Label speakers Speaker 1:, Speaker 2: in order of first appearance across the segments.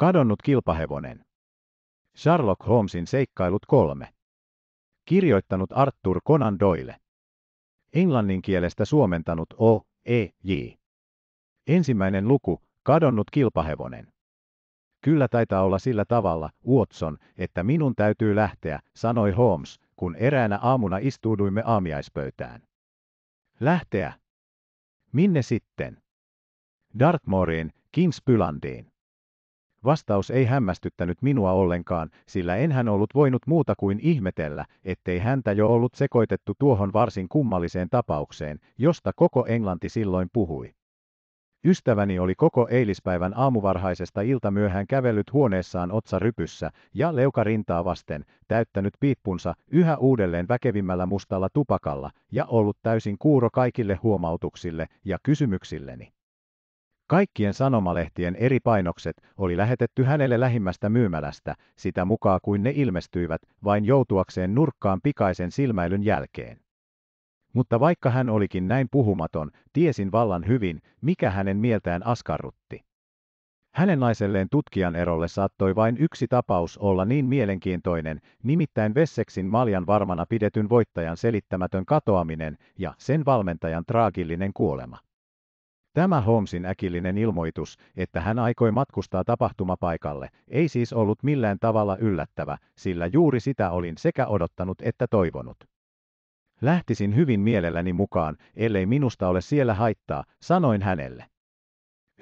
Speaker 1: Kadonnut kilpahevonen. Sherlock Holmesin seikkailut kolme. Kirjoittanut Arthur Conan Doyle. Englannin kielestä suomentanut O. E. J. Ensimmäinen luku, kadonnut kilpahevonen. Kyllä taitaa olla sillä tavalla, Watson, että minun täytyy lähteä, sanoi Holmes, kun eräänä aamuna istuuduimme aamiaispöytään. Lähteä. Minne sitten? Dartmooriin, Kingspylandiin. Vastaus ei hämmästyttänyt minua ollenkaan, sillä en hän ollut voinut muuta kuin ihmetellä, ettei häntä jo ollut sekoitettu tuohon varsin kummalliseen tapaukseen, josta koko Englanti silloin puhui. Ystäväni oli koko eilispäivän aamuvarhaisesta iltamyöhään kävellyt huoneessaan otsa rypyssä ja leukarintaa vasten, täyttänyt piippunsa yhä uudelleen väkevimmällä mustalla tupakalla ja ollut täysin kuuro kaikille huomautuksille ja kysymyksilleni. Kaikkien sanomalehtien eri painokset oli lähetetty hänelle lähimmästä myymälästä, sitä mukaan kuin ne ilmestyivät, vain joutuakseen nurkkaan pikaisen silmäilyn jälkeen. Mutta vaikka hän olikin näin puhumaton, tiesin vallan hyvin, mikä hänen mieltään askarrutti. Hänen naiselleen tutkijan erolle saattoi vain yksi tapaus olla niin mielenkiintoinen, nimittäin Vesseksin maljan varmana pidetyn voittajan selittämätön katoaminen ja sen valmentajan traagillinen kuolema. Tämä Holmesin äkillinen ilmoitus, että hän aikoi matkustaa tapahtumapaikalle, ei siis ollut millään tavalla yllättävä, sillä juuri sitä olin sekä odottanut että toivonut. Lähtisin hyvin mielelläni mukaan, ellei minusta ole siellä haittaa, sanoin hänelle.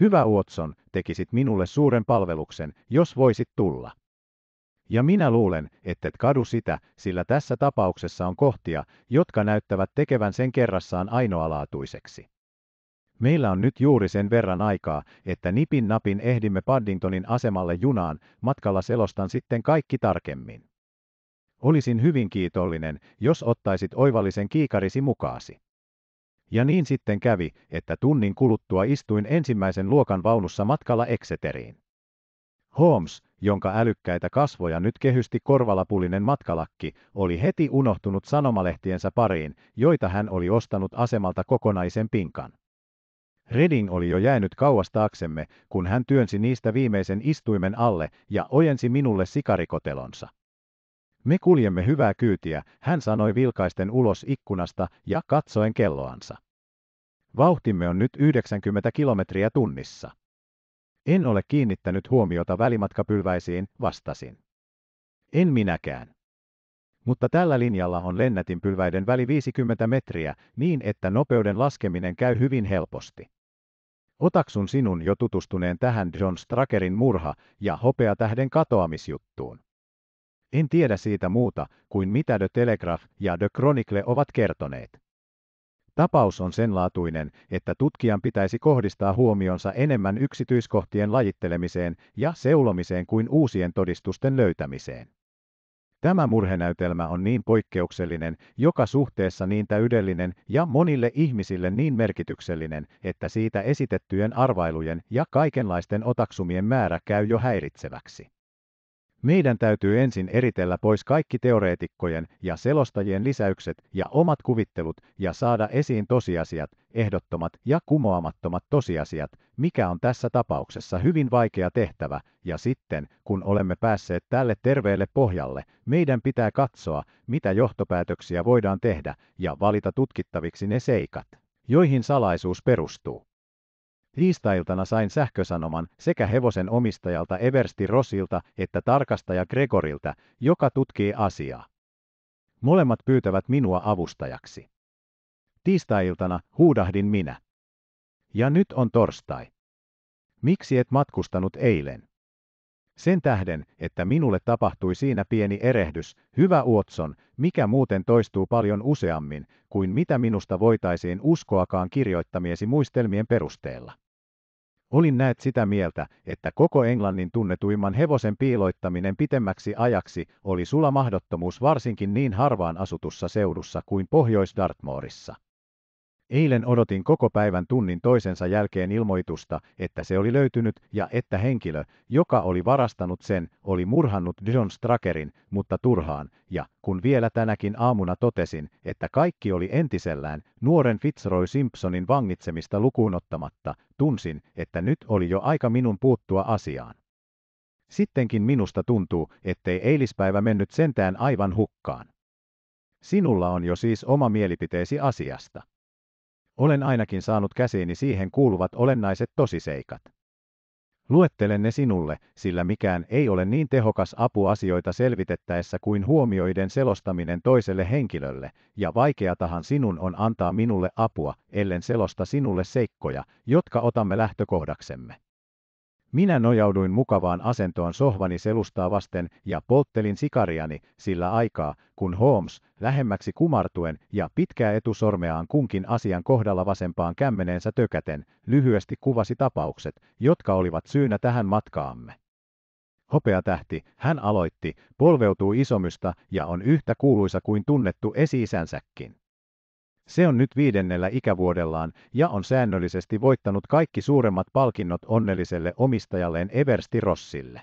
Speaker 1: Hyvä Watson, tekisit minulle suuren palveluksen, jos voisit tulla. Ja minä luulen, ettet kadu sitä, sillä tässä tapauksessa on kohtia, jotka näyttävät tekevän sen kerrassaan ainoalaatuiseksi. Meillä on nyt juuri sen verran aikaa, että nipin napin ehdimme Paddingtonin asemalle junaan, matkalla selostan sitten kaikki tarkemmin. Olisin hyvin kiitollinen, jos ottaisit oivallisen kiikarisi mukaasi. Ja niin sitten kävi, että tunnin kuluttua istuin ensimmäisen luokan vaunussa matkalla Exeteriin. Holmes, jonka älykkäitä kasvoja nyt kehysti korvalapullinen matkalakki, oli heti unohtunut sanomalehtiensä pariin, joita hän oli ostanut asemalta kokonaisen pinkan. Reding oli jo jäänyt kauas taaksemme, kun hän työnsi niistä viimeisen istuimen alle ja ojensi minulle sikarikotelonsa. Me kuljemme hyvää kyytiä, hän sanoi vilkaisten ulos ikkunasta ja katsoen kelloansa. Vauhtimme on nyt 90 kilometriä tunnissa. En ole kiinnittänyt huomiota välimatkapylväisiin, vastasin. En minäkään. Mutta tällä linjalla on lennätinpylväiden väli 50 metriä, niin että nopeuden laskeminen käy hyvin helposti. Otaksun sinun jo tutustuneen tähän John Strakerin murha- ja hopeatähden katoamisjuttuun. En tiedä siitä muuta kuin mitä The Telegraph ja The Chronicle ovat kertoneet. Tapaus on senlaatuinen, että tutkijan pitäisi kohdistaa huomionsa enemmän yksityiskohtien lajittelemiseen ja seulomiseen kuin uusien todistusten löytämiseen. Tämä murhenäytelmä on niin poikkeuksellinen, joka suhteessa niin täydellinen ja monille ihmisille niin merkityksellinen, että siitä esitettyjen arvailujen ja kaikenlaisten otaksumien määrä käy jo häiritseväksi. Meidän täytyy ensin eritellä pois kaikki teoreetikkojen ja selostajien lisäykset ja omat kuvittelut ja saada esiin tosiasiat, ehdottomat ja kumoamattomat tosiasiat, mikä on tässä tapauksessa hyvin vaikea tehtävä, ja sitten, kun olemme päässeet tälle terveelle pohjalle, meidän pitää katsoa, mitä johtopäätöksiä voidaan tehdä ja valita tutkittaviksi ne seikat, joihin salaisuus perustuu. Tiistailtana sain sähkösanoman sekä hevosen omistajalta Eversti Rosilta että tarkastaja Gregorilta, joka tutkii asiaa. Molemmat pyytävät minua avustajaksi. Tiistailtana huudahdin minä. Ja nyt on torstai. Miksi et matkustanut eilen? Sen tähden, että minulle tapahtui siinä pieni erehdys, hyvä Uotson, mikä muuten toistuu paljon useammin kuin mitä minusta voitaisiin uskoakaan kirjoittamiesi muistelmien perusteella. Olin näet sitä mieltä, että koko Englannin tunnetuimman hevosen piiloittaminen pitemmäksi ajaksi oli sulla mahdottomuus varsinkin niin harvaan asutussa seudussa kuin Pohjois-Dartmoorissa. Eilen odotin koko päivän tunnin toisensa jälkeen ilmoitusta, että se oli löytynyt ja että henkilö, joka oli varastanut sen, oli murhannut John Strakerin, mutta turhaan, ja kun vielä tänäkin aamuna totesin, että kaikki oli entisellään, nuoren Fitzroy Simpsonin vangitsemista lukuun ottamatta, tunsin, että nyt oli jo aika minun puuttua asiaan. Sittenkin minusta tuntuu, ettei eilispäivä mennyt sentään aivan hukkaan. Sinulla on jo siis oma mielipiteesi asiasta. Olen ainakin saanut käsiini siihen kuuluvat olennaiset tosiseikat. Luettelen ne sinulle, sillä mikään ei ole niin tehokas apu asioita selvitettäessä kuin huomioiden selostaminen toiselle henkilölle, ja vaikeatahan sinun on antaa minulle apua, ellen selosta sinulle seikkoja, jotka otamme lähtökohdaksemme. Minä nojauduin mukavaan asentoon sohvani selustaa vasten ja polttelin sikariani sillä aikaa, kun Holmes, lähemmäksi kumartuen ja pitkää etusormeaan kunkin asian kohdalla vasempaan kämmeneensä tökäten, lyhyesti kuvasi tapaukset, jotka olivat syynä tähän matkaamme. tähti, hän aloitti, polveutuu isomusta ja on yhtä kuuluisa kuin tunnettu esi-isänsäkin. Se on nyt viidennellä ikävuodellaan ja on säännöllisesti voittanut kaikki suuremmat palkinnot onnelliselle omistajalleen Eversti Rossille.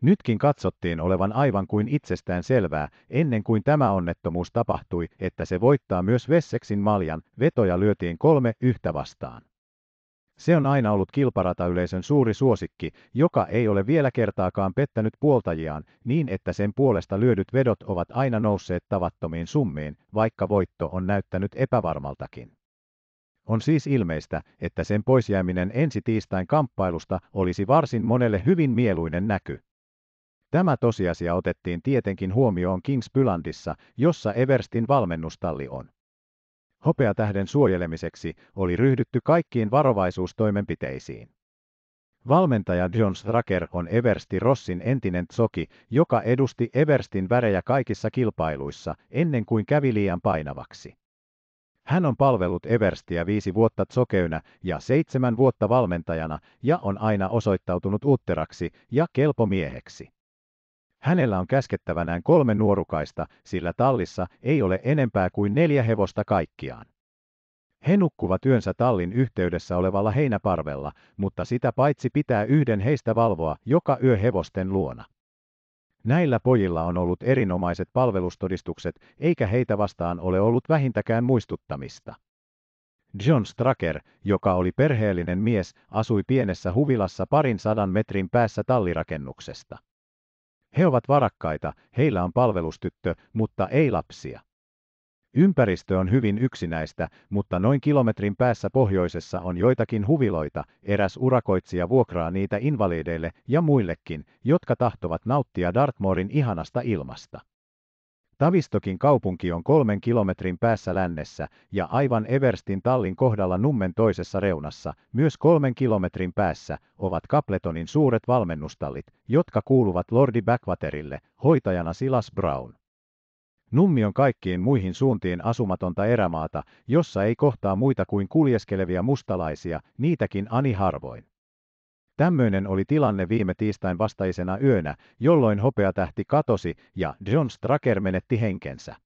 Speaker 1: Nytkin katsottiin olevan aivan kuin itsestään selvää, ennen kuin tämä onnettomuus tapahtui, että se voittaa myös Vesseksin maljan, vetoja lyötiin kolme yhtä vastaan. Se on aina ollut kilparatayleisön suuri suosikki, joka ei ole vielä kertaakaan pettänyt puoltajiaan, niin että sen puolesta lyödyt vedot ovat aina nousseet tavattomiin summiin, vaikka voitto on näyttänyt epävarmaltakin. On siis ilmeistä, että sen poisjääminen ensi tiistain kamppailusta olisi varsin monelle hyvin mieluinen näky. Tämä tosiasia otettiin tietenkin huomioon Kings Pylandissa, jossa Everstin valmennustalli on hopeatähden suojelemiseksi oli ryhdytty kaikkiin varovaisuustoimenpiteisiin. Valmentaja John Straker on Eversti Rossin entinen soki, joka edusti Everstin värejä kaikissa kilpailuissa, ennen kuin kävi liian painavaksi. Hän on palvellut Everstiä viisi vuotta tsokeynä ja seitsemän vuotta valmentajana ja on aina osoittautunut uutteraksi ja kelpomieheksi. Hänellä on käskettävänään kolme nuorukaista, sillä tallissa ei ole enempää kuin neljä hevosta kaikkiaan. He nukkuvat yönsä tallin yhteydessä olevalla heinäparvella, mutta sitä paitsi pitää yhden heistä valvoa joka yö hevosten luona. Näillä pojilla on ollut erinomaiset palvelustodistukset, eikä heitä vastaan ole ollut vähintäkään muistuttamista. John Straker, joka oli perheellinen mies, asui pienessä huvilassa parin sadan metrin päässä tallirakennuksesta. He ovat varakkaita, heillä on palvelustyttö, mutta ei lapsia. Ympäristö on hyvin yksinäistä, mutta noin kilometrin päässä pohjoisessa on joitakin huviloita, eräs urakoitsija vuokraa niitä invalideille ja muillekin, jotka tahtovat nauttia Dartmoorin ihanasta ilmasta. Tavistokin kaupunki on kolmen kilometrin päässä lännessä ja aivan Everstin tallin kohdalla Nummen toisessa reunassa, myös kolmen kilometrin päässä, ovat Kapletonin suuret valmennustallit, jotka kuuluvat Lordi Backwaterille, hoitajana Silas Brown. Nummi on kaikkiin muihin suuntiin asumatonta erämaata, jossa ei kohtaa muita kuin kuljeskelevia mustalaisia, niitäkin ani harvoin. Tämmöinen oli tilanne viime tiistain vastaisena yönä, jolloin hopeatähti katosi ja John Straker menetti henkensä.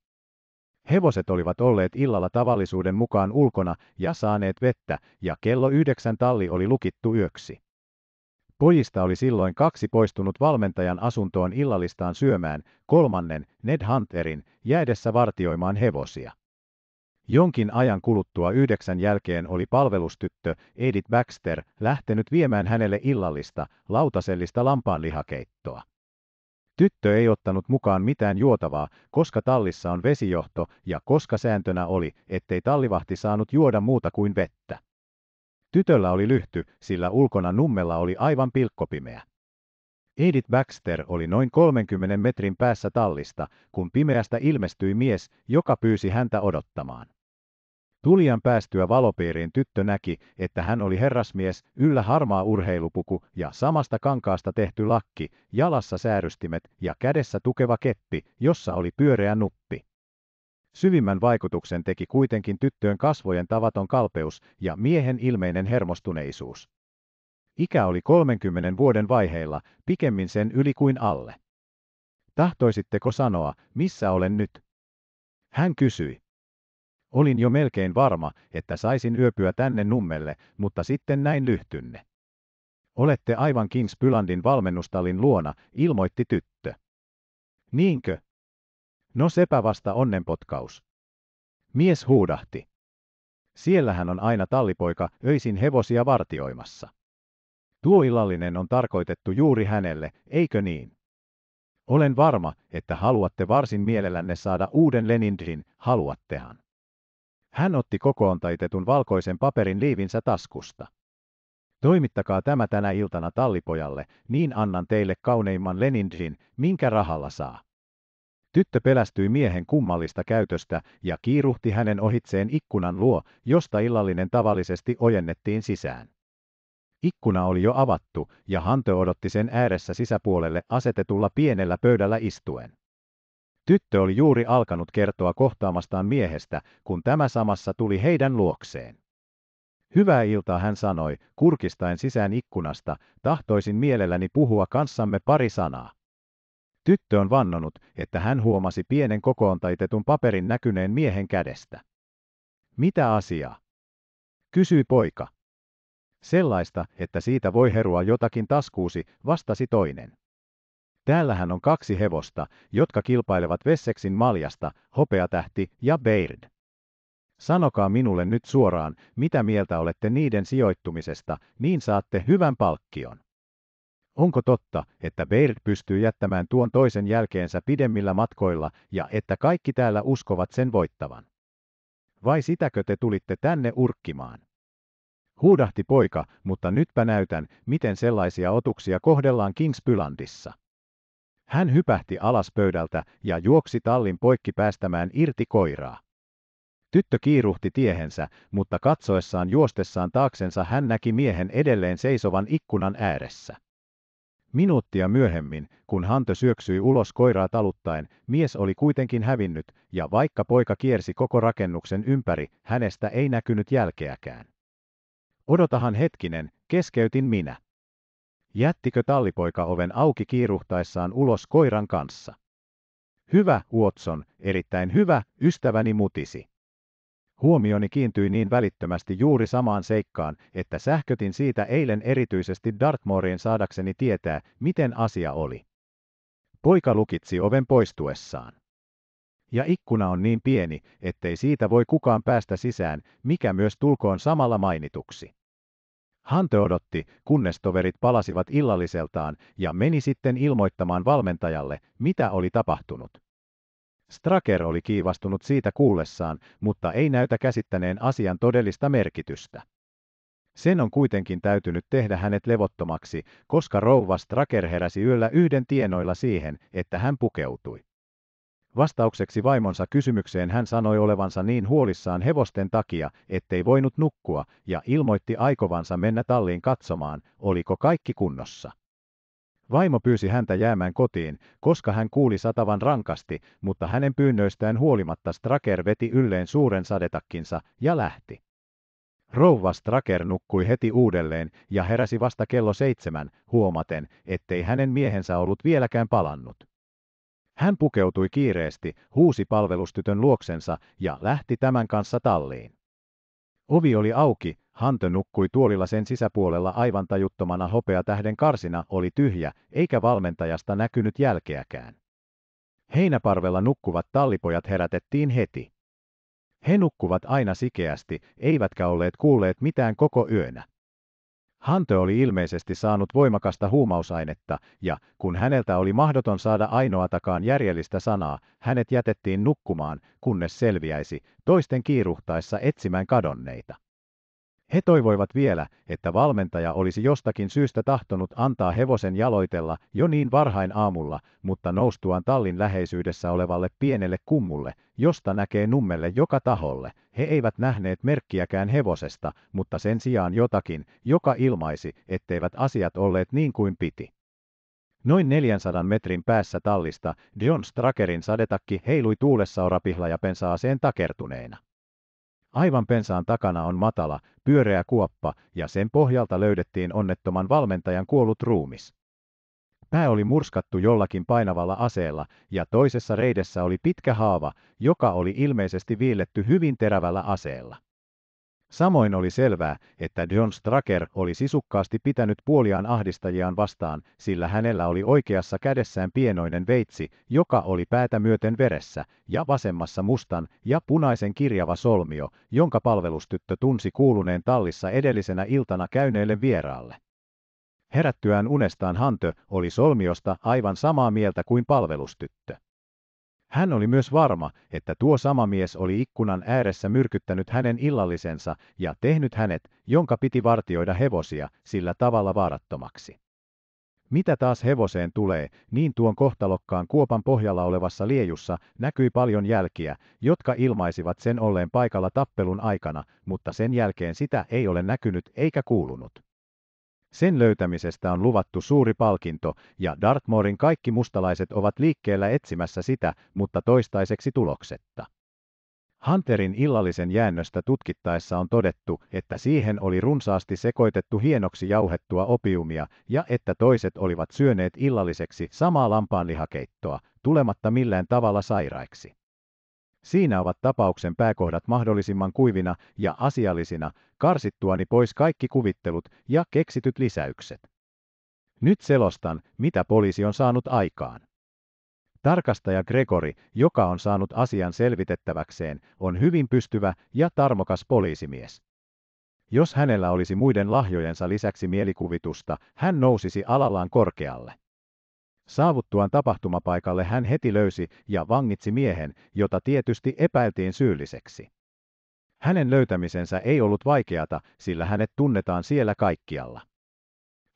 Speaker 1: Hevoset olivat olleet illalla tavallisuuden mukaan ulkona ja saaneet vettä, ja kello yhdeksän talli oli lukittu yöksi. Pojista oli silloin kaksi poistunut valmentajan asuntoon illallistaan syömään, kolmannen, Ned Hunterin, jäädessä vartioimaan hevosia. Jonkin ajan kuluttua yhdeksän jälkeen oli palvelustyttö Edith Baxter lähtenyt viemään hänelle illallista, lautasellista lampaanlihakeittoa. Tyttö ei ottanut mukaan mitään juotavaa, koska tallissa on vesijohto ja koska sääntönä oli, ettei tallivahti saanut juoda muuta kuin vettä. Tytöllä oli lyhty, sillä ulkona nummella oli aivan pilkkopimeä. Edith Baxter oli noin 30 metrin päässä tallista, kun pimeästä ilmestyi mies, joka pyysi häntä odottamaan. Tulian päästyä valopiiriin tyttö näki, että hän oli herrasmies, yllä harmaa urheilupuku ja samasta kankaasta tehty lakki, jalassa säärystimet ja kädessä tukeva keppi, jossa oli pyöreä nuppi. Syvimmän vaikutuksen teki kuitenkin tyttöön kasvojen tavaton kalpeus ja miehen ilmeinen hermostuneisuus. Ikä oli 30 vuoden vaiheilla, pikemmin sen yli kuin alle. Tahtoisitteko sanoa, missä olen nyt? Hän kysyi. Olin jo melkein varma, että saisin yöpyä tänne nummelle, mutta sitten näin lyhtynne. Olette aivan Kings Pylandin valmennustalin luona, ilmoitti tyttö. Niinkö? No sepä vasta onnenpotkaus. Mies huudahti. Siellähän on aina tallipoika öisin hevosia vartioimassa. Tuo illallinen on tarkoitettu juuri hänelle, eikö niin? Olen varma, että haluatte varsin mielellänne saada uuden Lenindrin, haluattehan. Hän otti kokoontaitetun valkoisen paperin liivinsä taskusta. Toimittakaa tämä tänä iltana tallipojalle, niin annan teille kauneimman Lenindrin, minkä rahalla saa. Tyttö pelästyi miehen kummallista käytöstä ja kiiruhti hänen ohitseen ikkunan luo, josta illallinen tavallisesti ojennettiin sisään. Ikkuna oli jo avattu, ja Hantö odotti sen ääressä sisäpuolelle asetetulla pienellä pöydällä istuen. Tyttö oli juuri alkanut kertoa kohtaamastaan miehestä, kun tämä samassa tuli heidän luokseen. Hyvää iltaa hän sanoi, kurkistaen sisään ikkunasta, tahtoisin mielelläni puhua kanssamme pari sanaa. Tyttö on vannonut, että hän huomasi pienen kokoontaitetun paperin näkyneen miehen kädestä. Mitä asiaa? kysyi poika. Sellaista, että siitä voi herua jotakin taskuusi, vastasi toinen. Täällähän on kaksi hevosta, jotka kilpailevat Vesseksin maljasta, hopeatähti ja Beird. Sanokaa minulle nyt suoraan, mitä mieltä olette niiden sijoittumisesta, niin saatte hyvän palkkion. Onko totta, että Beird pystyy jättämään tuon toisen jälkeensä pidemmillä matkoilla ja että kaikki täällä uskovat sen voittavan? Vai sitäkö te tulitte tänne urkkimaan? Huudahti poika, mutta nytpä näytän, miten sellaisia otuksia kohdellaan Kingspylandissa. Hän hypähti alas pöydältä ja juoksi tallin poikki päästämään irti koiraa. Tyttö kiiruhti tiehensä, mutta katsoessaan juostessaan taaksensa hän näki miehen edelleen seisovan ikkunan ääressä. Minuuttia myöhemmin, kun Hanto syöksyi ulos koiraa taluttaen, mies oli kuitenkin hävinnyt, ja vaikka poika kiersi koko rakennuksen ympäri, hänestä ei näkynyt jälkeäkään. Odotahan hetkinen, keskeytin minä. Jättikö tallipoika oven auki kiiruhtaessaan ulos koiran kanssa? Hyvä, Watson, erittäin hyvä, ystäväni mutisi. Huomioni kiintyi niin välittömästi juuri samaan seikkaan, että sähkötin siitä eilen erityisesti Dartmoorin saadakseni tietää, miten asia oli. Poika lukitsi oven poistuessaan. Ja ikkuna on niin pieni, ettei siitä voi kukaan päästä sisään, mikä myös tulkoon samalla mainituksi. Hante odotti, kunnes toverit palasivat illalliseltaan ja meni sitten ilmoittamaan valmentajalle, mitä oli tapahtunut. Straker oli kiivastunut siitä kuullessaan, mutta ei näytä käsittäneen asian todellista merkitystä. Sen on kuitenkin täytynyt tehdä hänet levottomaksi, koska rouva Straker heräsi yöllä yhden tienoilla siihen, että hän pukeutui. Vastaukseksi vaimonsa kysymykseen hän sanoi olevansa niin huolissaan hevosten takia, ettei voinut nukkua, ja ilmoitti aikovansa mennä talliin katsomaan, oliko kaikki kunnossa. Vaimo pyysi häntä jäämään kotiin, koska hän kuuli satavan rankasti, mutta hänen pyynnöistään huolimatta Straker veti ylleen suuren sadetakkinsa ja lähti. Rouva Straker nukkui heti uudelleen ja heräsi vasta kello seitsemän, huomaten, ettei hänen miehensä ollut vieläkään palannut. Hän pukeutui kiireesti, huusi palvelustytön luoksensa ja lähti tämän kanssa talliin. Ovi oli auki, Hantö nukkui tuolilla sen sisäpuolella aivan tajuttomana hopea tähden karsina oli tyhjä, eikä valmentajasta näkynyt jälkeäkään. Heinäparvella nukkuvat tallipojat herätettiin heti. He nukkuvat aina sikeästi, eivätkä olleet kuulleet mitään koko yönä. Hantö oli ilmeisesti saanut voimakasta huumausainetta, ja kun häneltä oli mahdoton saada ainoatakaan järjellistä sanaa, hänet jätettiin nukkumaan, kunnes selviäisi, toisten kiiruhtaessa etsimään kadonneita. He toivoivat vielä, että valmentaja olisi jostakin syystä tahtonut antaa hevosen jaloitella jo niin varhain aamulla, mutta noustuaan tallin läheisyydessä olevalle pienelle kummulle, josta näkee nummelle joka taholle, he eivät nähneet merkkiäkään hevosesta, mutta sen sijaan jotakin, joka ilmaisi, etteivät asiat olleet niin kuin piti. Noin 400 metrin päässä tallista John Strakerin sadetakki heilui tuulessa orapihlajapensaaseen takertuneena. Aivan pensaan takana on matala, pyöreä kuoppa ja sen pohjalta löydettiin onnettoman valmentajan kuollut ruumis. Pää oli murskattu jollakin painavalla aseella ja toisessa reidessä oli pitkä haava, joka oli ilmeisesti viilletty hyvin terävällä aseella. Samoin oli selvää, että John Straker oli sisukkaasti pitänyt puoliaan ahdistajiaan vastaan, sillä hänellä oli oikeassa kädessään pienoinen veitsi, joka oli päätä myöten veressä, ja vasemmassa mustan ja punaisen kirjava solmio, jonka palvelustyttö tunsi kuuluneen tallissa edellisenä iltana käyneelle vieraalle. Herättyään unestaan Hunter oli solmiosta aivan samaa mieltä kuin palvelustyttö. Hän oli myös varma, että tuo sama mies oli ikkunan ääressä myrkyttänyt hänen illallisensa ja tehnyt hänet, jonka piti vartioida hevosia, sillä tavalla vaarattomaksi. Mitä taas hevoseen tulee, niin tuon kohtalokkaan kuopan pohjalla olevassa liejussa näkyi paljon jälkiä, jotka ilmaisivat sen olleen paikalla tappelun aikana, mutta sen jälkeen sitä ei ole näkynyt eikä kuulunut. Sen löytämisestä on luvattu suuri palkinto, ja Dartmoorin kaikki mustalaiset ovat liikkeellä etsimässä sitä, mutta toistaiseksi tuloksetta. Hunterin illallisen jäännöstä tutkittaessa on todettu, että siihen oli runsaasti sekoitettu hienoksi jauhettua opiumia ja että toiset olivat syöneet illalliseksi samaa lampaanlihakeittoa, tulematta millään tavalla sairaiksi. Siinä ovat tapauksen pääkohdat mahdollisimman kuivina ja asiallisina, karsittuani pois kaikki kuvittelut ja keksityt lisäykset. Nyt selostan, mitä poliisi on saanut aikaan. Tarkastaja Gregori, joka on saanut asian selvitettäväkseen, on hyvin pystyvä ja tarmokas poliisimies. Jos hänellä olisi muiden lahjojensa lisäksi mielikuvitusta, hän nousisi alallaan korkealle. Saavuttuaan tapahtumapaikalle hän heti löysi ja vangitsi miehen, jota tietysti epäiltiin syylliseksi. Hänen löytämisensä ei ollut vaikeata, sillä hänet tunnetaan siellä kaikkialla.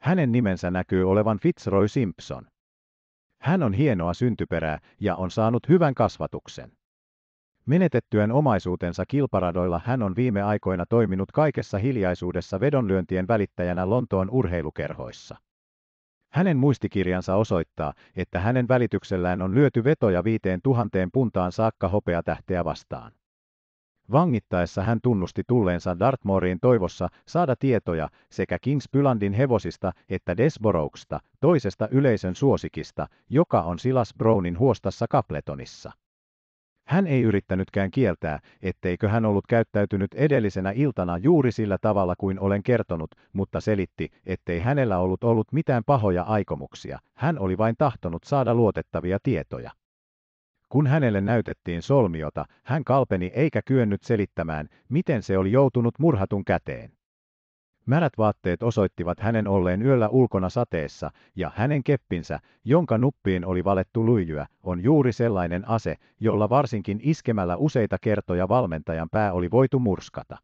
Speaker 1: Hänen nimensä näkyy olevan Fitzroy Simpson. Hän on hienoa syntyperää ja on saanut hyvän kasvatuksen. Menetettyen omaisuutensa kilparadoilla hän on viime aikoina toiminut kaikessa hiljaisuudessa vedonlyöntien välittäjänä Lontoon urheilukerhoissa. Hänen muistikirjansa osoittaa, että hänen välityksellään on lyöty vetoja viiteen tuhanteen puntaan saakka hopeatähteä vastaan. Vangittaessa hän tunnusti tulleensa Dartmooriin toivossa saada tietoja sekä Kings Pylandin hevosista että Desboroughsta, toisesta yleisön suosikista, joka on Silas Brownin huostassa Kapletonissa. Hän ei yrittänytkään kieltää, etteikö hän ollut käyttäytynyt edellisenä iltana juuri sillä tavalla kuin olen kertonut, mutta selitti, ettei hänellä ollut ollut mitään pahoja aikomuksia, hän oli vain tahtonut saada luotettavia tietoja. Kun hänelle näytettiin solmiota, hän kalpeni eikä kyennyt selittämään, miten se oli joutunut murhatun käteen. Märät vaatteet osoittivat hänen olleen yöllä ulkona sateessa, ja hänen keppinsä, jonka nuppiin oli valettu lyijyä, on juuri sellainen ase, jolla varsinkin iskemällä useita kertoja valmentajan pää oli voitu murskata.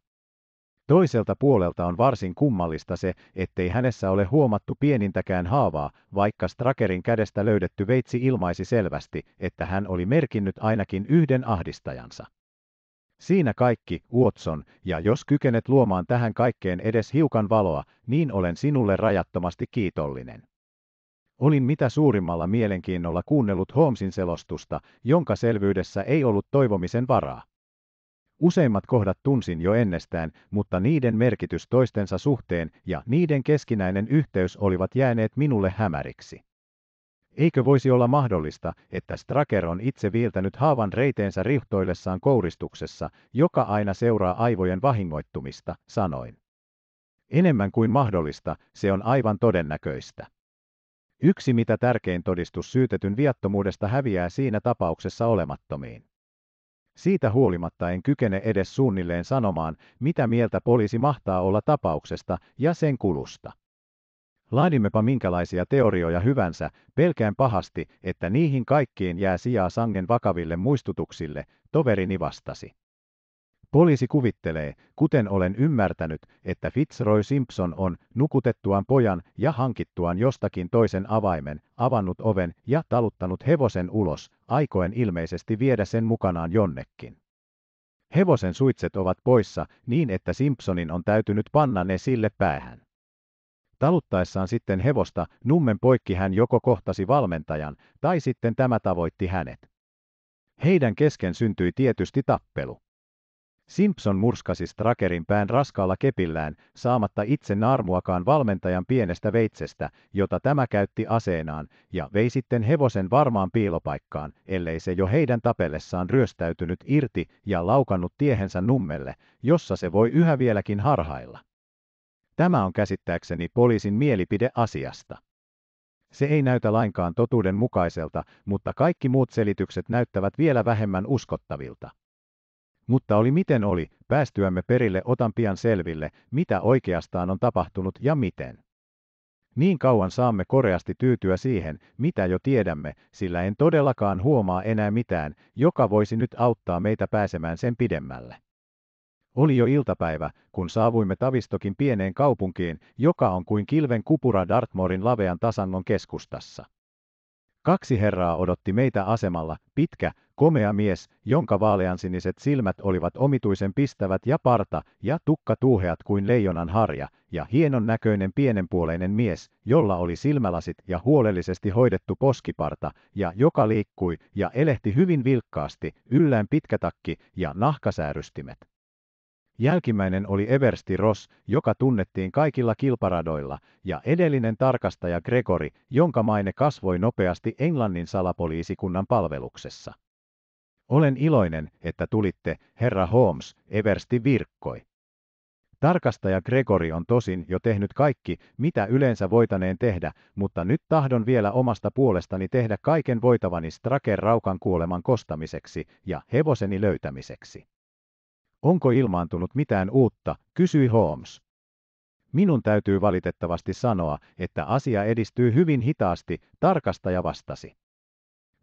Speaker 1: Toiselta puolelta on varsin kummallista se, ettei hänessä ole huomattu pienintäkään haavaa, vaikka Strakerin kädestä löydetty veitsi ilmaisi selvästi, että hän oli merkinnyt ainakin yhden ahdistajansa. Siinä kaikki, Watson, ja jos kykenet luomaan tähän kaikkeen edes hiukan valoa, niin olen sinulle rajattomasti kiitollinen. Olin mitä suurimmalla mielenkiinnolla kuunnellut Holmesin selostusta, jonka selvyydessä ei ollut toivomisen varaa. Useimmat kohdat tunsin jo ennestään, mutta niiden merkitys toistensa suhteen ja niiden keskinäinen yhteys olivat jääneet minulle hämäriksi. Eikö voisi olla mahdollista, että Straker on itse viiltänyt haavan reiteensä rihtoillessaan kouristuksessa, joka aina seuraa aivojen vahingoittumista, sanoin. Enemmän kuin mahdollista, se on aivan todennäköistä. Yksi mitä tärkein todistus syytetyn viattomuudesta häviää siinä tapauksessa olemattomiin. Siitä huolimatta en kykene edes suunnilleen sanomaan, mitä mieltä poliisi mahtaa olla tapauksesta ja sen kulusta. Laadimmepa minkälaisia teorioja hyvänsä, pelkään pahasti, että niihin kaikkiin jää sijaa sangen vakaville muistutuksille, toverini vastasi. Poliisi kuvittelee, kuten olen ymmärtänyt, että Fitzroy Simpson on, nukutettuaan pojan ja hankittuaan jostakin toisen avaimen, avannut oven ja taluttanut hevosen ulos, aikoen ilmeisesti viedä sen mukanaan jonnekin. Hevosen suitset ovat poissa niin, että Simpsonin on täytynyt panna ne sille päähän. Taluttaessaan sitten hevosta nummen poikki hän joko kohtasi valmentajan, tai sitten tämä tavoitti hänet. Heidän kesken syntyi tietysti tappelu. Simpson murskasi Strakerin pään raskaalla kepillään, saamatta itse naarmuakaan valmentajan pienestä veitsestä, jota tämä käytti aseenaan, ja vei sitten hevosen varmaan piilopaikkaan, ellei se jo heidän tapellessaan ryöstäytynyt irti ja laukannut tiehensä nummelle, jossa se voi yhä vieläkin harhailla. Tämä on käsittääkseni poliisin mielipide asiasta. Se ei näytä lainkaan totuuden mukaiselta, mutta kaikki muut selitykset näyttävät vielä vähemmän uskottavilta. Mutta oli miten oli, päästyämme perille otan pian selville, mitä oikeastaan on tapahtunut ja miten. Niin kauan saamme koreasti tyytyä siihen, mitä jo tiedämme, sillä en todellakaan huomaa enää mitään, joka voisi nyt auttaa meitä pääsemään sen pidemmälle. Oli jo iltapäivä, kun saavuimme Tavistokin pieneen kaupunkiin, joka on kuin kilven kupura Dartmoorin lavean tasannon keskustassa. Kaksi herraa odotti meitä asemalla, pitkä, komea mies, jonka vaaleansiniset silmät olivat omituisen pistävät ja parta ja tukka tuuheat kuin leijonan harja, ja hienon näköinen pienenpuoleinen mies, jolla oli silmälasit ja huolellisesti hoidettu poskiparta, ja joka liikkui ja elehti hyvin vilkkaasti, yllään pitkä takki ja nahkasäärystimet. Jälkimmäinen oli Eversti Ross, joka tunnettiin kaikilla kilparadoilla, ja edellinen tarkastaja Gregory, jonka maine kasvoi nopeasti Englannin salapoliisikunnan palveluksessa. Olen iloinen, että tulitte, herra Holmes, Eversti virkkoi. Tarkastaja Gregory on tosin jo tehnyt kaikki, mitä yleensä voitaneen tehdä, mutta nyt tahdon vielä omasta puolestani tehdä kaiken voitavani Straker Raukan kuoleman kostamiseksi ja hevoseni löytämiseksi. Onko ilmaantunut mitään uutta, kysyi Holmes. Minun täytyy valitettavasti sanoa, että asia edistyy hyvin hitaasti, tarkastaja vastasi.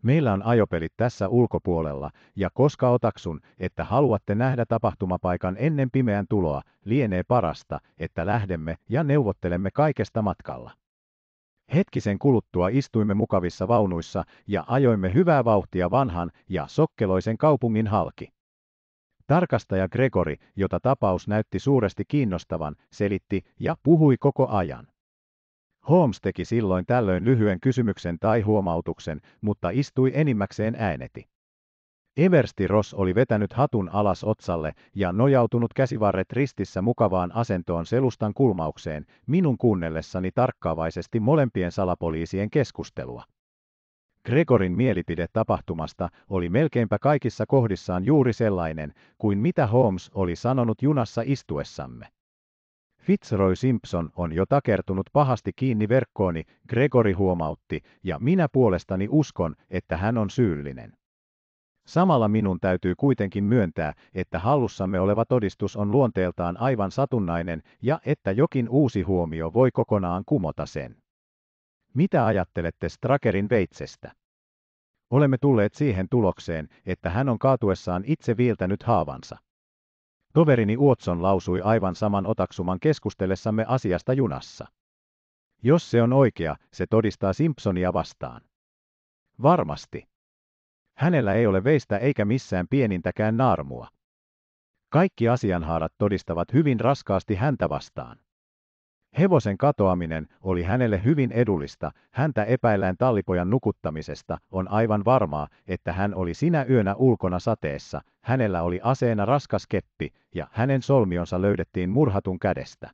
Speaker 1: Meillä on ajopelit tässä ulkopuolella, ja koska otaksun, että haluatte nähdä tapahtumapaikan ennen pimeän tuloa, lienee parasta, että lähdemme ja neuvottelemme kaikesta matkalla. Hetkisen kuluttua istuimme mukavissa vaunuissa ja ajoimme hyvää vauhtia vanhan ja sokkeloisen kaupungin halki. Tarkastaja Gregori, jota tapaus näytti suuresti kiinnostavan, selitti ja puhui koko ajan. Holmes teki silloin tällöin lyhyen kysymyksen tai huomautuksen, mutta istui enimmäkseen ääneti. Eversti Ross oli vetänyt hatun alas otsalle ja nojautunut käsivarret ristissä mukavaan asentoon selustan kulmaukseen, minun kuunnellessani tarkkaavaisesti molempien salapoliisien keskustelua. Gregorin mielipide tapahtumasta oli melkeinpä kaikissa kohdissaan juuri sellainen kuin mitä Holmes oli sanonut junassa istuessamme. Fitzroy Simpson on jo takertunut pahasti kiinni verkkooni, Gregory huomautti, ja minä puolestani uskon, että hän on syyllinen. Samalla minun täytyy kuitenkin myöntää, että hallussamme oleva todistus on luonteeltaan aivan satunnainen ja että jokin uusi huomio voi kokonaan kumota sen. Mitä ajattelette Strakerin veitsestä? Olemme tulleet siihen tulokseen, että hän on kaatuessaan itse viiltänyt haavansa. Toverini Uotson lausui aivan saman otaksuman keskustellessamme asiasta junassa. Jos se on oikea, se todistaa Simpsonia vastaan. Varmasti. Hänellä ei ole veistä eikä missään pienintäkään naarmua. Kaikki asianhaarat todistavat hyvin raskaasti häntä vastaan. Hevosen katoaminen oli hänelle hyvin edullista, häntä epäillään tallipojan nukuttamisesta, on aivan varmaa, että hän oli sinä yönä ulkona sateessa, hänellä oli aseena raskas keppi, ja hänen solmionsa löydettiin murhatun kädestä.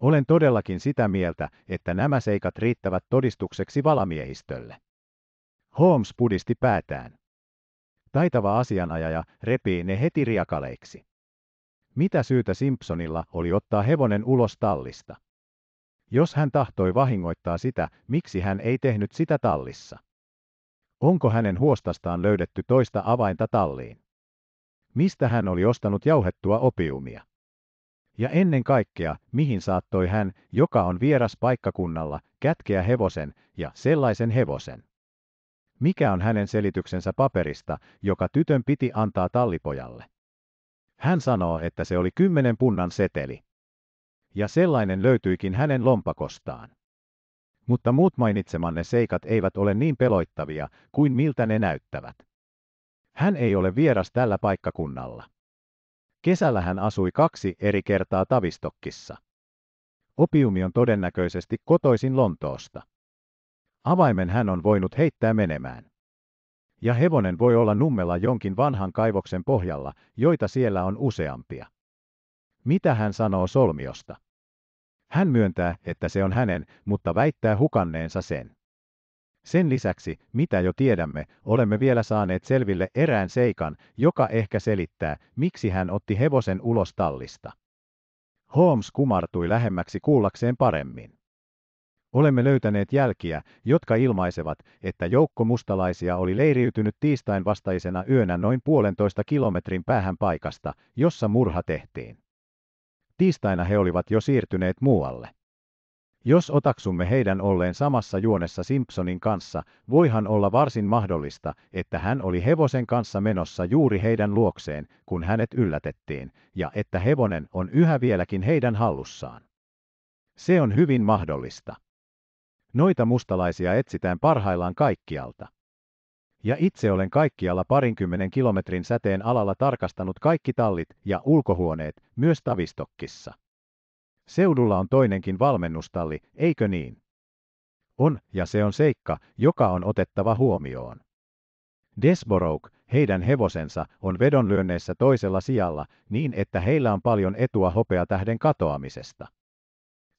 Speaker 1: Olen todellakin sitä mieltä, että nämä seikat riittävät todistukseksi valamiehistölle. Holmes pudisti päätään. Taitava asianajaja repii ne heti riakaleiksi. Mitä syytä Simpsonilla oli ottaa hevonen ulos tallista? Jos hän tahtoi vahingoittaa sitä, miksi hän ei tehnyt sitä tallissa? Onko hänen huostastaan löydetty toista avainta talliin? Mistä hän oli ostanut jauhettua opiumia? Ja ennen kaikkea, mihin saattoi hän, joka on vieras paikkakunnalla, kätkeä hevosen ja sellaisen hevosen? Mikä on hänen selityksensä paperista, joka tytön piti antaa tallipojalle? Hän sanoo, että se oli kymmenen punnan seteli. Ja sellainen löytyikin hänen lompakostaan. Mutta muut mainitsemanne seikat eivät ole niin peloittavia kuin miltä ne näyttävät. Hän ei ole vieras tällä paikkakunnalla. Kesällä hän asui kaksi eri kertaa Tavistokkissa. Opiumi on todennäköisesti kotoisin Lontoosta. Avaimen hän on voinut heittää menemään ja hevonen voi olla nummella jonkin vanhan kaivoksen pohjalla, joita siellä on useampia. Mitä hän sanoo solmiosta? Hän myöntää, että se on hänen, mutta väittää hukanneensa sen. Sen lisäksi, mitä jo tiedämme, olemme vielä saaneet selville erään seikan, joka ehkä selittää, miksi hän otti hevosen ulos tallista. Holmes kumartui lähemmäksi kuullakseen paremmin. Olemme löytäneet jälkiä, jotka ilmaisevat, että joukko mustalaisia oli leiriytynyt tiistain vastaisena yönä noin puolentoista kilometrin päähän paikasta, jossa murha tehtiin. Tiistaina he olivat jo siirtyneet muualle. Jos otaksumme heidän olleen samassa juonessa Simpsonin kanssa, voihan olla varsin mahdollista, että hän oli hevosen kanssa menossa juuri heidän luokseen, kun hänet yllätettiin, ja että hevonen on yhä vieläkin heidän hallussaan. Se on hyvin mahdollista. Noita mustalaisia etsitään parhaillaan kaikkialta. Ja itse olen kaikkialla parinkymmenen kilometrin säteen alalla tarkastanut kaikki tallit ja ulkohuoneet, myös Tavistokkissa. Seudulla on toinenkin valmennustalli, eikö niin? On, ja se on seikka, joka on otettava huomioon. Desborough, heidän hevosensa, on vedonlyönneessä toisella sijalla, niin että heillä on paljon etua hopeatähden katoamisesta.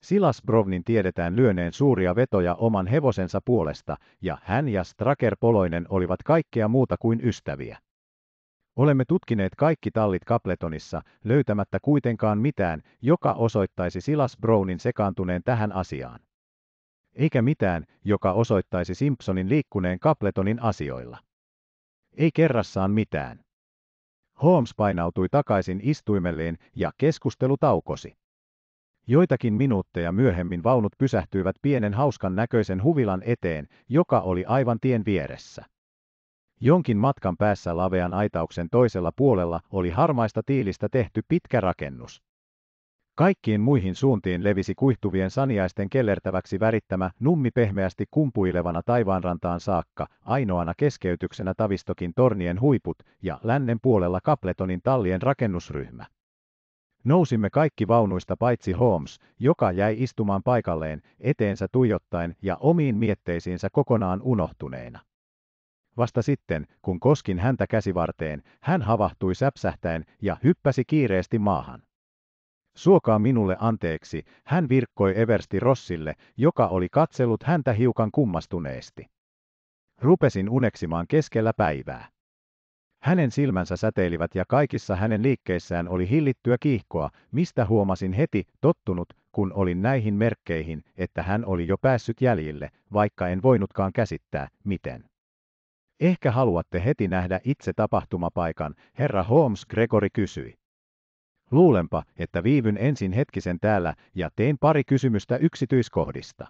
Speaker 1: Silas Brovnin tiedetään lyöneen suuria vetoja oman hevosensa puolesta, ja hän ja Straker Poloinen olivat kaikkea muuta kuin ystäviä. Olemme tutkineet kaikki tallit Kapletonissa, löytämättä kuitenkaan mitään, joka osoittaisi Silas Brownin sekaantuneen tähän asiaan. Eikä mitään, joka osoittaisi Simpsonin liikkuneen Kapletonin asioilla. Ei kerrassaan mitään. Holmes painautui takaisin istuimelleen ja keskustelu taukosi. Joitakin minuutteja myöhemmin vaunut pysähtyivät pienen hauskan näköisen huvilan eteen, joka oli aivan tien vieressä. Jonkin matkan päässä lavean aitauksen toisella puolella oli harmaista tiilistä tehty pitkä rakennus. Kaikkiin muihin suuntiin levisi kuihtuvien saniaisten kellertäväksi värittämä nummi pehmeästi kumpuilevana taivaanrantaan saakka, ainoana keskeytyksenä Tavistokin tornien huiput ja lännen puolella Kapletonin tallien rakennusryhmä. Nousimme kaikki vaunuista paitsi Holmes, joka jäi istumaan paikalleen, eteensä tuijottaen ja omiin mietteisiinsä kokonaan unohtuneena. Vasta sitten, kun koskin häntä käsivarteen, hän havahtui säpsähtäen ja hyppäsi kiireesti maahan. Suokaa minulle anteeksi, hän virkkoi Eversti Rossille, joka oli katsellut häntä hiukan kummastuneesti. Rupesin uneksimaan keskellä päivää. Hänen silmänsä säteilivät ja kaikissa hänen liikkeissään oli hillittyä kiihkoa, mistä huomasin heti, tottunut, kun olin näihin merkkeihin, että hän oli jo päässyt jäljille, vaikka en voinutkaan käsittää, miten. Ehkä haluatte heti nähdä itse tapahtumapaikan, herra Holmes Gregory kysyi. Luulenpa, että viivyn ensin hetkisen täällä ja tein pari kysymystä yksityiskohdista.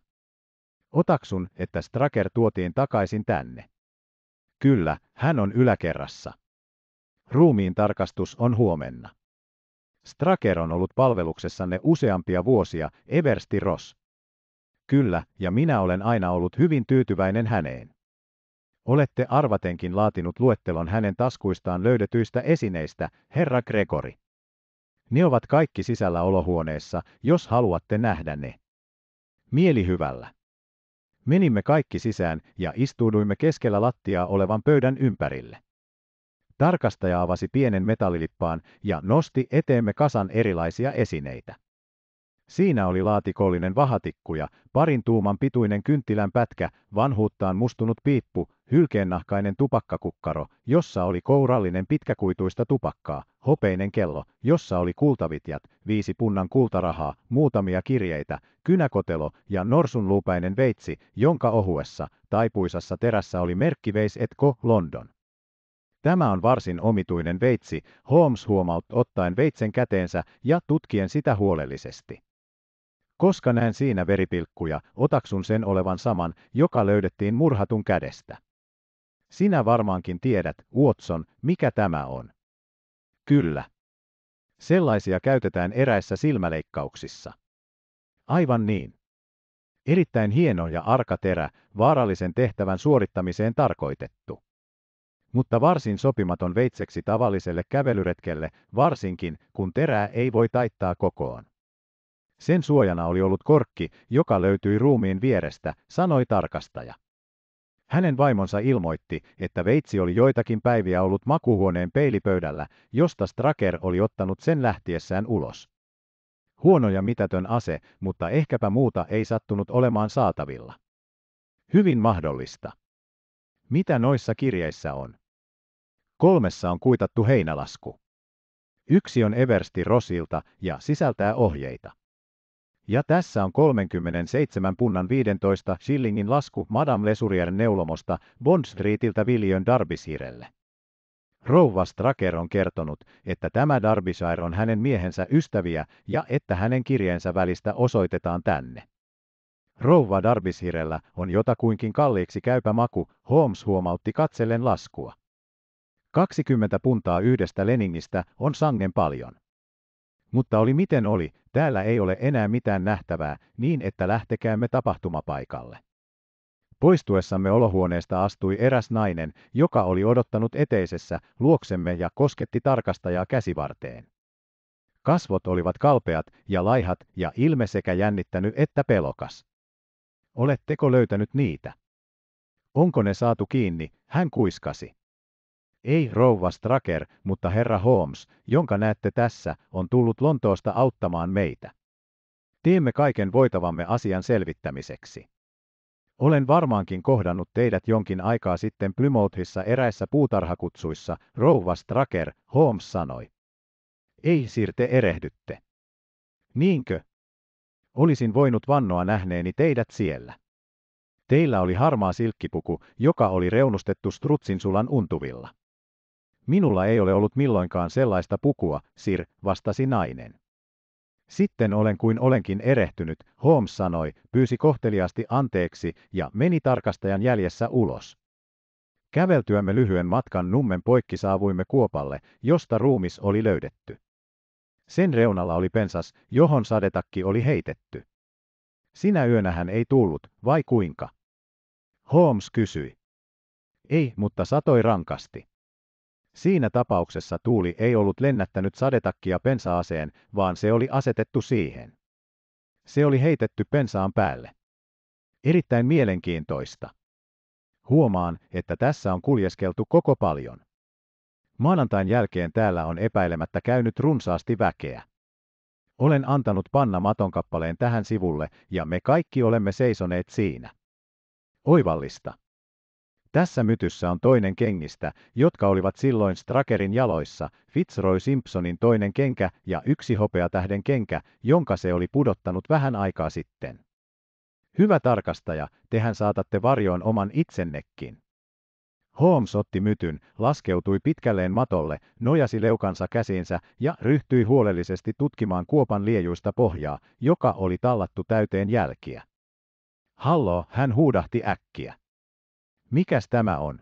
Speaker 1: Otaksun, että Straker tuotiin takaisin tänne. Kyllä, hän on yläkerrassa. Ruumiin tarkastus on huomenna. Straker on ollut palveluksessanne useampia vuosia, Eversti Ross. Kyllä, ja minä olen aina ollut hyvin tyytyväinen häneen. Olette arvatenkin laatinut luettelon hänen taskuistaan löydetyistä esineistä, herra Gregori. Ne ovat kaikki sisällä olohuoneessa, jos haluatte nähdä ne. Mielihyvällä. Menimme kaikki sisään ja istuuduimme keskellä lattiaa olevan pöydän ympärille. Tarkastaja avasi pienen metallilippaan ja nosti eteemme kasan erilaisia esineitä. Siinä oli laatikollinen vahatikkuja, parin tuuman pituinen kynttilän pätkä, vanhuuttaan mustunut piippu, hylkeennahkainen tupakkakukkaro, jossa oli kourallinen pitkäkuituista tupakkaa, hopeinen kello, jossa oli kultavitjat, viisi punnan kultarahaa, muutamia kirjeitä, kynäkotelo ja norsunluupäinen veitsi, jonka ohuessa, taipuisassa terässä oli merkki Veis Etko London. Tämä on varsin omituinen veitsi, Holmes huomautti ottaen veitsen käteensä ja tutkien sitä huolellisesti. Koska näen siinä veripilkkuja, otaksun sen olevan saman, joka löydettiin murhatun kädestä. Sinä varmaankin tiedät, Watson, mikä tämä on. Kyllä. Sellaisia käytetään eräissä silmäleikkauksissa. Aivan niin. Erittäin hieno ja arka terä, vaarallisen tehtävän suorittamiseen tarkoitettu. Mutta varsin sopimaton veitseksi tavalliselle kävelyretkelle, varsinkin kun terää ei voi taittaa kokoon. Sen suojana oli ollut korkki, joka löytyi ruumiin vierestä, sanoi tarkastaja. Hänen vaimonsa ilmoitti, että veitsi oli joitakin päiviä ollut makuhuoneen peilipöydällä, josta Straker oli ottanut sen lähtiessään ulos. Huono ja mitätön ase, mutta ehkäpä muuta ei sattunut olemaan saatavilla. Hyvin mahdollista. Mitä noissa kirjeissä on? Kolmessa on kuitattu heinälasku. Yksi on Eversti Rosilta ja sisältää ohjeita. Ja tässä on 37 punnan 15 shillingin lasku Madame Lesurier neulomosta Bond Streetiltä Viljön Darbysirelle. Rouva Straker on kertonut, että tämä Darbyshire on hänen miehensä ystäviä ja että hänen kirjeensä välistä osoitetaan tänne. Rouva Darbysirellä on jotakuinkin kalliiksi käypä maku, Holmes huomautti katsellen laskua. 20 puntaa yhdestä Leningistä on sangen paljon. Mutta oli miten oli, Täällä ei ole enää mitään nähtävää, niin että lähtekäämme tapahtumapaikalle. Poistuessamme olohuoneesta astui eräs nainen, joka oli odottanut eteisessä, luoksemme ja kosketti tarkastajaa käsivarteen. Kasvot olivat kalpeat ja laihat ja ilme sekä jännittänyt että pelokas. Oletteko löytänyt niitä? Onko ne saatu kiinni, hän kuiskasi. Ei rouva Straker, mutta herra Holmes, jonka näette tässä, on tullut Lontoosta auttamaan meitä. Teemme kaiken voitavamme asian selvittämiseksi. Olen varmaankin kohdannut teidät jonkin aikaa sitten Plymouthissa eräissä puutarhakutsuissa, rouva Straker, Holmes sanoi. Ei sirte erehdytte. Niinkö? Olisin voinut vannoa nähneeni teidät siellä. Teillä oli harmaa silkkipuku, joka oli reunustettu strutsinsulan untuvilla. Minulla ei ole ollut milloinkaan sellaista pukua, Sir, vastasi nainen. Sitten olen kuin olenkin erehtynyt, Holmes sanoi, pyysi kohteliaasti anteeksi ja meni tarkastajan jäljessä ulos. Käveltyämme lyhyen matkan nummen poikki saavuimme kuopalle, josta ruumis oli löydetty. Sen reunalla oli pensas, johon sadetakki oli heitetty. Sinä yönä hän ei tullut, vai kuinka? Holmes kysyi. Ei, mutta satoi rankasti. Siinä tapauksessa tuuli ei ollut lennättänyt sadetakkia pensaaseen, vaan se oli asetettu siihen. Se oli heitetty pensaan päälle. Erittäin mielenkiintoista. Huomaan, että tässä on kuljeskeltu koko paljon. Maanantain jälkeen täällä on epäilemättä käynyt runsaasti väkeä. Olen antanut panna matonkappaleen tähän sivulle ja me kaikki olemme seisoneet siinä. Oivallista. Tässä mytyssä on toinen kengistä, jotka olivat silloin Strakerin jaloissa, Fitzroy Simpsonin toinen kenkä ja yksi hopeatähden kenkä, jonka se oli pudottanut vähän aikaa sitten. Hyvä tarkastaja, tehän saatatte varjoon oman itsennekin. Holmes otti mytyn, laskeutui pitkälleen matolle, nojasi leukansa käsiinsä ja ryhtyi huolellisesti tutkimaan kuopan liejuista pohjaa, joka oli tallattu täyteen jälkiä. Hallo, hän huudahti äkkiä. Mikäs tämä on?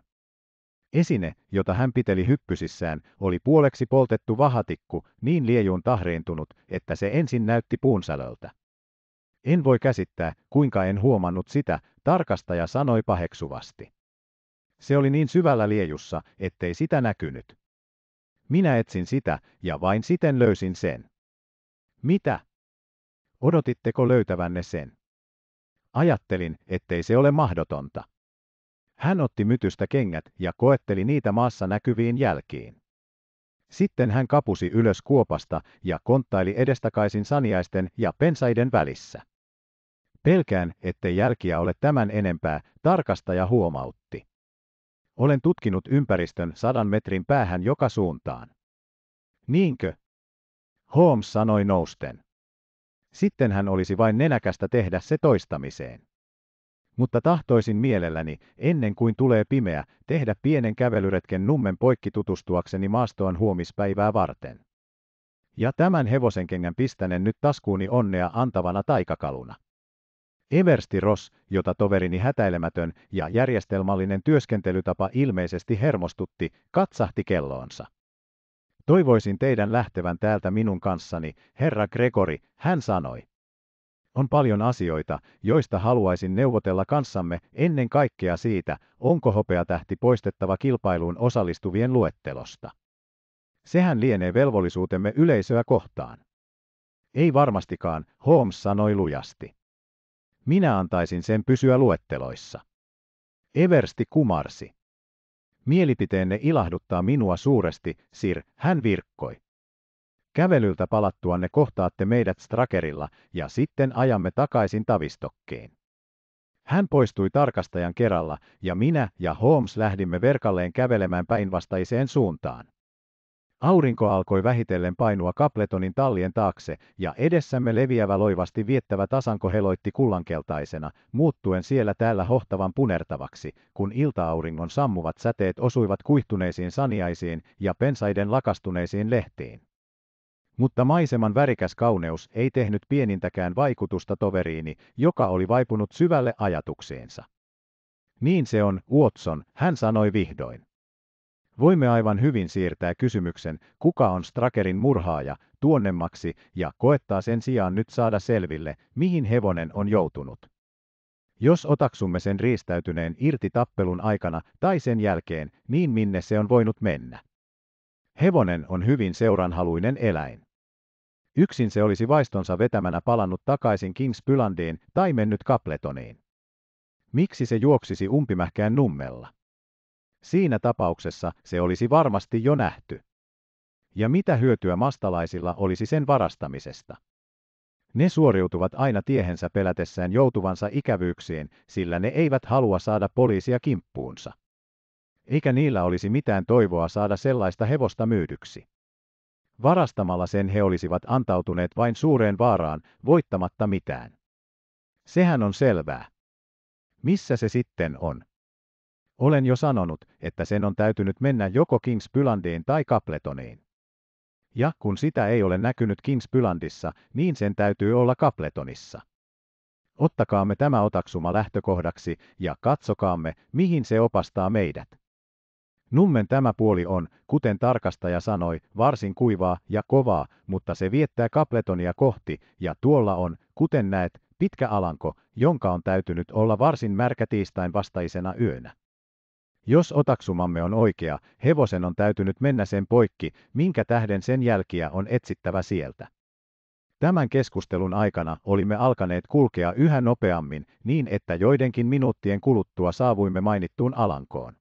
Speaker 1: Esine, jota hän piteli hyppysissään, oli puoleksi poltettu vahatikku, niin liejuun tahreintunut, että se ensin näytti puunsälöltä. En voi käsittää, kuinka en huomannut sitä, tarkastaja sanoi paheksuvasti. Se oli niin syvällä liejussa, ettei sitä näkynyt. Minä etsin sitä, ja vain siten löysin sen. Mitä? Odotitteko löytävänne sen? Ajattelin, ettei se ole mahdotonta. Hän otti mytystä kengät ja koetteli niitä maassa näkyviin jälkiin. Sitten hän kapusi ylös kuopasta ja konttaili edestakaisin saniaisten ja pensaiden välissä. Pelkään, ettei jälkiä ole tämän enempää, tarkastaja huomautti. Olen tutkinut ympäristön sadan metrin päähän joka suuntaan. Niinkö? Holmes sanoi nousten. Sitten hän olisi vain nenäkästä tehdä se toistamiseen mutta tahtoisin mielelläni, ennen kuin tulee pimeä, tehdä pienen kävelyretken nummen poikki tutustuakseni maastoon huomispäivää varten. Ja tämän hevosenkengän pistänen nyt taskuuni onnea antavana taikakaluna. Eversti Ross, jota toverini hätäilemätön ja järjestelmällinen työskentelytapa ilmeisesti hermostutti, katsahti kelloonsa. Toivoisin teidän lähtevän täältä minun kanssani, herra Gregori, hän sanoi. On paljon asioita, joista haluaisin neuvotella kanssamme ennen kaikkea siitä, onko hopeatähti poistettava kilpailuun osallistuvien luettelosta. Sehän lienee velvollisuutemme yleisöä kohtaan. Ei varmastikaan, Holmes sanoi lujasti. Minä antaisin sen pysyä luetteloissa. Eversti kumarsi. Mielipiteenne ilahduttaa minua suuresti, Sir, hän virkkoi. Kävelyltä palattuanne kohtaatte meidät Strakerilla ja sitten ajamme takaisin Tavistokkeen. Hän poistui tarkastajan kerralla, ja minä ja Holmes lähdimme verkalleen kävelemään päinvastaiseen suuntaan. Aurinko alkoi vähitellen painua Kapletonin tallien taakse, ja edessämme leviävä loivasti viettävä tasanko heloitti kullankeltaisena, muuttuen siellä täällä hohtavan punertavaksi, kun ilta-auringon sammuvat säteet osuivat kuihtuneisiin saniaisiin ja pensaiden lakastuneisiin lehtiin. Mutta maiseman värikäs kauneus ei tehnyt pienintäkään vaikutusta toveriini, joka oli vaipunut syvälle ajatukseensa. Niin se on, Watson, hän sanoi vihdoin. Voimme aivan hyvin siirtää kysymyksen, kuka on Strakerin murhaaja, tuonnemmaksi ja koettaa sen sijaan nyt saada selville, mihin hevonen on joutunut. Jos otaksumme sen riistäytyneen irti tappelun aikana tai sen jälkeen, niin minne se on voinut mennä? Hevonen on hyvin seuranhaluinen eläin. Yksin se olisi vaistonsa vetämänä palannut takaisin Kings Pylandiin tai mennyt Kapletoniin. Miksi se juoksisi umpimähkään nummella? Siinä tapauksessa se olisi varmasti jo nähty. Ja mitä hyötyä mastalaisilla olisi sen varastamisesta? Ne suoriutuvat aina tiehensä pelätessään joutuvansa ikävyyksiin, sillä ne eivät halua saada poliisia kimppuunsa. Eikä niillä olisi mitään toivoa saada sellaista hevosta myydyksi. Varastamalla sen he olisivat antautuneet vain suureen vaaraan, voittamatta mitään. Sehän on selvää. Missä se sitten on? Olen jo sanonut, että sen on täytynyt mennä joko Kingspylandiin tai Kapletoniin. Ja kun sitä ei ole näkynyt Kingspylandissa, niin sen täytyy olla Kapletonissa. Ottakaamme tämä otaksuma lähtökohdaksi ja katsokaamme, mihin se opastaa meidät. Nummen tämä puoli on, kuten tarkastaja sanoi, varsin kuivaa ja kovaa, mutta se viettää kapletonia kohti, ja tuolla on, kuten näet, pitkä alanko, jonka on täytynyt olla varsin märkä tiistain vastaisena yönä. Jos otaksumamme on oikea, hevosen on täytynyt mennä sen poikki, minkä tähden sen jälkiä on etsittävä sieltä. Tämän keskustelun aikana olimme alkaneet kulkea yhä nopeammin, niin että joidenkin minuuttien kuluttua saavuimme mainittuun alankoon.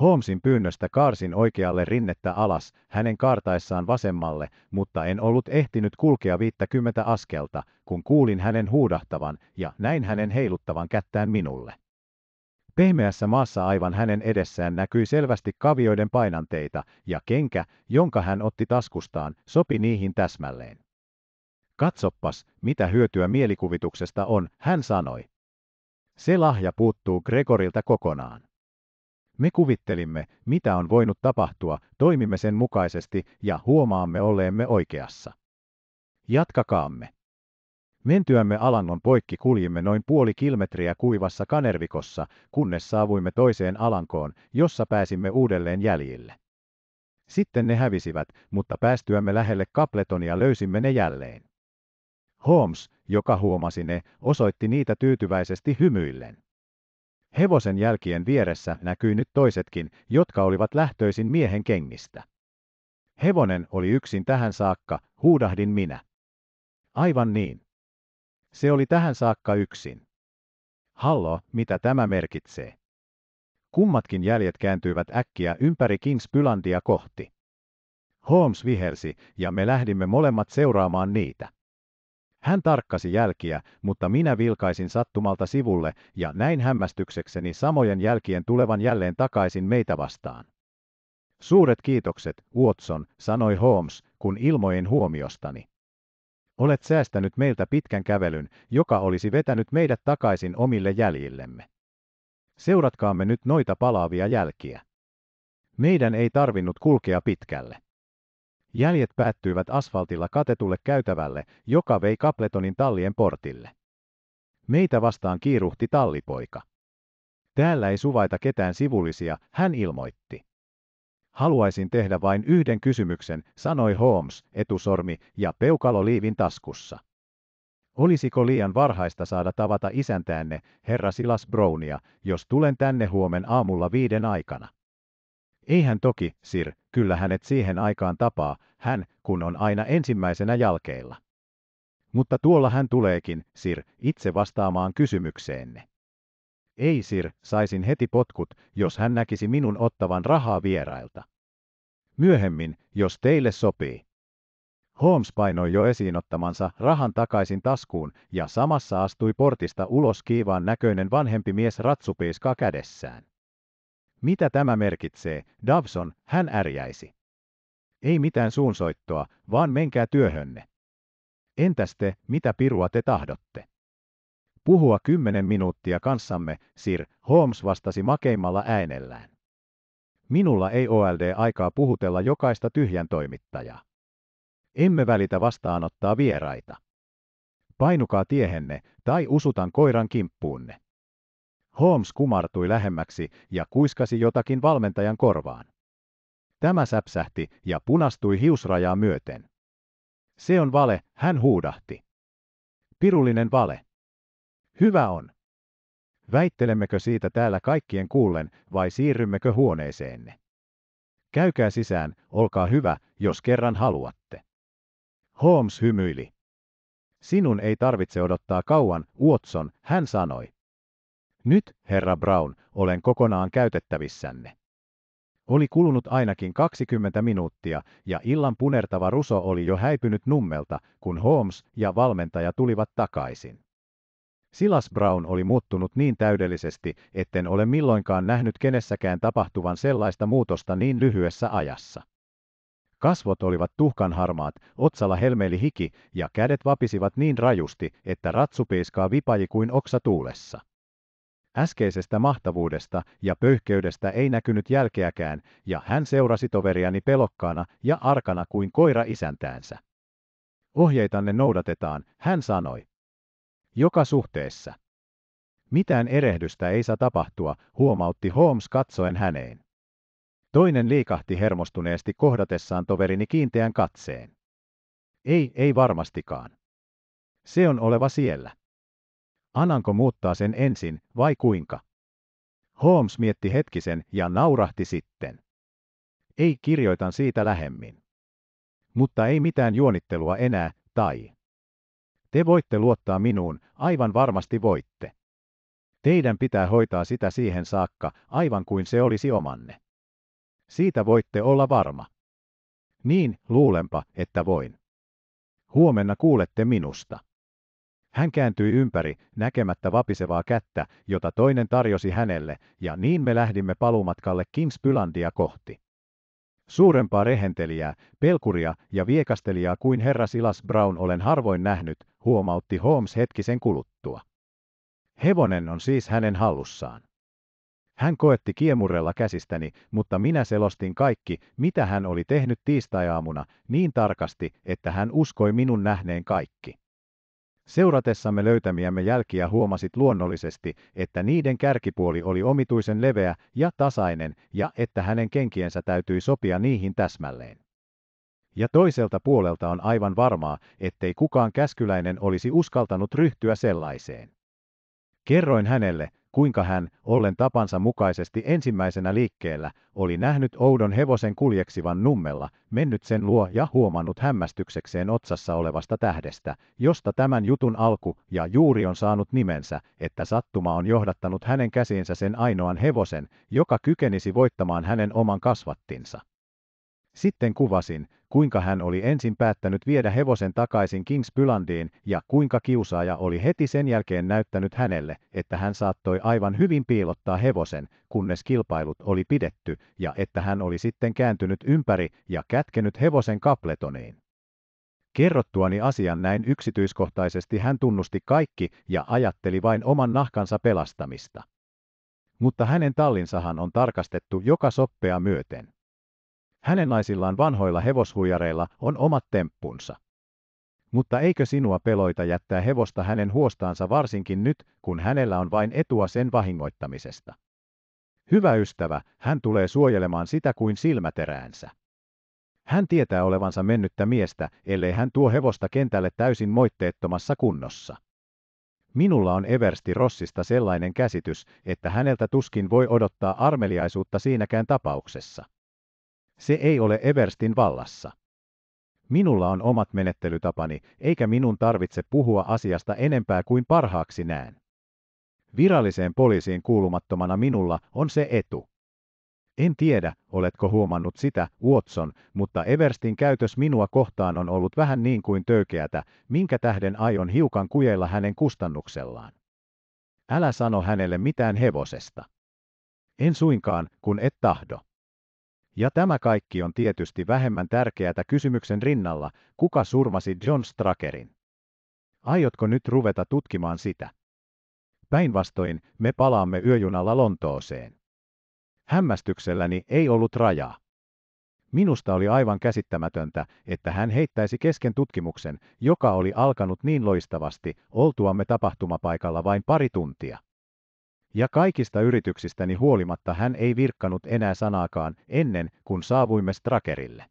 Speaker 1: Holmesin pyynnöstä kaarsin oikealle rinnettä alas, hänen kartaessaan vasemmalle, mutta en ollut ehtinyt kulkea viittäkymmentä askelta, kun kuulin hänen huudahtavan ja näin hänen heiluttavan kättään minulle. Pehmeässä maassa aivan hänen edessään näkyi selvästi kavioiden painanteita, ja kenkä, jonka hän otti taskustaan, sopi niihin täsmälleen. Katsoppas, mitä hyötyä mielikuvituksesta on, hän sanoi. Se lahja puuttuu Gregorilta kokonaan. Me kuvittelimme, mitä on voinut tapahtua, toimimme sen mukaisesti ja huomaamme olleemme oikeassa. Jatkakaamme. Mentyämme alannon poikki kuljimme noin puoli kilometriä kuivassa kanervikossa, kunnes saavuimme toiseen alankoon, jossa pääsimme uudelleen jäljille. Sitten ne hävisivät, mutta päästyämme lähelle kapletonia löysimme ne jälleen. Holmes, joka huomasi ne, osoitti niitä tyytyväisesti hymyillen. Hevosen jälkien vieressä näkyi nyt toisetkin, jotka olivat lähtöisin miehen kengistä. Hevonen oli yksin tähän saakka, huudahdin minä. Aivan niin. Se oli tähän saakka yksin. Hallo, mitä tämä merkitsee? Kummatkin jäljet kääntyivät äkkiä ympäri Kings Pylandia kohti. Holmes vihelsi, ja me lähdimme molemmat seuraamaan niitä. Hän tarkkasi jälkiä, mutta minä vilkaisin sattumalta sivulle, ja näin hämmästyksekseni samojen jälkien tulevan jälleen takaisin meitä vastaan. Suuret kiitokset, Watson, sanoi Holmes, kun ilmoin huomiostani. Olet säästänyt meiltä pitkän kävelyn, joka olisi vetänyt meidät takaisin omille jäljillemme. Seuratkaamme nyt noita palaavia jälkiä. Meidän ei tarvinnut kulkea pitkälle. Jäljet päättyivät asfaltilla katetulle käytävälle, joka vei Kapletonin tallien portille. Meitä vastaan kiiruhti tallipoika. Täällä ei suvaita ketään sivullisia, hän ilmoitti. Haluaisin tehdä vain yhden kysymyksen, sanoi Holmes, etusormi ja peukalo liivin taskussa. Olisiko liian varhaista saada tavata isäntäänne, herra Silas Brownia, jos tulen tänne huomen aamulla viiden aikana? Eihän toki, Sir, kyllä hänet siihen aikaan tapaa, hän, kun on aina ensimmäisenä jalkeilla. Mutta tuolla hän tuleekin, Sir, itse vastaamaan kysymykseenne. Ei, Sir, saisin heti potkut, jos hän näkisi minun ottavan rahaa vierailta. Myöhemmin, jos teille sopii. Holmes painoi jo esiin ottamansa rahan takaisin taskuun ja samassa astui portista ulos kiivaan näköinen vanhempi mies ratsupiiskaa kädessään. Mitä tämä merkitsee? Davson, hän ärjäisi. Ei mitään suunsoittoa, vaan menkää työhönne. Entäs te, mitä pirua te tahdotte? Puhua kymmenen minuuttia kanssamme, Sir Holmes vastasi makeimmalla äänellään. Minulla ei OLD aikaa puhutella jokaista tyhjän toimittajaa. Emme välitä vastaanottaa vieraita. Painukaa tiehenne, tai usutan koiran kimppuunne. Holmes kumartui lähemmäksi ja kuiskasi jotakin valmentajan korvaan. Tämä säpsähti ja punastui hiusrajaa myöten. Se on vale, hän huudahti. Pirullinen vale. Hyvä on. Väittelemmekö siitä täällä kaikkien kuullen vai siirrymmekö huoneeseenne? Käykää sisään, olkaa hyvä, jos kerran haluatte. Holmes hymyili. Sinun ei tarvitse odottaa kauan, Watson, hän sanoi. Nyt, herra Brown, olen kokonaan käytettävissänne. Oli kulunut ainakin 20 minuuttia, ja illan punertava ruso oli jo häipynyt nummelta, kun Holmes ja valmentaja tulivat takaisin. Silas Brown oli muuttunut niin täydellisesti, etten ole milloinkaan nähnyt kenessäkään tapahtuvan sellaista muutosta niin lyhyessä ajassa. Kasvot olivat tuhkanharmaat, otsalla helmeili hiki ja kädet vapisivat niin rajusti, että ratsupiiskaa vipaji kuin oksa tuulessa. Äskeisestä mahtavuudesta ja pöyhkeydestä ei näkynyt jälkeäkään, ja hän seurasi toveriani pelokkaana ja arkana kuin koira isäntäänsä. Ohjeitanne noudatetaan, hän sanoi. Joka suhteessa. Mitään erehdystä ei saa tapahtua, huomautti Holmes katsoen häneen. Toinen liikahti hermostuneesti kohdatessaan toverini kiinteän katseen. Ei, ei varmastikaan. Se on oleva siellä ananko muuttaa sen ensin vai kuinka? Holmes mietti hetkisen ja naurahti sitten. Ei kirjoitan siitä lähemmin. Mutta ei mitään juonittelua enää, tai. Te voitte luottaa minuun, aivan varmasti voitte. Teidän pitää hoitaa sitä siihen saakka, aivan kuin se olisi omanne. Siitä voitte olla varma. Niin, luulenpa, että voin. Huomenna kuulette minusta. Hän kääntyi ympäri, näkemättä vapisevaa kättä, jota toinen tarjosi hänelle, ja niin me lähdimme palumatkalle Kingspylandia kohti. Suurempaa rehentelijää, pelkuria ja viekastelijaa kuin herra Silas Brown olen harvoin nähnyt, huomautti Holmes hetkisen kuluttua. Hevonen on siis hänen hallussaan. Hän koetti kiemurella käsistäni, mutta minä selostin kaikki, mitä hän oli tehnyt tiistaiaamuna, niin tarkasti, että hän uskoi minun nähneen kaikki. Seuratessamme löytämiämme jälkiä huomasit luonnollisesti, että niiden kärkipuoli oli omituisen leveä ja tasainen ja että hänen kenkiensä täytyi sopia niihin täsmälleen. Ja toiselta puolelta on aivan varmaa, ettei kukaan käskyläinen olisi uskaltanut ryhtyä sellaiseen. Kerroin hänelle, kuinka hän, ollen tapansa mukaisesti ensimmäisenä liikkeellä, oli nähnyt oudon hevosen kuljeksivan nummella, mennyt sen luo ja huomannut hämmästyksekseen otsassa olevasta tähdestä, josta tämän jutun alku ja juuri on saanut nimensä, että sattuma on johdattanut hänen käsiinsä sen ainoan hevosen, joka kykenisi voittamaan hänen oman kasvattinsa. Sitten kuvasin, kuinka hän oli ensin päättänyt viedä hevosen takaisin Kingspylandiin ja kuinka kiusaaja oli heti sen jälkeen näyttänyt hänelle, että hän saattoi aivan hyvin piilottaa hevosen, kunnes kilpailut oli pidetty, ja että hän oli sitten kääntynyt ympäri ja kätkenyt hevosen kapletoniin. Kerrottuani asian näin yksityiskohtaisesti hän tunnusti kaikki ja ajatteli vain oman nahkansa pelastamista. Mutta hänen tallinsahan on tarkastettu joka soppea myöten. Hänen naisillaan vanhoilla hevoshuijareilla on omat temppunsa. Mutta eikö sinua peloita jättää hevosta hänen huostaansa varsinkin nyt, kun hänellä on vain etua sen vahingoittamisesta? Hyvä ystävä, hän tulee suojelemaan sitä kuin silmäteräänsä. Hän tietää olevansa mennyttä miestä, ellei hän tuo hevosta kentälle täysin moitteettomassa kunnossa. Minulla on Eversti Rossista sellainen käsitys, että häneltä tuskin voi odottaa armeliaisuutta siinäkään tapauksessa. Se ei ole Everstin vallassa. Minulla on omat menettelytapani, eikä minun tarvitse puhua asiasta enempää kuin parhaaksi näen. Viralliseen poliisiin kuulumattomana minulla on se etu. En tiedä, oletko huomannut sitä, Watson, mutta Everstin käytös minua kohtaan on ollut vähän niin kuin töykeätä, minkä tähden aion hiukan kujeilla hänen kustannuksellaan. Älä sano hänelle mitään hevosesta. En suinkaan, kun et tahdo. Ja tämä kaikki on tietysti vähemmän tärkeätä kysymyksen rinnalla, kuka surmasi John Strakerin. Aiotko nyt ruveta tutkimaan sitä? Päinvastoin, me palaamme yöjunalla Lontooseen. Hämmästykselläni ei ollut rajaa. Minusta oli aivan käsittämätöntä, että hän heittäisi kesken tutkimuksen, joka oli alkanut niin loistavasti, oltuamme tapahtumapaikalla vain pari tuntia ja kaikista yrityksistäni huolimatta hän ei virkkanut enää sanaakaan ennen kuin saavuimme Strakerille.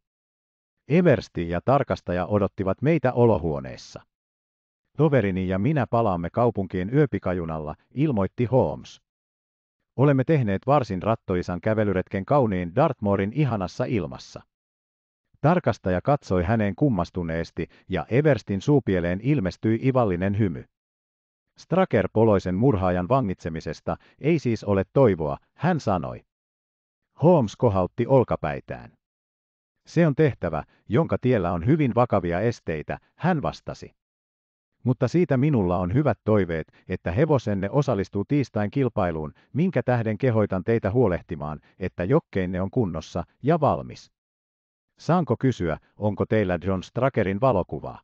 Speaker 1: Eversti ja tarkastaja odottivat meitä olohuoneessa. Toverini ja minä palaamme kaupunkien yöpikajunalla, ilmoitti Holmes. Olemme tehneet varsin rattoisan kävelyretken kauniin Dartmoorin ihanassa ilmassa. Tarkastaja katsoi häneen kummastuneesti ja Everstin suupieleen ilmestyi ivallinen hymy. Straker Poloisen murhaajan vangitsemisesta ei siis ole toivoa, hän sanoi. Holmes kohautti olkapäitään. Se on tehtävä, jonka tiellä on hyvin vakavia esteitä, hän vastasi. Mutta siitä minulla on hyvät toiveet, että hevosenne osallistuu tiistain kilpailuun, minkä tähden kehoitan teitä huolehtimaan, että jokkeinne on kunnossa ja valmis. Saanko kysyä, onko teillä John Strakerin valokuvaa?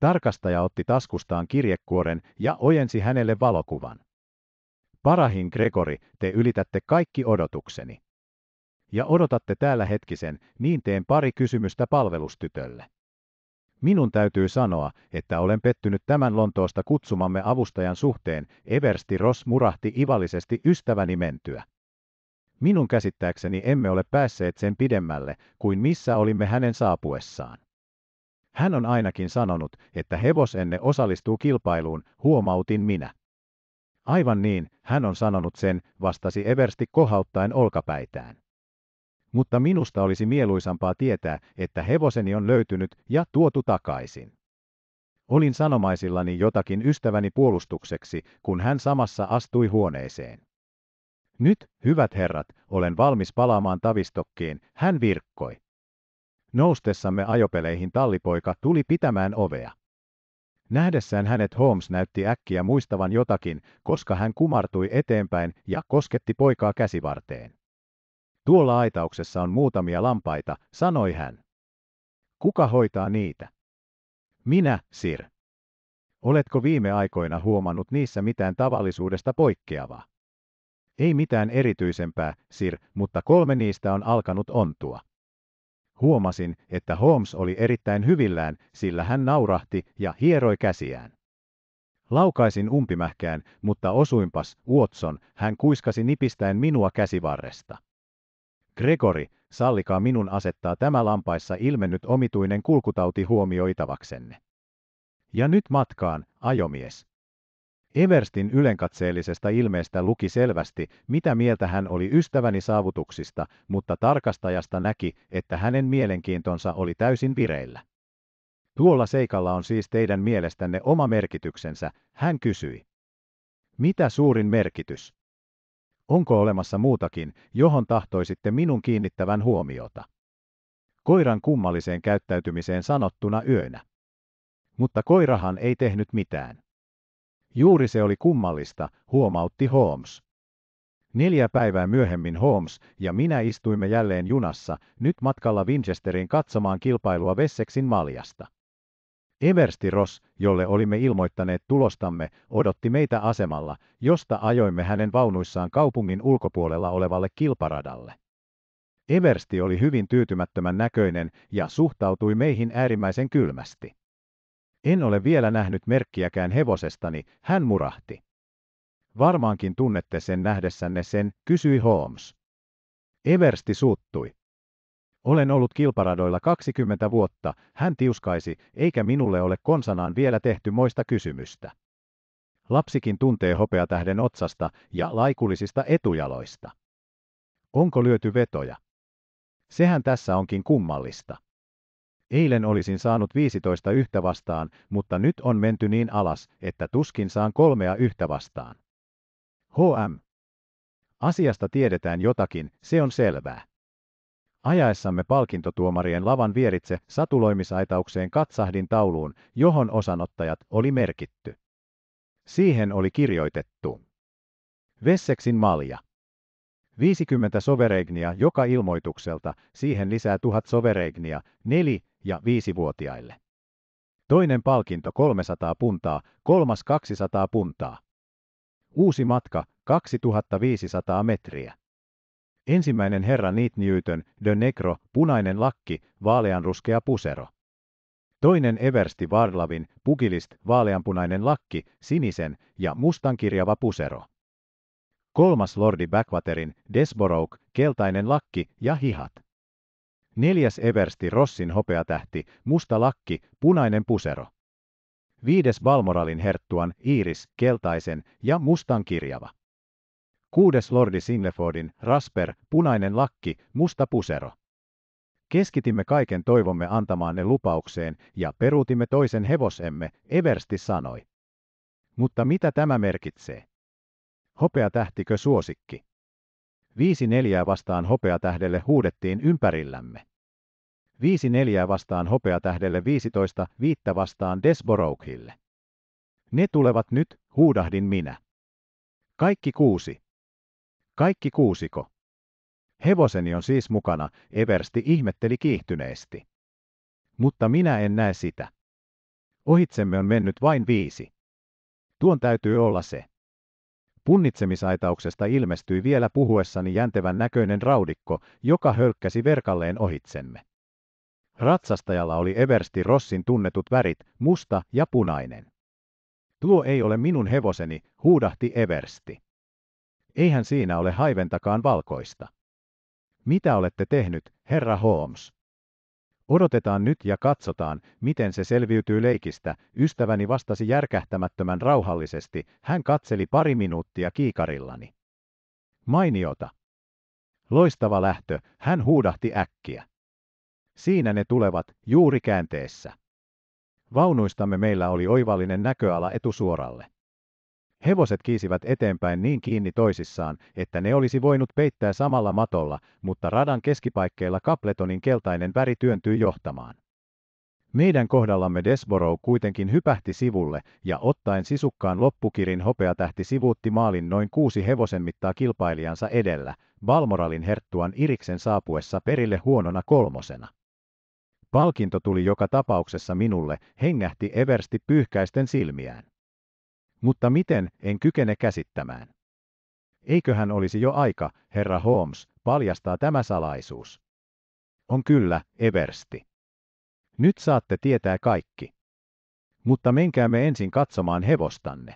Speaker 1: Tarkastaja otti taskustaan kirjekuoren ja ojensi hänelle valokuvan. Parahin Gregori, te ylitätte kaikki odotukseni. Ja odotatte täällä hetkisen, niin teen pari kysymystä palvelustytölle. Minun täytyy sanoa, että olen pettynyt tämän Lontoosta kutsumamme avustajan suhteen, Eversti Ross murahti ivallisesti ystäväni mentyä. Minun käsittääkseni emme ole päässeet sen pidemmälle kuin missä olimme hänen saapuessaan. Hän on ainakin sanonut, että hevosenne osallistuu kilpailuun, huomautin minä. Aivan niin, hän on sanonut sen, vastasi Eversti kohauttaen olkapäitään. Mutta minusta olisi mieluisampaa tietää, että hevoseni on löytynyt ja tuotu takaisin. Olin sanomaisillani jotakin ystäväni puolustukseksi, kun hän samassa astui huoneeseen. Nyt, hyvät herrat, olen valmis palaamaan tavistokkiin, hän virkkoi. Noustessamme ajopeleihin tallipoika tuli pitämään ovea. Nähdessään hänet Holmes näytti äkkiä muistavan jotakin, koska hän kumartui eteenpäin ja kosketti poikaa käsivarteen. Tuolla aitauksessa on muutamia lampaita, sanoi hän. Kuka hoitaa niitä? Minä, Sir. Oletko viime aikoina huomannut niissä mitään tavallisuudesta poikkeavaa? Ei mitään erityisempää, Sir, mutta kolme niistä on alkanut ontua. Huomasin, että Holmes oli erittäin hyvillään, sillä hän naurahti ja hieroi käsiään. Laukaisin umpimähkään, mutta osuinpas, Watson, hän kuiskasi nipistäen minua käsivarresta. Gregori, sallikaa minun asettaa tämä lampaissa ilmennyt omituinen kulkutauti huomioitavaksenne. Ja nyt matkaan, ajomies. Everstin ylenkatseellisesta ilmeestä luki selvästi, mitä mieltä hän oli ystäväni saavutuksista, mutta tarkastajasta näki, että hänen mielenkiintonsa oli täysin vireillä. Tuolla seikalla on siis teidän mielestänne oma merkityksensä, hän kysyi. Mitä suurin merkitys? Onko olemassa muutakin, johon tahtoisitte minun kiinnittävän huomiota? Koiran kummalliseen käyttäytymiseen sanottuna yönä. Mutta koirahan ei tehnyt mitään. Juuri se oli kummallista, huomautti Holmes. Neljä päivää myöhemmin Holmes ja minä istuimme jälleen junassa, nyt matkalla Winchesterin katsomaan kilpailua Vesseksin maljasta. Eversti Ross, jolle olimme ilmoittaneet tulostamme, odotti meitä asemalla, josta ajoimme hänen vaunuissaan kaupungin ulkopuolella olevalle kilparadalle. Eversti oli hyvin tyytymättömän näköinen ja suhtautui meihin äärimmäisen kylmästi. En ole vielä nähnyt merkkiäkään hevosestani, hän murahti. Varmaankin tunnette sen nähdessänne sen, kysyi Holmes. Eversti suuttui. Olen ollut kilparadoilla 20 vuotta, hän tiuskaisi, eikä minulle ole konsanaan vielä tehty moista kysymystä. Lapsikin tuntee hopeatähden otsasta ja laikullisista etujaloista. Onko lyöty vetoja? Sehän tässä onkin kummallista. Eilen olisin saanut 15 yhtä vastaan, mutta nyt on menty niin alas, että tuskin saan kolmea yhtä vastaan. HM. Asiasta tiedetään jotakin, se on selvää. Ajaessamme palkintotuomarien lavan vieritse satuloimisaitaukseen katsahdin tauluun, johon osanottajat oli merkitty. Siihen oli kirjoitettu. Vesseksin malja. 50 sovereignia joka ilmoitukselta, siihen lisää 1000 sovereignia, 4 ja viisivuotiaille. vuotiaille Toinen palkinto 300 puntaa, kolmas 200 puntaa. Uusi matka 2500 metriä. Ensimmäinen herra Neat Newton, De Negro, punainen lakki, vaaleanruskea pusero. Toinen Eversti Varlavin, pukilist, vaaleanpunainen lakki, sinisen ja mustankirjava pusero. Kolmas Lordi Backwaterin, Desborough, keltainen lakki ja hihat. Neljäs Eversti Rossin hopeatähti, musta lakki, punainen pusero. Viides Balmoralin herttuan, iiris, keltaisen ja mustan kirjava. Kuudes Lordi Singlefordin, rasper, punainen lakki, musta pusero. Keskitimme kaiken toivomme antamaanne lupaukseen ja peruutimme toisen hevosemme, Eversti sanoi. Mutta mitä tämä merkitsee? Hopea tähtikö suosikki? Viisi neljää vastaan hopea tähdelle huudettiin ympärillämme. Viisi neljää vastaan hopeatähdelle 15, viittä vastaan Desboroghille. Ne tulevat nyt, huudahdin minä. Kaikki kuusi. Kaikki kuusiko. Hevoseni on siis mukana, Eversti ihmetteli kiihtyneesti. Mutta minä en näe sitä. Ohitsemme on mennyt vain viisi. Tuon täytyy olla se. Punnitsemisaitauksesta ilmestyi vielä puhuessani jäntevän näköinen raudikko, joka hölkkäsi verkalleen ohitsemme. Ratsastajalla oli Eversti Rossin tunnetut värit, musta ja punainen. Tuo ei ole minun hevoseni, huudahti Eversti. Eihän siinä ole haiventakaan valkoista. Mitä olette tehnyt, herra Holmes? Odotetaan nyt ja katsotaan, miten se selviytyy leikistä, ystäväni vastasi järkähtämättömän rauhallisesti, hän katseli pari minuuttia kiikarillani. Mainiota. Loistava lähtö, hän huudahti äkkiä. Siinä ne tulevat, juuri käänteessä. Vaunuistamme meillä oli oivallinen näköala etusuoralle. Hevoset kiisivät eteenpäin niin kiinni toisissaan, että ne olisi voinut peittää samalla matolla, mutta radan keskipaikkeilla kapletonin keltainen väri työntyi johtamaan. Meidän kohdallamme Desborough kuitenkin hypähti sivulle ja ottaen sisukkaan loppukirin hopeatähti sivuutti maalin noin kuusi hevosen mittaa kilpailijansa edellä, Balmoralin herttuan Iriksen saapuessa perille huonona kolmosena. Palkinto tuli joka tapauksessa minulle, hengähti Eversti pyyhkäisten silmiään. Mutta miten, en kykene käsittämään. Eiköhän olisi jo aika, herra Holmes, paljastaa tämä salaisuus. On kyllä, Eversti. Nyt saatte tietää kaikki. Mutta menkäämme ensin katsomaan hevostanne.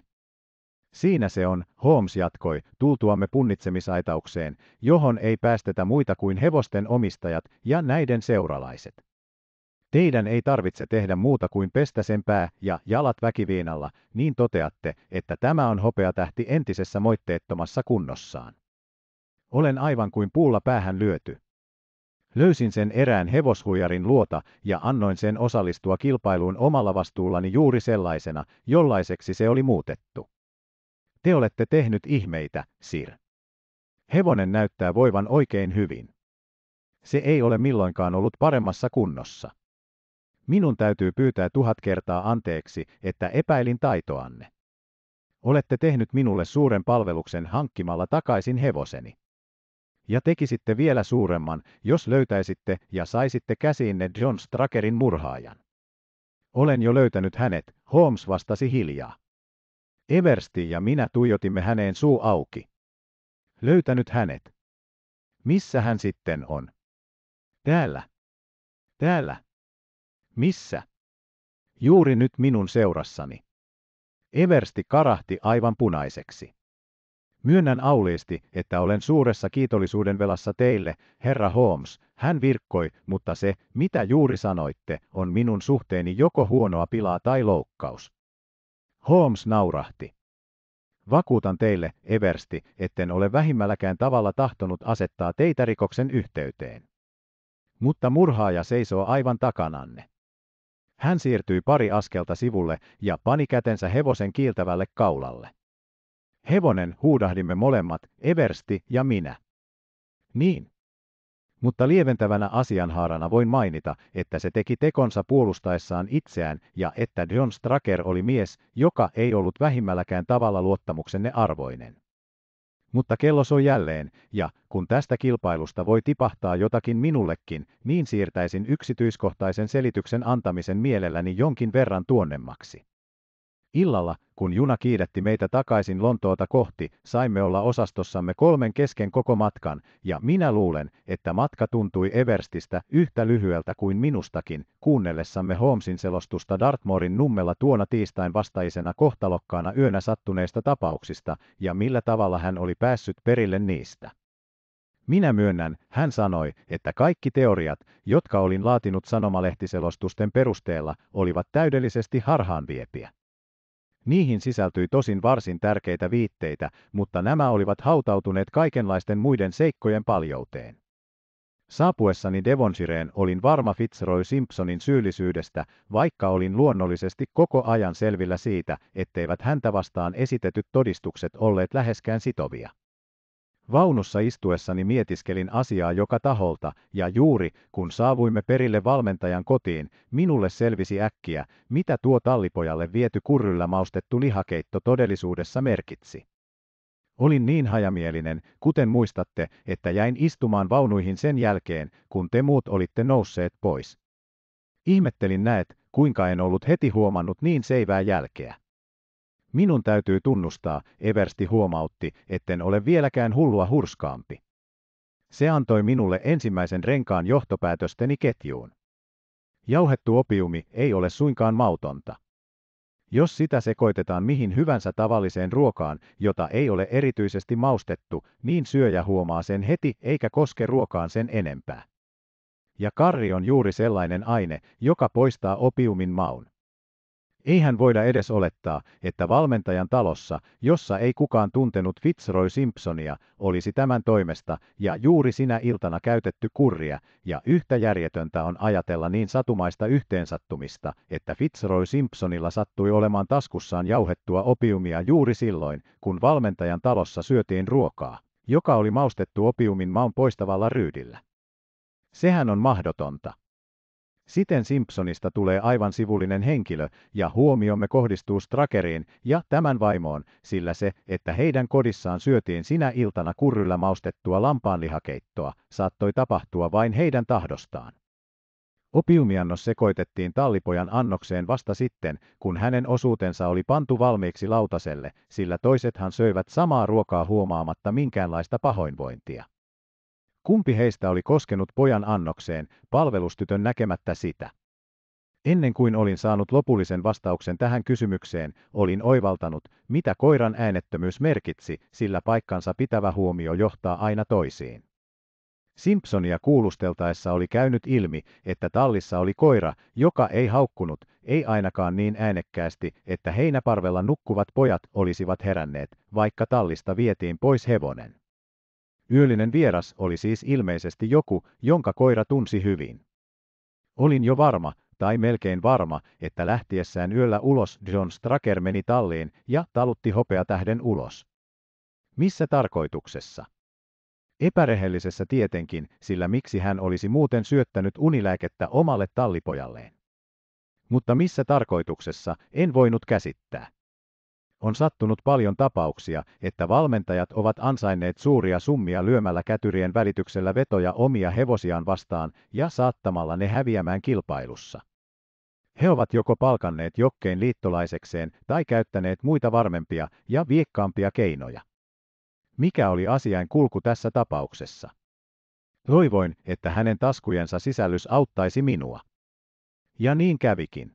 Speaker 1: Siinä se on, Holmes jatkoi, tultuamme punnitsemisaitaukseen, johon ei päästetä muita kuin hevosten omistajat ja näiden seuralaiset. Teidän ei tarvitse tehdä muuta kuin pestä sen pää ja jalat väkiviinalla, niin toteatte, että tämä on hopeatähti entisessä moitteettomassa kunnossaan. Olen aivan kuin puulla päähän lyöty. Löysin sen erään hevoshuijarin luota ja annoin sen osallistua kilpailuun omalla vastuullani juuri sellaisena, jollaiseksi se oli muutettu. Te olette tehnyt ihmeitä, Sir. Hevonen näyttää voivan oikein hyvin. Se ei ole milloinkaan ollut paremmassa kunnossa. Minun täytyy pyytää tuhat kertaa anteeksi, että epäilin taitoanne. Olette tehnyt minulle suuren palveluksen hankkimalla takaisin hevoseni. Ja tekisitte vielä suuremman, jos löytäisitte ja saisitte käsiinne John Strakerin murhaajan. Olen jo löytänyt hänet, Holmes vastasi hiljaa. Eversti ja minä tuijotimme häneen suu auki. Löytänyt hänet. Missä hän sitten on? Täällä. Täällä. Missä? Juuri nyt minun seurassani. Eversti karahti aivan punaiseksi. Myönnän auliisti, että olen suuressa kiitollisuuden velassa teille, herra Holmes, hän virkkoi, mutta se, mitä juuri sanoitte, on minun suhteeni joko huonoa pilaa tai loukkaus. Holmes naurahti. Vakuutan teille, Eversti, etten ole vähimmälläkään tavalla tahtonut asettaa teitä rikoksen yhteyteen. Mutta murhaaja seisoo aivan takananne. Hän siirtyi pari askelta sivulle ja pani kätensä hevosen kiiltävälle kaulalle. Hevonen huudahdimme molemmat, Eversti ja minä. Niin. Mutta lieventävänä asianhaarana voin mainita, että se teki tekonsa puolustaessaan itseään ja että John Straker oli mies, joka ei ollut vähimmälläkään tavalla luottamuksenne arvoinen. Mutta kello soi jälleen, ja kun tästä kilpailusta voi tipahtaa jotakin minullekin, niin siirtäisin yksityiskohtaisen selityksen antamisen mielelläni jonkin verran tuonnemmaksi. Illalla, kun juna kiidätti meitä takaisin Lontoota kohti, saimme olla osastossamme kolmen kesken koko matkan, ja minä luulen, että matka tuntui Everstistä yhtä lyhyeltä kuin minustakin, kuunnellessamme Holmesin selostusta Dartmoorin nummella tuona tiistain vastaisena kohtalokkaana yönä sattuneista tapauksista, ja millä tavalla hän oli päässyt perille niistä. Minä myönnän, hän sanoi, että kaikki teoriat, jotka olin laatinut sanomalehtiselostusten perusteella, olivat täydellisesti harhaanviepiä. Niihin sisältyi tosin varsin tärkeitä viitteitä, mutta nämä olivat hautautuneet kaikenlaisten muiden seikkojen paljouteen. Saapuessani Devonshireen olin varma Fitzroy Simpsonin syyllisyydestä, vaikka olin luonnollisesti koko ajan selvillä siitä, etteivät häntä vastaan esitetyt todistukset olleet läheskään sitovia. Vaunussa istuessani mietiskelin asiaa joka taholta, ja juuri kun saavuimme perille valmentajan kotiin, minulle selvisi äkkiä, mitä tuo tallipojalle viety kurryllä maustettu lihakeitto todellisuudessa merkitsi. Olin niin hajamielinen, kuten muistatte, että jäin istumaan vaunuihin sen jälkeen, kun te muut olitte nousseet pois. Ihmettelin näet, kuinka en ollut heti huomannut niin seivää jälkeä. Minun täytyy tunnustaa, Eversti huomautti, etten ole vieläkään hullua hurskaampi. Se antoi minulle ensimmäisen renkaan johtopäätösteni ketjuun. Jauhettu opiumi ei ole suinkaan mautonta. Jos sitä sekoitetaan mihin hyvänsä tavalliseen ruokaan, jota ei ole erityisesti maustettu, niin syöjä huomaa sen heti eikä koske ruokaan sen enempää. Ja karri on juuri sellainen aine, joka poistaa opiumin maun. Eihän voida edes olettaa, että valmentajan talossa, jossa ei kukaan tuntenut Fitzroy Simpsonia, olisi tämän toimesta ja juuri sinä iltana käytetty kurria, ja yhtä järjetöntä on ajatella niin satumaista yhteensattumista, että Fitzroy Simpsonilla sattui olemaan taskussaan jauhettua opiumia juuri silloin, kun valmentajan talossa syötiin ruokaa, joka oli maustettu opiumin maun poistavalla ryydillä. Sehän on mahdotonta. Siten Simpsonista tulee aivan sivullinen henkilö ja huomiomme kohdistuu Strakeriin ja tämän vaimoon, sillä se, että heidän kodissaan syötiin sinä iltana kurryllä maustettua lampaanlihakeittoa, saattoi tapahtua vain heidän tahdostaan. Opiumiannos sekoitettiin tallipojan annokseen vasta sitten, kun hänen osuutensa oli pantu valmiiksi lautaselle, sillä toisethan söivät samaa ruokaa huomaamatta minkäänlaista pahoinvointia. Kumpi heistä oli koskenut pojan annokseen, palvelustytön näkemättä sitä? Ennen kuin olin saanut lopullisen vastauksen tähän kysymykseen, olin oivaltanut, mitä koiran äänettömyys merkitsi, sillä paikkansa pitävä huomio johtaa aina toisiin. Simpsonia kuulusteltaessa oli käynyt ilmi, että tallissa oli koira, joka ei haukkunut, ei ainakaan niin äänekkäästi, että heinäparvella nukkuvat pojat olisivat heränneet, vaikka tallista vietiin pois hevonen. Yöllinen vieras oli siis ilmeisesti joku, jonka koira tunsi hyvin. Olin jo varma, tai melkein varma, että lähtiessään yöllä ulos John Straker meni talliin ja talutti tähden ulos. Missä tarkoituksessa? Epärehellisessä tietenkin, sillä miksi hän olisi muuten syöttänyt unilääkettä omalle tallipojalleen. Mutta missä tarkoituksessa, en voinut käsittää. On sattunut paljon tapauksia, että valmentajat ovat ansainneet suuria summia lyömällä kätyrien välityksellä vetoja omia hevosiaan vastaan ja saattamalla ne häviämään kilpailussa. He ovat joko palkanneet jokkeen liittolaisekseen tai käyttäneet muita varmempia ja viekkaampia keinoja. Mikä oli asiain kulku tässä tapauksessa? Toivoin, että hänen taskujensa sisällys auttaisi minua. Ja niin kävikin.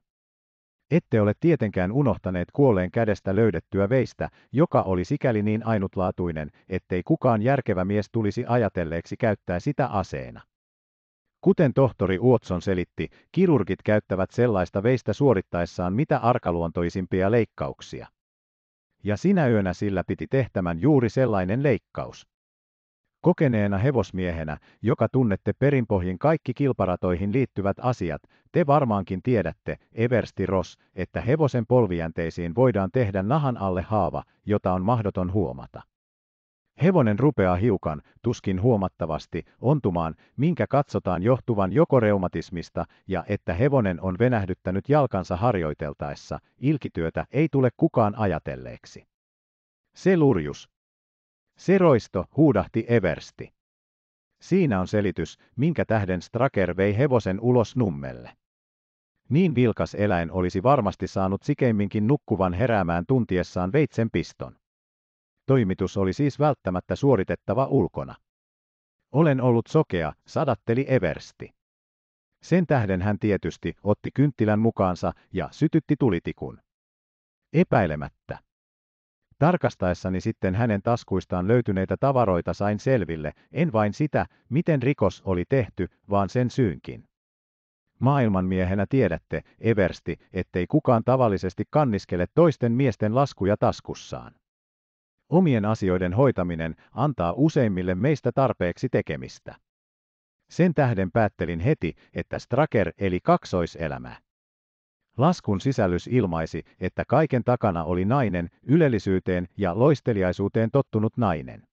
Speaker 1: Ette ole tietenkään unohtaneet kuolleen kädestä löydettyä veistä, joka oli sikäli niin ainutlaatuinen, ettei kukaan järkevä mies tulisi ajatelleeksi käyttää sitä aseena. Kuten tohtori Uotson selitti, kirurgit käyttävät sellaista veistä suorittaessaan mitä arkaluontoisimpia leikkauksia. Ja sinä yönä sillä piti tehtämän juuri sellainen leikkaus. Kokeneena hevosmiehenä, joka tunnette perinpohjin kaikki kilparatoihin liittyvät asiat, te varmaankin tiedätte, Eversti Ross, että hevosen polvijänteisiin voidaan tehdä nahan alle haava, jota on mahdoton huomata. Hevonen rupeaa hiukan, tuskin huomattavasti, ontumaan, minkä katsotaan johtuvan joko reumatismista ja että hevonen on venähdyttänyt jalkansa harjoiteltaessa, ilkityötä ei tule kukaan ajatelleeksi. Se lurjus, Siroisto, huudahti Eversti. Siinä on selitys, minkä tähden Straker vei hevosen ulos nummelle. Niin vilkas eläin olisi varmasti saanut sikeimminkin nukkuvan heräämään tuntiessaan veitsen piston. Toimitus oli siis välttämättä suoritettava ulkona. Olen ollut sokea, sadatteli Eversti. Sen tähden hän tietysti otti kynttilän mukaansa ja sytytti tulitikun. Epäilemättä. Tarkastaessani sitten hänen taskuistaan löytyneitä tavaroita sain selville, en vain sitä, miten rikos oli tehty, vaan sen syynkin. Maailmanmiehenä tiedätte, Eversti, ettei kukaan tavallisesti kanniskele toisten miesten laskuja taskussaan. Omien asioiden hoitaminen antaa useimmille meistä tarpeeksi tekemistä. Sen tähden päättelin heti, että Straker eli kaksoiselämä. Laskun sisällys ilmaisi, että kaiken takana oli nainen, ylellisyyteen ja loisteliaisuuteen tottunut nainen.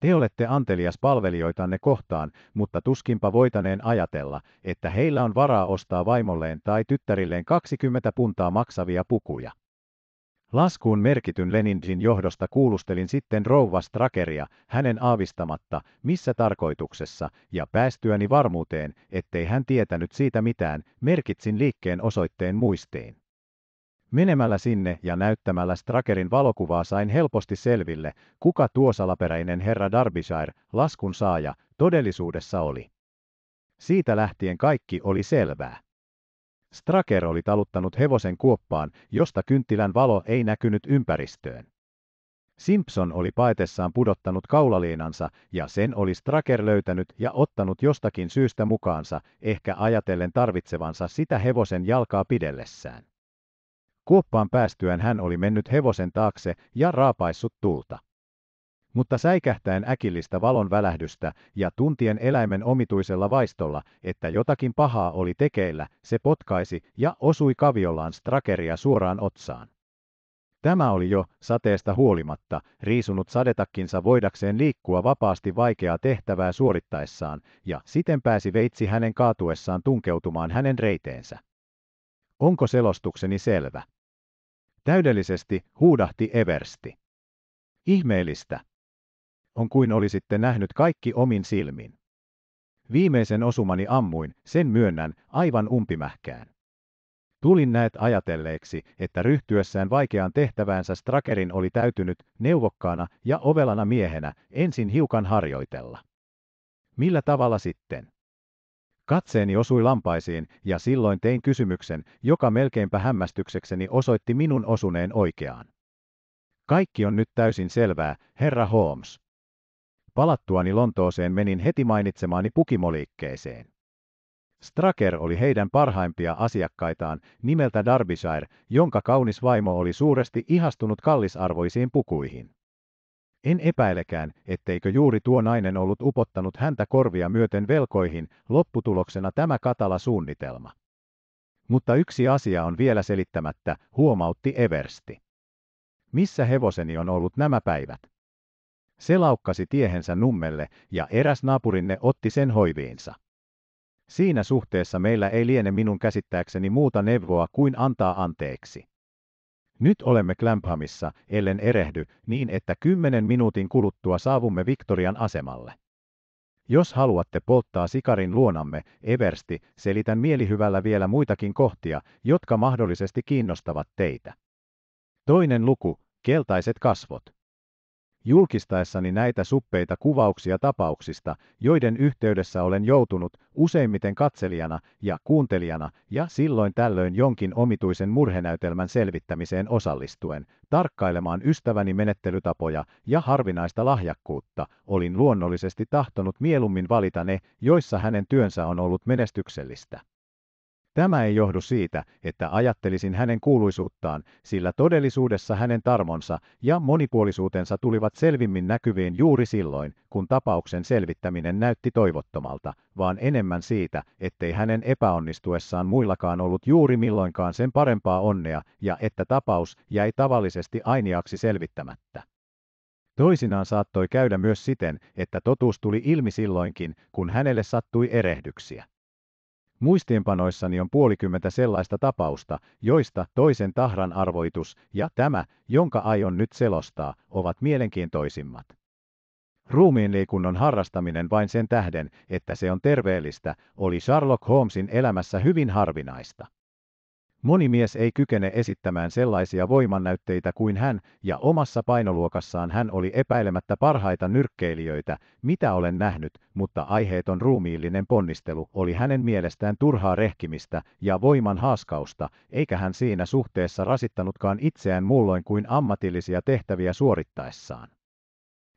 Speaker 1: Te olette antelias palvelijoitanne kohtaan, mutta tuskinpa voitaneen ajatella, että heillä on varaa ostaa vaimolleen tai tyttärilleen 20 puntaa maksavia pukuja. Laskuun merkityn Leninjin johdosta kuulustelin sitten rouva Strakeria, hänen aavistamatta, missä tarkoituksessa, ja päästyäni varmuuteen, ettei hän tietänyt siitä mitään, merkitsin liikkeen osoitteen muistiin. Menemällä sinne ja näyttämällä Strakerin valokuvaa sain helposti selville, kuka tuo salaperäinen herra Darbyshire, laskun saaja, todellisuudessa oli. Siitä lähtien kaikki oli selvää. Straker oli taluttanut hevosen kuoppaan, josta kynttilän valo ei näkynyt ympäristöön. Simpson oli paetessaan pudottanut kaulaliinansa ja sen oli Straker löytänyt ja ottanut jostakin syystä mukaansa, ehkä ajatellen tarvitsevansa sitä hevosen jalkaa pidellessään. Kuoppaan päästyään hän oli mennyt hevosen taakse ja raapaissut tulta mutta säikähtäen äkillistä valon välähdystä ja tuntien eläimen omituisella vaistolla, että jotakin pahaa oli tekeillä, se potkaisi ja osui kaviollaan strakeria suoraan otsaan. Tämä oli jo, sateesta huolimatta, riisunut sadetakkinsa voidakseen liikkua vapaasti vaikeaa tehtävää suorittaessaan, ja siten pääsi veitsi hänen kaatuessaan tunkeutumaan hänen reiteensä. Onko selostukseni selvä? Täydellisesti huudahti Eversti. Ihmeellistä on kuin olisitte nähnyt kaikki omin silmin. Viimeisen osumani ammuin, sen myönnän, aivan umpimähkään. Tulin näet ajatelleeksi, että ryhtyessään vaikeaan tehtäväänsä Strakerin oli täytynyt, neuvokkaana ja ovelana miehenä, ensin hiukan harjoitella. Millä tavalla sitten? Katseeni osui lampaisiin, ja silloin tein kysymyksen, joka melkeinpä hämmästyksekseni osoitti minun osuneen oikeaan. Kaikki on nyt täysin selvää, herra Holmes. Palattuani Lontooseen menin heti mainitsemaani pukimoliikkeeseen. Straker oli heidän parhaimpia asiakkaitaan nimeltä Darbyshire, jonka kaunis vaimo oli suuresti ihastunut kallisarvoisiin pukuihin. En epäilekään, etteikö juuri tuo nainen ollut upottanut häntä korvia myöten velkoihin, lopputuloksena tämä katala suunnitelma. Mutta yksi asia on vielä selittämättä, huomautti Eversti. Missä hevoseni on ollut nämä päivät? Se laukkasi tiehensä nummelle ja eräs naapurinne otti sen hoiviinsa. Siinä suhteessa meillä ei liene minun käsittääkseni muuta neuvoa kuin antaa anteeksi. Nyt olemme Clamphamissa, ellen erehdy, niin että kymmenen minuutin kuluttua saavumme Victorian asemalle. Jos haluatte polttaa sikarin luonamme, Eversti, selitän mielihyvällä vielä muitakin kohtia, jotka mahdollisesti kiinnostavat teitä. Toinen luku, keltaiset kasvot julkistaessani näitä suppeita kuvauksia tapauksista, joiden yhteydessä olen joutunut useimmiten katselijana ja kuuntelijana ja silloin tällöin jonkin omituisen murhenäytelmän selvittämiseen osallistuen, tarkkailemaan ystäväni menettelytapoja ja harvinaista lahjakkuutta, olin luonnollisesti tahtonut mieluummin valita ne, joissa hänen työnsä on ollut menestyksellistä. Tämä ei johdu siitä, että ajattelisin hänen kuuluisuuttaan, sillä todellisuudessa hänen tarmonsa ja monipuolisuutensa tulivat selvimmin näkyviin juuri silloin, kun tapauksen selvittäminen näytti toivottomalta, vaan enemmän siitä, ettei hänen epäonnistuessaan muillakaan ollut juuri milloinkaan sen parempaa onnea ja että tapaus jäi tavallisesti ainiaksi selvittämättä. Toisinaan saattoi käydä myös siten, että totuus tuli ilmi silloinkin, kun hänelle sattui erehdyksiä. Muistiinpanoissani on puolikymmentä sellaista tapausta, joista toisen tahran arvoitus ja tämä, jonka aion nyt selostaa, ovat mielenkiintoisimmat. Ruumiinliikunnan harrastaminen vain sen tähden, että se on terveellistä, oli Sherlock Holmesin elämässä hyvin harvinaista. Moni mies ei kykene esittämään sellaisia voimannäytteitä kuin hän, ja omassa painoluokassaan hän oli epäilemättä parhaita nyrkkeilijöitä, mitä olen nähnyt, mutta aiheeton ruumiillinen ponnistelu oli hänen mielestään turhaa rehkimistä ja voiman haaskausta, eikä hän siinä suhteessa rasittanutkaan itseään muulloin kuin ammatillisia tehtäviä suorittaessaan.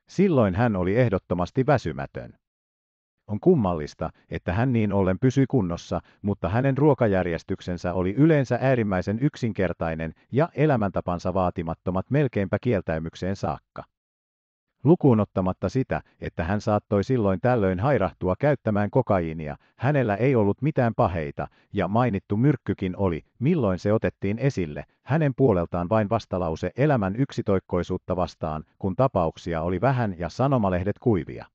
Speaker 1: Silloin hän oli ehdottomasti väsymätön. On kummallista, että hän niin ollen pysyi kunnossa, mutta hänen ruokajärjestyksensä oli yleensä äärimmäisen yksinkertainen ja elämäntapansa vaatimattomat melkeinpä kieltäymykseen saakka. Lukuun ottamatta sitä, että hän saattoi silloin tällöin hairahtua käyttämään kokaiinia, hänellä ei ollut mitään paheita, ja mainittu myrkkykin oli, milloin se otettiin esille, hänen puoleltaan vain vastalause elämän yksitoikkoisuutta vastaan, kun tapauksia oli vähän ja sanomalehdet kuivia.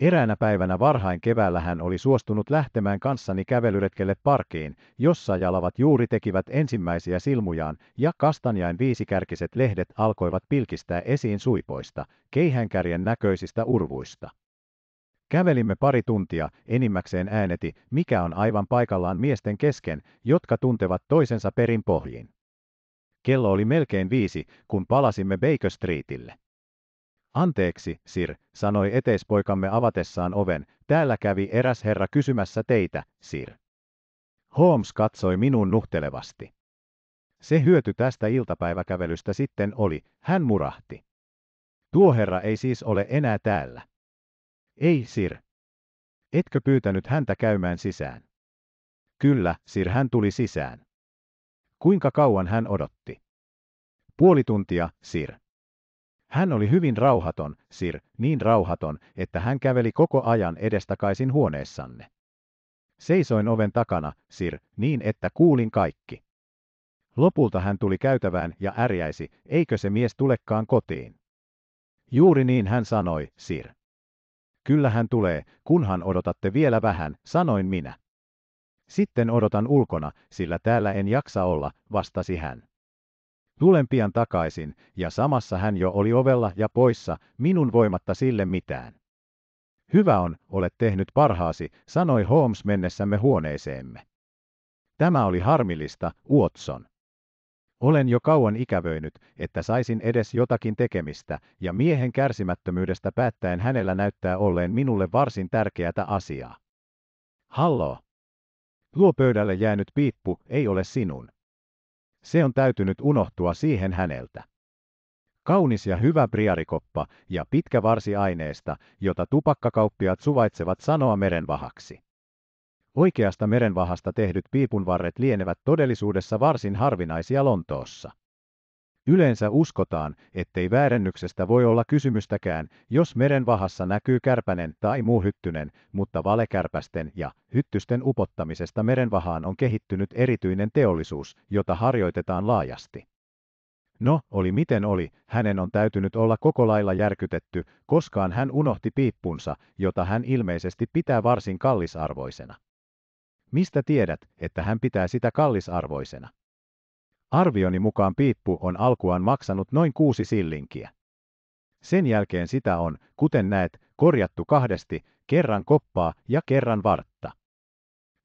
Speaker 1: Eräänä päivänä varhain keväällä hän oli suostunut lähtemään kanssani kävelyretkelle parkiin, jossa jalavat juuri tekivät ensimmäisiä silmujaan ja kastanjain viisikärkiset lehdet alkoivat pilkistää esiin suipoista, keihänkärjen näköisistä urvuista. Kävelimme pari tuntia, enimmäkseen ääneti, mikä on aivan paikallaan miesten kesken, jotka tuntevat toisensa perin pohjiin. Kello oli melkein viisi, kun palasimme Baker Streetille. Anteeksi, Sir, sanoi eteispoikamme avatessaan oven, täällä kävi eräs herra kysymässä teitä, Sir. Holmes katsoi minun nuhtelevasti. Se hyöty tästä iltapäiväkävelystä sitten oli, hän murahti. Tuo herra ei siis ole enää täällä. Ei, Sir. Etkö pyytänyt häntä käymään sisään? Kyllä, Sir, hän tuli sisään. Kuinka kauan hän odotti? Puoli tuntia, Sir. Hän oli hyvin rauhaton, Sir, niin rauhaton, että hän käveli koko ajan edestakaisin huoneessanne. Seisoin oven takana, Sir, niin että kuulin kaikki. Lopulta hän tuli käytävään ja ärjäisi, eikö se mies tulekaan kotiin. Juuri niin hän sanoi, Sir. Kyllä hän tulee, kunhan odotatte vielä vähän, sanoin minä. Sitten odotan ulkona, sillä täällä en jaksa olla, vastasi hän. Tulen pian takaisin, ja samassa hän jo oli ovella ja poissa, minun voimatta sille mitään. Hyvä on, olet tehnyt parhaasi, sanoi Holmes mennessämme huoneeseemme. Tämä oli harmillista, Watson. Olen jo kauan ikävöinyt, että saisin edes jotakin tekemistä, ja miehen kärsimättömyydestä päättäen hänellä näyttää olleen minulle varsin tärkeätä asiaa. Hallo. Luo pöydälle jäänyt piippu ei ole sinun. Se on täytynyt unohtua siihen häneltä. Kaunis ja hyvä priarikoppa ja pitkä varsi aineesta, jota tupakkakauppiat suvaitsevat sanoa merenvahaksi. Oikeasta merenvahasta tehdyt piipunvarret lienevät todellisuudessa varsin harvinaisia Lontoossa. Yleensä uskotaan, ettei väärennyksestä voi olla kysymystäkään, jos meren vahassa näkyy kärpänen tai muu hyttynen, mutta valekärpästen ja hyttysten upottamisesta merenvahaan on kehittynyt erityinen teollisuus, jota harjoitetaan laajasti. No, oli miten oli, hänen on täytynyt olla koko lailla järkytetty, koskaan hän unohti piippunsa, jota hän ilmeisesti pitää varsin kallisarvoisena. Mistä tiedät, että hän pitää sitä kallisarvoisena? Arvioni mukaan piippu on alkuaan maksanut noin kuusi sillinkiä. Sen jälkeen sitä on, kuten näet, korjattu kahdesti, kerran koppaa ja kerran vartta.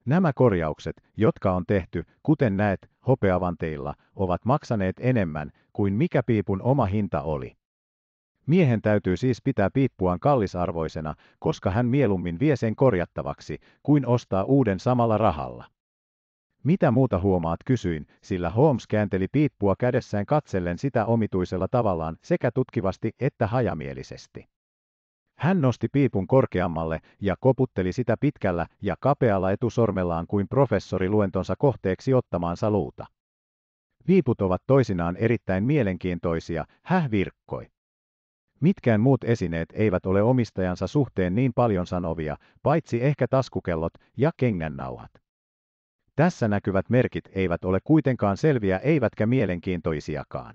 Speaker 1: Nämä korjaukset, jotka on tehty, kuten näet, hopeavanteilla, ovat maksaneet enemmän kuin mikä piipun oma hinta oli. Miehen täytyy siis pitää piippuaan kallisarvoisena, koska hän mieluummin vie sen korjattavaksi, kuin ostaa uuden samalla rahalla. Mitä muuta huomaat kysyin, sillä Holmes käänteli piippua kädessään katsellen sitä omituisella tavallaan sekä tutkivasti että hajamielisesti. Hän nosti piipun korkeammalle ja koputteli sitä pitkällä ja kapealla etusormellaan kuin professori luentonsa kohteeksi ottamaansa luuta. Piiput ovat toisinaan erittäin mielenkiintoisia, häh virkkoi. Mitkään muut esineet eivät ole omistajansa suhteen niin paljon sanovia, paitsi ehkä taskukellot ja kengännauhat. Tässä näkyvät merkit eivät ole kuitenkaan selviä eivätkä mielenkiintoisiakaan.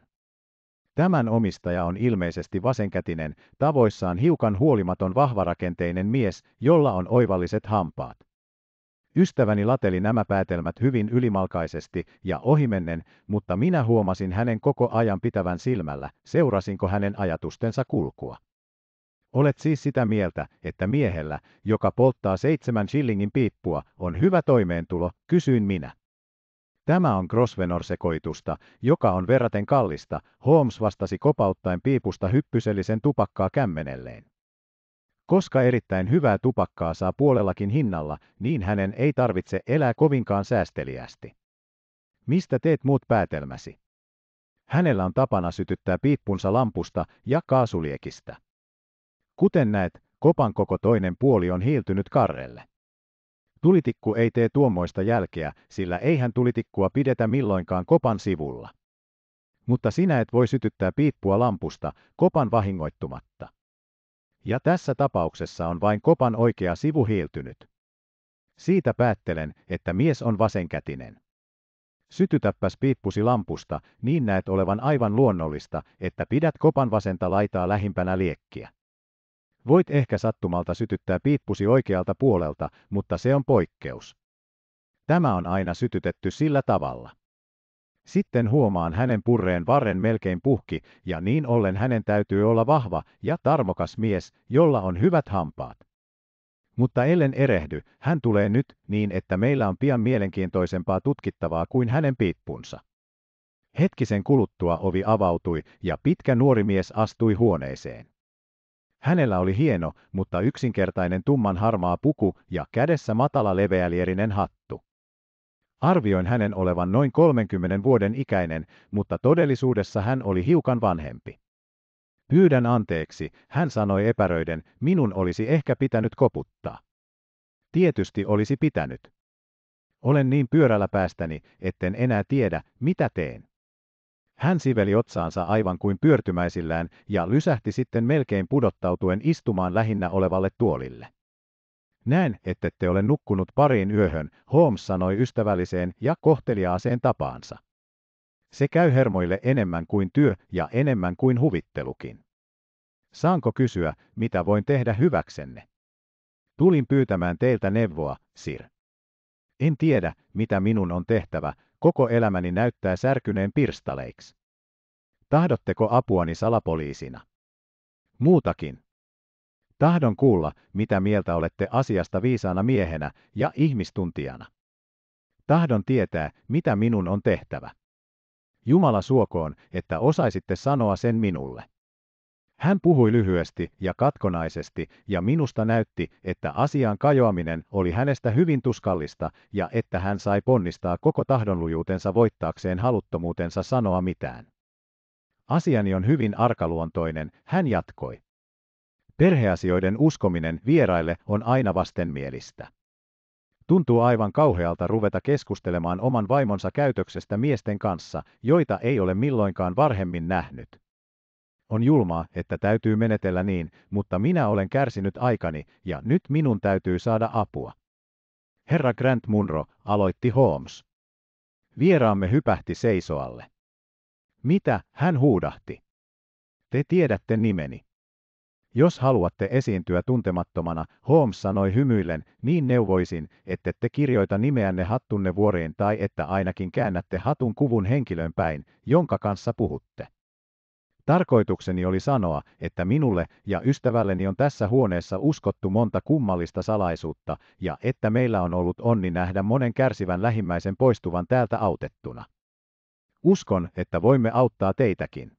Speaker 1: Tämän omistaja on ilmeisesti vasenkätinen, tavoissaan hiukan huolimaton vahvarakenteinen mies, jolla on oivalliset hampaat. Ystäväni lateli nämä päätelmät hyvin ylimalkaisesti ja ohimennen, mutta minä huomasin hänen koko ajan pitävän silmällä, seurasinko hänen ajatustensa kulkua. Olet siis sitä mieltä, että miehellä, joka polttaa seitsemän shillingin piippua, on hyvä toimeentulo, kysyin minä. Tämä on Grosvenor-sekoitusta, joka on verraten kallista, Holmes vastasi kopauttaen piipusta hyppysellisen tupakkaa kämmenelleen. Koska erittäin hyvää tupakkaa saa puolellakin hinnalla, niin hänen ei tarvitse elää kovinkaan säästeliästi. Mistä teet muut päätelmäsi? Hänellä on tapana sytyttää piippunsa lampusta ja kaasuliekistä. Kuten näet, kopan koko toinen puoli on hiiltynyt karrelle. Tulitikku ei tee tuommoista jälkeä, sillä eihän tulitikkua pidetä milloinkaan kopan sivulla. Mutta sinä et voi sytyttää piippua lampusta kopan vahingoittumatta. Ja tässä tapauksessa on vain kopan oikea sivu hiiltynyt. Siitä päättelen, että mies on vasenkätinen. Sytytäppäs piippusi lampusta, niin näet olevan aivan luonnollista, että pidät kopan vasenta laitaa lähimpänä liekkiä. Voit ehkä sattumalta sytyttää piippusi oikealta puolelta, mutta se on poikkeus. Tämä on aina sytytetty sillä tavalla. Sitten huomaan hänen purreen varren melkein puhki, ja niin ollen hänen täytyy olla vahva ja tarmokas mies, jolla on hyvät hampaat. Mutta ellen erehdy, hän tulee nyt niin, että meillä on pian mielenkiintoisempaa tutkittavaa kuin hänen piippunsa. Hetkisen kuluttua ovi avautui ja pitkä nuori mies astui huoneeseen. Hänellä oli hieno, mutta yksinkertainen tumman harmaa puku ja kädessä matala leveälierinen hattu. Arvioin hänen olevan noin 30 vuoden ikäinen, mutta todellisuudessa hän oli hiukan vanhempi. Pyydän anteeksi, hän sanoi epäröiden, minun olisi ehkä pitänyt koputtaa. Tietysti olisi pitänyt. Olen niin pyörällä päästäni, etten enää tiedä, mitä teen. Hän siveli otsaansa aivan kuin pyörtymäisillään ja lysähti sitten melkein pudottautuen istumaan lähinnä olevalle tuolille. Näen, te ole nukkunut pariin yöhön, Holmes sanoi ystävälliseen ja kohteliaaseen tapaansa. Se käy hermoille enemmän kuin työ ja enemmän kuin huvittelukin. Saanko kysyä, mitä voin tehdä hyväksenne? Tulin pyytämään teiltä neuvoa, Sir. En tiedä, mitä minun on tehtävä, Koko elämäni näyttää särkyneen pirstaleiksi. Tahdotteko apuani salapoliisina? Muutakin. Tahdon kuulla, mitä mieltä olette asiasta viisaana miehenä ja ihmistuntijana. Tahdon tietää, mitä minun on tehtävä. Jumala suokoon, että osaisitte sanoa sen minulle. Hän puhui lyhyesti ja katkonaisesti, ja minusta näytti, että asian kajoaminen oli hänestä hyvin tuskallista, ja että hän sai ponnistaa koko tahdonlujuutensa voittaakseen haluttomuutensa sanoa mitään. Asiani on hyvin arkaluontoinen, hän jatkoi. Perheasioiden uskominen vieraille on aina vastenmielistä. Tuntuu aivan kauhealta ruveta keskustelemaan oman vaimonsa käytöksestä miesten kanssa, joita ei ole milloinkaan varhemmin nähnyt. On julmaa, että täytyy menetellä niin, mutta minä olen kärsinyt aikani ja nyt minun täytyy saada apua. Herra Grant Munro, aloitti Holmes. Vieraamme hypähti seisoalle. Mitä, hän huudahti. Te tiedätte nimeni. Jos haluatte esiintyä tuntemattomana, Holmes sanoi hymyillen, niin neuvoisin, että te kirjoita nimeänne hattunne vuoriin tai että ainakin käännätte hatun kuvun henkilön päin, jonka kanssa puhutte. Tarkoitukseni oli sanoa, että minulle ja ystävälleni on tässä huoneessa uskottu monta kummallista salaisuutta, ja että meillä on ollut onni nähdä monen kärsivän lähimmäisen poistuvan täältä autettuna. Uskon, että voimme auttaa teitäkin.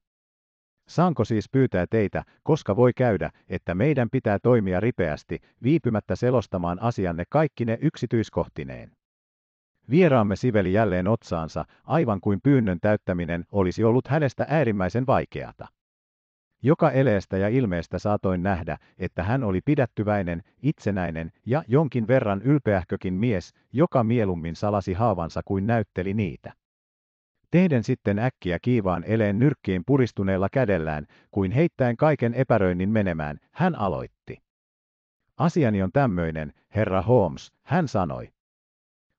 Speaker 1: Saanko siis pyytää teitä, koska voi käydä, että meidän pitää toimia ripeästi, viipymättä selostamaan asianne kaikkine yksityiskohtineen. Vieraamme siveli jälleen otsaansa, aivan kuin pyynnön täyttäminen olisi ollut hänestä äärimmäisen vaikeata. Joka eleestä ja ilmeestä saatoin nähdä, että hän oli pidättyväinen, itsenäinen ja jonkin verran ylpeähkökin mies, joka mielummin salasi haavansa kuin näytteli niitä. Tehden sitten äkkiä kiivaan eleen nyrkkiin puristuneella kädellään, kuin heittäen kaiken epäröinnin menemään, hän aloitti. Asiani on tämmöinen, herra Holmes, hän sanoi.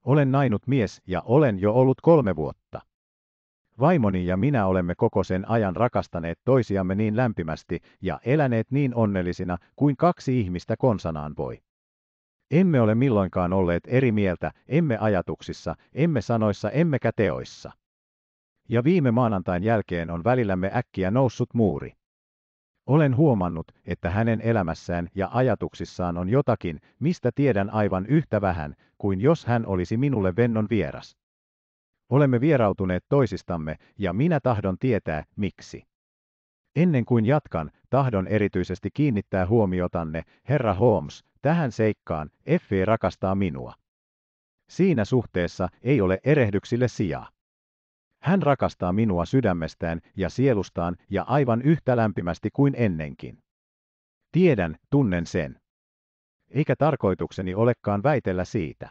Speaker 1: Olen nainut mies ja olen jo ollut kolme vuotta. Vaimoni ja minä olemme koko sen ajan rakastaneet toisiamme niin lämpimästi ja eläneet niin onnellisina kuin kaksi ihmistä konsanaan voi. Emme ole milloinkaan olleet eri mieltä, emme ajatuksissa, emme sanoissa emmekä teoissa. Ja viime maanantain jälkeen on välillämme äkkiä noussut muuri. Olen huomannut, että hänen elämässään ja ajatuksissaan on jotakin, mistä tiedän aivan yhtä vähän kuin jos hän olisi minulle vennon vieras. Olemme vierautuneet toisistamme ja minä tahdon tietää, miksi. Ennen kuin jatkan, tahdon erityisesti kiinnittää huomiotanne, herra Holmes, tähän seikkaan, Effi rakastaa minua. Siinä suhteessa ei ole erehdyksille sijaa. Hän rakastaa minua sydämestään ja sielustaan ja aivan yhtä lämpimästi kuin ennenkin. Tiedän, tunnen sen. Eikä tarkoitukseni olekaan väitellä siitä.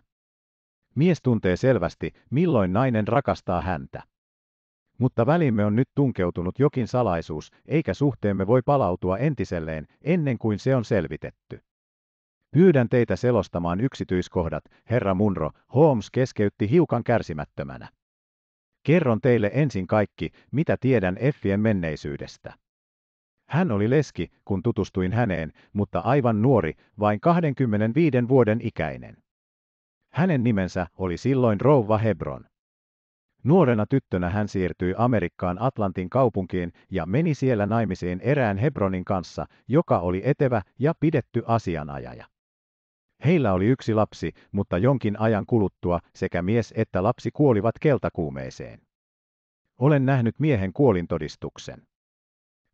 Speaker 1: Mies tuntee selvästi, milloin nainen rakastaa häntä. Mutta välimme on nyt tunkeutunut jokin salaisuus, eikä suhteemme voi palautua entiselleen ennen kuin se on selvitetty. Pyydän teitä selostamaan yksityiskohdat, herra Munro, Holmes keskeytti hiukan kärsimättömänä. Kerron teille ensin kaikki, mitä tiedän Effien menneisyydestä. Hän oli leski, kun tutustuin häneen, mutta aivan nuori, vain 25 vuoden ikäinen. Hänen nimensä oli silloin Rouva Hebron. Nuorena tyttönä hän siirtyi Amerikkaan Atlantin kaupunkiin ja meni siellä naimisiin erään Hebronin kanssa, joka oli etevä ja pidetty asianajaja. Heillä oli yksi lapsi, mutta jonkin ajan kuluttua sekä mies että lapsi kuolivat keltakuumeeseen. Olen nähnyt miehen kuolintodistuksen.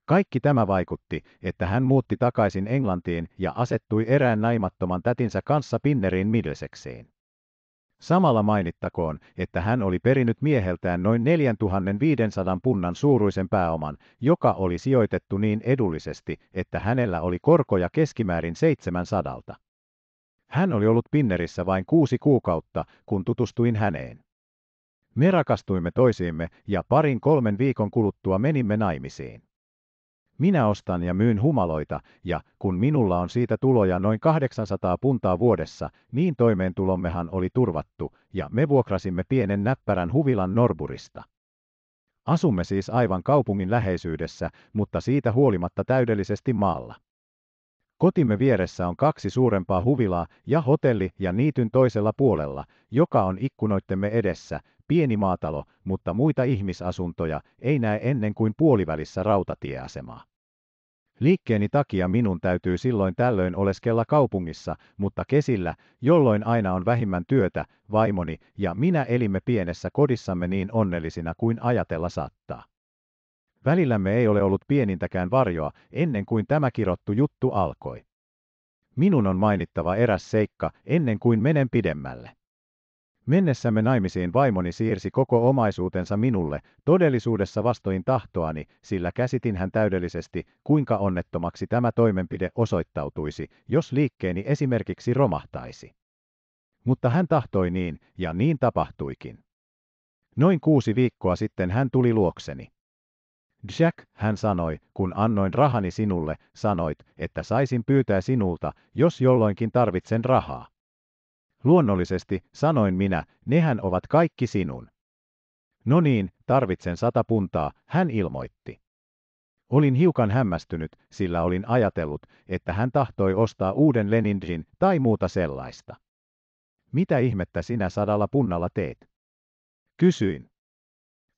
Speaker 1: Kaikki tämä vaikutti, että hän muutti takaisin Englantiin ja asettui erään naimattoman tätinsä kanssa Pinnerin Middlesexiin. Samalla mainittakoon, että hän oli perinyt mieheltään noin 4500 punnan suuruisen pääoman, joka oli sijoitettu niin edullisesti, että hänellä oli korkoja keskimäärin 700. Hän oli ollut Pinnerissä vain kuusi kuukautta, kun tutustuin häneen. Me rakastuimme toisiimme ja parin kolmen viikon kuluttua menimme naimisiin. Minä ostan ja myyn humaloita, ja kun minulla on siitä tuloja noin 800 puntaa vuodessa, niin toimeentulommehan oli turvattu, ja me vuokrasimme pienen näppärän huvilan Norburista. Asumme siis aivan kaupungin läheisyydessä, mutta siitä huolimatta täydellisesti maalla. Kotimme vieressä on kaksi suurempaa huvilaa ja hotelli ja niityn toisella puolella, joka on ikkunoittemme edessä, pieni maatalo, mutta muita ihmisasuntoja ei näe ennen kuin puolivälissä rautatieasemaa. Liikkeeni takia minun täytyy silloin tällöin oleskella kaupungissa, mutta kesillä, jolloin aina on vähimmän työtä, vaimoni ja minä elimme pienessä kodissamme niin onnellisina kuin ajatella saattaa. Välillämme ei ole ollut pienintäkään varjoa, ennen kuin tämä kirottu juttu alkoi. Minun on mainittava eräs seikka, ennen kuin menen pidemmälle. Mennessämme naimisiin vaimoni siirsi koko omaisuutensa minulle, todellisuudessa vastoin tahtoani, sillä käsitin hän täydellisesti, kuinka onnettomaksi tämä toimenpide osoittautuisi, jos liikkeeni esimerkiksi romahtaisi. Mutta hän tahtoi niin, ja niin tapahtuikin. Noin kuusi viikkoa sitten hän tuli luokseni. Jack, hän sanoi, kun annoin rahani sinulle, sanoit, että saisin pyytää sinulta, jos jolloinkin tarvitsen rahaa. Luonnollisesti, sanoin minä, nehän ovat kaikki sinun. No niin, tarvitsen sata puntaa, hän ilmoitti. Olin hiukan hämmästynyt, sillä olin ajatellut, että hän tahtoi ostaa uuden Lenindrin tai muuta sellaista. Mitä ihmettä sinä sadalla punnalla teet? Kysyin.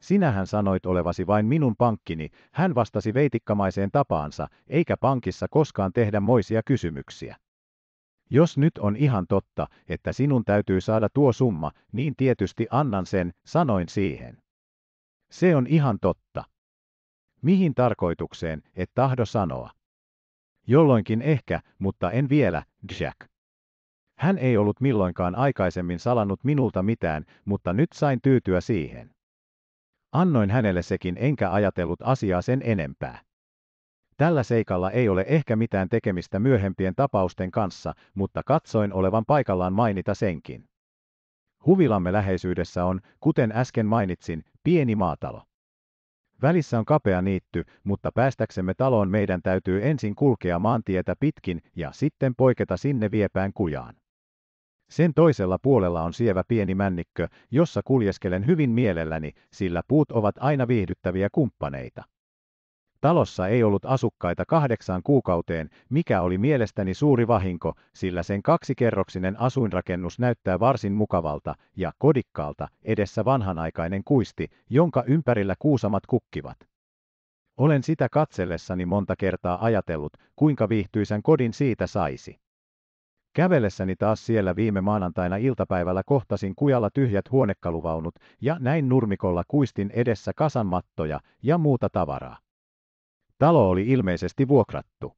Speaker 1: Sinähän sanoit olevasi vain minun pankkini, hän vastasi veitikkamaiseen tapaansa, eikä pankissa koskaan tehdä moisia kysymyksiä. Jos nyt on ihan totta, että sinun täytyy saada tuo summa, niin tietysti annan sen, sanoin siihen. Se on ihan totta. Mihin tarkoitukseen, et tahdo sanoa? Jolloinkin ehkä, mutta en vielä, Jack. Hän ei ollut milloinkaan aikaisemmin salannut minulta mitään, mutta nyt sain tyytyä siihen. Annoin hänelle sekin enkä ajatellut asiaa sen enempää. Tällä seikalla ei ole ehkä mitään tekemistä myöhempien tapausten kanssa, mutta katsoin olevan paikallaan mainita senkin. Huvilamme läheisyydessä on, kuten äsken mainitsin, pieni maatalo. Välissä on kapea niitty, mutta päästäksemme taloon meidän täytyy ensin kulkea maantietä pitkin ja sitten poiketa sinne viepään kujaan. Sen toisella puolella on sievä pieni männikkö, jossa kuljeskelen hyvin mielelläni, sillä puut ovat aina viihdyttäviä kumppaneita. Talossa ei ollut asukkaita kahdeksaan kuukauteen, mikä oli mielestäni suuri vahinko, sillä sen kaksikerroksinen asuinrakennus näyttää varsin mukavalta ja kodikkaalta edessä vanhanaikainen kuisti, jonka ympärillä kuusamat kukkivat. Olen sitä katsellessani monta kertaa ajatellut, kuinka viihtyisän kodin siitä saisi. Kävellessäni taas siellä viime maanantaina iltapäivällä kohtasin kujalla tyhjät huonekaluvaunut ja näin nurmikolla kuistin edessä kasanmattoja ja muuta tavaraa. Talo oli ilmeisesti vuokrattu.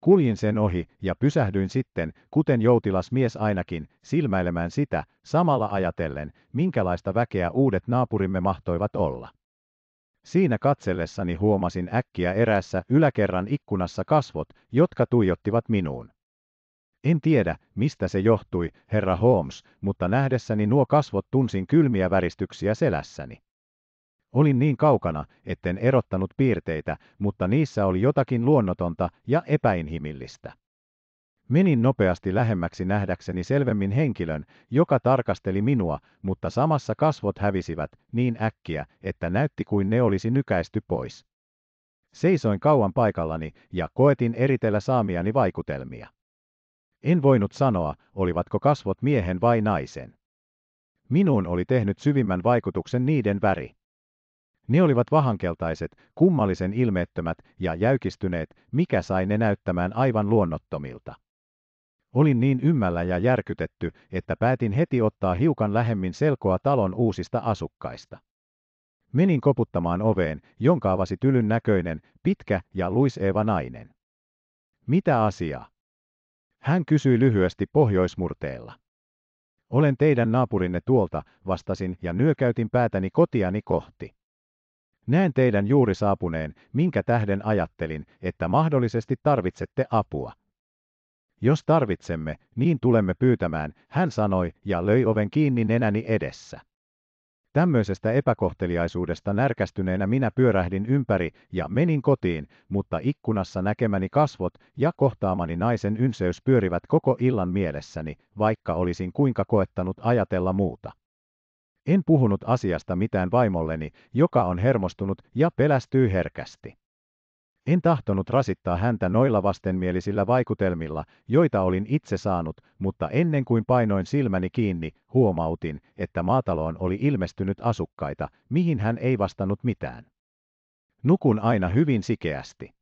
Speaker 1: Kuljin sen ohi ja pysähdyin sitten, kuten joutilas mies ainakin, silmäilemään sitä, samalla ajatellen, minkälaista väkeä uudet naapurimme mahtoivat olla. Siinä katsellessani huomasin äkkiä eräässä yläkerran ikkunassa kasvot, jotka tuijottivat minuun. En tiedä, mistä se johtui, herra Holmes, mutta nähdessäni nuo kasvot tunsin kylmiä väristyksiä selässäni. Olin niin kaukana, etten erottanut piirteitä, mutta niissä oli jotakin luonnotonta ja epäinhimillistä. Menin nopeasti lähemmäksi nähdäkseni selvemmin henkilön, joka tarkasteli minua, mutta samassa kasvot hävisivät niin äkkiä, että näytti kuin ne olisi nykäisty pois. Seisoin kauan paikallani ja koetin eritellä saamiani vaikutelmia. En voinut sanoa, olivatko kasvot miehen vai naisen. Minuun oli tehnyt syvimmän vaikutuksen niiden väri. Ne olivat vahankeltaiset, kummallisen ilmeettömät ja jäykistyneet, mikä sai ne näyttämään aivan luonnottomilta. Olin niin ymmällä ja järkytetty, että päätin heti ottaa hiukan lähemmin selkoa talon uusista asukkaista. Menin koputtamaan oveen, jonka avasi tylyn näköinen, pitkä ja luiseva nainen. Mitä asiaa? Hän kysyi lyhyesti pohjoismurteella. Olen teidän naapurinne tuolta, vastasin ja nyökäytin päätäni kotiani kohti. Näen teidän juuri saapuneen, minkä tähden ajattelin, että mahdollisesti tarvitsette apua. Jos tarvitsemme, niin tulemme pyytämään, hän sanoi ja löi oven kiinni nenäni edessä. Tämmöisestä epäkohteliaisuudesta närkästyneenä minä pyörähdin ympäri ja menin kotiin, mutta ikkunassa näkemäni kasvot ja kohtaamani naisen ynseys pyörivät koko illan mielessäni, vaikka olisin kuinka koettanut ajatella muuta. En puhunut asiasta mitään vaimolleni, joka on hermostunut ja pelästyy herkästi. En tahtonut rasittaa häntä noilla vastenmielisillä vaikutelmilla, joita olin itse saanut, mutta ennen kuin painoin silmäni kiinni, huomautin, että maataloon oli ilmestynyt asukkaita, mihin hän ei vastannut mitään. Nukun aina hyvin sikeästi.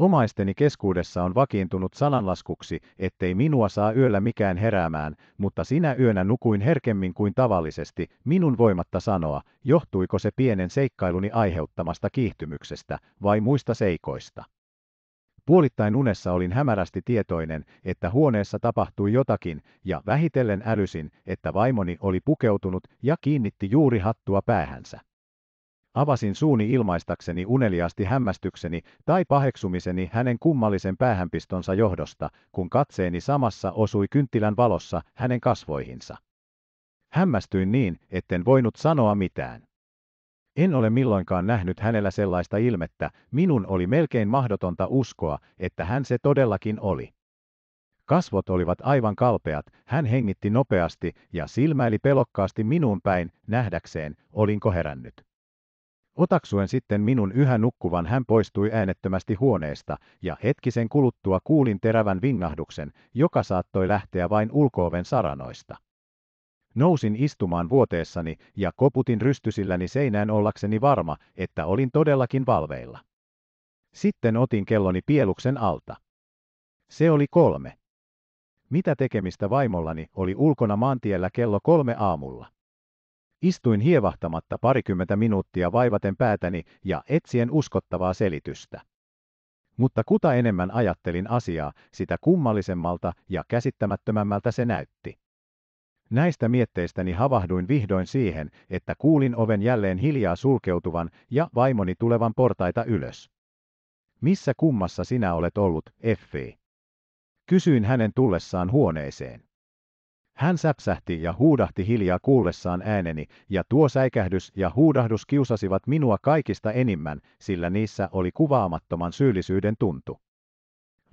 Speaker 1: Omaisteni keskuudessa on vakiintunut sananlaskuksi, ettei minua saa yöllä mikään heräämään, mutta sinä yönä nukuin herkemmin kuin tavallisesti, minun voimatta sanoa, johtuiko se pienen seikkailuni aiheuttamasta kiihtymyksestä vai muista seikoista. Puolittain unessa olin hämärästi tietoinen, että huoneessa tapahtui jotakin, ja vähitellen älysin, että vaimoni oli pukeutunut ja kiinnitti juuri hattua päähänsä. Avasin suuni ilmaistakseni uneliasti hämmästykseni tai paheksumiseni hänen kummallisen päähänpistonsa johdosta, kun katseeni samassa osui kynttilän valossa hänen kasvoihinsa. Hämmästyin niin, etten voinut sanoa mitään. En ole milloinkaan nähnyt hänellä sellaista ilmettä, minun oli melkein mahdotonta uskoa, että hän se todellakin oli. Kasvot olivat aivan kalpeat, hän hengitti nopeasti ja silmäili pelokkaasti minuun päin, nähdäkseen, olinko herännyt. Otaksuen sitten minun yhä nukkuvan hän poistui äänettömästi huoneesta, ja hetkisen kuluttua kuulin terävän vingahduksen, joka saattoi lähteä vain ulkooven saranoista. Nousin istumaan vuoteessani ja koputin rystysilläni seinään ollakseni varma, että olin todellakin valveilla. Sitten otin kelloni pieluksen alta. Se oli kolme. Mitä tekemistä vaimollani oli ulkona maantiellä kello kolme aamulla? Istuin hievahtamatta parikymmentä minuuttia vaivaten päätäni ja etsien uskottavaa selitystä. Mutta kuta enemmän ajattelin asiaa, sitä kummallisemmalta ja käsittämättömämmältä se näytti. Näistä mietteistäni havahduin vihdoin siihen, että kuulin oven jälleen hiljaa sulkeutuvan ja vaimoni tulevan portaita ylös. Missä kummassa sinä olet ollut, Effi? Kysyin hänen tullessaan huoneeseen. Hän säpsähti ja huudahti hiljaa kuullessaan ääneni, ja tuo säikähdys ja huudahdus kiusasivat minua kaikista enimmän, sillä niissä oli kuvaamattoman syyllisyyden tuntu.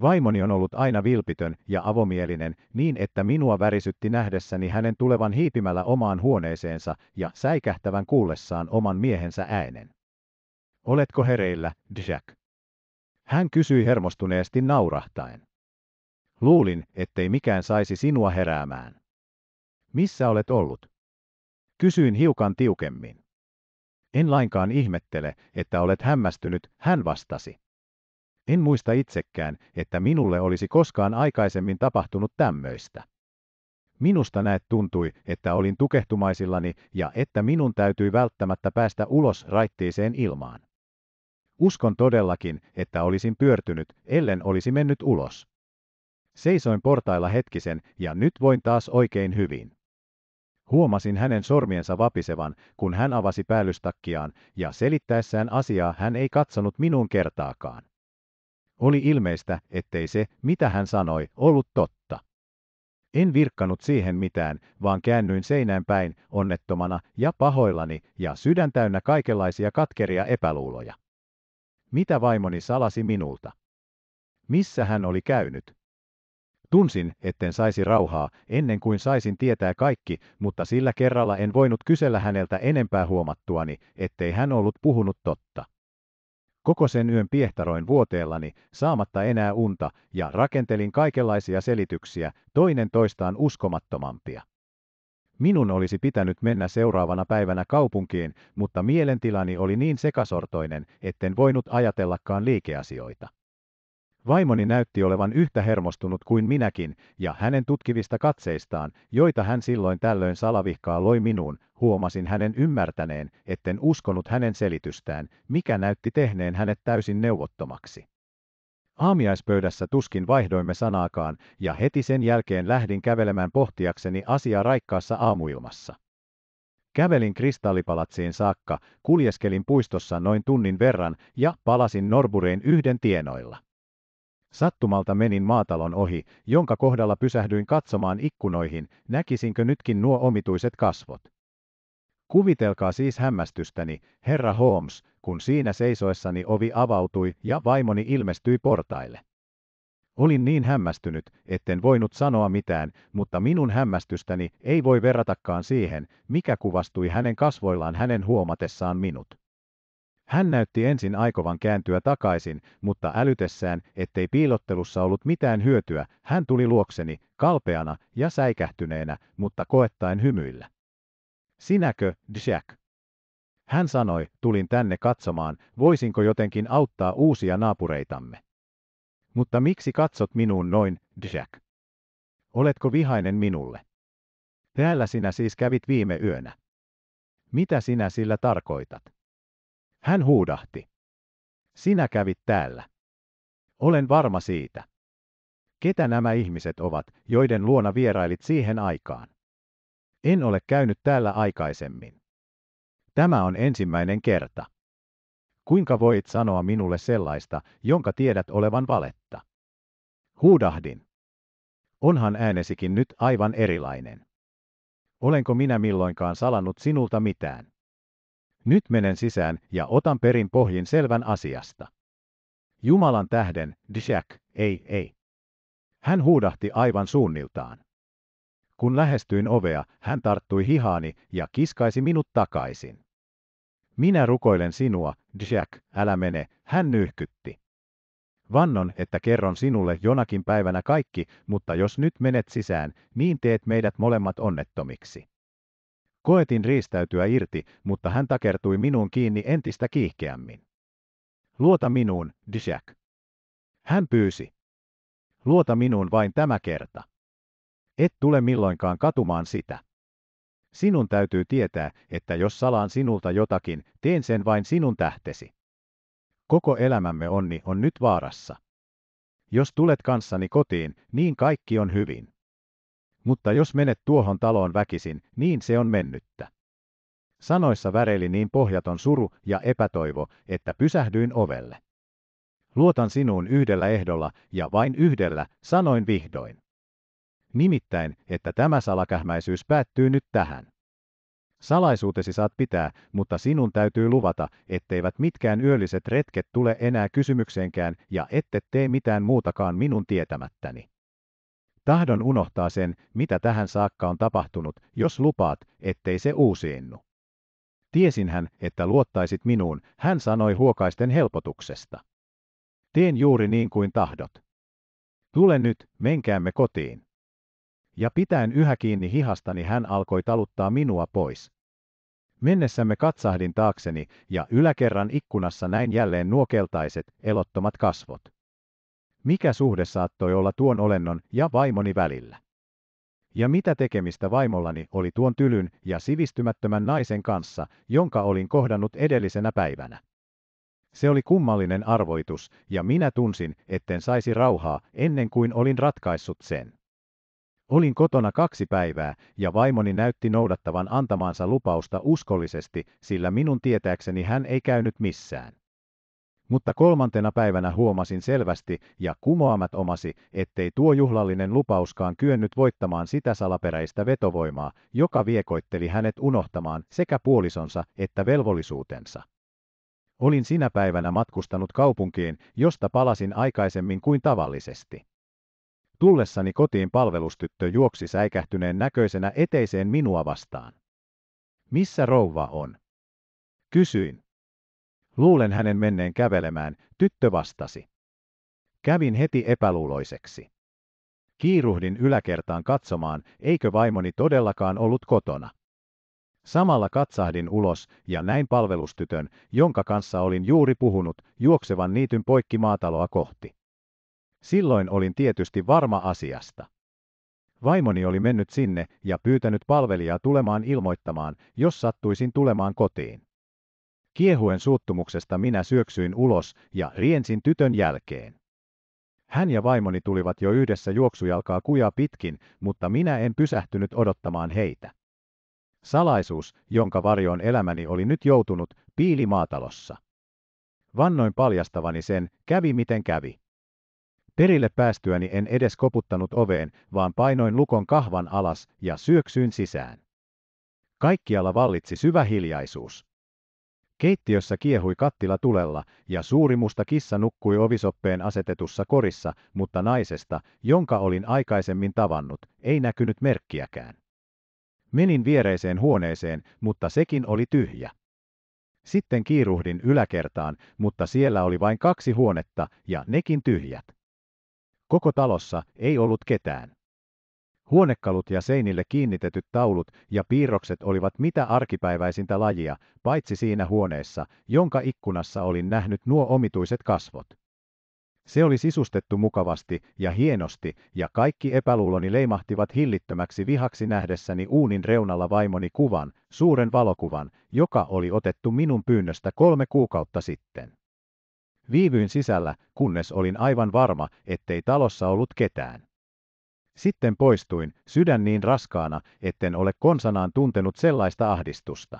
Speaker 1: Vaimoni on ollut aina vilpitön ja avomielinen, niin että minua värisytti nähdessäni hänen tulevan hiipimällä omaan huoneeseensa ja säikähtävän kuullessaan oman miehensä äänen. Oletko hereillä, Jack? Hän kysyi hermostuneesti naurahtaen. Luulin, ettei mikään saisi sinua heräämään. Missä olet ollut? Kysyin hiukan tiukemmin. En lainkaan ihmettele, että olet hämmästynyt, hän vastasi. En muista itsekään, että minulle olisi koskaan aikaisemmin tapahtunut tämmöistä. Minusta näet tuntui, että olin tukehtumaisillani ja että minun täytyi välttämättä päästä ulos raittiiseen ilmaan. Uskon todellakin, että olisin pyörtynyt, ellen olisi mennyt ulos. Seisoin portailla hetkisen ja nyt voin taas oikein hyvin. Huomasin hänen sormiensa vapisevan, kun hän avasi päällystakkiaan, ja selittäessään asiaa hän ei katsonut minun kertaakaan. Oli ilmeistä, ettei se, mitä hän sanoi, ollut totta. En virkkanut siihen mitään, vaan käännyin seinään päin, onnettomana ja pahoillani, ja sydän täynnä kaikenlaisia katkeria epäluuloja. Mitä vaimoni salasi minulta? Missä hän oli käynyt? Tunsin, etten saisi rauhaa, ennen kuin saisin tietää kaikki, mutta sillä kerralla en voinut kysellä häneltä enempää huomattuani, ettei hän ollut puhunut totta. Koko sen yön piehtaroin vuoteellani, saamatta enää unta, ja rakentelin kaikenlaisia selityksiä, toinen toistaan uskomattomampia. Minun olisi pitänyt mennä seuraavana päivänä kaupunkiin, mutta mielentilani oli niin sekasortoinen, etten voinut ajatellakaan liikeasioita. Vaimoni näytti olevan yhtä hermostunut kuin minäkin, ja hänen tutkivista katseistaan, joita hän silloin tällöin salavihkaa loi minuun, huomasin hänen ymmärtäneen, etten uskonut hänen selitystään, mikä näytti tehneen hänet täysin neuvottomaksi. Aamiaispöydässä tuskin vaihdoimme sanaakaan, ja heti sen jälkeen lähdin kävelemään pohtiakseni asiaa raikkaassa aamuilmassa. Kävelin kristallipalatsiin saakka, kuljeskelin puistossa noin tunnin verran ja palasin Norbureen yhden tienoilla. Sattumalta menin maatalon ohi, jonka kohdalla pysähdyin katsomaan ikkunoihin, näkisinkö nytkin nuo omituiset kasvot. Kuvitelkaa siis hämmästystäni, herra Holmes, kun siinä seisoessani ovi avautui ja vaimoni ilmestyi portaille. Olin niin hämmästynyt, etten voinut sanoa mitään, mutta minun hämmästystäni ei voi verratakaan siihen, mikä kuvastui hänen kasvoillaan hänen huomatessaan minut. Hän näytti ensin aikovan kääntyä takaisin, mutta älytessään, ettei piilottelussa ollut mitään hyötyä, hän tuli luokseni, kalpeana ja säikähtyneenä, mutta koettaen hymyillä. Sinäkö, Jack? Hän sanoi, tulin tänne katsomaan, voisinko jotenkin auttaa uusia naapureitamme. Mutta miksi katsot minuun noin, Jack? Oletko vihainen minulle? Täällä sinä siis kävit viime yönä. Mitä sinä sillä tarkoitat? Hän huudahti. Sinä kävit täällä. Olen varma siitä. Ketä nämä ihmiset ovat, joiden luona vierailit siihen aikaan? En ole käynyt täällä aikaisemmin. Tämä on ensimmäinen kerta. Kuinka voit sanoa minulle sellaista, jonka tiedät olevan valetta? Huudahdin. Onhan äänesikin nyt aivan erilainen. Olenko minä milloinkaan salannut sinulta mitään? Nyt menen sisään ja otan perin pohjin selvän asiasta. Jumalan tähden, Dishak, ei, ei. Hän huudahti aivan suunniltaan. Kun lähestyin ovea, hän tarttui hihaani ja kiskaisi minut takaisin. Minä rukoilen sinua, Jack, älä mene, hän nyyhkytti. Vannon, että kerron sinulle jonakin päivänä kaikki, mutta jos nyt menet sisään, niin teet meidät molemmat onnettomiksi. Koetin riistäytyä irti, mutta hän takertui minuun kiinni entistä kiihkeämmin. Luota minuun, Dishak. Hän pyysi. Luota minuun vain tämä kerta. Et tule milloinkaan katumaan sitä. Sinun täytyy tietää, että jos salaan sinulta jotakin, teen sen vain sinun tähtesi. Koko elämämme onni on nyt vaarassa. Jos tulet kanssani kotiin, niin kaikki on hyvin mutta jos menet tuohon taloon väkisin, niin se on mennyttä. Sanoissa väreili niin pohjaton suru ja epätoivo, että pysähdyin ovelle. Luotan sinuun yhdellä ehdolla, ja vain yhdellä, sanoin vihdoin. Nimittäin, että tämä salakähmäisyys päättyy nyt tähän. Salaisuutesi saat pitää, mutta sinun täytyy luvata, etteivät mitkään yölliset retket tule enää kysymykseenkään ja ette tee mitään muutakaan minun tietämättäni. Tahdon unohtaa sen, mitä tähän saakka on tapahtunut, jos lupaat, ettei se uusiinnu. Tiesin hän, että luottaisit minuun, hän sanoi huokaisten helpotuksesta. Teen juuri niin kuin tahdot. Tule nyt, menkäämme kotiin. Ja pitäen yhä kiinni hihastani hän alkoi taluttaa minua pois. Mennessämme katsahdin taakseni, ja yläkerran ikkunassa näin jälleen nuokeltaiset, elottomat kasvot. Mikä suhde saattoi olla tuon olennon ja vaimoni välillä? Ja mitä tekemistä vaimollani oli tuon tylyn ja sivistymättömän naisen kanssa, jonka olin kohdannut edellisenä päivänä? Se oli kummallinen arvoitus, ja minä tunsin, etten saisi rauhaa ennen kuin olin ratkaissut sen. Olin kotona kaksi päivää, ja vaimoni näytti noudattavan antamaansa lupausta uskollisesti, sillä minun tietääkseni hän ei käynyt missään. Mutta kolmantena päivänä huomasin selvästi ja kumoamat omasi, ettei tuo juhlallinen lupauskaan kyennyt voittamaan sitä salaperäistä vetovoimaa, joka viekoitteli hänet unohtamaan sekä puolisonsa että velvollisuutensa. Olin sinä päivänä matkustanut kaupunkiin, josta palasin aikaisemmin kuin tavallisesti. Tullessani kotiin palvelustyttö juoksi säikähtyneen näköisenä eteiseen minua vastaan. Missä rouva on? Kysyin. Luulen hänen menneen kävelemään, tyttö vastasi. Kävin heti epäluuloiseksi. Kiiruhdin yläkertaan katsomaan, eikö vaimoni todellakaan ollut kotona. Samalla katsahdin ulos ja näin palvelustytön, jonka kanssa olin juuri puhunut, juoksevan niityn poikki maataloa kohti. Silloin olin tietysti varma asiasta. Vaimoni oli mennyt sinne ja pyytänyt palvelijaa tulemaan ilmoittamaan, jos sattuisin tulemaan kotiin. Kiehuen suuttumuksesta minä syöksyin ulos ja riensin tytön jälkeen. Hän ja vaimoni tulivat jo yhdessä juoksujalkaa kujaa pitkin, mutta minä en pysähtynyt odottamaan heitä. Salaisuus, jonka varjoon elämäni oli nyt joutunut, piili maatalossa. Vannoin paljastavani sen, kävi miten kävi. Perille päästyäni en edes koputtanut oveen, vaan painoin lukon kahvan alas ja syöksyin sisään. Kaikkialla vallitsi syvä hiljaisuus. Keittiössä kiehui kattila tulella, ja suuri musta kissa nukkui ovisoppeen asetetussa korissa, mutta naisesta, jonka olin aikaisemmin tavannut, ei näkynyt merkkiäkään. Menin viereiseen huoneeseen, mutta sekin oli tyhjä. Sitten kiiruhdin yläkertaan, mutta siellä oli vain kaksi huonetta, ja nekin tyhjät. Koko talossa ei ollut ketään. Huonekalut ja seinille kiinnitetyt taulut ja piirrokset olivat mitä arkipäiväisintä lajia, paitsi siinä huoneessa, jonka ikkunassa olin nähnyt nuo omituiset kasvot. Se oli sisustettu mukavasti ja hienosti, ja kaikki epäluuloni leimahtivat hillittömäksi vihaksi nähdessäni uunin reunalla vaimoni kuvan, suuren valokuvan, joka oli otettu minun pyynnöstä kolme kuukautta sitten. Viivyin sisällä, kunnes olin aivan varma, ettei talossa ollut ketään. Sitten poistuin, sydän niin raskaana, etten ole konsanaan tuntenut sellaista ahdistusta.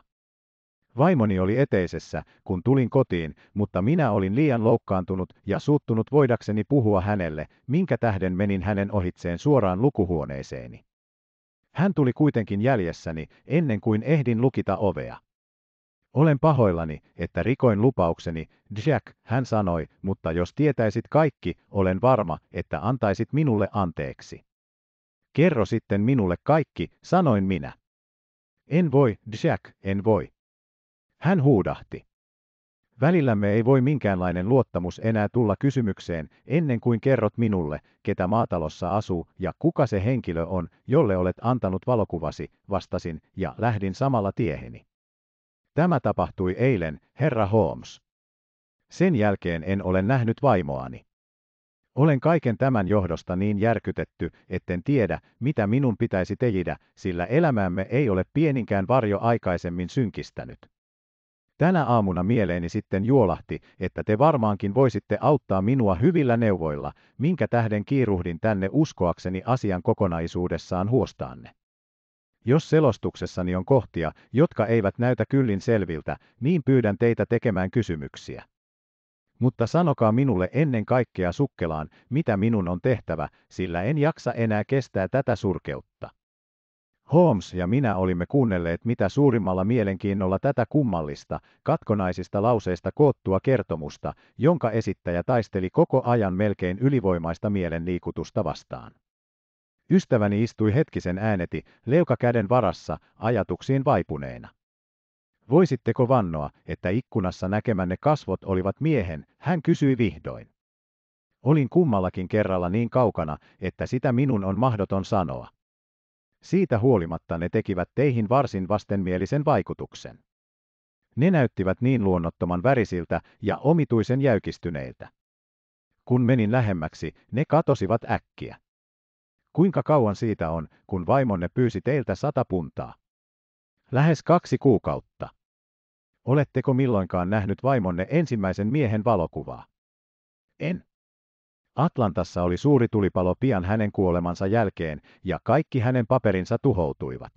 Speaker 1: Vaimoni oli eteisessä, kun tulin kotiin, mutta minä olin liian loukkaantunut ja suuttunut voidakseni puhua hänelle, minkä tähden menin hänen ohitseen suoraan lukuhuoneeseeni. Hän tuli kuitenkin jäljessäni, ennen kuin ehdin lukita ovea. Olen pahoillani, että rikoin lupaukseni, Jack, hän sanoi, mutta jos tietäisit kaikki, olen varma, että antaisit minulle anteeksi. Kerro sitten minulle kaikki, sanoin minä. En voi, Jack, en voi. Hän huudahti. Välillämme ei voi minkäänlainen luottamus enää tulla kysymykseen, ennen kuin kerrot minulle, ketä maatalossa asuu ja kuka se henkilö on, jolle olet antanut valokuvasi, vastasin ja lähdin samalla tieheni. Tämä tapahtui eilen, herra Holmes. Sen jälkeen en ole nähnyt vaimoani. Olen kaiken tämän johdosta niin järkytetty, etten tiedä, mitä minun pitäisi tehdä, sillä elämäämme ei ole pieninkään varjo aikaisemmin synkistänyt. Tänä aamuna mieleeni sitten juolahti, että te varmaankin voisitte auttaa minua hyvillä neuvoilla, minkä tähden kiiruhdin tänne uskoakseni asian kokonaisuudessaan huostaanne. Jos selostuksessani on kohtia, jotka eivät näytä kyllin selviltä, niin pyydän teitä tekemään kysymyksiä. Mutta sanokaa minulle ennen kaikkea sukkelaan, mitä minun on tehtävä, sillä en jaksa enää kestää tätä surkeutta. Holmes ja minä olimme kuunnelleet mitä suurimmalla mielenkiinnolla tätä kummallista, katkonaisista lauseista koottua kertomusta, jonka esittäjä taisteli koko ajan melkein ylivoimaista mielenliikutusta vastaan. Ystäväni istui hetkisen ääneti, leuka käden varassa, ajatuksiin vaipuneena. Voisitteko vannoa, että ikkunassa näkemänne kasvot olivat miehen, hän kysyi vihdoin. Olin kummallakin kerralla niin kaukana, että sitä minun on mahdoton sanoa. Siitä huolimatta ne tekivät teihin varsin vastenmielisen vaikutuksen. Ne näyttivät niin luonnottoman värisiltä ja omituisen jäykistyneiltä. Kun menin lähemmäksi, ne katosivat äkkiä. Kuinka kauan siitä on, kun vaimonne pyysi teiltä sata puntaa? Lähes kaksi kuukautta. Oletteko milloinkaan nähnyt vaimonne ensimmäisen miehen valokuvaa? En. Atlantassa oli suuri tulipalo pian hänen kuolemansa jälkeen, ja kaikki hänen paperinsa tuhoutuivat.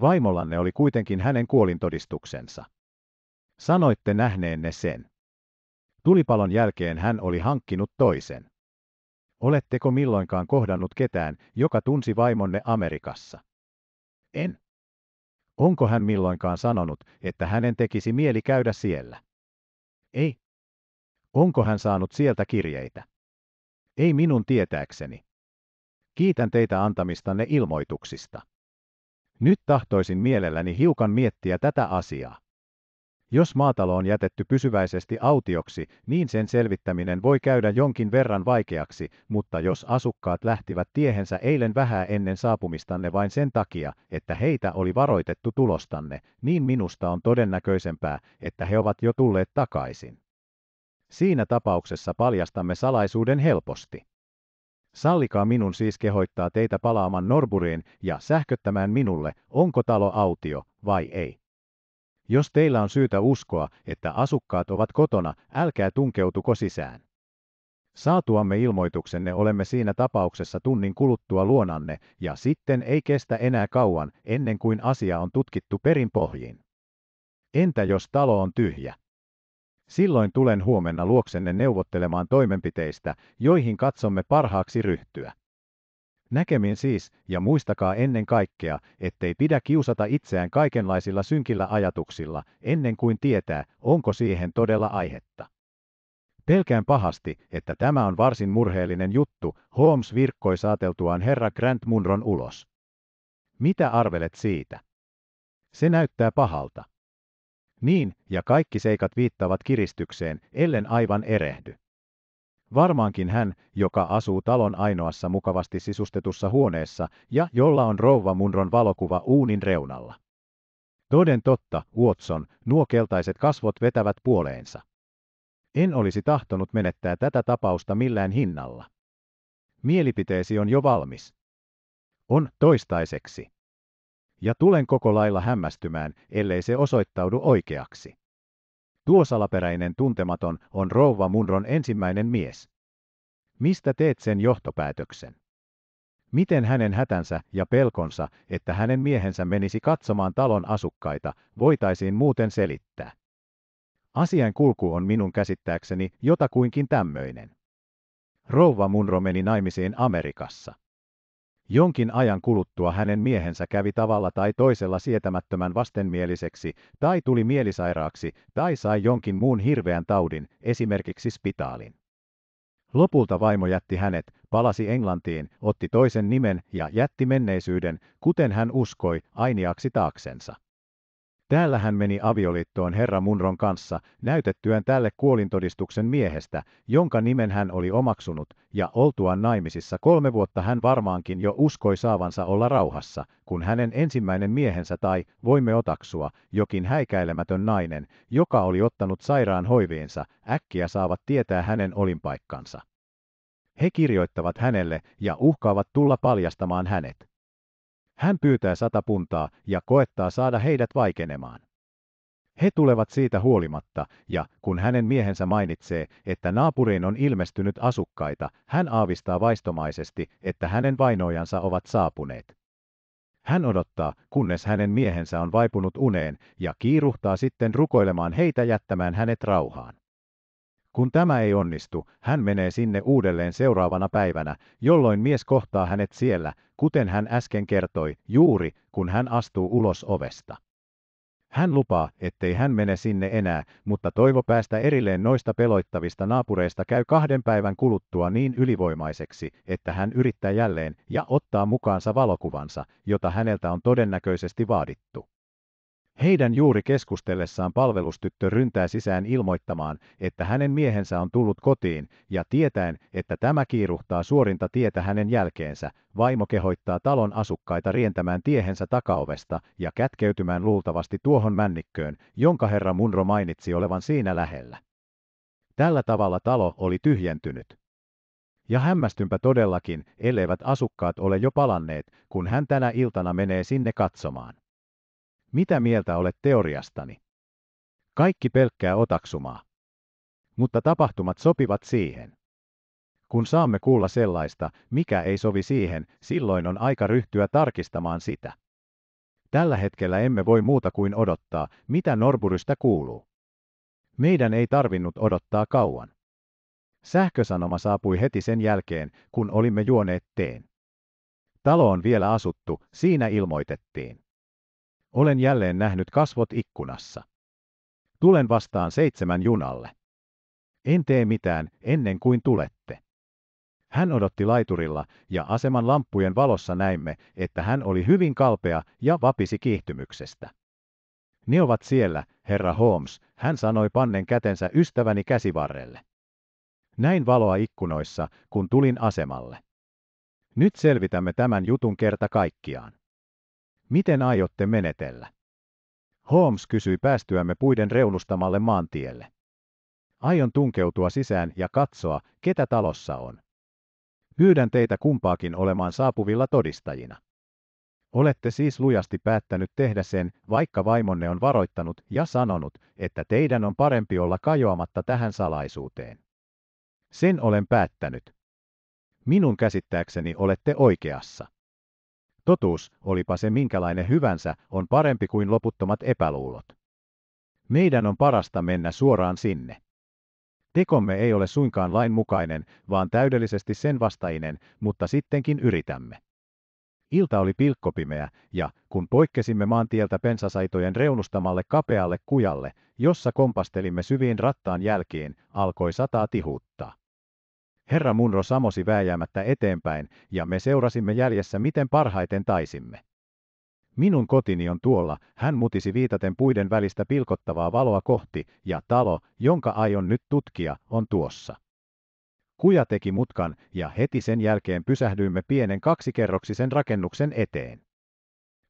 Speaker 1: Vaimollanne oli kuitenkin hänen kuolintodistuksensa. Sanoitte nähneenne sen. Tulipalon jälkeen hän oli hankkinut toisen. Oletteko milloinkaan kohdannut ketään, joka tunsi vaimonne Amerikassa? En. Onko hän milloinkaan sanonut, että hänen tekisi mieli käydä siellä? Ei. Onko hän saanut sieltä kirjeitä? Ei minun tietääkseni. Kiitän teitä antamistanne ilmoituksista. Nyt tahtoisin mielelläni hiukan miettiä tätä asiaa. Jos maatalo on jätetty pysyväisesti autioksi, niin sen selvittäminen voi käydä jonkin verran vaikeaksi, mutta jos asukkaat lähtivät tiehensä eilen vähän ennen saapumistanne vain sen takia, että heitä oli varoitettu tulostanne, niin minusta on todennäköisempää, että he ovat jo tulleet takaisin. Siinä tapauksessa paljastamme salaisuuden helposti. Sallikaa minun siis kehoittaa teitä palaamaan Norburiin ja sähköttämään minulle, onko talo autio vai ei. Jos teillä on syytä uskoa, että asukkaat ovat kotona, älkää tunkeutuko sisään. Saatuamme ilmoituksenne olemme siinä tapauksessa tunnin kuluttua luonanne, ja sitten ei kestä enää kauan, ennen kuin asia on tutkittu pohjiin. Entä jos talo on tyhjä? Silloin tulen huomenna luoksenne neuvottelemaan toimenpiteistä, joihin katsomme parhaaksi ryhtyä. Näkemin siis, ja muistakaa ennen kaikkea, ettei pidä kiusata itseään kaikenlaisilla synkillä ajatuksilla, ennen kuin tietää, onko siihen todella aihetta. Pelkään pahasti, että tämä on varsin murheellinen juttu, Holmes virkkoi saateltuaan herra Grant Munron ulos. Mitä arvelet siitä? Se näyttää pahalta. Niin, ja kaikki seikat viittavat kiristykseen, ellen aivan erehdy. Varmaankin hän, joka asuu talon ainoassa mukavasti sisustetussa huoneessa ja jolla on rouva Munron valokuva uunin reunalla. Toden totta, Watson, nuo keltaiset kasvot vetävät puoleensa. En olisi tahtonut menettää tätä tapausta millään hinnalla. Mielipiteesi on jo valmis. On toistaiseksi. Ja tulen koko lailla hämmästymään, ellei se osoittaudu oikeaksi. Tuo salaperäinen tuntematon on rouva Munron ensimmäinen mies. Mistä teet sen johtopäätöksen? Miten hänen hätänsä ja pelkonsa, että hänen miehensä menisi katsomaan talon asukkaita, voitaisiin muuten selittää? Asian kulku on minun käsittääkseni jotakuinkin tämmöinen. Rouva Munro meni naimisiin Amerikassa. Jonkin ajan kuluttua hänen miehensä kävi tavalla tai toisella sietämättömän vastenmieliseksi, tai tuli mielisairaaksi, tai sai jonkin muun hirveän taudin, esimerkiksi spitaalin. Lopulta vaimo jätti hänet, palasi Englantiin, otti toisen nimen ja jätti menneisyyden, kuten hän uskoi, ainiaksi taaksensa. Täällä hän meni avioliittoon herra Munron kanssa näytettyään tälle kuolintodistuksen miehestä, jonka nimen hän oli omaksunut, ja oltuaan naimisissa kolme vuotta hän varmaankin jo uskoi saavansa olla rauhassa, kun hänen ensimmäinen miehensä tai, voimme otaksua, jokin häikäilemätön nainen, joka oli ottanut sairaan hoiviinsa, äkkiä saavat tietää hänen olinpaikkansa. He kirjoittavat hänelle ja uhkaavat tulla paljastamaan hänet. Hän pyytää sata puntaa ja koettaa saada heidät vaikenemaan. He tulevat siitä huolimatta, ja kun hänen miehensä mainitsee, että naapuriin on ilmestynyt asukkaita, hän aavistaa vaistomaisesti, että hänen vainojansa ovat saapuneet. Hän odottaa, kunnes hänen miehensä on vaipunut uneen, ja kiiruhtaa sitten rukoilemaan heitä jättämään hänet rauhaan. Kun tämä ei onnistu, hän menee sinne uudelleen seuraavana päivänä, jolloin mies kohtaa hänet siellä, kuten hän äsken kertoi, juuri kun hän astuu ulos ovesta. Hän lupaa, ettei hän mene sinne enää, mutta toivo päästä erilleen noista peloittavista naapureista käy kahden päivän kuluttua niin ylivoimaiseksi, että hän yrittää jälleen ja ottaa mukaansa valokuvansa, jota häneltä on todennäköisesti vaadittu. Heidän juuri keskustellessaan palvelustyttö ryntää sisään ilmoittamaan, että hänen miehensä on tullut kotiin, ja tietäen, että tämä kiiruhtaa suorinta tietä hänen jälkeensä, vaimo kehoittaa talon asukkaita rientämään tiehensä takaovesta ja kätkeytymään luultavasti tuohon männikköön, jonka herra Munro mainitsi olevan siinä lähellä. Tällä tavalla talo oli tyhjentynyt. Ja hämmästympä todellakin, elleivät asukkaat ole jo palanneet, kun hän tänä iltana menee sinne katsomaan. Mitä mieltä olet teoriastani? Kaikki pelkkää otaksumaa. Mutta tapahtumat sopivat siihen. Kun saamme kuulla sellaista, mikä ei sovi siihen, silloin on aika ryhtyä tarkistamaan sitä. Tällä hetkellä emme voi muuta kuin odottaa, mitä Norburystä kuuluu. Meidän ei tarvinnut odottaa kauan. Sähkösanoma saapui heti sen jälkeen, kun olimme juoneet teen. Talo on vielä asuttu, siinä ilmoitettiin. Olen jälleen nähnyt kasvot ikkunassa. Tulen vastaan seitsemän junalle. En tee mitään ennen kuin tulette. Hän odotti laiturilla, ja aseman lamppujen valossa näimme, että hän oli hyvin kalpea ja vapisi kiihtymyksestä. Ne ovat siellä, herra Holmes, hän sanoi pannen kätensä ystäväni käsivarrelle. Näin valoa ikkunoissa, kun tulin asemalle. Nyt selvitämme tämän jutun kerta kaikkiaan. Miten aiotte menetellä? Holmes kysyi päästyämme puiden reunustamalle maantielle. Aion tunkeutua sisään ja katsoa, ketä talossa on. Pyydän teitä kumpaakin olemaan saapuvilla todistajina. Olette siis lujasti päättänyt tehdä sen, vaikka vaimonne on varoittanut ja sanonut, että teidän on parempi olla kajoamatta tähän salaisuuteen. Sen olen päättänyt. Minun käsittääkseni olette oikeassa. Totuus, olipa se minkälainen hyvänsä, on parempi kuin loputtomat epäluulot. Meidän on parasta mennä suoraan sinne. Tekomme ei ole suinkaan lainmukainen, vaan täydellisesti sen vastainen, mutta sittenkin yritämme. Ilta oli pilkkopimeä, ja kun poikkesimme maantieltä pensasaitojen reunustamalle kapealle kujalle, jossa kompastelimme syviin rattaan jälkiin, alkoi sataa tihuuttaa. Herra Munro samosi vääjäämättä eteenpäin, ja me seurasimme jäljessä miten parhaiten taisimme. Minun kotini on tuolla, hän mutisi viitaten puiden välistä pilkottavaa valoa kohti, ja talo, jonka aion nyt tutkia, on tuossa. Kuja teki mutkan, ja heti sen jälkeen pysähdyimme pienen kaksikerroksisen rakennuksen eteen.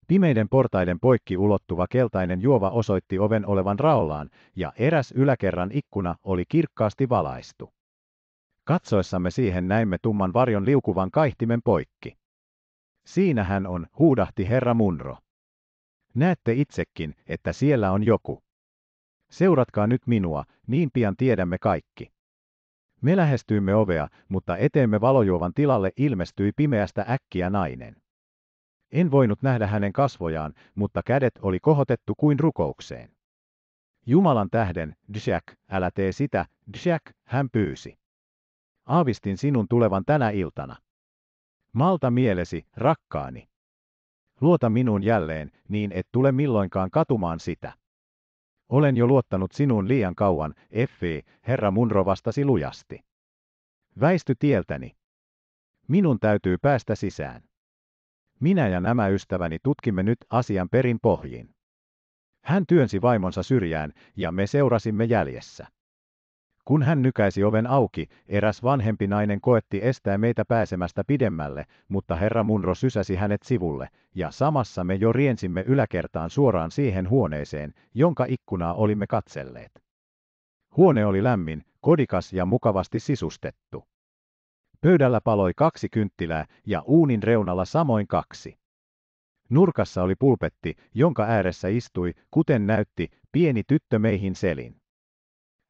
Speaker 1: Pimeiden portaiden poikki ulottuva keltainen juova osoitti oven olevan raollaan, ja eräs yläkerran ikkuna oli kirkkaasti valaistu. Katsoessamme siihen näimme tumman varjon liukuvan kaihtimen poikki. Siinä hän on, huudahti herra Munro. Näette itsekin, että siellä on joku. Seuratkaa nyt minua, niin pian tiedämme kaikki. Me lähestyimme ovea, mutta eteemme valojuovan tilalle ilmestyi pimeästä äkkiä nainen. En voinut nähdä hänen kasvojaan, mutta kädet oli kohotettu kuin rukoukseen. Jumalan tähden, Jack, älä tee sitä, Jack, hän pyysi aavistin sinun tulevan tänä iltana. Malta mielesi, rakkaani. Luota minuun jälleen, niin et tule milloinkaan katumaan sitä. Olen jo luottanut sinuun liian kauan, Effi, herra Munro vastasi lujasti. Väisty tieltäni. Minun täytyy päästä sisään. Minä ja nämä ystäväni tutkimme nyt asian perin pohjiin. Hän työnsi vaimonsa syrjään, ja me seurasimme jäljessä. Kun hän nykäisi oven auki, eräs vanhempi nainen koetti estää meitä pääsemästä pidemmälle, mutta herra Munro sysäsi hänet sivulle, ja samassa me jo riensimme yläkertaan suoraan siihen huoneeseen, jonka ikkunaa olimme katselleet. Huone oli lämmin, kodikas ja mukavasti sisustettu. Pöydällä paloi kaksi kynttilää ja uunin reunalla samoin kaksi. Nurkassa oli pulpetti, jonka ääressä istui, kuten näytti, pieni tyttö meihin selin.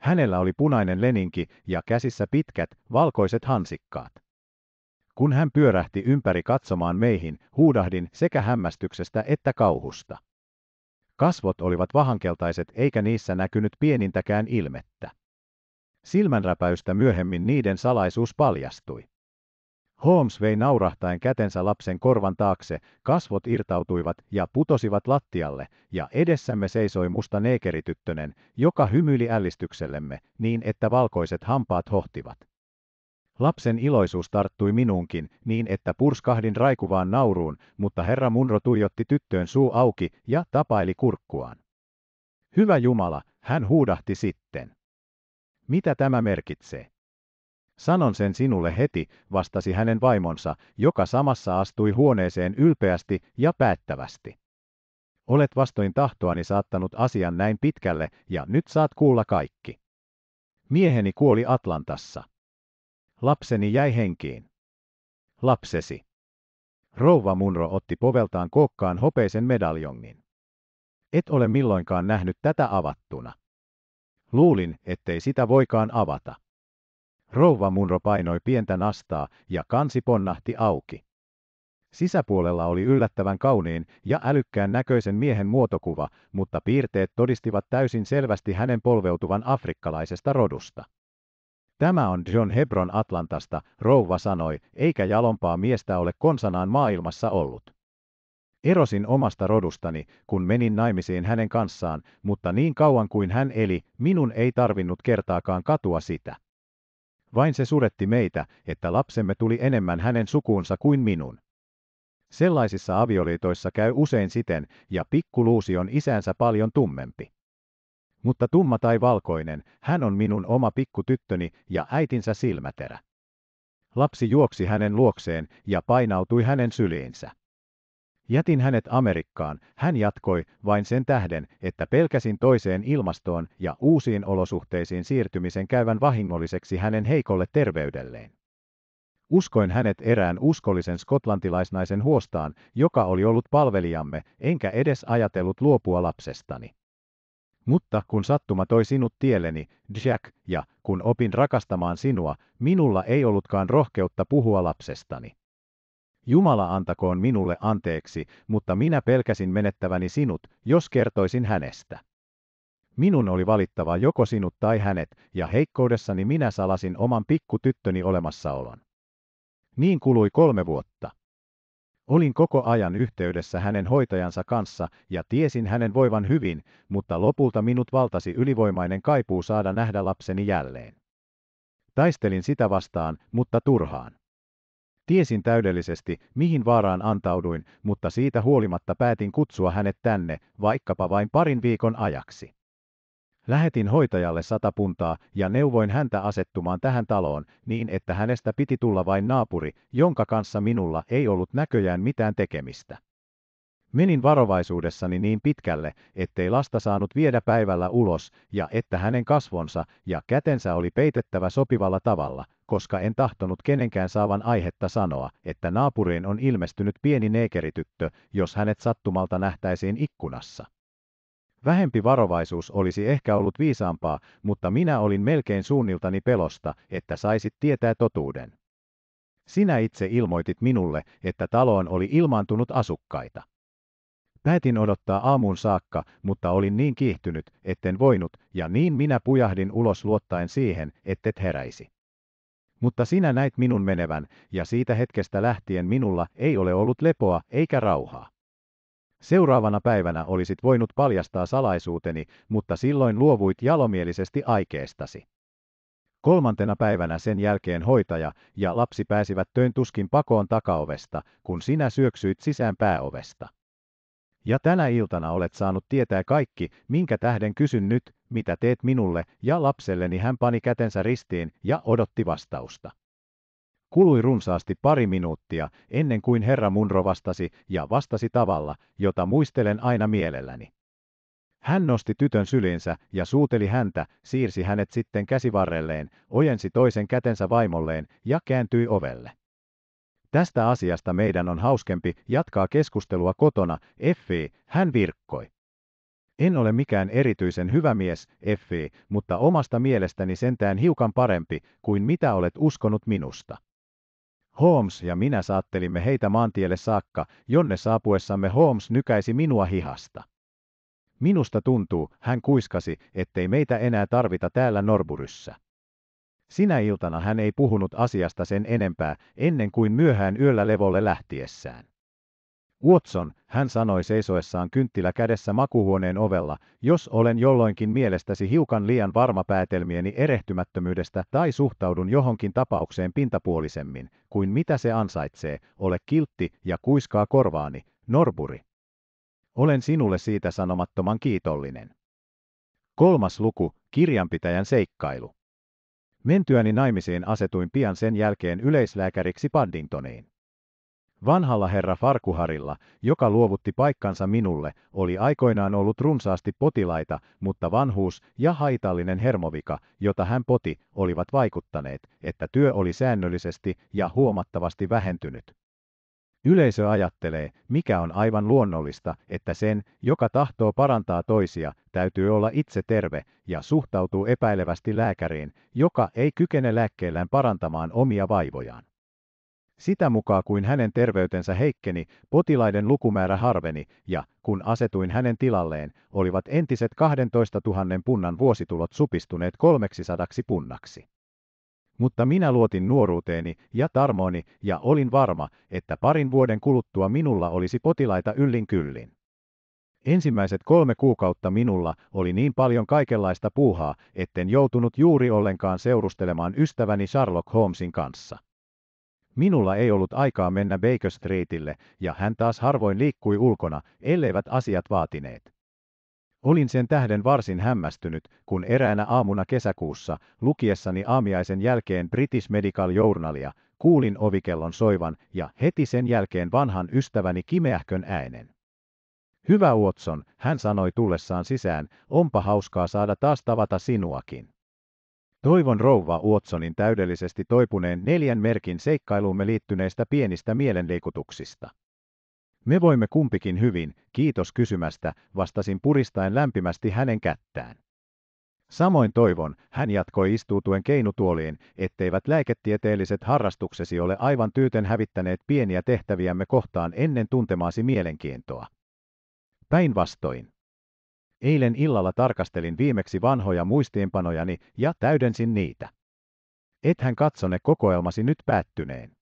Speaker 1: Hänellä oli punainen leninki ja käsissä pitkät, valkoiset hansikkaat. Kun hän pyörähti ympäri katsomaan meihin, huudahdin sekä hämmästyksestä että kauhusta. Kasvot olivat vahankeltaiset eikä niissä näkynyt pienintäkään ilmettä. Silmänräpäystä myöhemmin niiden salaisuus paljastui. Holmes vei naurahtaen kätensä lapsen korvan taakse, kasvot irtautuivat ja putosivat lattialle, ja edessämme seisoi musta neekerityttönen, joka hymyili ällistyksellemme, niin että valkoiset hampaat hohtivat. Lapsen iloisuus tarttui minuunkin, niin että purskahdin raikuvaan nauruun, mutta herra Munro tuijotti tyttöön suu auki ja tapaili kurkkuaan. Hyvä Jumala, hän huudahti sitten. Mitä tämä merkitsee? Sanon sen sinulle heti, vastasi hänen vaimonsa, joka samassa astui huoneeseen ylpeästi ja päättävästi. Olet vastoin tahtoani saattanut asian näin pitkälle, ja nyt saat kuulla kaikki. Mieheni kuoli Atlantassa. Lapseni jäi henkiin. Lapsesi. Rouva Munro otti poveltaan kookkaan hopeisen medaljongin. Et ole milloinkaan nähnyt tätä avattuna. Luulin, ettei sitä voikaan avata. Rouva Munro painoi pientä nastaa ja kansi ponnahti auki. Sisäpuolella oli yllättävän kauniin ja älykkään näköisen miehen muotokuva, mutta piirteet todistivat täysin selvästi hänen polveutuvan afrikkalaisesta rodusta. Tämä on John Hebron Atlantasta, rouva sanoi, eikä jalompaa miestä ole konsanaan maailmassa ollut. Erosin omasta rodustani, kun menin naimisiin hänen kanssaan, mutta niin kauan kuin hän eli, minun ei tarvinnut kertaakaan katua sitä. Vain se suretti meitä, että lapsemme tuli enemmän hänen sukuunsa kuin minun. Sellaisissa avioliitoissa käy usein siten, ja pikkuluusi on isänsä paljon tummempi. Mutta tumma tai valkoinen, hän on minun oma pikkutyttöni ja äitinsä silmäterä. Lapsi juoksi hänen luokseen ja painautui hänen syliinsä. Jätin hänet Amerikkaan, hän jatkoi, vain sen tähden, että pelkäsin toiseen ilmastoon ja uusiin olosuhteisiin siirtymisen käyvän vahingolliseksi hänen heikolle terveydelleen. Uskoin hänet erään uskollisen skotlantilaisnaisen huostaan, joka oli ollut palvelijamme, enkä edes ajatellut luopua lapsestani. Mutta kun sattuma toi sinut tielleni, Jack, ja kun opin rakastamaan sinua, minulla ei ollutkaan rohkeutta puhua lapsestani. Jumala antakoon minulle anteeksi, mutta minä pelkäsin menettäväni sinut, jos kertoisin hänestä. Minun oli valittava joko sinut tai hänet, ja heikkoudessani minä salasin oman pikkutyttöni olemassaolon. Niin kului kolme vuotta. Olin koko ajan yhteydessä hänen hoitajansa kanssa ja tiesin hänen voivan hyvin, mutta lopulta minut valtasi ylivoimainen kaipuu saada nähdä lapseni jälleen. Taistelin sitä vastaan, mutta turhaan. Tiesin täydellisesti, mihin vaaraan antauduin, mutta siitä huolimatta päätin kutsua hänet tänne, vaikkapa vain parin viikon ajaksi. Lähetin hoitajalle sata puntaa ja neuvoin häntä asettumaan tähän taloon niin, että hänestä piti tulla vain naapuri, jonka kanssa minulla ei ollut näköjään mitään tekemistä. Menin varovaisuudessani niin pitkälle, ettei lasta saanut viedä päivällä ulos, ja että hänen kasvonsa ja kätensä oli peitettävä sopivalla tavalla, koska en tahtonut kenenkään saavan aihetta sanoa, että naapuriin on ilmestynyt pieni neekerityttö, jos hänet sattumalta nähtäisiin ikkunassa. Vähempi varovaisuus olisi ehkä ollut viisaampaa, mutta minä olin melkein suunniltani pelosta, että saisit tietää totuuden. Sinä itse ilmoitit minulle, että taloon oli ilmaantunut asukkaita. Päätin odottaa aamuun saakka, mutta olin niin kiihtynyt, etten voinut, ja niin minä pujahdin ulos luottaen siihen, ettet heräisi. Mutta sinä näit minun menevän, ja siitä hetkestä lähtien minulla ei ole ollut lepoa eikä rauhaa. Seuraavana päivänä olisit voinut paljastaa salaisuuteni, mutta silloin luovuit jalomielisesti aikeestasi. Kolmantena päivänä sen jälkeen hoitaja ja lapsi pääsivät töin tuskin pakoon takaovesta, kun sinä syöksyit sisään pääovesta. Ja tänä iltana olet saanut tietää kaikki, minkä tähden kysyn nyt, mitä teet minulle, ja lapselleni hän pani kätensä ristiin ja odotti vastausta. Kului runsaasti pari minuuttia, ennen kuin herra Munro vastasi, ja vastasi tavalla, jota muistelen aina mielelläni. Hän nosti tytön sylinsä ja suuteli häntä, siirsi hänet sitten käsivarrelleen, ojensi toisen kätensä vaimolleen ja kääntyi ovelle. Tästä asiasta meidän on hauskempi jatkaa keskustelua kotona, Effi, hän virkkoi. En ole mikään erityisen hyvä mies, Effi, mutta omasta mielestäni sentään hiukan parempi kuin mitä olet uskonut minusta. Holmes ja minä saattelimme heitä maantielle saakka, jonne saapuessamme Holmes nykäisi minua hihasta. Minusta tuntuu, hän kuiskasi, ettei meitä enää tarvita täällä Norburyssä. Sinä iltana hän ei puhunut asiasta sen enempää, ennen kuin myöhään yöllä levolle lähtiessään. Watson, hän sanoi seisoessaan kynttilä kädessä makuhuoneen ovella, jos olen jolloinkin mielestäsi hiukan liian varma päätelmieni erehtymättömyydestä tai suhtaudun johonkin tapaukseen pintapuolisemmin kuin mitä se ansaitsee, ole kiltti ja kuiskaa korvaani, Norburi. Olen sinulle siitä sanomattoman kiitollinen. Kolmas luku, kirjanpitäjän seikkailu. Mentyäni naimisiin asetuin pian sen jälkeen yleislääkäriksi Paddingtoniin. Vanhalla herra Farkuharilla, joka luovutti paikkansa minulle, oli aikoinaan ollut runsaasti potilaita, mutta vanhuus ja haitallinen hermovika, jota hän poti, olivat vaikuttaneet, että työ oli säännöllisesti ja huomattavasti vähentynyt. Yleisö ajattelee, mikä on aivan luonnollista, että sen, joka tahtoo parantaa toisia, täytyy olla itse terve ja suhtautuu epäilevästi lääkäriin, joka ei kykene lääkkeellään parantamaan omia vaivojaan. Sitä mukaan kuin hänen terveytensä heikkeni, potilaiden lukumäärä harveni, ja, kun asetuin hänen tilalleen, olivat entiset 12 000 punnan vuositulot supistuneet 300 punnaksi mutta minä luotin nuoruuteeni ja tarmooni ja olin varma, että parin vuoden kuluttua minulla olisi potilaita yllin kyllin. Ensimmäiset kolme kuukautta minulla oli niin paljon kaikenlaista puuhaa, etten joutunut juuri ollenkaan seurustelemaan ystäväni Sherlock Holmesin kanssa. Minulla ei ollut aikaa mennä Baker Streetille, ja hän taas harvoin liikkui ulkona, elleivät asiat vaatineet. Olin sen tähden varsin hämmästynyt, kun eräänä aamuna kesäkuussa, lukiessani aamiaisen jälkeen British Medical Journalia, kuulin ovikellon soivan ja heti sen jälkeen vanhan ystäväni kimeähkön äänen. Hyvä Watson, hän sanoi tullessaan sisään, onpa hauskaa saada taas tavata sinuakin. Toivon rouva Watsonin täydellisesti toipuneen neljän merkin seikkailuumme liittyneistä pienistä mielenliikutuksista. Me voimme kumpikin hyvin, kiitos kysymästä, vastasin puristaen lämpimästi hänen kättään. Samoin toivon, hän jatkoi istuutuen keinutuoliin, etteivät lääketieteelliset harrastuksesi ole aivan tyyten hävittäneet pieniä tehtäviämme kohtaan ennen tuntemaasi mielenkiintoa. Päinvastoin. Eilen illalla tarkastelin viimeksi vanhoja muistiinpanojani ja täydensin niitä. Ethän katsone kokoelmasi nyt päättyneen.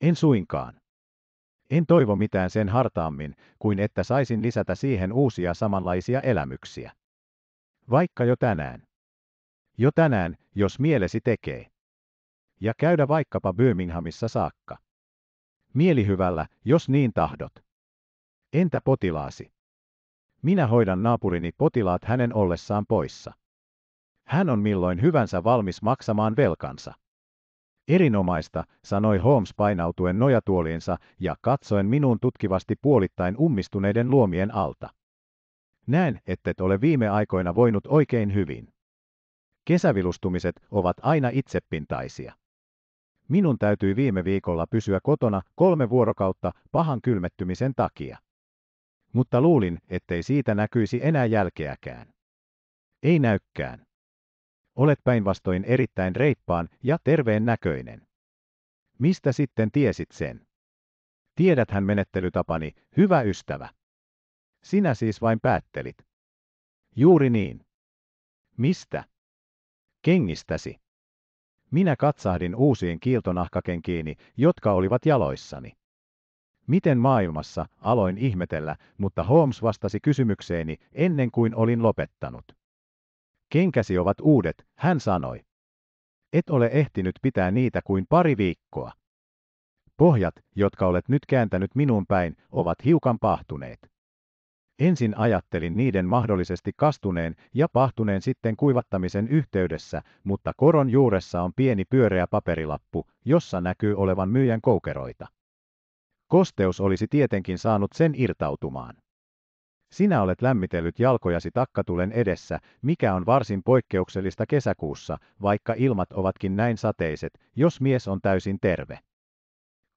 Speaker 1: En suinkaan. En toivo mitään sen hartaammin, kuin että saisin lisätä siihen uusia samanlaisia elämyksiä. Vaikka jo tänään. Jo tänään, jos mielesi tekee. Ja käydä vaikkapa Birminghamissa saakka. Mielihyvällä, jos niin tahdot. Entä potilaasi? Minä hoidan naapurini potilaat hänen ollessaan poissa. Hän on milloin hyvänsä valmis maksamaan velkansa. Erinomaista, sanoi Holmes painautuen nojatuoliinsa ja katsoen minuun tutkivasti puolittain ummistuneiden luomien alta. Näen, ettet ole viime aikoina voinut oikein hyvin. Kesävilustumiset ovat aina itsepintaisia. Minun täytyi viime viikolla pysyä kotona kolme vuorokautta pahan kylmettymisen takia. Mutta luulin, ettei siitä näkyisi enää jälkeäkään. Ei näykään. Olet päinvastoin erittäin reippaan ja terveen näköinen. Mistä sitten tiesit sen? Tiedäthän menettelytapani, hyvä ystävä. Sinä siis vain päättelit. Juuri niin. Mistä? Kengistäsi. Minä katsahdin uusiin kiiltonahkakenkiini, jotka olivat jaloissani. Miten maailmassa, aloin ihmetellä, mutta Holmes vastasi kysymykseeni ennen kuin olin lopettanut. Kenkäsi ovat uudet, hän sanoi. Et ole ehtinyt pitää niitä kuin pari viikkoa. Pohjat, jotka olet nyt kääntänyt minun päin, ovat hiukan pahtuneet. Ensin ajattelin niiden mahdollisesti kastuneen ja pahtuneen sitten kuivattamisen yhteydessä, mutta koron juuressa on pieni pyöreä paperilappu, jossa näkyy olevan myyjän koukeroita. Kosteus olisi tietenkin saanut sen irtautumaan. Sinä olet lämmitellyt jalkojasi takkatulen edessä, mikä on varsin poikkeuksellista kesäkuussa, vaikka ilmat ovatkin näin sateiset, jos mies on täysin terve.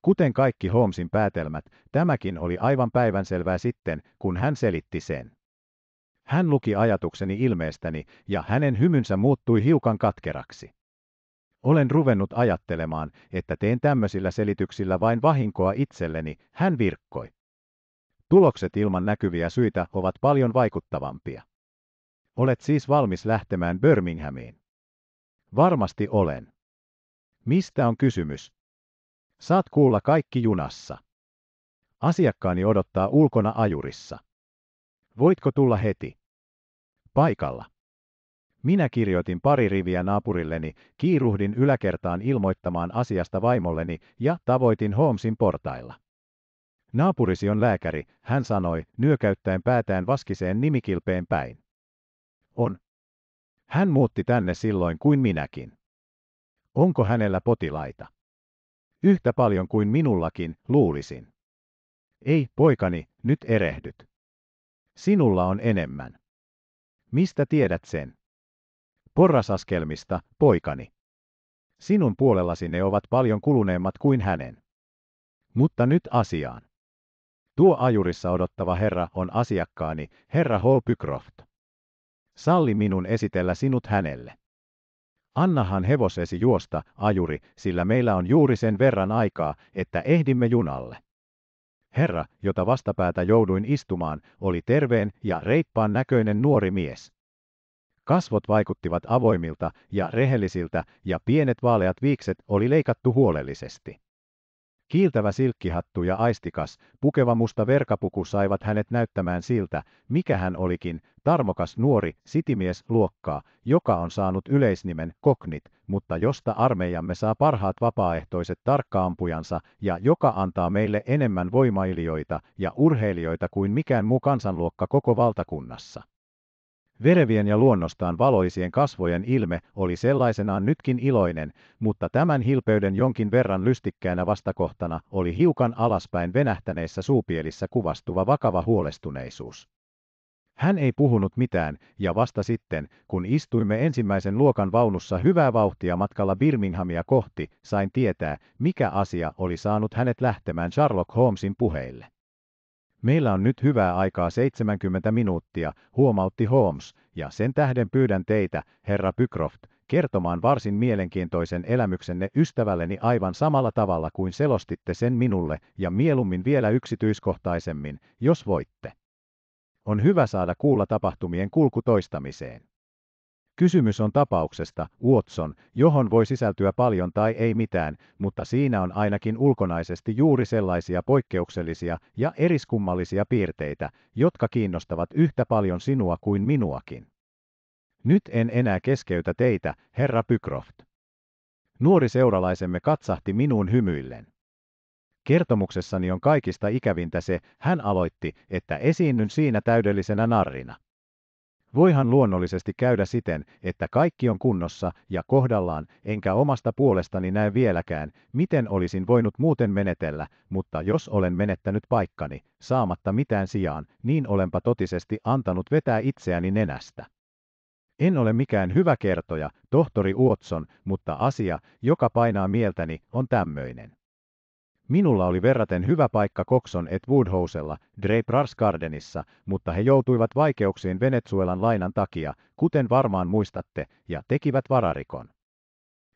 Speaker 1: Kuten kaikki Holmesin päätelmät, tämäkin oli aivan päivänselvää sitten, kun hän selitti sen. Hän luki ajatukseni ilmeestäni, ja hänen hymynsä muuttui hiukan katkeraksi. Olen ruvennut ajattelemaan, että teen tämmöisillä selityksillä vain vahinkoa itselleni, hän virkkoi. Tulokset ilman näkyviä syitä ovat paljon vaikuttavampia. Olet siis valmis lähtemään Birminghamiin. Varmasti olen. Mistä on kysymys? Saat kuulla kaikki junassa. Asiakkaani odottaa ulkona ajurissa. Voitko tulla heti? Paikalla. Minä kirjoitin pari riviä naapurilleni, kiiruhdin yläkertaan ilmoittamaan asiasta vaimolleni ja tavoitin Holmesin portailla. Naapurisi on lääkäri, hän sanoi, nyökäyttäen päätään vaskiseen nimikilpeen päin. On. Hän muutti tänne silloin kuin minäkin. Onko hänellä potilaita? Yhtä paljon kuin minullakin, luulisin. Ei, poikani, nyt erehdyt. Sinulla on enemmän. Mistä tiedät sen? Porrasaskelmista, poikani. Sinun puolellasi ne ovat paljon kuluneemmat kuin hänen. Mutta nyt asiaan. Tuo ajurissa odottava herra on asiakkaani, herra H. Pycroft. Salli minun esitellä sinut hänelle. Annahan hevosesi juosta, ajuri, sillä meillä on juuri sen verran aikaa, että ehdimme junalle. Herra, jota vastapäätä jouduin istumaan, oli terveen ja reippaan näköinen nuori mies. Kasvot vaikuttivat avoimilta ja rehellisiltä ja pienet vaaleat viikset oli leikattu huolellisesti. Kiiltävä silkkihattu ja aistikas, pukeva musta verkapuku saivat hänet näyttämään siltä, mikä hän olikin, tarmokas nuori sitimies luokkaa, joka on saanut yleisnimen koknit, mutta josta armeijamme saa parhaat vapaaehtoiset tarkkaampujansa ja joka antaa meille enemmän voimailijoita ja urheilijoita kuin mikään muu kansanluokka koko valtakunnassa. Verevien ja luonnostaan valoisien kasvojen ilme oli sellaisenaan nytkin iloinen, mutta tämän hilpeyden jonkin verran lystikkäänä vastakohtana oli hiukan alaspäin venähtäneissä suupielissä kuvastuva vakava huolestuneisuus. Hän ei puhunut mitään, ja vasta sitten, kun istuimme ensimmäisen luokan vaunussa hyvää vauhtia matkalla Birminghamia kohti, sain tietää, mikä asia oli saanut hänet lähtemään Sherlock Holmesin puheille. Meillä on nyt hyvää aikaa 70 minuuttia, huomautti Holmes, ja sen tähden pyydän teitä, herra Pycroft, kertomaan varsin mielenkiintoisen elämyksenne ystävälleni aivan samalla tavalla kuin selostitte sen minulle ja mieluummin vielä yksityiskohtaisemmin, jos voitte. On hyvä saada kuulla tapahtumien kulku toistamiseen. Kysymys on tapauksesta, Watson, johon voi sisältyä paljon tai ei mitään, mutta siinä on ainakin ulkonaisesti juuri sellaisia poikkeuksellisia ja eriskummallisia piirteitä, jotka kiinnostavat yhtä paljon sinua kuin minuakin. Nyt en enää keskeytä teitä, herra Pycroft. Nuori seuralaisemme katsahti minuun hymyillen. Kertomuksessani on kaikista ikävintä se, hän aloitti, että esiinnyn siinä täydellisenä narrina. Voihan luonnollisesti käydä siten, että kaikki on kunnossa ja kohdallaan, enkä omasta puolestani näe vieläkään, miten olisin voinut muuten menetellä, mutta jos olen menettänyt paikkani, saamatta mitään sijaan, niin olenpa totisesti antanut vetää itseäni nenästä. En ole mikään hyvä kertoja, tohtori Uotson, mutta asia, joka painaa mieltäni, on tämmöinen. Minulla oli verraten hyvä paikka Coxon et Woodhousella, Rars Gardenissa, mutta he joutuivat vaikeuksiin Venezuelan lainan takia, kuten varmaan muistatte, ja tekivät vararikon.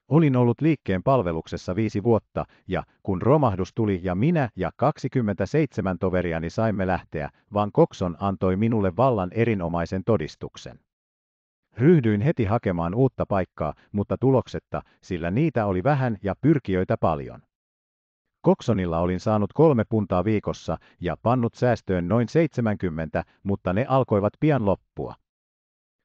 Speaker 1: Olin ollut liikkeen palveluksessa viisi vuotta, ja kun romahdus tuli ja minä ja 27 toveriani saimme lähteä, vaan Coxon antoi minulle vallan erinomaisen todistuksen. Ryhdyin heti hakemaan uutta paikkaa, mutta tuloksetta, sillä niitä oli vähän ja pyrkijöitä paljon. Koksonilla olin saanut kolme puntaa viikossa ja pannut säästöön noin 70, mutta ne alkoivat pian loppua.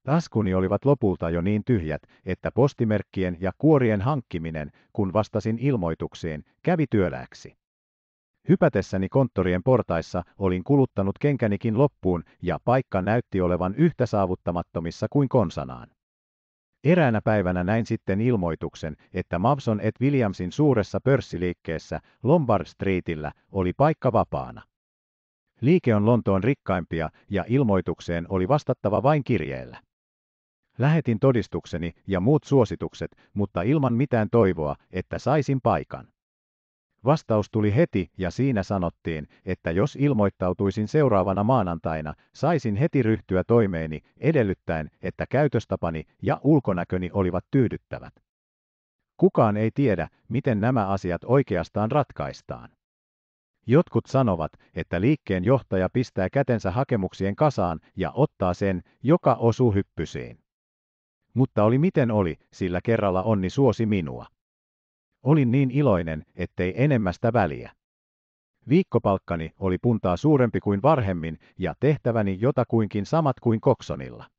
Speaker 1: Taskuni olivat lopulta jo niin tyhjät, että postimerkkien ja kuorien hankkiminen, kun vastasin ilmoituksiin, kävi työlääksi. Hypätessäni konttorien portaissa olin kuluttanut kenkänikin loppuun ja paikka näytti olevan yhtä saavuttamattomissa kuin konsanaan. Eräänä päivänä näin sitten ilmoituksen, että Mavson et Williamsin suuressa pörssiliikkeessä Lombard Streetillä oli paikka vapaana. Liike on Lontoon rikkaimpia ja ilmoitukseen oli vastattava vain kirjeellä. Lähetin todistukseni ja muut suositukset, mutta ilman mitään toivoa, että saisin paikan. Vastaus tuli heti ja siinä sanottiin, että jos ilmoittautuisin seuraavana maanantaina, saisin heti ryhtyä toimeeni edellyttäen, että käytöstapani ja ulkonäköni olivat tyydyttävät. Kukaan ei tiedä, miten nämä asiat oikeastaan ratkaistaan. Jotkut sanovat, että liikkeen johtaja pistää kätensä hakemuksien kasaan ja ottaa sen, joka osuu hyppysiin. Mutta oli miten oli, sillä kerralla onni suosi minua. Olin niin iloinen, ettei enemmästä väliä. Viikkopalkkani oli puntaa suurempi kuin varhemmin ja tehtäväni jotakuinkin samat kuin Koksonilla.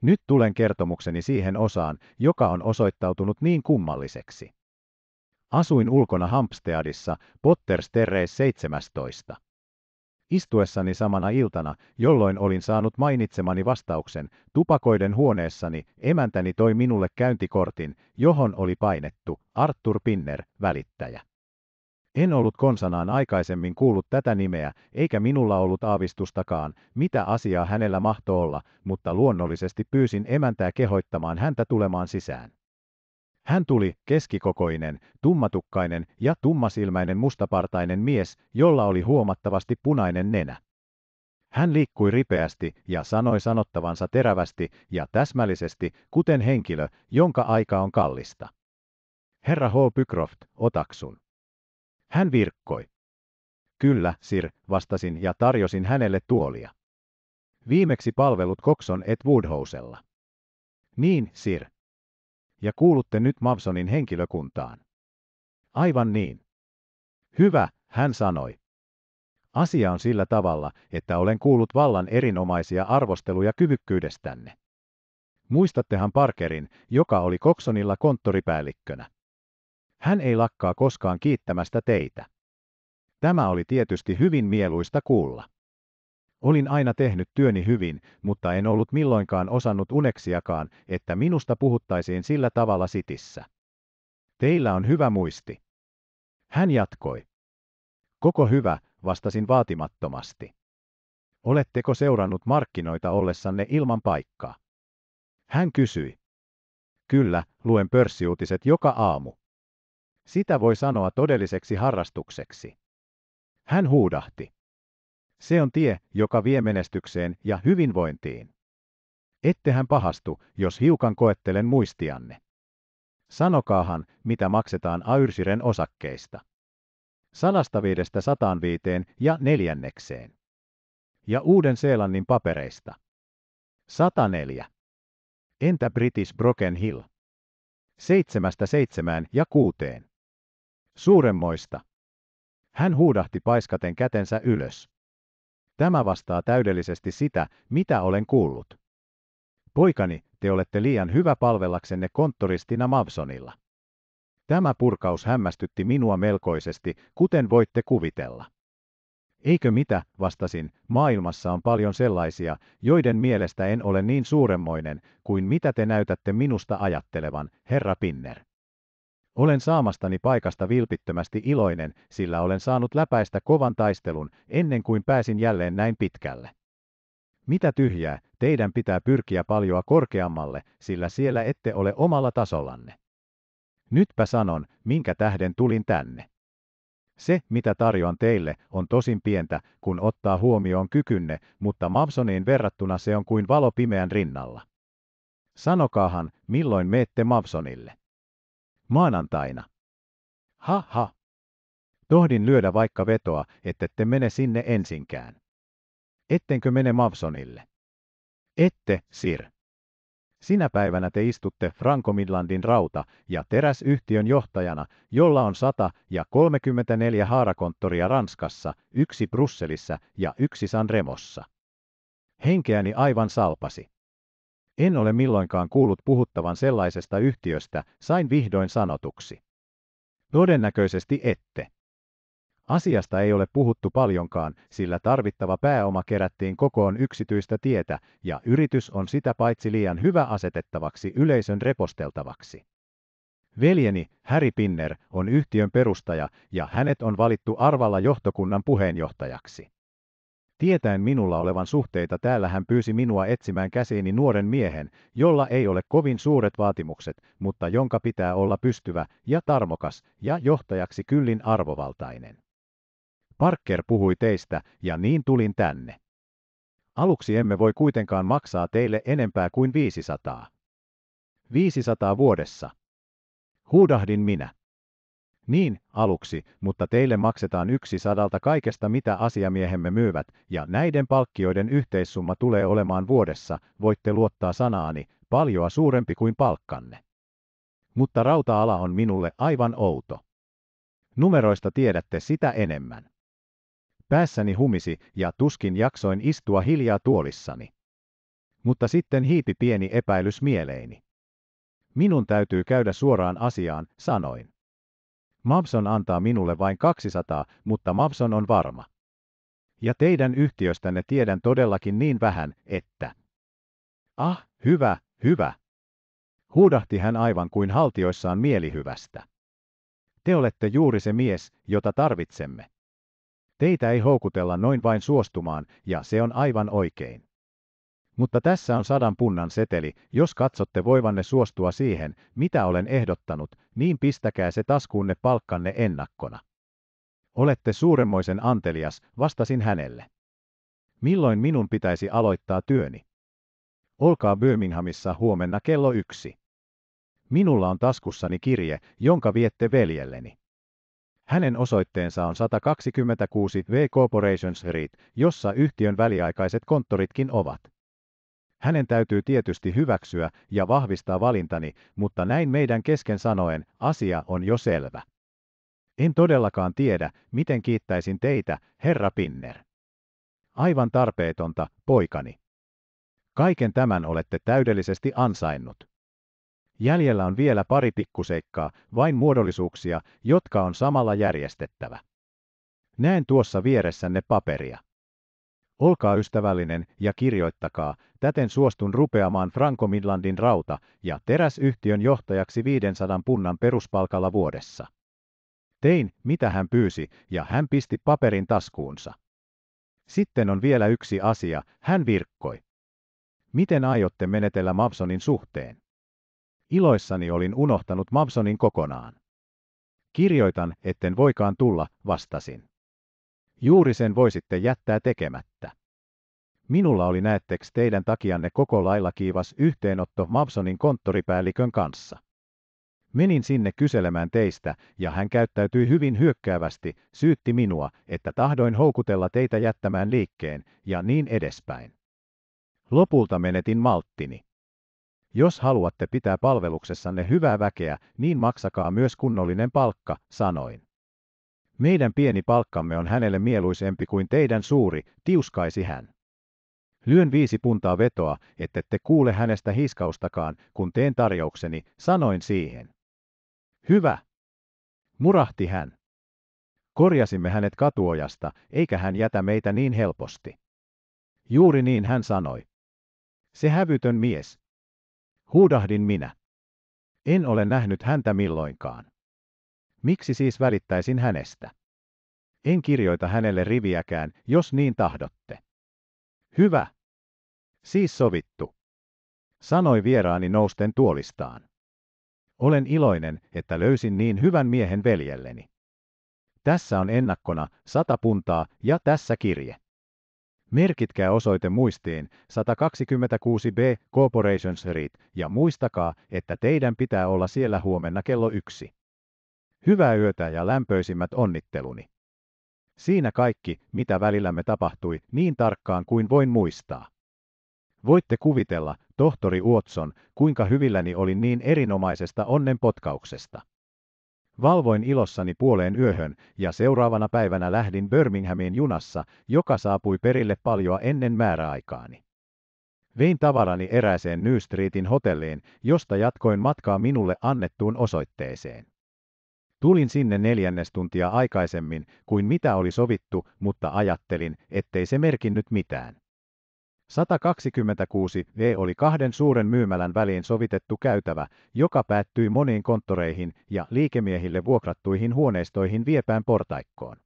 Speaker 1: Nyt tulen kertomukseni siihen osaan, joka on osoittautunut niin kummalliseksi. Asuin ulkona Hampsteadissa, Pottersterreis 17. Istuessani samana iltana, jolloin olin saanut mainitsemani vastauksen, tupakoiden huoneessani emäntäni toi minulle käyntikortin, johon oli painettu Arthur Pinner, välittäjä. En ollut konsanaan aikaisemmin kuullut tätä nimeä, eikä minulla ollut aavistustakaan, mitä asiaa hänellä mahtoi olla, mutta luonnollisesti pyysin emäntää kehoittamaan häntä tulemaan sisään. Hän tuli, keskikokoinen, tummatukkainen ja tummasilmäinen mustapartainen mies, jolla oli huomattavasti punainen nenä. Hän liikkui ripeästi ja sanoi sanottavansa terävästi ja täsmällisesti, kuten henkilö, jonka aika on kallista. Herra H. Pycroft, otaksun. Hän virkkoi. Kyllä, sir, vastasin ja tarjosin hänelle tuolia. Viimeksi palvelut Kokson et Woodhousella. Niin, sir ja kuulutte nyt Mavsonin henkilökuntaan. Aivan niin. Hyvä, hän sanoi. Asia on sillä tavalla, että olen kuullut vallan erinomaisia arvosteluja kyvykkyydestänne. Muistattehan Parkerin, joka oli Coxonilla konttoripäällikkönä. Hän ei lakkaa koskaan kiittämästä teitä. Tämä oli tietysti hyvin mieluista kuulla. Olin aina tehnyt työni hyvin, mutta en ollut milloinkaan osannut uneksiakaan, että minusta puhuttaisiin sillä tavalla sitissä. Teillä on hyvä muisti. Hän jatkoi. Koko hyvä, vastasin vaatimattomasti. Oletteko seurannut markkinoita ollessanne ilman paikkaa? Hän kysyi. Kyllä, luen pörssiuutiset joka aamu. Sitä voi sanoa todelliseksi harrastukseksi. Hän huudahti. Se on tie, joka vie menestykseen ja hyvinvointiin. Ettehän pahastu, jos hiukan koettelen muistianne. Sanokaahan, mitä maksetaan Ayrsiren osakkeista. 105 viiteen ja neljännekseen. Ja Uuden-Seelannin papereista. 104. Entä British Broken Hill? Seitsemästä seitsemään ja kuuteen. Suuremmoista. Hän huudahti paiskaten kätensä ylös. Tämä vastaa täydellisesti sitä, mitä olen kuullut. Poikani, te olette liian hyvä palvellaksenne konttoristina Mavsonilla. Tämä purkaus hämmästytti minua melkoisesti, kuten voitte kuvitella. Eikö mitä, vastasin, maailmassa on paljon sellaisia, joiden mielestä en ole niin suuremmoinen kuin mitä te näytätte minusta ajattelevan, herra Pinner. Olen saamastani paikasta vilpittömästi iloinen, sillä olen saanut läpäistä kovan taistelun, ennen kuin pääsin jälleen näin pitkälle. Mitä tyhjää, teidän pitää pyrkiä paljoa korkeammalle, sillä siellä ette ole omalla tasollanne. Nytpä sanon, minkä tähden tulin tänne. Se, mitä tarjoan teille, on tosin pientä, kun ottaa huomioon kykynne, mutta Mavsoniin verrattuna se on kuin valo pimeän rinnalla. Sanokaahan, milloin meette Mavsonille. Maanantaina. Ha ha. Tohdin lyödä vaikka vetoa, ettette mene sinne ensinkään. Ettenkö mene Mavsonille? Ette, Sir. Sinä päivänä te istutte Franco Midlandin rauta- ja teräsyhtiön johtajana, jolla on 100 ja 34 haarakonttoria Ranskassa, yksi Brusselissa ja yksi Sanremossa. Henkeäni aivan salpasi. En ole milloinkaan kuullut puhuttavan sellaisesta yhtiöstä, sain vihdoin sanotuksi. Todennäköisesti ette. Asiasta ei ole puhuttu paljonkaan, sillä tarvittava pääoma kerättiin kokoon yksityistä tietä, ja yritys on sitä paitsi liian hyvä asetettavaksi yleisön reposteltavaksi. Veljeni, Harry Pinner, on yhtiön perustaja ja hänet on valittu arvalla johtokunnan puheenjohtajaksi. Tietäen minulla olevan suhteita täällä hän pyysi minua etsimään käsiini nuoren miehen, jolla ei ole kovin suuret vaatimukset, mutta jonka pitää olla pystyvä ja tarmokas ja johtajaksi kyllin arvovaltainen. Parker puhui teistä ja niin tulin tänne. Aluksi emme voi kuitenkaan maksaa teille enempää kuin 500. 500 vuodessa. Huudahdin minä. Niin, aluksi, mutta teille maksetaan yksi sadalta kaikesta mitä asiamiehemme myyvät, ja näiden palkkioiden yhteissumma tulee olemaan vuodessa, voitte luottaa sanaani, paljoa suurempi kuin palkkanne. Mutta rauta-ala on minulle aivan outo. Numeroista tiedätte sitä enemmän. Päässäni humisi ja tuskin jaksoin istua hiljaa tuolissani. Mutta sitten hiipi pieni epäilys mieleeni. Minun täytyy käydä suoraan asiaan, sanoin. Mabson antaa minulle vain 200, mutta Mabson on varma. Ja teidän yhtiöstänne tiedän todellakin niin vähän, että... Ah, hyvä, hyvä. Huudahti hän aivan kuin haltioissaan mielihyvästä. Te olette juuri se mies, jota tarvitsemme. Teitä ei houkutella noin vain suostumaan, ja se on aivan oikein. Mutta tässä on sadan punnan seteli, jos katsotte voivanne suostua siihen, mitä olen ehdottanut, niin pistäkää se taskuunne palkkanne ennakkona. Olette suuremmoisen antelias, vastasin hänelle. Milloin minun pitäisi aloittaa työni? Olkaa Birminghamissa huomenna kello yksi. Minulla on taskussani kirje, jonka viette veljelleni. Hänen osoitteensa on 126 V Corporation Street, jossa yhtiön väliaikaiset konttoritkin ovat. Hänen täytyy tietysti hyväksyä ja vahvistaa valintani, mutta näin meidän kesken sanoen asia on jo selvä. En todellakaan tiedä, miten kiittäisin teitä, herra Pinner. Aivan tarpeetonta, poikani. Kaiken tämän olette täydellisesti ansainnut. Jäljellä on vielä pari pikkuseikkaa, vain muodollisuuksia, jotka on samalla järjestettävä. Näen tuossa vieressänne paperia. Olkaa ystävällinen ja kirjoittakaa, täten suostun rupeamaan Franco Midlandin rauta- ja teräsyhtiön johtajaksi 500 punnan peruspalkalla vuodessa. Tein, mitä hän pyysi, ja hän pisti paperin taskuunsa. Sitten on vielä yksi asia, hän virkkoi. Miten aiotte menetellä Mavsonin suhteen? Iloissani olin unohtanut Mavsonin kokonaan. Kirjoitan, etten voikaan tulla, vastasin. Juuri sen voisitte jättää tekemättä. Minulla oli näettekö teidän takianne koko lailla kiivas yhteenotto Mabsonin konttoripäällikön kanssa. Menin sinne kyselemään teistä, ja hän käyttäytyi hyvin hyökkäävästi, syytti minua, että tahdoin houkutella teitä jättämään liikkeen, ja niin edespäin. Lopulta menetin malttini. Jos haluatte pitää palveluksessanne hyvää väkeä, niin maksakaa myös kunnollinen palkka, sanoin. Meidän pieni palkkamme on hänelle mieluisempi kuin teidän suuri, tiuskaisi hän. Lyön viisi puntaa vetoa, ettette kuule hänestä hiskaustakaan, kun teen tarjoukseni, sanoin siihen. Hyvä! Murahti hän. Korjasimme hänet katuojasta, eikä hän jätä meitä niin helposti. Juuri niin hän sanoi. Se hävytön mies. Huudahdin minä. En ole nähnyt häntä milloinkaan. Miksi siis välittäisin hänestä? En kirjoita hänelle riviäkään, jos niin tahdotte. Hyvä. Siis sovittu. Sanoi vieraani nousten tuolistaan. Olen iloinen, että löysin niin hyvän miehen veljelleni. Tässä on ennakkona 100 puntaa ja tässä kirje. Merkitkää osoite muistiin 126B Corporation Street ja muistakaa, että teidän pitää olla siellä huomenna kello yksi. Hyvää yötä ja lämpöisimmät onnitteluni. Siinä kaikki, mitä välillämme tapahtui, niin tarkkaan kuin voin muistaa. Voitte kuvitella, tohtori Uotson, kuinka hyvilläni olin niin erinomaisesta onnenpotkauksesta. Valvoin ilossani puoleen yöhön ja seuraavana päivänä lähdin Birminghamin junassa, joka saapui perille paljon ennen määräaikaani. Vein tavarani erääseen New Streetin hotelliin, josta jatkoin matkaa minulle annettuun osoitteeseen. Tulin sinne neljännes tuntia aikaisemmin kuin mitä oli sovittu, mutta ajattelin, ettei se merkinnyt mitään. 126 V oli kahden suuren myymälän väliin sovitettu käytävä, joka päättyi moniin konttoreihin ja liikemiehille vuokrattuihin huoneistoihin viepään portaikkoon.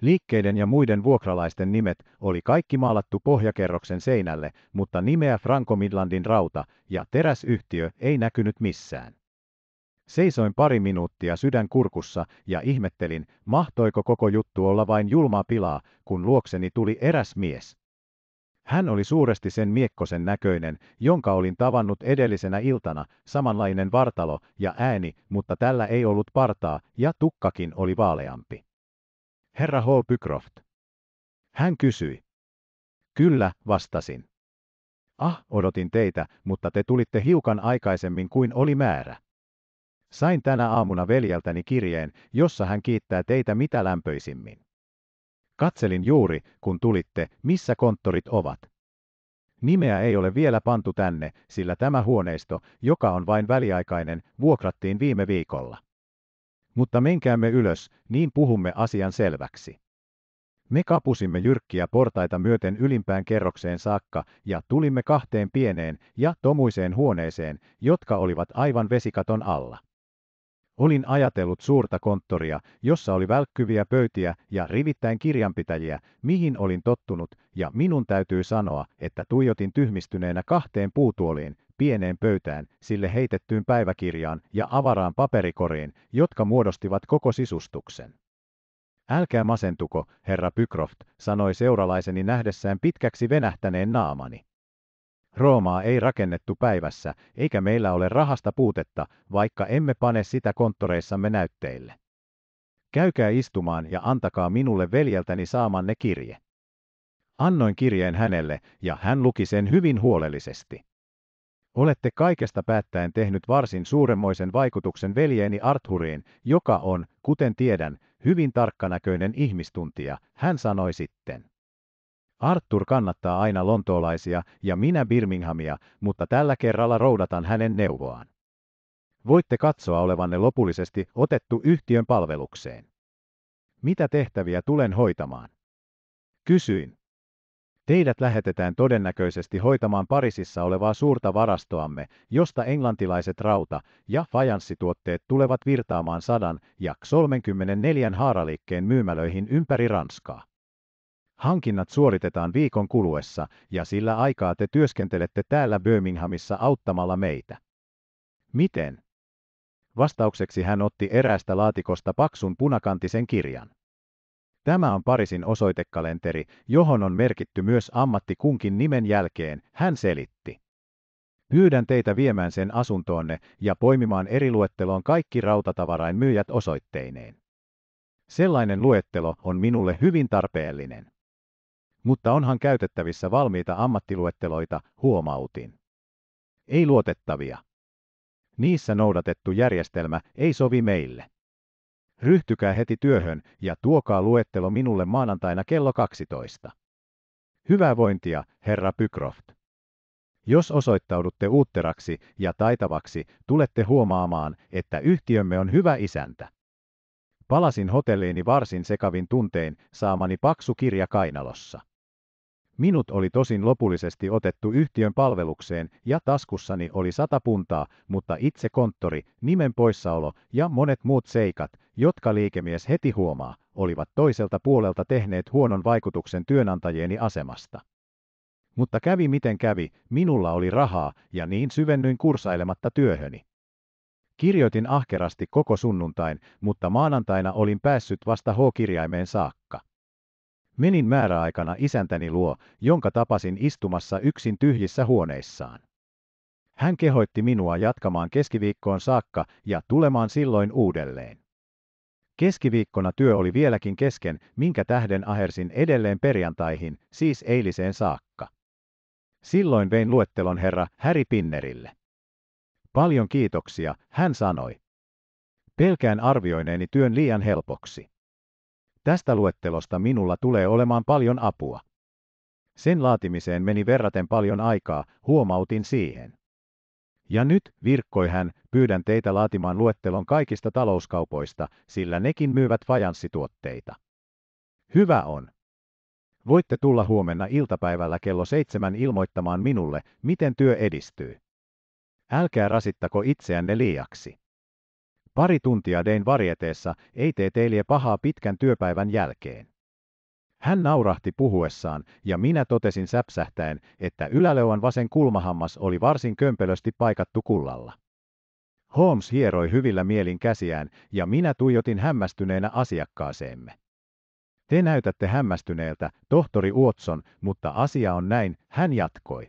Speaker 1: Liikkeiden ja muiden vuokralaisten nimet oli kaikki maalattu pohjakerroksen seinälle, mutta nimeä Franco Midlandin rauta ja teräsyhtiö ei näkynyt missään. Seisoin pari minuuttia sydän kurkussa ja ihmettelin, mahtoiko koko juttu olla vain julmaa pilaa, kun luokseni tuli eräs mies. Hän oli suuresti sen miekkosen näköinen, jonka olin tavannut edellisenä iltana, samanlainen vartalo ja ääni, mutta tällä ei ollut partaa ja tukkakin oli vaaleampi. Herra H. Pycroft. Hän kysyi. Kyllä, vastasin. Ah, odotin teitä, mutta te tulitte hiukan aikaisemmin kuin oli määrä. Sain tänä aamuna veljeltäni kirjeen, jossa hän kiittää teitä mitä lämpöisimmin. Katselin juuri, kun tulitte, missä konttorit ovat. Nimeä ei ole vielä pantu tänne, sillä tämä huoneisto, joka on vain väliaikainen, vuokrattiin viime viikolla. Mutta menkäämme ylös, niin puhumme asian selväksi. Me kapusimme jyrkkiä portaita myöten ylimpään kerrokseen saakka ja tulimme kahteen pieneen ja tomuiseen huoneeseen, jotka olivat aivan vesikaton alla. Olin ajatellut suurta konttoria, jossa oli välkkyviä pöytiä ja rivittäin kirjanpitäjiä, mihin olin tottunut, ja minun täytyy sanoa, että tuijotin tyhmistyneenä kahteen puutuoliin, pieneen pöytään, sille heitettyyn päiväkirjaan ja avaraan paperikoriin, jotka muodostivat koko sisustuksen. Älkää masentuko, herra Pykroft, sanoi seuralaiseni nähdessään pitkäksi venähtäneen naamani. Roomaa ei rakennettu päivässä, eikä meillä ole rahasta puutetta, vaikka emme pane sitä konttoreissamme näytteille. Käykää istumaan ja antakaa minulle veljeltäni saamanne kirje. Annoin kirjeen hänelle, ja hän luki sen hyvin huolellisesti. Olette kaikesta päättäen tehnyt varsin suuremmoisen vaikutuksen veljeeni Arthuriin, joka on, kuten tiedän, hyvin tarkkanäköinen ihmistuntija, hän sanoi sitten. Arthur kannattaa aina lontoolaisia ja minä Birminghamia, mutta tällä kerralla roudatan hänen neuvoaan. Voitte katsoa olevanne lopullisesti otettu yhtiön palvelukseen. Mitä tehtäviä tulen hoitamaan? Kysyin. Teidät lähetetään todennäköisesti hoitamaan Pariisissa olevaa suurta varastoamme, josta englantilaiset rauta- ja fajanssituotteet tulevat virtaamaan sadan ja 34 haaraliikkeen myymälöihin ympäri Ranskaa. Hankinnat suoritetaan viikon kuluessa ja sillä aikaa te työskentelette täällä Birminghamissa auttamalla meitä. Miten? Vastaukseksi hän otti eräästä laatikosta paksun punakantisen kirjan. Tämä on Parisin osoitekalenteri, johon on merkitty myös ammatti kunkin nimen jälkeen, hän selitti. Pyydän teitä viemään sen asuntoonne ja poimimaan eri luetteloon kaikki rautatavarain myyjät osoitteineen. Sellainen luettelo on minulle hyvin tarpeellinen mutta onhan käytettävissä valmiita ammattiluetteloita, huomautin. Ei luotettavia. Niissä noudatettu järjestelmä ei sovi meille. Ryhtykää heti työhön ja tuokaa luettelo minulle maanantaina kello 12. Hyvää vointia, herra Pycroft. Jos osoittaudutte uutteraksi ja taitavaksi, tulette huomaamaan, että yhtiömme on hyvä isäntä. Palasin hotelliini varsin sekavin tuntein saamani paksu kirja kainalossa. Minut oli tosin lopullisesti otettu yhtiön palvelukseen ja taskussani oli sata puntaa, mutta itse konttori, nimen poissaolo ja monet muut seikat, jotka liikemies heti huomaa, olivat toiselta puolelta tehneet huonon vaikutuksen työnantajieni asemasta. Mutta kävi miten kävi, minulla oli rahaa ja niin syvennyin kursailematta työhöni. Kirjoitin ahkerasti koko sunnuntain, mutta maanantaina olin päässyt vasta H-kirjaimeen saakka. Menin määräaikana isäntäni luo, jonka tapasin istumassa yksin tyhjissä huoneissaan. Hän kehoitti minua jatkamaan keskiviikkoon saakka ja tulemaan silloin uudelleen. Keskiviikkona työ oli vieläkin kesken, minkä tähden ahersin edelleen perjantaihin, siis eiliseen saakka. Silloin vein luettelon herra Häri Pinnerille. Paljon kiitoksia, hän sanoi. Pelkään arvioineeni työn liian helpoksi. Tästä luettelosta minulla tulee olemaan paljon apua. Sen laatimiseen meni verraten paljon aikaa, huomautin siihen. Ja nyt, virkkoi hän, pyydän teitä laatimaan luettelon kaikista talouskaupoista, sillä nekin myyvät fajanssituotteita. Hyvä on. Voitte tulla huomenna iltapäivällä kello seitsemän ilmoittamaan minulle, miten työ edistyy. Älkää rasittako itseänne liiaksi. Pari tuntia dein varjeteessa ei tee teille pahaa pitkän työpäivän jälkeen. Hän naurahti puhuessaan, ja minä totesin säpsähtäen, että yläleuan vasen kulmahammas oli varsin kömpelösti paikattu kullalla. Holmes hieroi hyvillä mielin käsiään, ja minä tuijotin hämmästyneenä asiakkaaseemme. Te näytätte hämmästyneeltä, tohtori Watson, mutta asia on näin, hän jatkoi.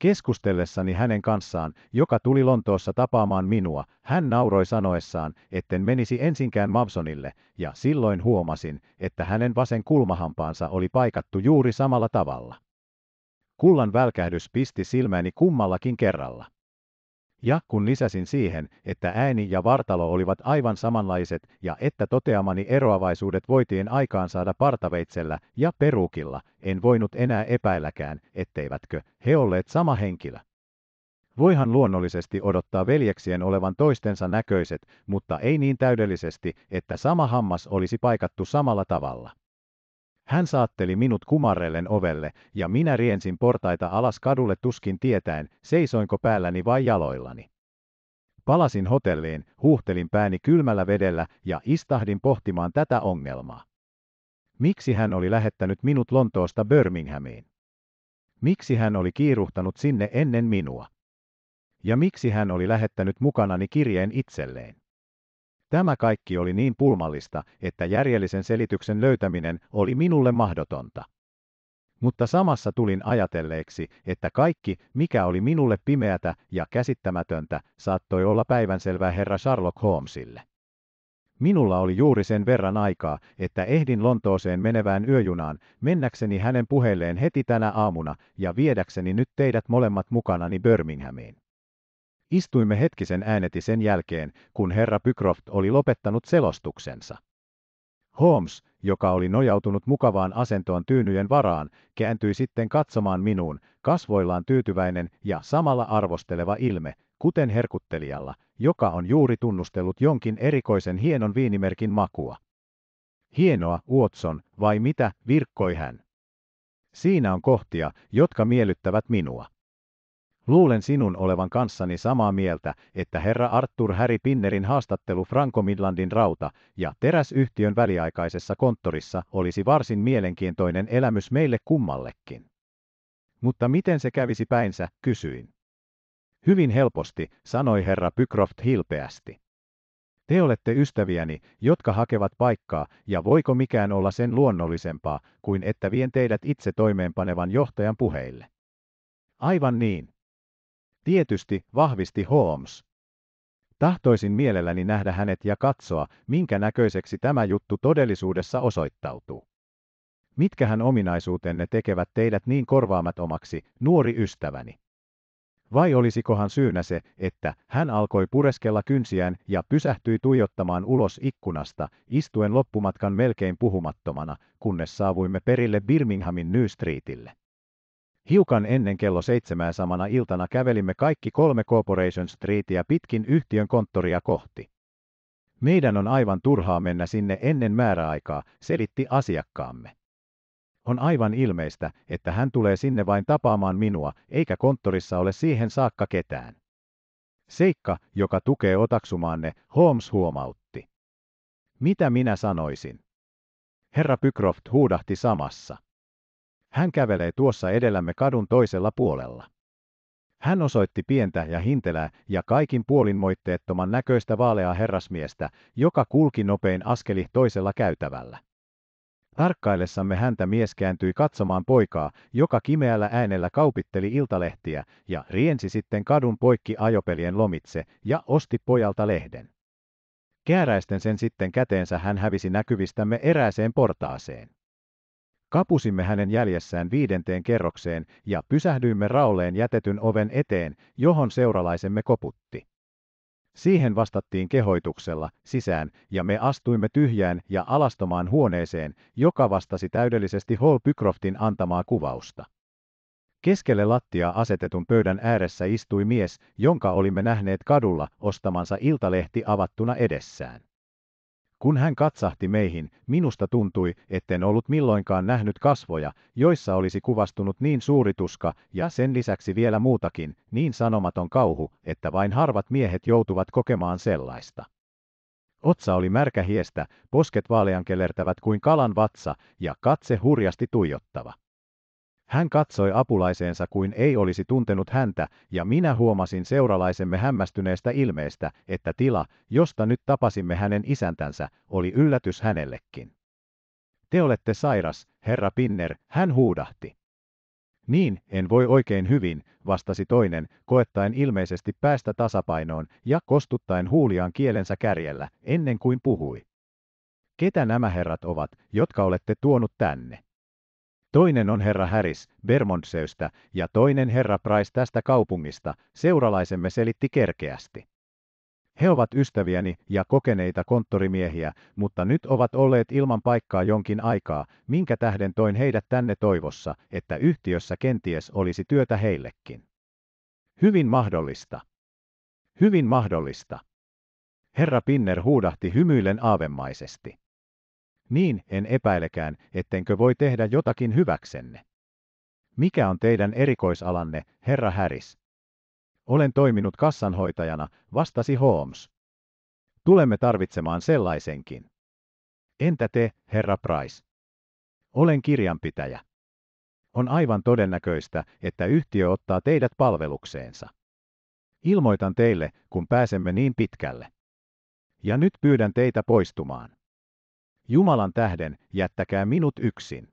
Speaker 1: Keskustellessani hänen kanssaan, joka tuli Lontoossa tapaamaan minua, hän nauroi sanoessaan, etten menisi ensinkään Mavsonille, ja silloin huomasin, että hänen vasen kulmahampaansa oli paikattu juuri samalla tavalla. Kullan välkähdys pisti silmäni kummallakin kerralla. Ja kun lisäsin siihen, että ääni ja vartalo olivat aivan samanlaiset ja että toteamani eroavaisuudet voitiin aikaansaada partaveitsellä ja perukilla, en voinut enää epäilläkään, etteivätkö he olleet sama henkilö. Voihan luonnollisesti odottaa veljeksien olevan toistensa näköiset, mutta ei niin täydellisesti, että sama hammas olisi paikattu samalla tavalla. Hän saatteli minut kumarrellen ovelle, ja minä riensin portaita alas kadulle tuskin tietäen, seisoinko päälläni vai jaloillani. Palasin hotelliin, huuhtelin pääni kylmällä vedellä ja istahdin pohtimaan tätä ongelmaa. Miksi hän oli lähettänyt minut Lontoosta Birminghamiin? Miksi hän oli kiiruhtanut sinne ennen minua? Ja miksi hän oli lähettänyt mukanani kirjeen itselleen? Tämä kaikki oli niin pulmallista, että järjellisen selityksen löytäminen oli minulle mahdotonta. Mutta samassa tulin ajatelleeksi, että kaikki, mikä oli minulle pimeätä ja käsittämätöntä, saattoi olla päivänselvää herra Sherlock Holmesille. Minulla oli juuri sen verran aikaa, että ehdin Lontooseen menevään yöjunaan, mennäkseni hänen puheilleen heti tänä aamuna ja viedäkseni nyt teidät molemmat mukanani Birminghamiin. Istuimme hetkisen ääneti sen jälkeen, kun herra Pycroft oli lopettanut selostuksensa. Holmes, joka oli nojautunut mukavaan asentoon tyynyjen varaan, kääntyi sitten katsomaan minuun, kasvoillaan tyytyväinen ja samalla arvosteleva ilme, kuten herkuttelijalla, joka on juuri tunnustellut jonkin erikoisen hienon viinimerkin makua. Hienoa, Watson, vai mitä, virkkoi hän. Siinä on kohtia, jotka miellyttävät minua. Luulen sinun olevan kanssani samaa mieltä, että herra Arthur Harry Pinnerin haastattelu Franco Midlandin rauta- ja teräsyhtiön väliaikaisessa konttorissa olisi varsin mielenkiintoinen elämys meille kummallekin. Mutta miten se kävisi päinsä, kysyin. Hyvin helposti, sanoi herra Pycroft hilpeästi. Te olette ystäviäni, jotka hakevat paikkaa, ja voiko mikään olla sen luonnollisempaa, kuin että vien teidät itse toimeenpanevan johtajan puheille. Aivan niin, Tietysti, vahvisti Holmes. Tahtoisin mielelläni nähdä hänet ja katsoa, minkä näköiseksi tämä juttu todellisuudessa osoittautuu. Mitkähän ominaisuutenne tekevät teidät niin korvaamatomaksi, nuori ystäväni? Vai olisikohan syynä se, että hän alkoi pureskella kynsiään ja pysähtyi tuijottamaan ulos ikkunasta, istuen loppumatkan melkein puhumattomana, kunnes saavuimme perille Birminghamin New Streetille. Hiukan ennen kello seitsemää samana iltana kävelimme kaikki kolme Corporation Streetia pitkin yhtiön konttoria kohti. Meidän on aivan turhaa mennä sinne ennen määräaikaa, selitti asiakkaamme. On aivan ilmeistä, että hän tulee sinne vain tapaamaan minua, eikä konttorissa ole siihen saakka ketään. Seikka, joka tukee otaksumaanne, Holmes huomautti. Mitä minä sanoisin? Herra Pycroft huudahti samassa. Hän kävelee tuossa edellämme kadun toisella puolella. Hän osoitti pientä ja hintelää ja kaikin puolin moitteettoman näköistä vaaleaa herrasmiestä, joka kulki nopein askeli toisella käytävällä. Tarkkaillessamme häntä mies kääntyi katsomaan poikaa, joka kimeällä äänellä kaupitteli iltalehtiä ja riensi sitten kadun poikki ajopelien lomitse ja osti pojalta lehden. Kääräisten sen sitten käteensä hän hävisi näkyvistämme erääseen portaaseen. Kapusimme hänen jäljessään viidenteen kerrokseen ja pysähdyimme raolleen jätetyn oven eteen, johon seuralaisemme koputti. Siihen vastattiin kehoituksella sisään, ja me astuimme tyhjään ja alastomaan huoneeseen, joka vastasi täydellisesti Hall Pycroftin antamaa kuvausta. Keskelle lattiaa asetetun pöydän ääressä istui mies, jonka olimme nähneet kadulla ostamansa iltalehti avattuna edessään. Kun hän katsahti meihin, minusta tuntui, etten ollut milloinkaan nähnyt kasvoja, joissa olisi kuvastunut niin suuri tuska, ja sen lisäksi vielä muutakin, niin sanomaton kauhu, että vain harvat miehet joutuvat kokemaan sellaista. Otsa oli märkä hiestä, posket vaaleankelertävät kuin kalan vatsa, ja katse hurjasti tuijottava. Hän katsoi apulaiseensa kuin ei olisi tuntenut häntä, ja minä huomasin seuralaisemme hämmästyneestä ilmeestä, että tila, josta nyt tapasimme hänen isäntänsä, oli yllätys hänellekin. Te olette sairas, herra Pinner, hän huudahti. Niin, en voi oikein hyvin, vastasi toinen, koettaen ilmeisesti päästä tasapainoon ja kostuttaen huuliaan kielensä kärjellä, ennen kuin puhui. Ketä nämä herrat ovat, jotka olette tuonut tänne? Toinen on herra Harris Bermondseystä ja toinen herra Price tästä kaupungista, seuralaisemme selitti kerkeästi. He ovat ystäviäni ja kokeneita konttorimiehiä, mutta nyt ovat olleet ilman paikkaa jonkin aikaa, minkä tähden toin heidät tänne toivossa, että yhtiössä kenties olisi työtä heillekin. Hyvin mahdollista. Hyvin mahdollista. Herra Pinner huudahti hymyillen aavemaisesti. Niin en epäilekään, ettenkö voi tehdä jotakin hyväksenne. Mikä on teidän erikoisalanne, herra Häris? Olen toiminut kassanhoitajana, vastasi Holmes. Tulemme tarvitsemaan sellaisenkin. Entä te, herra Price? Olen kirjanpitäjä. On aivan todennäköistä, että yhtiö ottaa teidät palvelukseensa. Ilmoitan teille, kun pääsemme niin pitkälle. Ja nyt pyydän teitä poistumaan. Jumalan tähden, jättäkää minut yksin.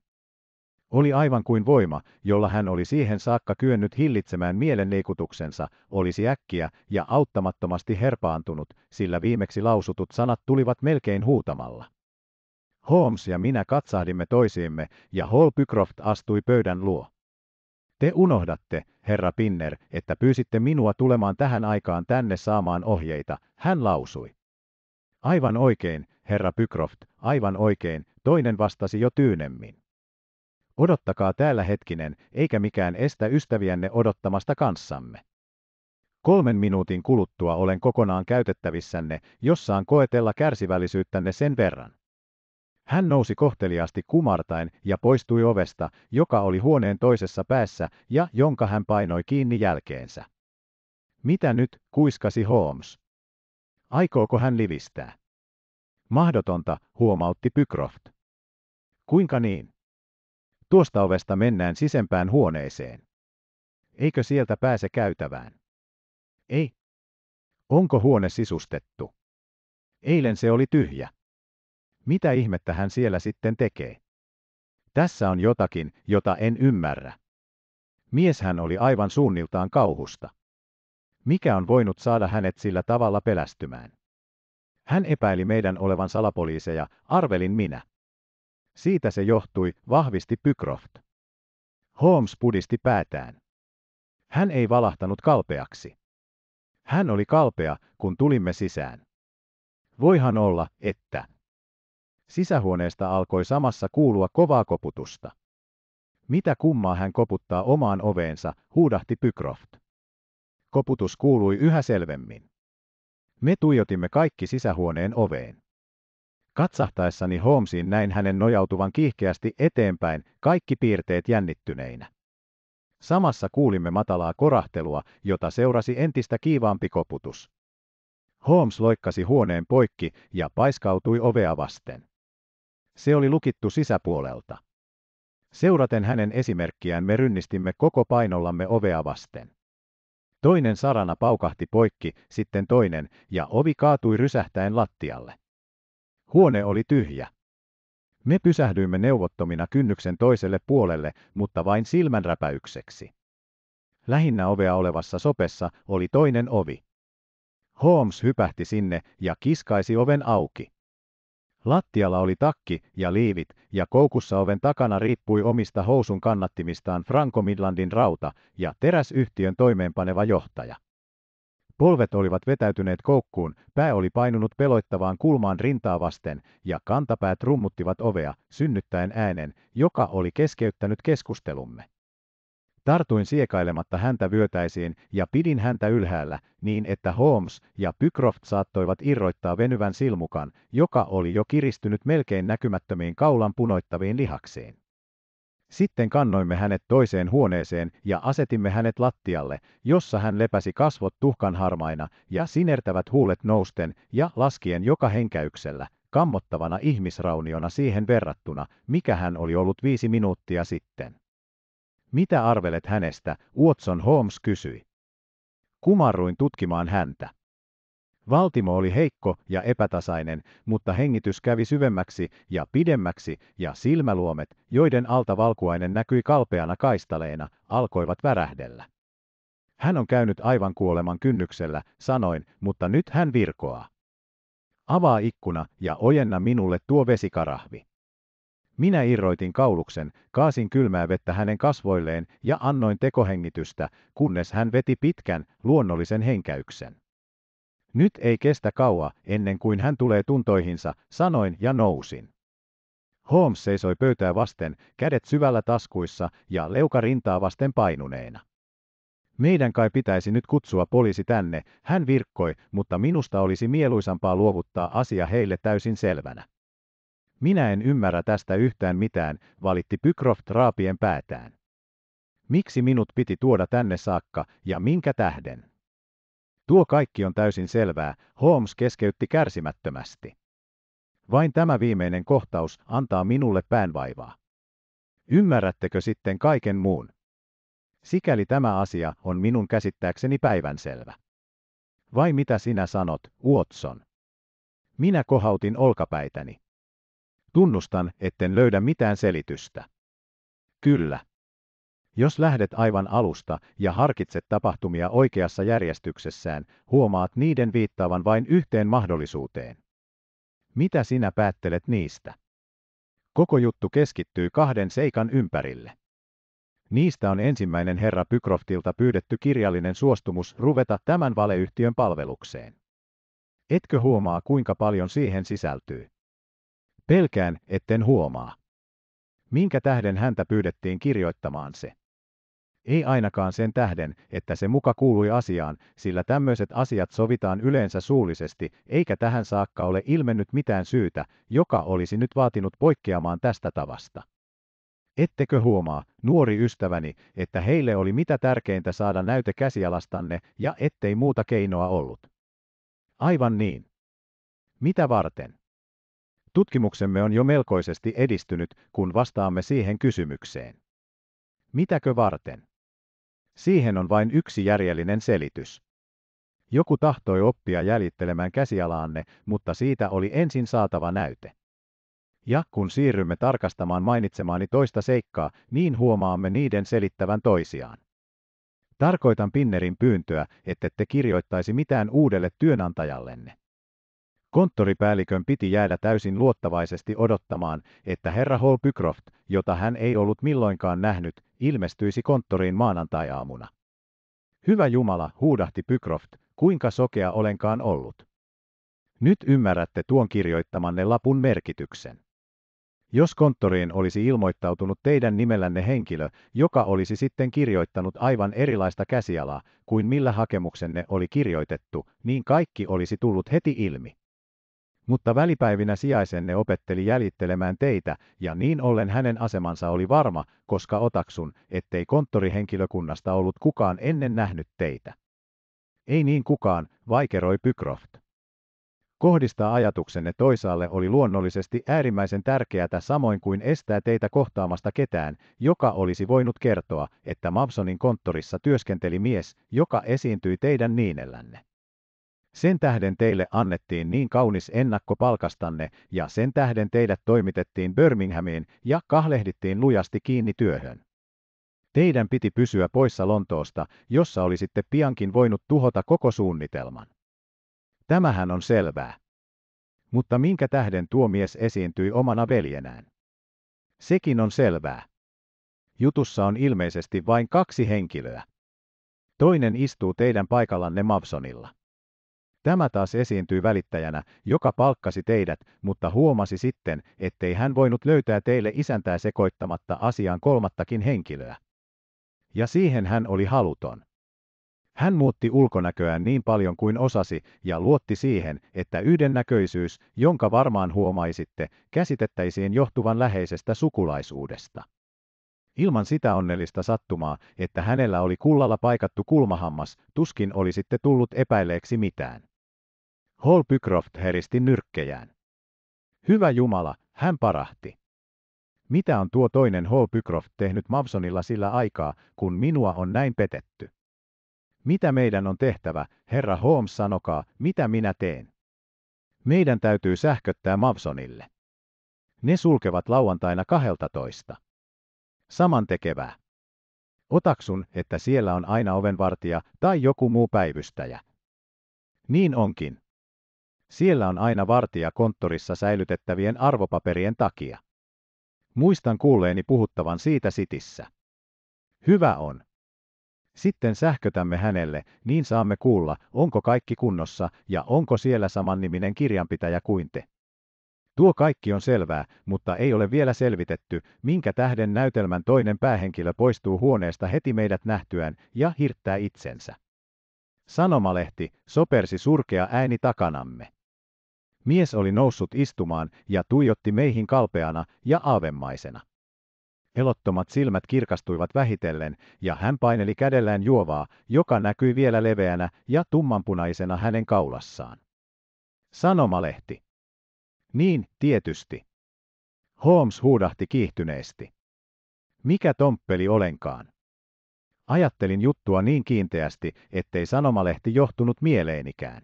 Speaker 1: Oli aivan kuin voima, jolla hän oli siihen saakka kyennyt hillitsemään mielenliikutuksensa, olisi äkkiä ja auttamattomasti herpaantunut, sillä viimeksi lausutut sanat tulivat melkein huutamalla. Holmes ja minä katsahdimme toisiimme, ja Hall Pycroft astui pöydän luo. Te unohdatte, herra Pinner, että pyysitte minua tulemaan tähän aikaan tänne saamaan ohjeita, hän lausui. Aivan oikein, herra Pycroft, aivan oikein, toinen vastasi jo tyynemmin. Odottakaa täällä hetkinen, eikä mikään estä ystäviänne odottamasta kanssamme. Kolmen minuutin kuluttua olen kokonaan käytettävissänne, jossaan koetella kärsivällisyyttänne sen verran. Hän nousi kohteliaasti kumartain ja poistui ovesta, joka oli huoneen toisessa päässä ja jonka hän painoi kiinni jälkeensä. Mitä nyt, kuiskasi Holmes. Aikooko hän livistää? Mahdotonta, huomautti Pycroft. Kuinka niin? Tuosta ovesta mennään sisempään huoneeseen. Eikö sieltä pääse käytävään? Ei. Onko huone sisustettu? Eilen se oli tyhjä. Mitä ihmettä hän siellä sitten tekee? Tässä on jotakin, jota en ymmärrä. Mieshän oli aivan suunniltaan kauhusta. Mikä on voinut saada hänet sillä tavalla pelästymään? Hän epäili meidän olevan salapoliiseja, arvelin minä. Siitä se johtui, vahvisti Pycroft. Holmes pudisti päätään. Hän ei valahtanut kalpeaksi. Hän oli kalpea, kun tulimme sisään. Voihan olla, että. Sisähuoneesta alkoi samassa kuulua kovaa koputusta. Mitä kummaa hän koputtaa omaan oveensa, huudahti Pycroft. Koputus kuului yhä selvemmin. Me tuijotimme kaikki sisähuoneen oveen. Katsahtaessani Holmesiin näin hänen nojautuvan kiihkeästi eteenpäin, kaikki piirteet jännittyneinä. Samassa kuulimme matalaa korahtelua, jota seurasi entistä kiivaampi koputus. Holmes loikkasi huoneen poikki ja paiskautui ovea vasten. Se oli lukittu sisäpuolelta. Seuraten hänen esimerkkiään me rynnistimme koko painollamme ovea vasten. Toinen sarana paukahti poikki, sitten toinen, ja ovi kaatui rysähtäen lattialle. Huone oli tyhjä. Me pysähdyimme neuvottomina kynnyksen toiselle puolelle, mutta vain silmänräpäykseksi. Lähinnä ovea olevassa sopessa oli toinen ovi. Holmes hypähti sinne ja kiskaisi oven auki. Lattialla oli takki ja liivit, ja koukussa oven takana riippui omista housun kannattimistaan Franco Midlandin rauta ja teräsyhtiön toimeenpaneva johtaja. Polvet olivat vetäytyneet koukkuun, pää oli painunut peloittavaan kulmaan rintaa vasten, ja kantapäät rummuttivat ovea, synnyttäen äänen, joka oli keskeyttänyt keskustelumme. Tartuin siekailematta häntä vyötäisiin ja pidin häntä ylhäällä, niin että Holmes ja Pycroft saattoivat irroittaa venyvän silmukan, joka oli jo kiristynyt melkein näkymättömiin kaulan punoittaviin lihaksiin. Sitten kannoimme hänet toiseen huoneeseen ja asetimme hänet lattialle, jossa hän lepäsi kasvot tuhkan harmaina ja sinertävät huulet nousten ja laskien joka henkäyksellä, kammottavana ihmisrauniona siihen verrattuna, mikä hän oli ollut viisi minuuttia sitten. Mitä arvelet hänestä, Watson Holmes kysyi. Kumarruin tutkimaan häntä. Valtimo oli heikko ja epätasainen, mutta hengitys kävi syvemmäksi ja pidemmäksi, ja silmäluomet, joiden alta valkuainen näkyi kalpeana kaistaleena, alkoivat värähdellä. Hän on käynyt aivan kuoleman kynnyksellä, sanoin, mutta nyt hän virkoaa. Avaa ikkuna ja ojenna minulle tuo vesikarahvi. Minä irroitin kauluksen, kaasin kylmää vettä hänen kasvoilleen ja annoin tekohengitystä, kunnes hän veti pitkän, luonnollisen henkäyksen. Nyt ei kestä kauaa, ennen kuin hän tulee tuntoihinsa, sanoin ja nousin. Holmes seisoi pöytää vasten, kädet syvällä taskuissa ja leuka rintaa vasten painuneena. Meidän kai pitäisi nyt kutsua poliisi tänne, hän virkkoi, mutta minusta olisi mieluisampaa luovuttaa asia heille täysin selvänä. Minä en ymmärrä tästä yhtään mitään, valitti Pycroft raapien päätään. Miksi minut piti tuoda tänne saakka ja minkä tähden? Tuo kaikki on täysin selvää, Holmes keskeytti kärsimättömästi. Vain tämä viimeinen kohtaus antaa minulle päänvaivaa. Ymmärrättekö sitten kaiken muun? Sikäli tämä asia on minun käsittääkseni päivänselvä. Vai mitä sinä sanot, Watson? Minä kohautin olkapäitäni. Tunnustan, etten löydä mitään selitystä. Kyllä. Jos lähdet aivan alusta ja harkitset tapahtumia oikeassa järjestyksessään, huomaat niiden viittaavan vain yhteen mahdollisuuteen. Mitä sinä päättelet niistä? Koko juttu keskittyy kahden seikan ympärille. Niistä on ensimmäinen herra Pykroftilta pyydetty kirjallinen suostumus ruveta tämän valeyhtiön palvelukseen. Etkö huomaa kuinka paljon siihen sisältyy? Pelkään, etten huomaa. Minkä tähden häntä pyydettiin kirjoittamaan se? Ei ainakaan sen tähden, että se muka kuului asiaan, sillä tämmöiset asiat sovitaan yleensä suullisesti, eikä tähän saakka ole ilmennyt mitään syytä, joka olisi nyt vaatinut poikkeamaan tästä tavasta. Ettekö huomaa, nuori ystäväni, että heille oli mitä tärkeintä saada näyte käsialastanne ja ettei muuta keinoa ollut? Aivan niin. Mitä varten? Tutkimuksemme on jo melkoisesti edistynyt, kun vastaamme siihen kysymykseen. Mitäkö varten? Siihen on vain yksi järjellinen selitys. Joku tahtoi oppia jäljittelemään käsialaanne, mutta siitä oli ensin saatava näyte. Ja kun siirrymme tarkastamaan mainitsemaani toista seikkaa, niin huomaamme niiden selittävän toisiaan. Tarkoitan Pinnerin pyyntöä, ette kirjoittaisi mitään uudelle työnantajallenne. Konttoripäällikön piti jäädä täysin luottavaisesti odottamaan, että herra Holbycroft, jota hän ei ollut milloinkaan nähnyt, ilmestyisi konttoriin maanantai-aamuna. Hyvä Jumala, huudahti Pycroft, kuinka sokea olenkaan ollut. Nyt ymmärrätte tuon kirjoittamanne lapun merkityksen. Jos konttoriin olisi ilmoittautunut teidän nimellänne henkilö, joka olisi sitten kirjoittanut aivan erilaista käsialaa kuin millä hakemuksenne oli kirjoitettu, niin kaikki olisi tullut heti ilmi mutta välipäivinä sijaisenne opetteli jäljittelemään teitä, ja niin ollen hänen asemansa oli varma, koska otaksun, ettei konttorihenkilökunnasta ollut kukaan ennen nähnyt teitä. Ei niin kukaan, vaikeroi Pykroft. Kohdistaa ajatuksenne toisaalle oli luonnollisesti äärimmäisen tärkeätä samoin kuin estää teitä kohtaamasta ketään, joka olisi voinut kertoa, että Mavsonin konttorissa työskenteli mies, joka esiintyi teidän niinellänne. Sen tähden teille annettiin niin kaunis ennakko palkastanne, ja sen tähden teidät toimitettiin Birminghamiin ja kahlehdittiin lujasti kiinni työhön. Teidän piti pysyä poissa Lontoosta, jossa olisitte piankin voinut tuhota koko suunnitelman. Tämähän on selvää. Mutta minkä tähden tuo mies esiintyi omana veljenään? Sekin on selvää. Jutussa on ilmeisesti vain kaksi henkilöä. Toinen istuu teidän paikallanne Mavsonilla. Tämä taas esiintyi välittäjänä, joka palkkasi teidät, mutta huomasi sitten, ettei hän voinut löytää teille isäntää sekoittamatta asiaan kolmattakin henkilöä. Ja siihen hän oli haluton. Hän muutti ulkonäköään niin paljon kuin osasi ja luotti siihen, että yhdennäköisyys, jonka varmaan huomaisitte, käsitettäisiin johtuvan läheisestä sukulaisuudesta. Ilman sitä onnellista sattumaa, että hänellä oli kullalla paikattu kulmahammas, tuskin olisitte tullut epäileeksi mitään. Hall Pycroft heristi nyrkkejään. Hyvä Jumala, hän parahti. Mitä on tuo toinen Hall Pycroft tehnyt Mavsonilla sillä aikaa, kun minua on näin petetty? Mitä meidän on tehtävä, herra Holmes sanokaa, mitä minä teen? Meidän täytyy sähköttää Mavsonille. Ne sulkevat lauantaina 12. Saman tekevää. Otaksun, että siellä on aina ovenvartija tai joku muu päivystäjä. Niin onkin. Siellä on aina vartija konttorissa säilytettävien arvopaperien takia. Muistan kuulleeni puhuttavan siitä sitissä. Hyvä on. Sitten sähkötämme hänelle, niin saamme kuulla, onko kaikki kunnossa ja onko siellä samanniminen kirjanpitäjä kuin te. Tuo kaikki on selvää, mutta ei ole vielä selvitetty, minkä tähden näytelmän toinen päähenkilö poistuu huoneesta heti meidät nähtyään ja hirttää itsensä. Sanomalehti sopersi surkea ääni takanamme. Mies oli noussut istumaan ja tuijotti meihin kalpeana ja aavemaisena. Elottomat silmät kirkastuivat vähitellen, ja hän paineli kädellään juovaa, joka näkyi vielä leveänä ja tummanpunaisena hänen kaulassaan. Sanomalehti. Niin, tietysti. Holmes huudahti kiihtyneesti. Mikä tomppeli olenkaan? Ajattelin juttua niin kiinteästi, ettei sanomalehti johtunut mieleenikään.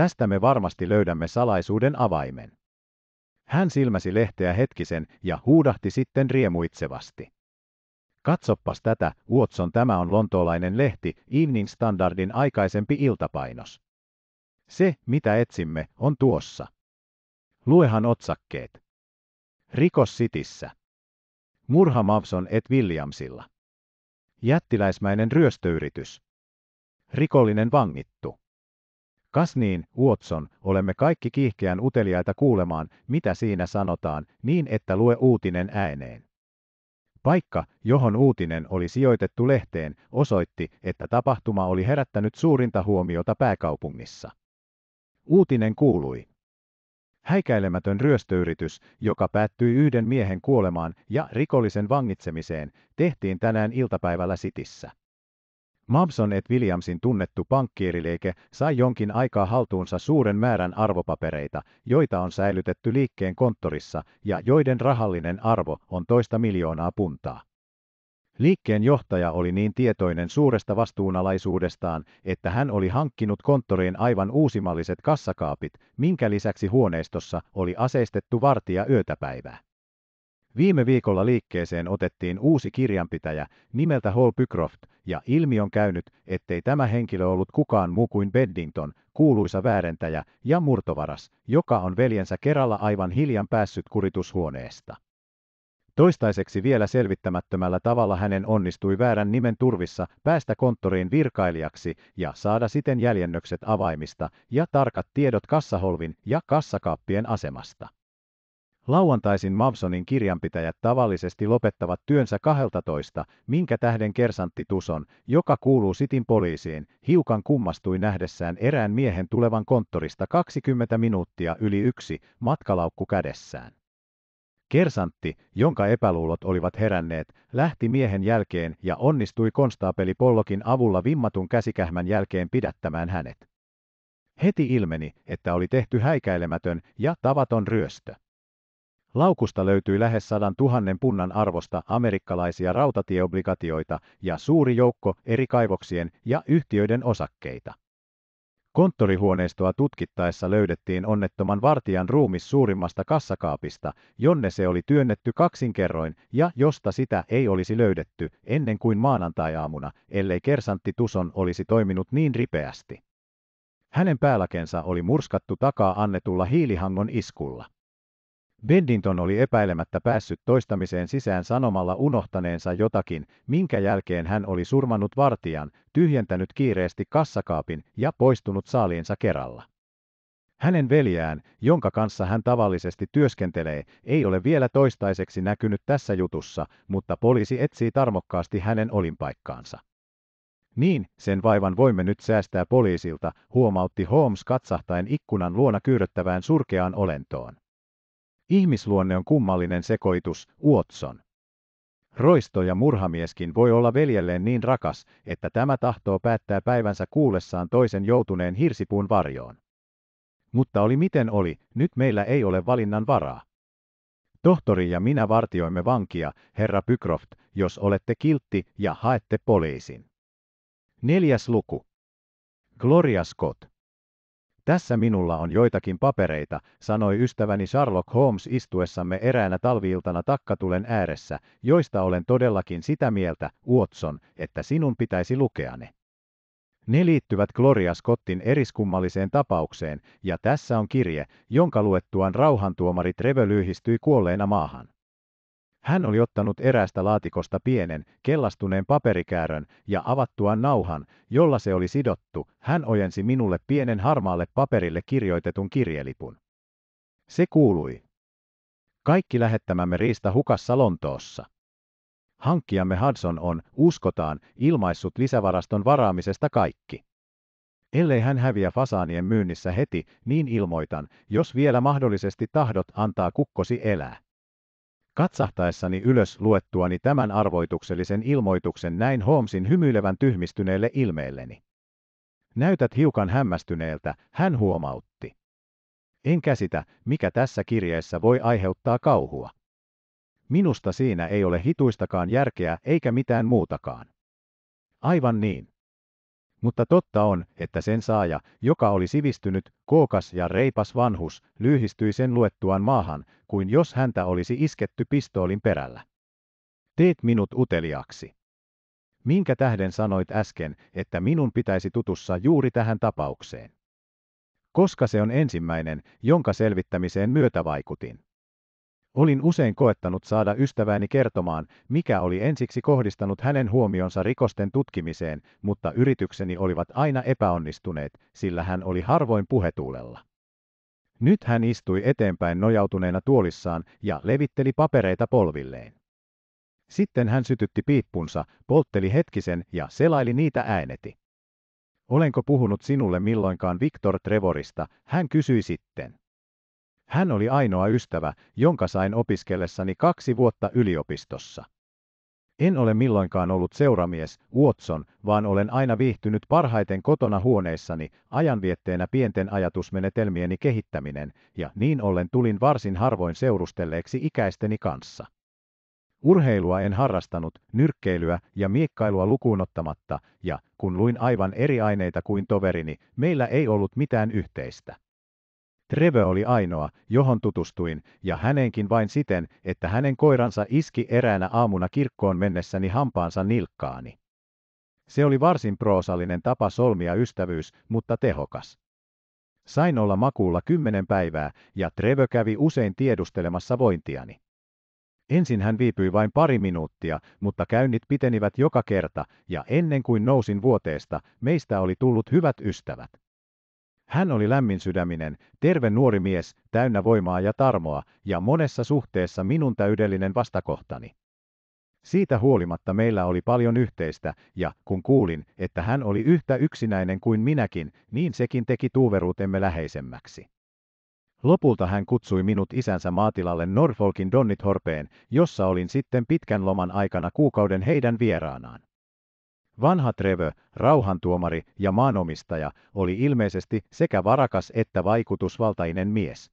Speaker 1: Tästä me varmasti löydämme salaisuuden avaimen. Hän silmäsi lehteä hetkisen ja huudahti sitten riemuitsevasti. Katsoppas tätä, Watson tämä on lontoolainen lehti, Evening Standardin aikaisempi iltapainos. Se, mitä etsimme, on tuossa. Luehan otsakkeet. Rikos Sitissä. Murha Mavson et Williamsilla. Jättiläismäinen ryöstöyritys. Rikollinen vangittu. Kas niin, Watson, olemme kaikki kiihkeän uteliaita kuulemaan, mitä siinä sanotaan, niin että lue uutinen ääneen. Paikka, johon uutinen oli sijoitettu lehteen, osoitti, että tapahtuma oli herättänyt suurinta huomiota pääkaupungissa. Uutinen kuului. Häikäilemätön ryöstöyritys, joka päättyi yhden miehen kuolemaan ja rikollisen vangitsemiseen, tehtiin tänään iltapäivällä Sitissä. Mobson et Williamsin tunnettu pankkiirileike sai jonkin aikaa haltuunsa suuren määrän arvopapereita, joita on säilytetty liikkeen konttorissa ja joiden rahallinen arvo on toista miljoonaa puntaa. Liikkeen johtaja oli niin tietoinen suuresta vastuunalaisuudestaan, että hän oli hankkinut konttoriin aivan uusimalliset kassakaapit, minkä lisäksi huoneistossa oli aseistettu vartija yötäpäivää. Viime viikolla liikkeeseen otettiin uusi kirjanpitäjä nimeltä Hall Pycroft, ja ilmi on käynyt, ettei tämä henkilö ollut kukaan muu kuin Beddington, kuuluisa väärentäjä ja murtovaras, joka on veljensä kerralla aivan hiljan päässyt kuritushuoneesta. Toistaiseksi vielä selvittämättömällä tavalla hänen onnistui väärän nimen turvissa päästä konttoriin virkailijaksi ja saada siten jäljennökset avaimista ja tarkat tiedot kassaholvin ja kassakaappien asemasta. Lauantaisin Mavsonin kirjanpitäjät tavallisesti lopettavat työnsä 12, minkä tähden kersantti Tuson, joka kuuluu sitin poliisiin, hiukan kummastui nähdessään erään miehen tulevan konttorista 20 minuuttia yli yksi matkalaukku kädessään. Kersantti, jonka epäluulot olivat heränneet, lähti miehen jälkeen ja onnistui konstaapeli Pollokin avulla vimmatun käsikähmän jälkeen pidättämään hänet. Heti ilmeni, että oli tehty häikäilemätön ja tavaton ryöstö. Laukusta löytyi lähes sadan tuhannen punnan arvosta amerikkalaisia rautatieobligatioita ja suuri joukko eri kaivoksien ja yhtiöiden osakkeita. Konttorihuoneistoa tutkittaessa löydettiin onnettoman vartijan ruumis suurimmasta kassakaapista, jonne se oli työnnetty kaksinkerroin ja josta sitä ei olisi löydetty ennen kuin maanantai-aamuna, ellei kersantti Tuson olisi toiminut niin ripeästi. Hänen päälakensa oli murskattu takaa annetulla hiilihangon iskulla. Bendington oli epäilemättä päässyt toistamiseen sisään sanomalla unohtaneensa jotakin, minkä jälkeen hän oli surmannut vartijan, tyhjentänyt kiireesti kassakaapin ja poistunut saaliinsa kerralla. Hänen veljään, jonka kanssa hän tavallisesti työskentelee, ei ole vielä toistaiseksi näkynyt tässä jutussa, mutta poliisi etsii tarmokkaasti hänen olinpaikkaansa. Niin, sen vaivan voimme nyt säästää poliisilta, huomautti Holmes katsahtaen ikkunan luona kyyröttävään surkeaan olentoon. Ihmisluonne on kummallinen sekoitus, Watson. Roisto ja murhamieskin voi olla veljelleen niin rakas, että tämä tahtoo päättää päivänsä kuullessaan toisen joutuneen hirsipuun varjoon. Mutta oli miten oli, nyt meillä ei ole valinnan varaa. Tohtori ja minä vartioimme vankia, herra Pycroft, jos olette kiltti ja haette poliisin. Neljäs luku. Gloria Scott. Tässä minulla on joitakin papereita, sanoi ystäväni Sherlock Holmes istuessamme eräänä talviiltana takkatulen ääressä, joista olen todellakin sitä mieltä, Watson, että sinun pitäisi lukea ne. Ne liittyvät Gloria Scottin eriskummalliseen tapaukseen, ja tässä on kirje, jonka luettuaan rauhantuomari Trevö lyhistyi kuolleena maahan. Hän oli ottanut erästä laatikosta pienen, kellastuneen paperikäärön ja avattuaan nauhan, jolla se oli sidottu, hän ojensi minulle pienen harmaalle paperille kirjoitetun kirjelipun. Se kuului. Kaikki lähettämämme riista hukassa Lontoossa. Hankkijamme Hudson on, uskotaan, ilmaissut lisävaraston varaamisesta kaikki. Ellei hän häviä fasaanien myynnissä heti, niin ilmoitan, jos vielä mahdollisesti tahdot antaa kukkosi elää. Katsahtaessani ylös luettuani tämän arvoituksellisen ilmoituksen näin Holmesin hymyilevän tyhmistyneelle ilmeelleni. Näytät hiukan hämmästyneeltä, hän huomautti. En käsitä, mikä tässä kirjeessä voi aiheuttaa kauhua. Minusta siinä ei ole hituistakaan järkeä eikä mitään muutakaan. Aivan niin. Mutta totta on, että sen saaja, joka oli sivistynyt, kookas ja reipas vanhus, lyhistyi sen luettuaan maahan, kuin jos häntä olisi isketty pistoolin perällä. Teet minut uteliaksi. Minkä tähden sanoit äsken, että minun pitäisi tutussa juuri tähän tapaukseen? Koska se on ensimmäinen, jonka selvittämiseen myötä vaikutin. Olin usein koettanut saada ystävääni kertomaan, mikä oli ensiksi kohdistanut hänen huomionsa rikosten tutkimiseen, mutta yritykseni olivat aina epäonnistuneet, sillä hän oli harvoin puhetuulella. Nyt hän istui eteenpäin nojautuneena tuolissaan ja levitteli papereita polvilleen. Sitten hän sytytti piippunsa, poltteli hetkisen ja selaili niitä ääneti. Olenko puhunut sinulle milloinkaan Victor Trevorista, hän kysyi sitten. Hän oli ainoa ystävä, jonka sain opiskellessani kaksi vuotta yliopistossa. En ole milloinkaan ollut seuramies, Watson, vaan olen aina viihtynyt parhaiten kotona huoneissani, ajanvietteenä pienten ajatusmenetelmieni kehittäminen, ja niin ollen tulin varsin harvoin seurustelleeksi ikäisteni kanssa. Urheilua en harrastanut, nyrkkeilyä ja miekkailua ottamatta, ja kun luin aivan eri aineita kuin toverini, meillä ei ollut mitään yhteistä. Trevö oli ainoa, johon tutustuin, ja hänenkin vain siten, että hänen koiransa iski eräänä aamuna kirkkoon mennessäni hampaansa nilkkaani. Se oli varsin proosallinen tapa solmia ystävyys, mutta tehokas. Sain olla makuulla kymmenen päivää, ja Trevö kävi usein tiedustelemassa vointiani. Ensin hän viipyi vain pari minuuttia, mutta käynnit pitenivät joka kerta, ja ennen kuin nousin vuoteesta, meistä oli tullut hyvät ystävät. Hän oli lämminsydäminen, terve nuori mies, täynnä voimaa ja tarmoa, ja monessa suhteessa minun täydellinen vastakohtani. Siitä huolimatta meillä oli paljon yhteistä, ja kun kuulin, että hän oli yhtä yksinäinen kuin minäkin, niin sekin teki tuuveruutemme läheisemmäksi. Lopulta hän kutsui minut isänsä maatilalle Norfolkin Donnithorpeen, jossa olin sitten pitkän loman aikana kuukauden heidän vieraanaan. Vanha Trevö, rauhantuomari ja maanomistaja, oli ilmeisesti sekä varakas että vaikutusvaltainen mies.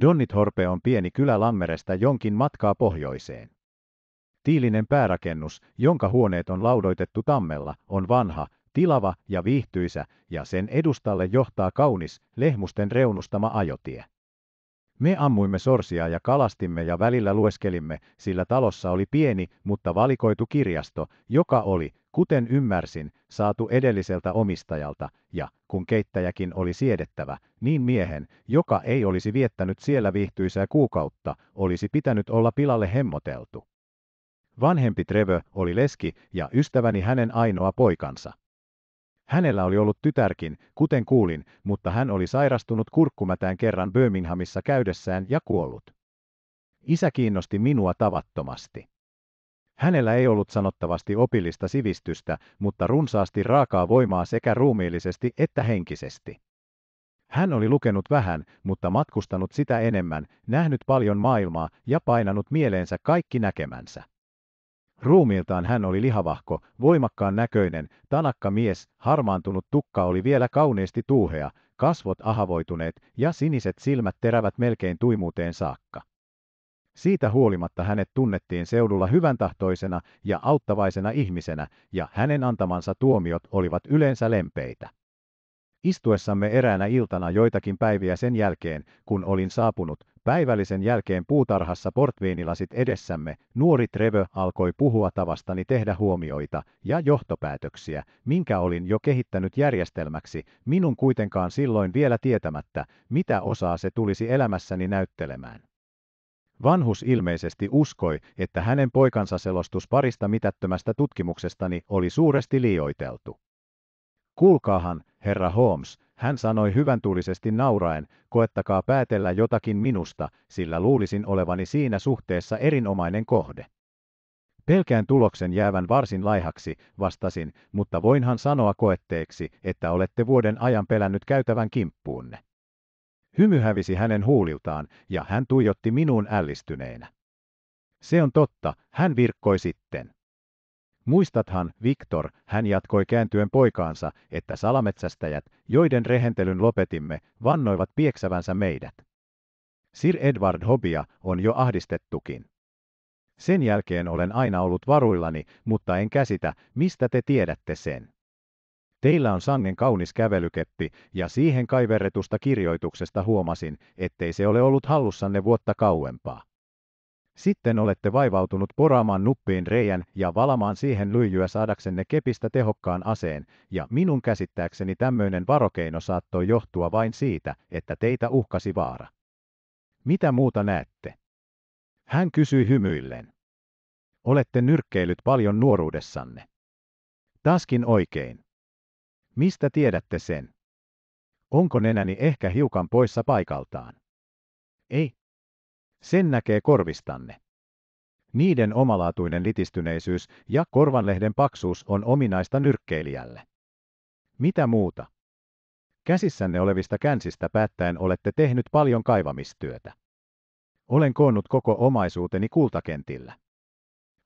Speaker 1: Donnithorpe on pieni kylä Lammerestä jonkin matkaa pohjoiseen. Tiilinen päärakennus, jonka huoneet on laudoitettu tammella, on vanha, tilava ja viihtyisä, ja sen edustalle johtaa kaunis, lehmusten reunustama ajotie. Me ammuimme sorsia ja kalastimme ja välillä lueskelimme, sillä talossa oli pieni, mutta valikoitu kirjasto, joka oli, Kuten ymmärsin, saatu edelliseltä omistajalta, ja kun keittäjäkin oli siedettävä, niin miehen, joka ei olisi viettänyt siellä viihtyisää kuukautta, olisi pitänyt olla pilalle hemmoteltu. Vanhempi Trevö oli leski ja ystäväni hänen ainoa poikansa. Hänellä oli ollut tytärkin, kuten kuulin, mutta hän oli sairastunut kurkkumätään kerran Birminghamissa käydessään ja kuollut. Isä kiinnosti minua tavattomasti. Hänellä ei ollut sanottavasti opillista sivistystä, mutta runsaasti raakaa voimaa sekä ruumiillisesti että henkisesti. Hän oli lukenut vähän, mutta matkustanut sitä enemmän, nähnyt paljon maailmaa ja painanut mieleensä kaikki näkemänsä. Ruumiiltaan hän oli lihavahko, voimakkaan näköinen, tanakka mies, harmaantunut tukka oli vielä kauniisti tuuhea, kasvot ahavoituneet ja siniset silmät terävät melkein tuimuuteen saakka. Siitä huolimatta hänet tunnettiin seudulla hyväntahtoisena ja auttavaisena ihmisenä, ja hänen antamansa tuomiot olivat yleensä lempeitä. Istuessamme eräänä iltana joitakin päiviä sen jälkeen, kun olin saapunut, päivällisen jälkeen puutarhassa portviinilasit edessämme, nuori Trevö alkoi puhua tavastani tehdä huomioita ja johtopäätöksiä, minkä olin jo kehittänyt järjestelmäksi, minun kuitenkaan silloin vielä tietämättä, mitä osaa se tulisi elämässäni näyttelemään. Vanhus ilmeisesti uskoi, että hänen poikansa selostus parista mitättömästä tutkimuksestani oli suuresti liioiteltu. Kuulkaahan, herra Holmes, hän sanoi hyväntuulisesti nauraen, koettakaa päätellä jotakin minusta, sillä luulisin olevani siinä suhteessa erinomainen kohde. Pelkään tuloksen jäävän varsin laihaksi, vastasin, mutta voinhan sanoa koetteeksi, että olette vuoden ajan pelännyt käytävän kimppuunne. Hymy hävisi hänen huuliltaan, ja hän tuijotti minuun ällistyneenä. Se on totta, hän virkkoi sitten. Muistathan, Viktor, hän jatkoi kääntyen poikaansa, että salametsästäjät, joiden rehentelyn lopetimme, vannoivat pieksävänsä meidät. Sir Edward Hobia on jo ahdistettukin. Sen jälkeen olen aina ollut varuillani, mutta en käsitä, mistä te tiedätte sen. Teillä on sangen kaunis kävelyketti, ja siihen kaiverretusta kirjoituksesta huomasin, ettei se ole ollut hallussanne vuotta kauempaa. Sitten olette vaivautunut poraamaan nuppiin reijän ja valamaan siihen lyijyä saadaksenne kepistä tehokkaan aseen, ja minun käsittääkseni tämmöinen varokeino saattoi johtua vain siitä, että teitä uhkasi vaara. Mitä muuta näette? Hän kysyi hymyillen. Olette nyrkkeilyt paljon nuoruudessanne. Taskin oikein. Mistä tiedätte sen? Onko nenäni ehkä hiukan poissa paikaltaan? Ei. Sen näkee korvistanne. Niiden omalaatuinen litistyneisyys ja korvanlehden paksuus on ominaista nyrkkeilijälle. Mitä muuta? Käsissänne olevista känsistä päättäen olette tehnyt paljon kaivamistyötä. Olen koonnut koko omaisuuteni kultakentillä.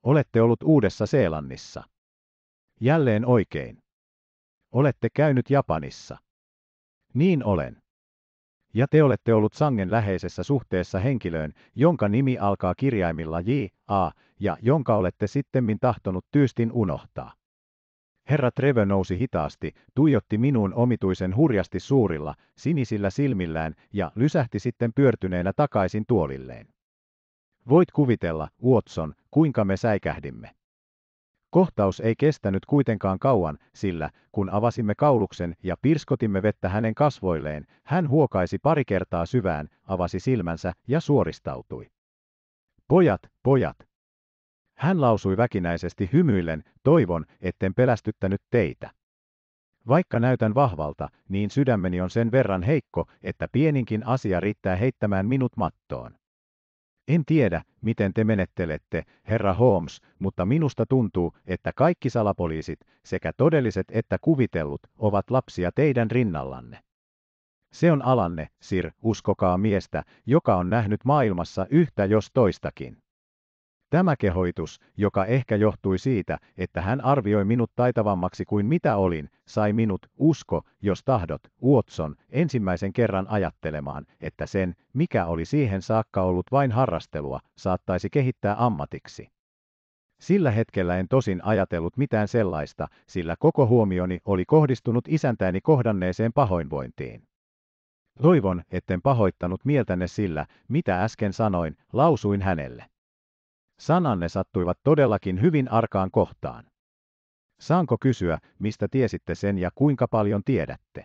Speaker 1: Olette ollut Uudessa Seelannissa. Jälleen oikein. Olette käynyt Japanissa. Niin olen. Ja te olette ollut sangen läheisessä suhteessa henkilöön, jonka nimi alkaa kirjaimilla J, A, ja jonka olette sittemmin tahtonut tyystin unohtaa. Herra Trevö nousi hitaasti, tuijotti minuun omituisen hurjasti suurilla, sinisillä silmillään ja lysähti sitten pyörtyneenä takaisin tuolilleen. Voit kuvitella, Watson, kuinka me säikähdimme. Kohtaus ei kestänyt kuitenkaan kauan, sillä kun avasimme kauluksen ja pirskotimme vettä hänen kasvoilleen, hän huokaisi pari kertaa syvään, avasi silmänsä ja suoristautui. Pojat, pojat! Hän lausui väkinäisesti hymyillen, toivon, etten pelästyttänyt teitä. Vaikka näytän vahvalta, niin sydämeni on sen verran heikko, että pieninkin asia riittää heittämään minut mattoon. En tiedä, miten te menettelette, herra Holmes, mutta minusta tuntuu, että kaikki salapoliisit, sekä todelliset että kuvitellut, ovat lapsia teidän rinnallanne. Se on alanne, Sir, uskokaa miestä, joka on nähnyt maailmassa yhtä jos toistakin. Tämä kehoitus, joka ehkä johtui siitä, että hän arvioi minut taitavammaksi kuin mitä olin, sai minut, usko, jos tahdot, Watson, ensimmäisen kerran ajattelemaan, että sen, mikä oli siihen saakka ollut vain harrastelua, saattaisi kehittää ammatiksi. Sillä hetkellä en tosin ajatellut mitään sellaista, sillä koko huomioni oli kohdistunut isäntäni kohdanneeseen pahoinvointiin. Toivon, etten pahoittanut mieltäne sillä, mitä äsken sanoin, lausuin hänelle. Sananne sattuivat todellakin hyvin arkaan kohtaan. Saanko kysyä, mistä tiesitte sen ja kuinka paljon tiedätte?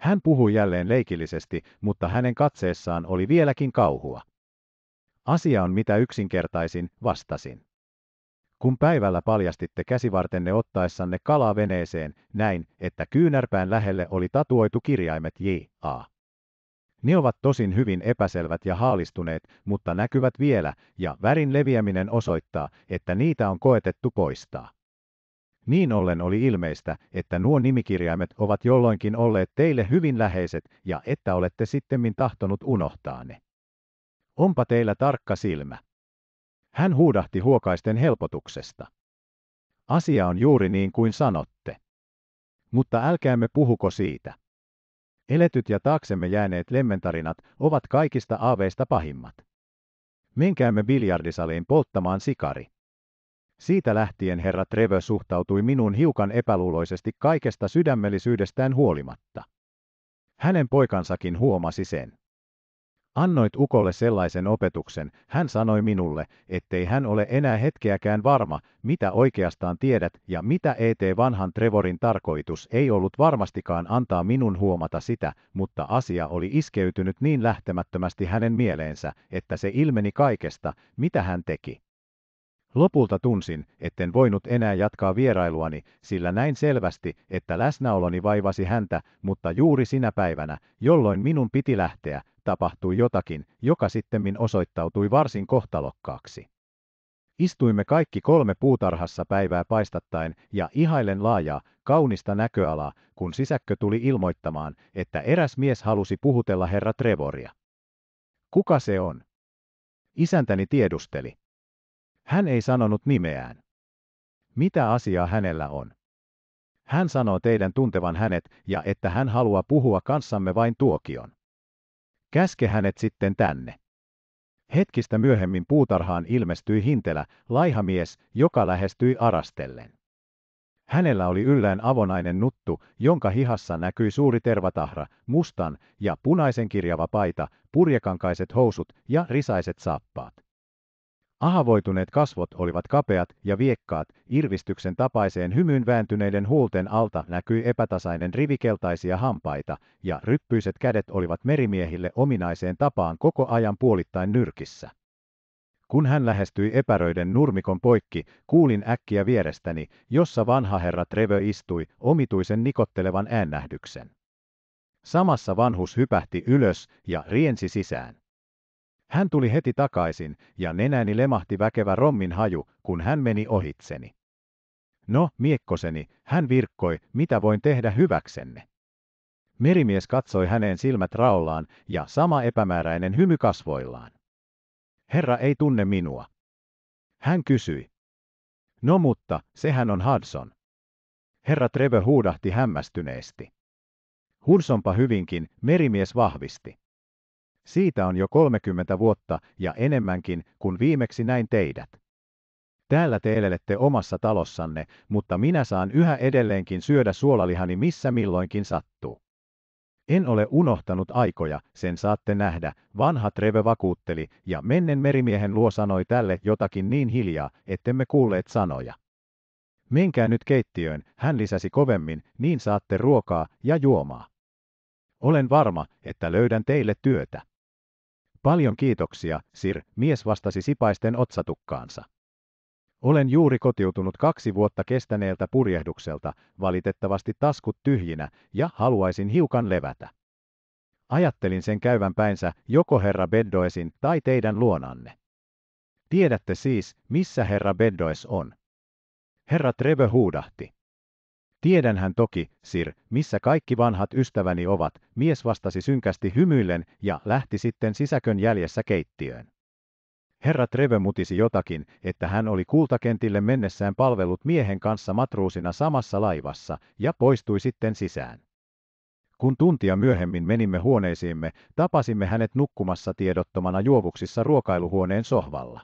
Speaker 1: Hän puhui jälleen leikillisesti, mutta hänen katseessaan oli vieläkin kauhua. Asia on mitä yksinkertaisin, vastasin. Kun päivällä paljastitte käsivartenne ottaessanne kalaa veneeseen, näin, että kyynärpään lähelle oli tatuoitu kirjaimet J.A. Ne ovat tosin hyvin epäselvät ja haalistuneet, mutta näkyvät vielä, ja värin leviäminen osoittaa, että niitä on koetettu poistaa. Niin ollen oli ilmeistä, että nuo nimikirjaimet ovat jolloinkin olleet teille hyvin läheiset ja että olette sittemmin tahtonut unohtaa ne. Onpa teillä tarkka silmä. Hän huudahti huokaisten helpotuksesta. Asia on juuri niin kuin sanotte. Mutta älkäämme puhuko siitä. Eletyt ja taaksemme jääneet lemmentarinat ovat kaikista aaveista pahimmat. Menkäämme biljardisaliin polttamaan sikari. Siitä lähtien herra Trevö suhtautui minuun hiukan epäluuloisesti kaikesta sydämellisyydestään huolimatta. Hänen poikansakin huomasi sen. Annoit ukolle sellaisen opetuksen, hän sanoi minulle, ettei hän ole enää hetkeäkään varma, mitä oikeastaan tiedät ja mitä E.T. vanhan Trevorin tarkoitus ei ollut varmastikaan antaa minun huomata sitä, mutta asia oli iskeytynyt niin lähtemättömästi hänen mieleensä, että se ilmeni kaikesta, mitä hän teki. Lopulta tunsin, etten voinut enää jatkaa vierailuani, sillä näin selvästi, että läsnäoloni vaivasi häntä, mutta juuri sinä päivänä, jolloin minun piti lähteä, tapahtui jotakin, joka sittemmin osoittautui varsin kohtalokkaaksi. Istuimme kaikki kolme puutarhassa päivää paistattaen ja ihailen laajaa, kaunista näköalaa, kun sisäkkö tuli ilmoittamaan, että eräs mies halusi puhutella herra Trevoria. Kuka se on? Isäntäni tiedusteli. Hän ei sanonut nimeään. Mitä asiaa hänellä on? Hän sanoo teidän tuntevan hänet ja että hän haluaa puhua kanssamme vain tuokion. Käske hänet sitten tänne. Hetkistä myöhemmin puutarhaan ilmestyi Hintelä, laihamies, joka lähestyi arastellen. Hänellä oli yllään avonainen nuttu, jonka hihassa näkyi suuri tervatahra, mustan ja punaisen kirjava paita, purjekankaiset housut ja risaiset saappaat. Ahavoituneet kasvot olivat kapeat ja viekkaat, irvistyksen tapaiseen hymyyn vääntyneiden huulten alta näkyi epätasainen rivikeltaisia hampaita, ja ryppyiset kädet olivat merimiehille ominaiseen tapaan koko ajan puolittain nyrkissä. Kun hän lähestyi epäröiden nurmikon poikki, kuulin äkkiä vierestäni, jossa vanha herra Trevö istui, omituisen nikottelevan äännähdyksen. Samassa vanhus hypähti ylös ja riensi sisään. Hän tuli heti takaisin, ja nenäni lemahti väkevä rommin haju, kun hän meni ohitseni. No, miekkoseni, hän virkkoi, mitä voin tehdä hyväksenne. Merimies katsoi häneen silmät raollaan ja sama epämääräinen hymy kasvoillaan. Herra ei tunne minua. Hän kysyi. No mutta, sehän on Hudson. Herra Trevor huudahti hämmästyneesti. Hudsonpa hyvinkin, merimies vahvisti. Siitä on jo 30 vuotta ja enemmänkin, kun viimeksi näin teidät. Täällä te elelette omassa talossanne, mutta minä saan yhä edelleenkin syödä suolalihani missä milloinkin sattuu. En ole unohtanut aikoja, sen saatte nähdä, vanha Treve vakuutteli, ja mennen merimiehen luo sanoi tälle jotakin niin hiljaa, ettemme kuulleet sanoja. Menkää nyt keittiöön, hän lisäsi kovemmin, niin saatte ruokaa ja juomaa. Olen varma, että löydän teille työtä. Paljon kiitoksia, Sir, mies vastasi sipaisten otsatukkaansa. Olen juuri kotiutunut kaksi vuotta kestäneeltä purjehdukselta, valitettavasti taskut tyhjinä, ja haluaisin hiukan levätä. Ajattelin sen käyvän päinsä joko herra Beddoesin tai teidän luonanne. Tiedätte siis, missä herra Beddoes on. Herra Treve huudahti. Tiedänhän toki, Sir, missä kaikki vanhat ystäväni ovat, mies vastasi synkästi hymyillen ja lähti sitten sisäkön jäljessä keittiöön. Herra Treve mutisi jotakin, että hän oli kultakentille mennessään palvellut miehen kanssa matruusina samassa laivassa ja poistui sitten sisään. Kun tuntia myöhemmin menimme huoneisiimme, tapasimme hänet nukkumassa tiedottomana juovuksissa ruokailuhuoneen sohvalla.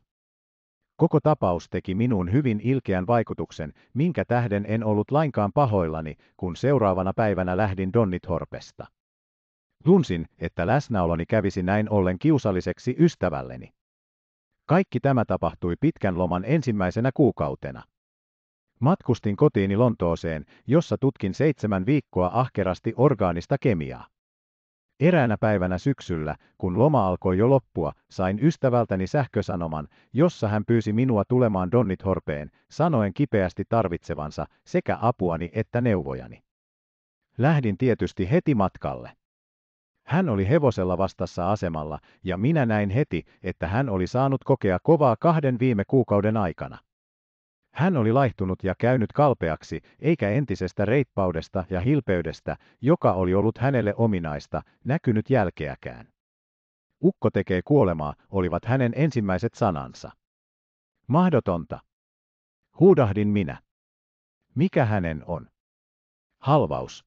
Speaker 1: Koko tapaus teki minuun hyvin ilkeän vaikutuksen, minkä tähden en ollut lainkaan pahoillani, kun seuraavana päivänä lähdin Donnithorpesta. Tunsin, että läsnäoloni kävisi näin ollen kiusalliseksi ystävälleni. Kaikki tämä tapahtui pitkän loman ensimmäisenä kuukautena. Matkustin kotiini Lontooseen, jossa tutkin seitsemän viikkoa ahkerasti orgaanista kemiaa. Eräänä päivänä syksyllä, kun loma alkoi jo loppua, sain ystävältäni sähkösanoman, jossa hän pyysi minua tulemaan Donnithorpeen, sanoen kipeästi tarvitsevansa sekä apuani että neuvojani. Lähdin tietysti heti matkalle. Hän oli hevosella vastassa asemalla, ja minä näin heti, että hän oli saanut kokea kovaa kahden viime kuukauden aikana. Hän oli laihtunut ja käynyt kalpeaksi, eikä entisestä reippaudesta ja hilpeydestä, joka oli ollut hänelle ominaista, näkynyt jälkeäkään. Ukko tekee kuolemaa, olivat hänen ensimmäiset sanansa. Mahdotonta. Huudahdin minä. Mikä hänen on? Halvaus.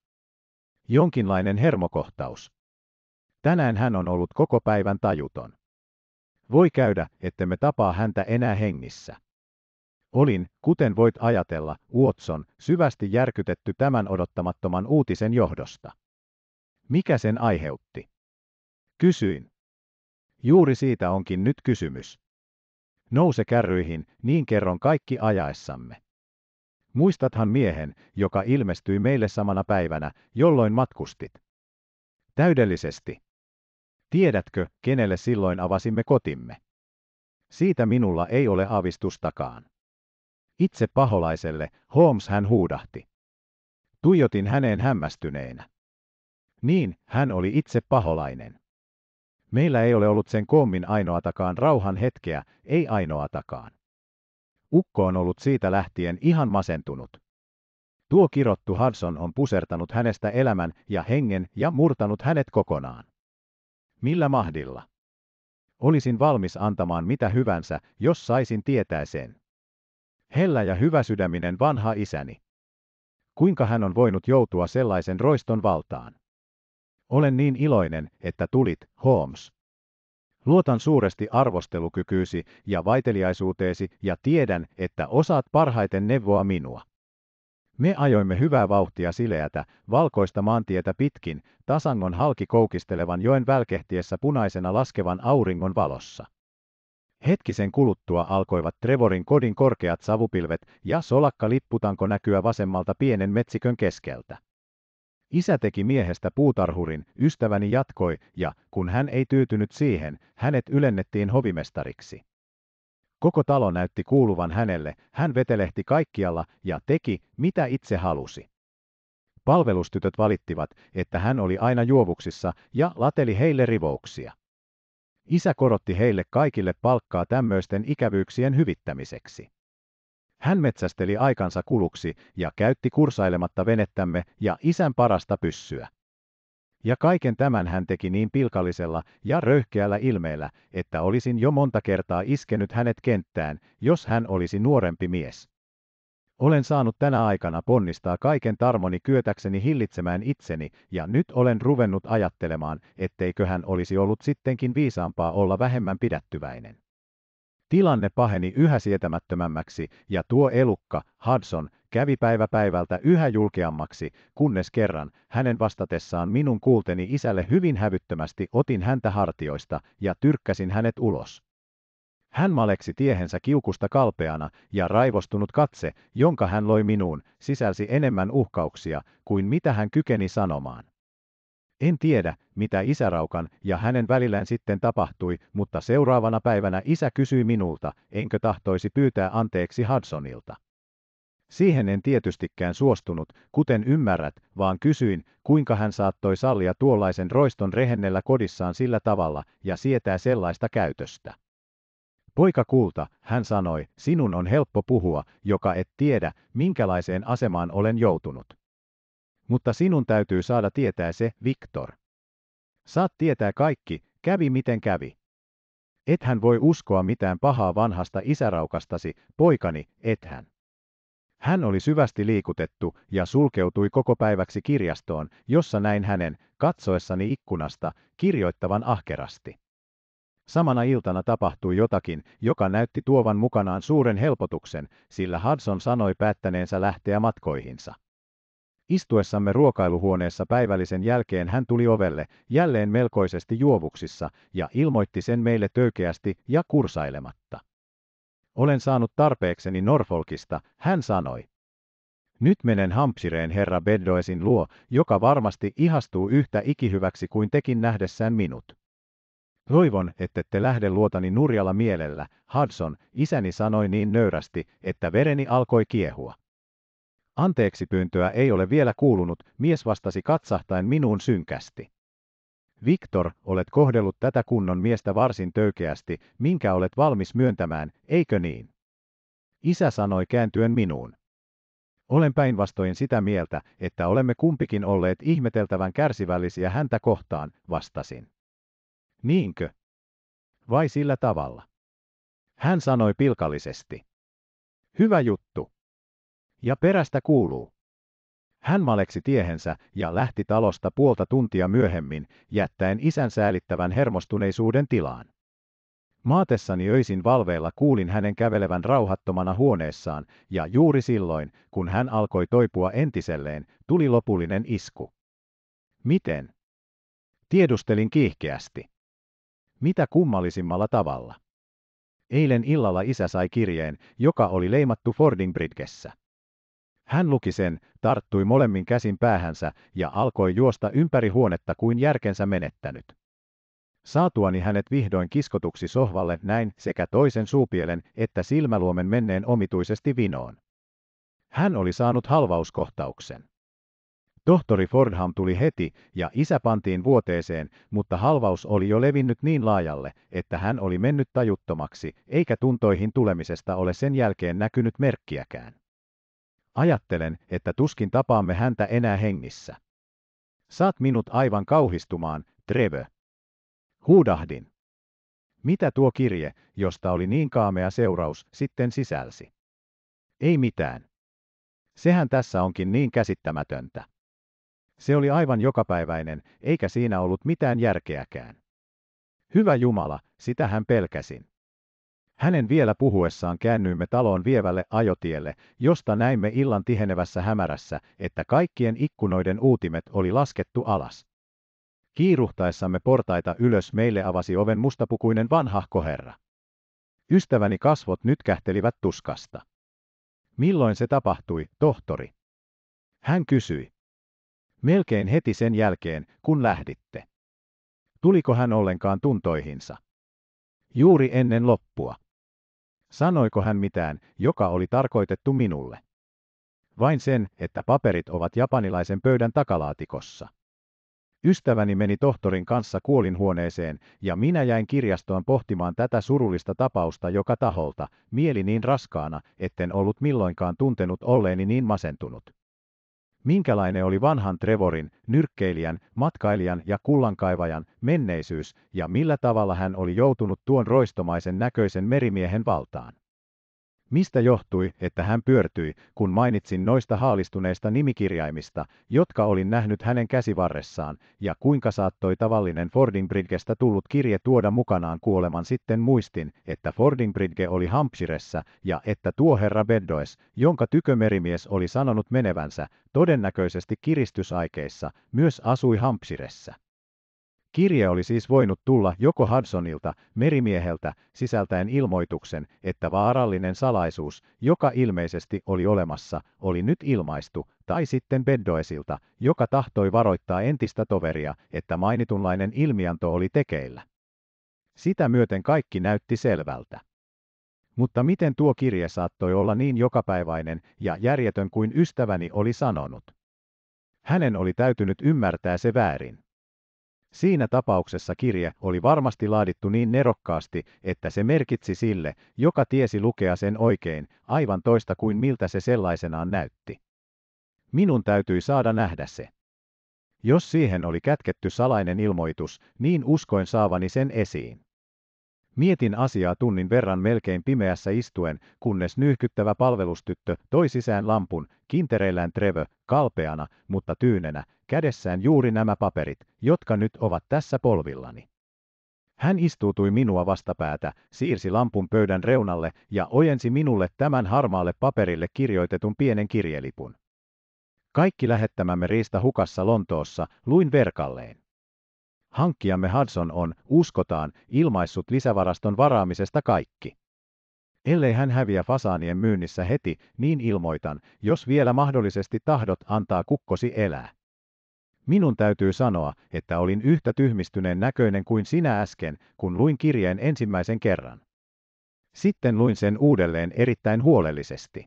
Speaker 1: Jonkinlainen hermokohtaus. Tänään hän on ollut koko päivän tajuton. Voi käydä, ettemme tapaa häntä enää hengissä. Olin, kuten voit ajatella, Watson, syvästi järkytetty tämän odottamattoman uutisen johdosta. Mikä sen aiheutti? Kysyin. Juuri siitä onkin nyt kysymys. Nouse kärryihin, niin kerron kaikki ajaessamme. Muistathan miehen, joka ilmestyi meille samana päivänä, jolloin matkustit. Täydellisesti. Tiedätkö, kenelle silloin avasimme kotimme? Siitä minulla ei ole avistustakaan. Itse paholaiselle, Holmes hän huudahti. Tuijotin häneen hämmästyneenä. Niin, hän oli itse paholainen. Meillä ei ole ollut sen kommin ainoatakaan rauhan hetkeä, ei ainoatakaan. Ukko on ollut siitä lähtien ihan masentunut. Tuo kirottu Hudson on pusertanut hänestä elämän ja hengen ja murtanut hänet kokonaan. Millä mahdilla? Olisin valmis antamaan mitä hyvänsä, jos saisin tietää sen hellä ja hyväsydäminen vanha isäni. Kuinka hän on voinut joutua sellaisen roiston valtaan? Olen niin iloinen, että tulit, Holmes. Luotan suuresti arvostelukykyysi ja vaiteliaisuuteesi ja tiedän, että osaat parhaiten neuvoa minua. Me ajoimme hyvää vauhtia sileätä, valkoista maantietä pitkin, tasangon halki koukistelevan joen välkehtiessä punaisena laskevan auringon valossa. Hetkisen kuluttua alkoivat Trevorin kodin korkeat savupilvet ja solakka lipputanko näkyä vasemmalta pienen metsikön keskeltä. Isä teki miehestä puutarhurin, ystäväni jatkoi, ja kun hän ei tyytynyt siihen, hänet ylennettiin hovimestariksi. Koko talo näytti kuuluvan hänelle, hän vetelehti kaikkialla ja teki, mitä itse halusi. Palvelustytöt valittivat, että hän oli aina juovuksissa ja lateli heille rivouksia. Isä korotti heille kaikille palkkaa tämmöisten ikävyyksien hyvittämiseksi. Hän metsästeli aikansa kuluksi ja käytti kursailematta venettämme ja isän parasta pyssyä. Ja kaiken tämän hän teki niin pilkallisella ja röyhkeällä ilmeellä, että olisin jo monta kertaa iskenyt hänet kenttään, jos hän olisi nuorempi mies. Olen saanut tänä aikana ponnistaa kaiken tarmoni kyötäkseni hillitsemään itseni, ja nyt olen ruvennut ajattelemaan, etteiköhän olisi ollut sittenkin viisaampaa olla vähemmän pidättyväinen. Tilanne paheni yhä sietämättömämmäksi, ja tuo elukka, Hudson, kävi päivä päivältä yhä julkeammaksi, kunnes kerran, hänen vastatessaan minun kuulteni isälle hyvin hävyttömästi otin häntä hartioista ja tyrkkäsin hänet ulos. Hän maleksi tiehensä kiukusta kalpeana, ja raivostunut katse, jonka hän loi minuun, sisälsi enemmän uhkauksia kuin mitä hän kykeni sanomaan. En tiedä, mitä isäraukan ja hänen välillään sitten tapahtui, mutta seuraavana päivänä isä kysyi minulta, enkö tahtoisi pyytää anteeksi Hudsonilta. Siihen en tietystikään suostunut, kuten ymmärrät, vaan kysyin, kuinka hän saattoi sallia tuollaisen roiston rehennellä kodissaan sillä tavalla ja sietää sellaista käytöstä. Poika kulta, hän sanoi, sinun on helppo puhua, joka et tiedä, minkälaiseen asemaan olen joutunut. Mutta sinun täytyy saada tietää se, Viktor. Saat tietää kaikki, kävi miten kävi. Ethän voi uskoa mitään pahaa vanhasta isäraukastasi, poikani, ethän. Hän oli syvästi liikutettu ja sulkeutui koko päiväksi kirjastoon, jossa näin hänen, katsoessani ikkunasta, kirjoittavan ahkerasti. Samana iltana tapahtui jotakin, joka näytti tuovan mukanaan suuren helpotuksen, sillä Hudson sanoi päättäneensä lähteä matkoihinsa. Istuessamme ruokailuhuoneessa päivällisen jälkeen hän tuli ovelle, jälleen melkoisesti juovuksissa, ja ilmoitti sen meille töykeästi ja kursailematta. Olen saanut tarpeekseni Norfolkista, hän sanoi. Nyt menen Hampshireen herra Beddoesin luo, joka varmasti ihastuu yhtä ikihyväksi kuin tekin nähdessään minut. Toivon, te lähde luotani nurjalla mielellä, Hudson, isäni sanoi niin nöyrästi, että vereni alkoi kiehua. Anteeksi pyyntöä ei ole vielä kuulunut, mies vastasi katsahtain minuun synkästi. Viktor, olet kohdellut tätä kunnon miestä varsin töykeästi, minkä olet valmis myöntämään, eikö niin? Isä sanoi kääntyen minuun. Olen päinvastoin sitä mieltä, että olemme kumpikin olleet ihmeteltävän kärsivällisiä häntä kohtaan, vastasin. Niinkö? Vai sillä tavalla? Hän sanoi pilkallisesti. Hyvä juttu. Ja perästä kuuluu. Hän maleksi tiehensä ja lähti talosta puolta tuntia myöhemmin, jättäen isän säälittävän hermostuneisuuden tilaan. Maatessani öisin valveilla kuulin hänen kävelevän rauhattomana huoneessaan, ja juuri silloin, kun hän alkoi toipua entiselleen, tuli lopullinen isku. Miten? Tiedustelin kiihkeästi mitä kummallisimmalla tavalla. Eilen illalla isä sai kirjeen, joka oli leimattu Fordin bridgessä. Hän luki sen, tarttui molemmin käsin päähänsä ja alkoi juosta ympäri huonetta kuin järkensä menettänyt. Saatuani hänet vihdoin kiskotuksi sohvalle näin sekä toisen suupielen että silmäluomen menneen omituisesti vinoon. Hän oli saanut halvauskohtauksen. Tohtori Fordham tuli heti ja isä pantiin vuoteeseen, mutta halvaus oli jo levinnyt niin laajalle, että hän oli mennyt tajuttomaksi, eikä tuntoihin tulemisesta ole sen jälkeen näkynyt merkkiäkään. Ajattelen, että tuskin tapaamme häntä enää hengissä. Saat minut aivan kauhistumaan, Trevö. Huudahdin. Mitä tuo kirje, josta oli niin kaamea seuraus, sitten sisälsi? Ei mitään. Sehän tässä onkin niin käsittämätöntä. Se oli aivan jokapäiväinen, eikä siinä ollut mitään järkeäkään. Hyvä Jumala, sitä hän pelkäsin. Hänen vielä puhuessaan käännyimme taloon vievälle ajotielle, josta näimme illan tihenevässä hämärässä, että kaikkien ikkunoiden uutimet oli laskettu alas. Kiiruhtaessamme portaita ylös meille avasi oven mustapukuinen vanhahko herra. Ystäväni kasvot nyt kähtelivät tuskasta. Milloin se tapahtui, tohtori? Hän kysyi melkein heti sen jälkeen, kun lähditte. Tuliko hän ollenkaan tuntoihinsa? Juuri ennen loppua. Sanoiko hän mitään, joka oli tarkoitettu minulle? Vain sen, että paperit ovat japanilaisen pöydän takalaatikossa. Ystäväni meni tohtorin kanssa kuolinhuoneeseen, ja minä jäin kirjastoon pohtimaan tätä surullista tapausta joka taholta, mieli niin raskaana, etten ollut milloinkaan tuntenut olleeni niin masentunut minkälainen oli vanhan Trevorin, nyrkkeilijän, matkailijan ja kullankaivajan menneisyys ja millä tavalla hän oli joutunut tuon roistomaisen näköisen merimiehen valtaan. Mistä johtui, että hän pyörtyi, kun mainitsin noista haalistuneista nimikirjaimista, jotka olin nähnyt hänen käsivarressaan, ja kuinka saattoi tavallinen Bridgestä tullut kirje tuoda mukanaan kuoleman sitten muistin, että Fordinbridge oli Hampshiressä ja että tuo herra Beddoes, jonka tykömerimies oli sanonut menevänsä, todennäköisesti kiristysaikeissa, myös asui Hampshiressä. Kirje oli siis voinut tulla joko Hudsonilta, merimieheltä, sisältäen ilmoituksen, että vaarallinen salaisuus, joka ilmeisesti oli olemassa, oli nyt ilmaistu, tai sitten Beddoesilta, joka tahtoi varoittaa entistä toveria, että mainitunlainen ilmianto oli tekeillä. Sitä myöten kaikki näytti selvältä. Mutta miten tuo kirje saattoi olla niin jokapäiväinen ja järjetön kuin ystäväni oli sanonut? Hänen oli täytynyt ymmärtää se väärin. Siinä tapauksessa kirje oli varmasti laadittu niin nerokkaasti, että se merkitsi sille, joka tiesi lukea sen oikein, aivan toista kuin miltä se sellaisenaan näytti. Minun täytyi saada nähdä se. Jos siihen oli kätketty salainen ilmoitus, niin uskoin saavani sen esiin. Mietin asiaa tunnin verran melkein pimeässä istuen, kunnes nyyhkyttävä palvelustyttö toi sisään lampun, kintereillään Trevö, kalpeana, mutta tyynenä, kädessään juuri nämä paperit, jotka nyt ovat tässä polvillani. Hän istuutui minua vastapäätä, siirsi lampun pöydän reunalle ja ojensi minulle tämän harmaalle paperille kirjoitetun pienen kirjelipun. Kaikki lähettämämme Riista Hukassa Lontoossa luin verkalleen. Hankkijamme Hudson on, uskotaan, ilmaissut lisävaraston varaamisesta kaikki. Ellei hän häviä fasaanien myynnissä heti, niin ilmoitan, jos vielä mahdollisesti tahdot antaa kukkosi elää. Minun täytyy sanoa, että olin yhtä tyhmistyneen näköinen kuin sinä äsken, kun luin kirjeen ensimmäisen kerran. Sitten luin sen uudelleen erittäin huolellisesti.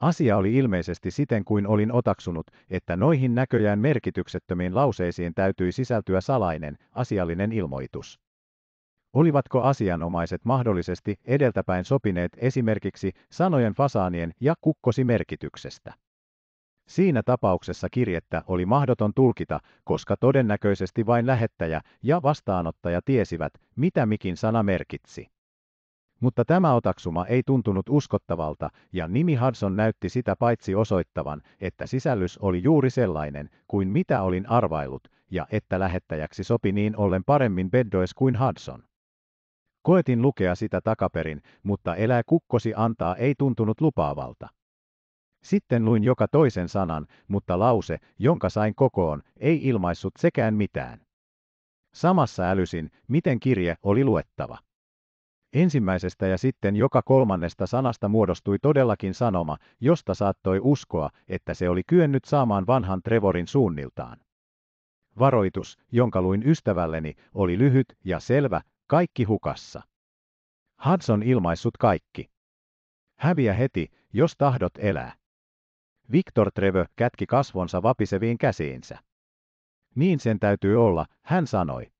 Speaker 1: Asia oli ilmeisesti siten kuin olin otaksunut, että noihin näköjään merkityksettömiin lauseisiin täytyy sisältyä salainen, asiallinen ilmoitus. Olivatko asianomaiset mahdollisesti edeltäpäin sopineet esimerkiksi sanojen fasaanien ja kukkosi merkityksestä? Siinä tapauksessa kirjettä oli mahdoton tulkita, koska todennäköisesti vain lähettäjä ja vastaanottaja tiesivät, mitä mikin sana merkitsi. Mutta tämä otaksuma ei tuntunut uskottavalta, ja nimi Hudson näytti sitä paitsi osoittavan, että sisällys oli juuri sellainen kuin mitä olin arvailut, ja että lähettäjäksi sopi niin ollen paremmin Beddoes kuin Hudson. Koetin lukea sitä takaperin, mutta elää kukkosi antaa ei tuntunut lupaavalta. Sitten luin joka toisen sanan, mutta lause, jonka sain kokoon, ei ilmaissut sekään mitään. Samassa älysin, miten kirje oli luettava. Ensimmäisestä ja sitten joka kolmannesta sanasta muodostui todellakin sanoma, josta saattoi uskoa, että se oli kyennyt saamaan vanhan Trevorin suunniltaan. Varoitus, jonka luin ystävälleni, oli lyhyt ja selvä, kaikki hukassa. Hudson ilmaissut kaikki. Häviä heti, jos tahdot elää. Victor Trevö kätki kasvonsa vapiseviin käsiinsä. Niin sen täytyy olla, hän sanoi.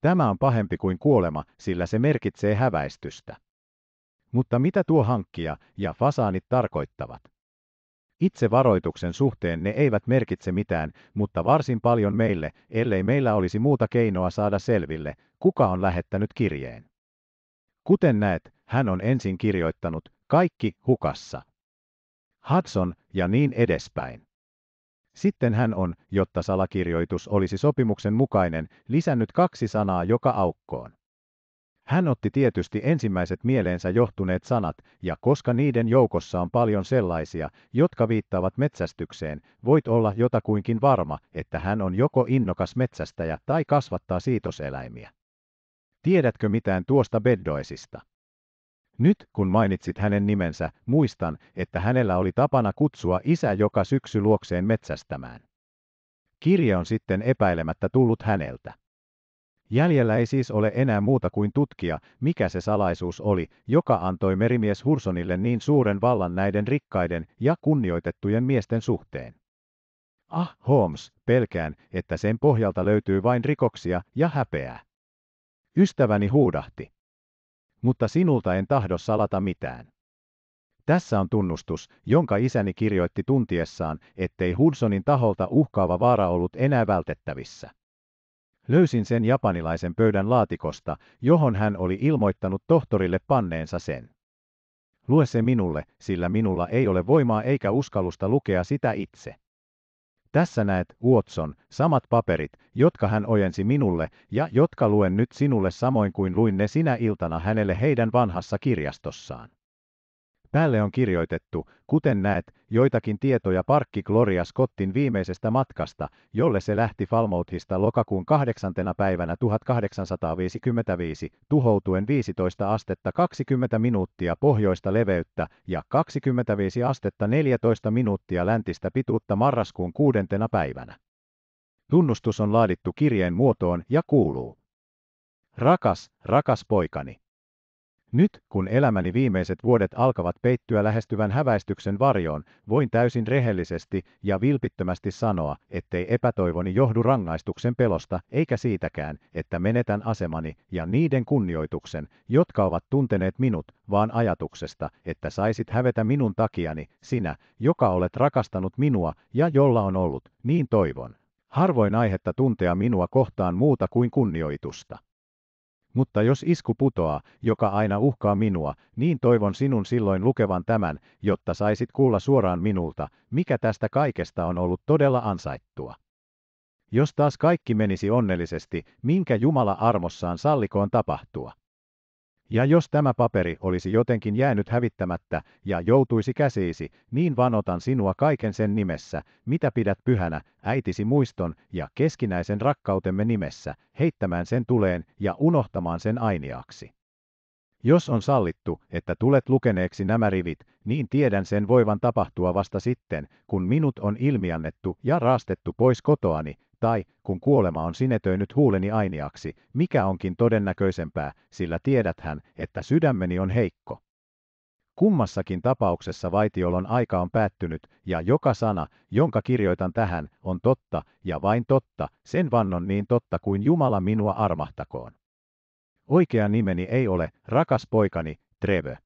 Speaker 1: Tämä on pahempi kuin kuolema, sillä se merkitsee häväistystä. Mutta mitä tuo hankkia ja fasaanit tarkoittavat? Itse varoituksen suhteen ne eivät merkitse mitään, mutta varsin paljon meille, ellei meillä olisi muuta keinoa saada selville, kuka on lähettänyt kirjeen. Kuten näet, hän on ensin kirjoittanut, kaikki hukassa. Hudson ja niin edespäin. Sitten hän on, jotta salakirjoitus olisi sopimuksen mukainen, lisännyt kaksi sanaa joka aukkoon. Hän otti tietysti ensimmäiset mieleensä johtuneet sanat, ja koska niiden joukossa on paljon sellaisia, jotka viittaavat metsästykseen, voit olla jotakuinkin varma, että hän on joko innokas metsästäjä tai kasvattaa siitoseläimiä. Tiedätkö mitään tuosta beddoisista? Nyt kun mainitsit hänen nimensä, muistan, että hänellä oli tapana kutsua isä joka syksy luokseen metsästämään. Kirje on sitten epäilemättä tullut häneltä. Jäljellä ei siis ole enää muuta kuin tutkia, mikä se salaisuus oli, joka antoi merimies Hursonille niin suuren vallan näiden rikkaiden ja kunnioitettujen miesten suhteen. Ah, Holmes, pelkään, että sen pohjalta löytyy vain rikoksia ja häpeää. Ystäväni huudahti mutta sinulta en tahdo salata mitään. Tässä on tunnustus, jonka isäni kirjoitti tuntiessaan, ettei Hudsonin taholta uhkaava vaara ollut enää vältettävissä. Löysin sen japanilaisen pöydän laatikosta, johon hän oli ilmoittanut tohtorille panneensa sen. Lue se minulle, sillä minulla ei ole voimaa eikä uskallusta lukea sitä itse. Tässä näet, Watson, samat paperit, jotka hän ojensi minulle ja jotka luen nyt sinulle samoin kuin luin ne sinä iltana hänelle heidän vanhassa kirjastossaan. Päälle on kirjoitettu, kuten näet, joitakin tietoja Parkki Gloria Scottin viimeisestä matkasta, jolle se lähti Falmouthista lokakuun 8. päivänä 1855 tuhoutuen 15 astetta 20 minuuttia pohjoista leveyttä ja 25 astetta 14 minuuttia läntistä pituutta marraskuun 6. päivänä. Tunnustus on laadittu kirjeen muotoon ja kuuluu. Rakas, rakas poikani. Nyt, kun elämäni viimeiset vuodet alkavat peittyä lähestyvän häväistyksen varjoon, voin täysin rehellisesti ja vilpittömästi sanoa, ettei epätoivoni johdu rangaistuksen pelosta eikä siitäkään, että menetän asemani ja niiden kunnioituksen, jotka ovat tunteneet minut, vaan ajatuksesta, että saisit hävetä minun takiani, sinä, joka olet rakastanut minua ja jolla on ollut, niin toivon. Harvoin aihetta tuntea minua kohtaan muuta kuin kunnioitusta. Mutta jos isku putoaa, joka aina uhkaa minua, niin toivon sinun silloin lukevan tämän, jotta saisit kuulla suoraan minulta, mikä tästä kaikesta on ollut todella ansaittua. Jos taas kaikki menisi onnellisesti, minkä Jumala armossaan sallikoon tapahtua. Ja jos tämä paperi olisi jotenkin jäänyt hävittämättä ja joutuisi käsiisi, niin vanotan sinua kaiken sen nimessä, mitä pidät pyhänä, äitisi muiston ja keskinäisen rakkautemme nimessä, heittämään sen tuleen ja unohtamaan sen ainiaksi. Jos on sallittu, että tulet lukeneeksi nämä rivit, niin tiedän sen voivan tapahtua vasta sitten, kun minut on ilmiannettu ja raastettu pois kotoani, tai, kun kuolema on sinetöinyt huuleni ainiaksi, mikä onkin todennäköisempää, sillä tiedäthän, että sydämeni on heikko. Kummassakin tapauksessa vaitiolon aika on päättynyt, ja joka sana, jonka kirjoitan tähän, on totta, ja vain totta, sen vannon niin totta kuin Jumala minua armahtakoon. Oikea nimeni ei ole, rakas poikani, Trevö.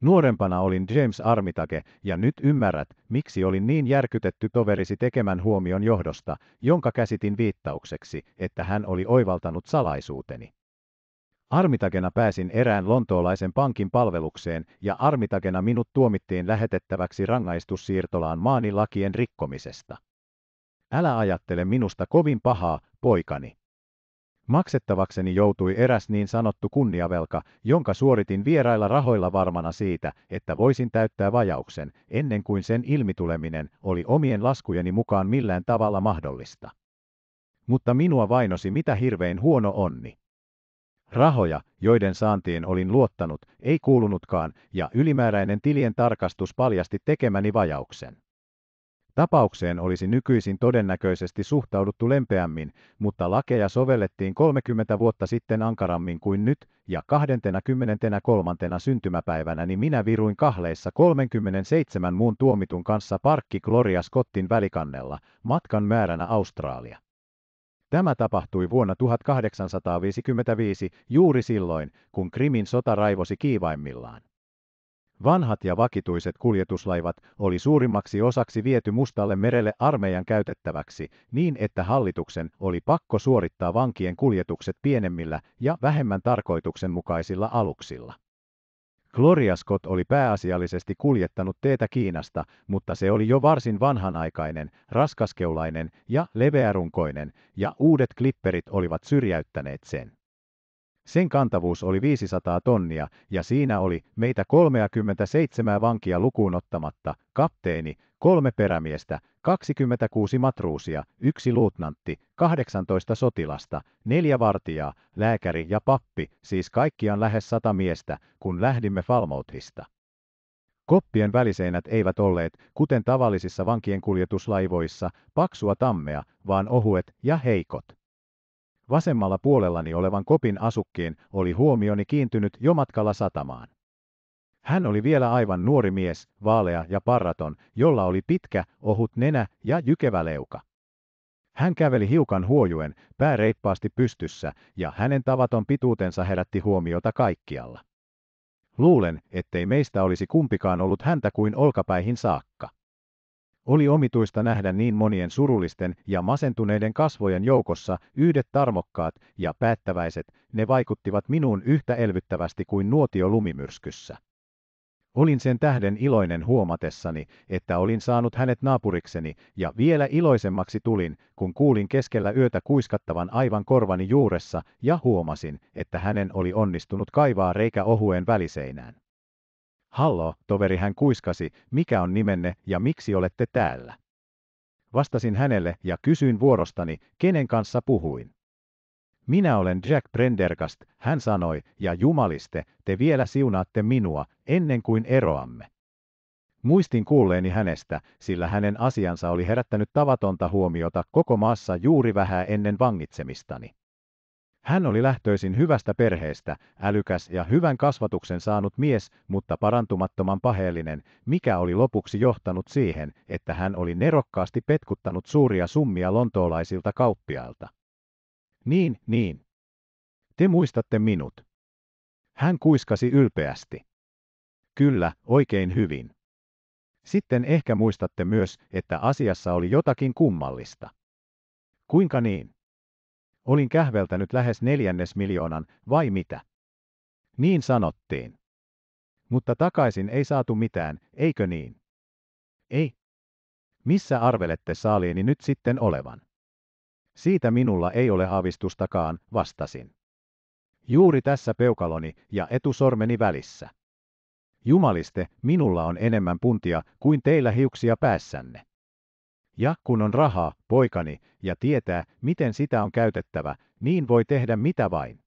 Speaker 1: Nuorempana olin James Armitage, ja nyt ymmärrät, miksi olin niin järkytetty toverisi tekemän huomion johdosta, jonka käsitin viittaukseksi, että hän oli oivaltanut salaisuuteni. Armitagena pääsin erään lontoolaisen pankin palvelukseen, ja armitagena minut tuomittiin lähetettäväksi rangaistussiirtolaan maanilakien rikkomisesta. Älä ajattele minusta kovin pahaa, poikani. Maksettavakseni joutui eräs niin sanottu kunniavelka, jonka suoritin vierailla rahoilla varmana siitä, että voisin täyttää vajauksen, ennen kuin sen ilmituleminen oli omien laskujeni mukaan millään tavalla mahdollista. Mutta minua vainosi mitä hirvein huono onni. Rahoja, joiden saantiin olin luottanut, ei kuulunutkaan, ja ylimääräinen tilien tarkastus paljasti tekemäni vajauksen. Tapaukseen olisi nykyisin todennäköisesti suhtauduttu lempeämmin, mutta lakeja sovellettiin 30 vuotta sitten ankarammin kuin nyt, ja 23. syntymäpäivänä niin minä viruin kahleissa 37 muun tuomitun kanssa Parkki Gloria Scottin välikannella, matkan määränä Australia. Tämä tapahtui vuonna 1855 juuri silloin, kun Krimin sota raivosi kiivaimmillaan. Vanhat ja vakituiset kuljetuslaivat oli suurimmaksi osaksi viety Mustalle merelle armeijan käytettäväksi, niin että hallituksen oli pakko suorittaa vankien kuljetukset pienemmillä ja vähemmän tarkoituksenmukaisilla aluksilla. Gloria Scott oli pääasiallisesti kuljettanut teetä Kiinasta, mutta se oli jo varsin vanhanaikainen, raskaskeulainen ja leveärunkoinen, ja uudet klipperit olivat syrjäyttäneet sen. Sen kantavuus oli 500 tonnia, ja siinä oli meitä 37 vankia lukuun ottamatta, kapteeni, kolme perämiestä, 26 matruusia, yksi luutnantti, 18 sotilasta, neljä vartijaa, lääkäri ja pappi, siis kaikkiaan lähes sata miestä, kun lähdimme Falmouthista. Koppien väliseinät eivät olleet, kuten tavallisissa vankien kuljetuslaivoissa, paksua tammea, vaan ohuet ja heikot. Vasemmalla puolellani olevan kopin asukkiin oli huomioni kiintynyt jo matkalla satamaan. Hän oli vielä aivan nuori mies, vaalea ja parraton, jolla oli pitkä, ohut nenä ja jykevä leuka. Hän käveli hiukan huojuen, pää reippaasti pystyssä, ja hänen tavaton pituutensa herätti huomiota kaikkialla. Luulen, ettei meistä olisi kumpikaan ollut häntä kuin olkapäihin saakka. Oli omituista nähdä niin monien surullisten ja masentuneiden kasvojen joukossa yhdet tarmokkaat ja päättäväiset, ne vaikuttivat minuun yhtä elvyttävästi kuin nuotio lumimyrskyssä. Olin sen tähden iloinen huomatessani, että olin saanut hänet naapurikseni, ja vielä iloisemmaksi tulin, kun kuulin keskellä yötä kuiskattavan aivan korvani juuressa, ja huomasin, että hänen oli onnistunut kaivaa reikä ohuen väliseinään. Hallo, toveri hän kuiskasi, mikä on nimenne ja miksi olette täällä? Vastasin hänelle ja kysyin vuorostani, kenen kanssa puhuin. Minä olen Jack Prendergast, hän sanoi, ja jumaliste, te vielä siunaatte minua, ennen kuin eroamme. Muistin kuulleeni hänestä, sillä hänen asiansa oli herättänyt tavatonta huomiota koko maassa juuri vähän ennen vangitsemistani. Hän oli lähtöisin hyvästä perheestä, älykäs ja hyvän kasvatuksen saanut mies, mutta parantumattoman paheellinen, mikä oli lopuksi johtanut siihen, että hän oli nerokkaasti petkuttanut suuria summia lontoolaisilta kauppiailta. Niin, niin. Te muistatte minut. Hän kuiskasi ylpeästi. Kyllä, oikein hyvin. Sitten ehkä muistatte myös, että asiassa oli jotakin kummallista. Kuinka niin? Olin kähveltänyt lähes neljännes miljoonan, vai mitä? Niin sanottiin. Mutta takaisin ei saatu mitään, eikö niin? Ei. Missä arvelette saaliini nyt sitten olevan? Siitä minulla ei ole aavistustakaan, vastasin. Juuri tässä peukaloni ja etusormeni välissä. Jumaliste, minulla on enemmän puntia kuin teillä hiuksia päässänne. Ja kun on rahaa, poikani, ja tietää, miten sitä on käytettävä, niin voi tehdä mitä vain.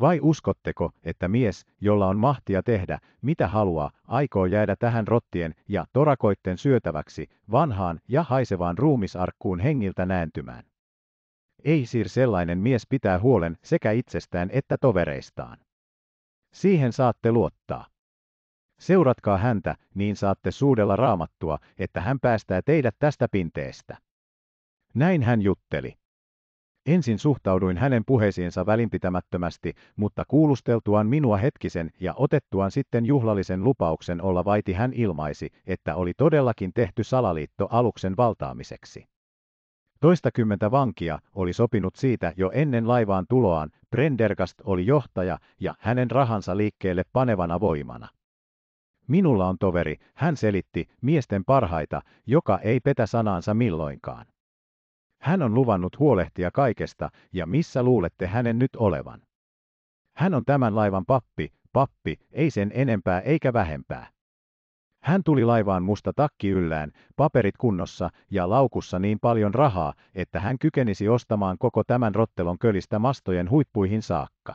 Speaker 1: Vai uskotteko, että mies, jolla on mahtia tehdä, mitä haluaa, aikoo jäädä tähän rottien ja torakoitten syötäväksi, vanhaan ja haisevaan ruumisarkkuun hengiltä nääntymään? Ei sir sellainen mies pitää huolen sekä itsestään että tovereistaan. Siihen saatte luottaa. Seuratkaa häntä, niin saatte suudella raamattua, että hän päästää teidät tästä pinteestä. Näin hän jutteli. Ensin suhtauduin hänen puheisiinsa välinpitämättömästi, mutta kuulusteltuaan minua hetkisen ja otettuaan sitten juhlallisen lupauksen olla vaiti hän ilmaisi, että oli todellakin tehty salaliitto aluksen valtaamiseksi. Toistakymmentä vankia oli sopinut siitä jo ennen laivaan tuloaan, Prendergast oli johtaja ja hänen rahansa liikkeelle panevana voimana. Minulla on toveri, hän selitti, miesten parhaita, joka ei petä sanaansa milloinkaan. Hän on luvannut huolehtia kaikesta, ja missä luulette hänen nyt olevan? Hän on tämän laivan pappi, pappi, ei sen enempää eikä vähempää. Hän tuli laivaan musta takki yllään, paperit kunnossa ja laukussa niin paljon rahaa, että hän kykenisi ostamaan koko tämän rottelon kölistä mastojen huippuihin saakka.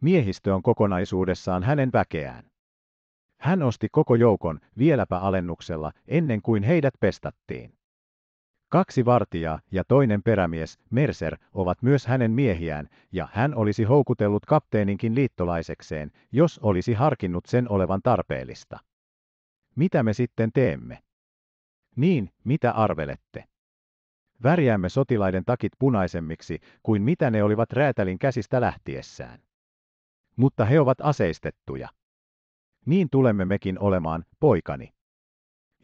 Speaker 1: Miehistö on kokonaisuudessaan hänen väkeään. Hän osti koko joukon vieläpä alennuksella ennen kuin heidät pestattiin. Kaksi vartijaa ja toinen perämies, Mercer, ovat myös hänen miehiään, ja hän olisi houkutellut kapteeninkin liittolaisekseen, jos olisi harkinnut sen olevan tarpeellista. Mitä me sitten teemme? Niin, mitä arvelette? Värjäämme sotilaiden takit punaisemmiksi kuin mitä ne olivat räätälin käsistä lähtiessään. Mutta he ovat aseistettuja niin tulemme mekin olemaan, poikani.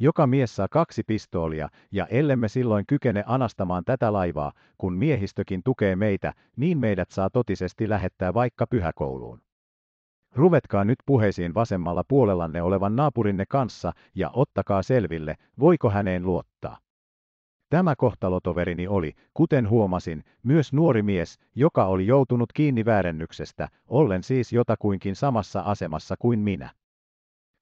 Speaker 1: Joka mies saa kaksi pistoolia, ja ellemme silloin kykene anastamaan tätä laivaa, kun miehistökin tukee meitä, niin meidät saa totisesti lähettää vaikka pyhäkouluun. Ruvetkaa nyt puheisiin vasemmalla puolellanne olevan naapurinne kanssa ja ottakaa selville, voiko häneen luottaa. Tämä kohtalotoverini oli, kuten huomasin, myös nuori mies, joka oli joutunut kiinni väärennyksestä, ollen siis jotakuinkin samassa asemassa kuin minä.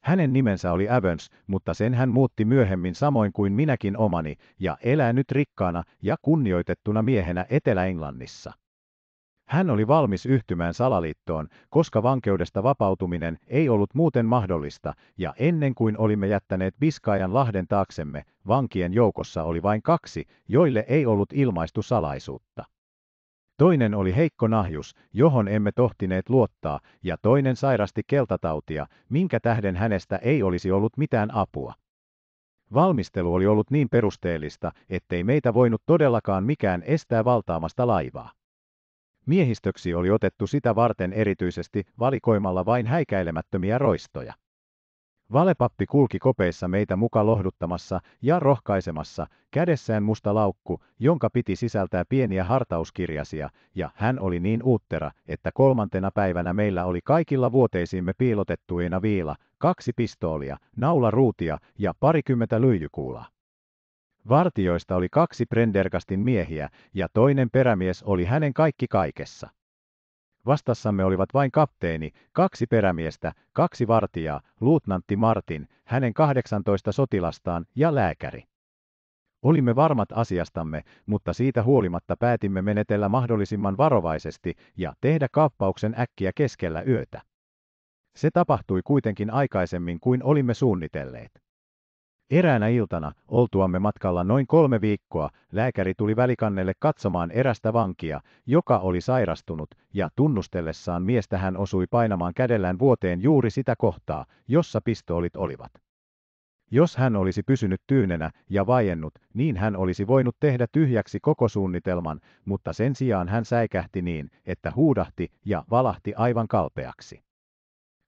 Speaker 1: Hänen nimensä oli Evans, mutta sen hän muutti myöhemmin samoin kuin minäkin omani, ja elää nyt rikkaana ja kunnioitettuna miehenä Etelä-Englannissa. Hän oli valmis yhtymään salaliittoon, koska vankeudesta vapautuminen ei ollut muuten mahdollista, ja ennen kuin olimme jättäneet Biskajan lahden taaksemme, vankien joukossa oli vain kaksi, joille ei ollut ilmaistu salaisuutta. Toinen oli heikko nahjus, johon emme tohtineet luottaa, ja toinen sairasti keltatautia, minkä tähden hänestä ei olisi ollut mitään apua. Valmistelu oli ollut niin perusteellista, ettei meitä voinut todellakaan mikään estää valtaamasta laivaa. Miehistöksi oli otettu sitä varten erityisesti valikoimalla vain häikäilemättömiä roistoja. Valepappi kulki kopeissa meitä muka lohduttamassa ja rohkaisemassa, kädessään musta laukku, jonka piti sisältää pieniä hartauskirjasia, ja hän oli niin uuttera, että kolmantena päivänä meillä oli kaikilla vuoteisimme piilotettuina viila, kaksi pistoolia, naula ruutia ja parikymmentä lyijykuulaa. Vartioista oli kaksi Prendergastin miehiä, ja toinen perämies oli hänen kaikki kaikessa. Vastassamme olivat vain kapteeni, kaksi perämiestä, kaksi vartijaa, luutnantti Martin, hänen 18 sotilastaan ja lääkäri. Olimme varmat asiastamme, mutta siitä huolimatta päätimme menetellä mahdollisimman varovaisesti ja tehdä kaappauksen äkkiä keskellä yötä. Se tapahtui kuitenkin aikaisemmin kuin olimme suunnitelleet. Eräänä iltana, oltuamme matkalla noin kolme viikkoa, lääkäri tuli välikannelle katsomaan erästä vankia, joka oli sairastunut, ja tunnustellessaan miestä hän osui painamaan kädellään vuoteen juuri sitä kohtaa, jossa pistoolit olivat. Jos hän olisi pysynyt tyynenä ja vaiennut, niin hän olisi voinut tehdä tyhjäksi koko suunnitelman, mutta sen sijaan hän säikähti niin, että huudahti ja valahti aivan kalpeaksi.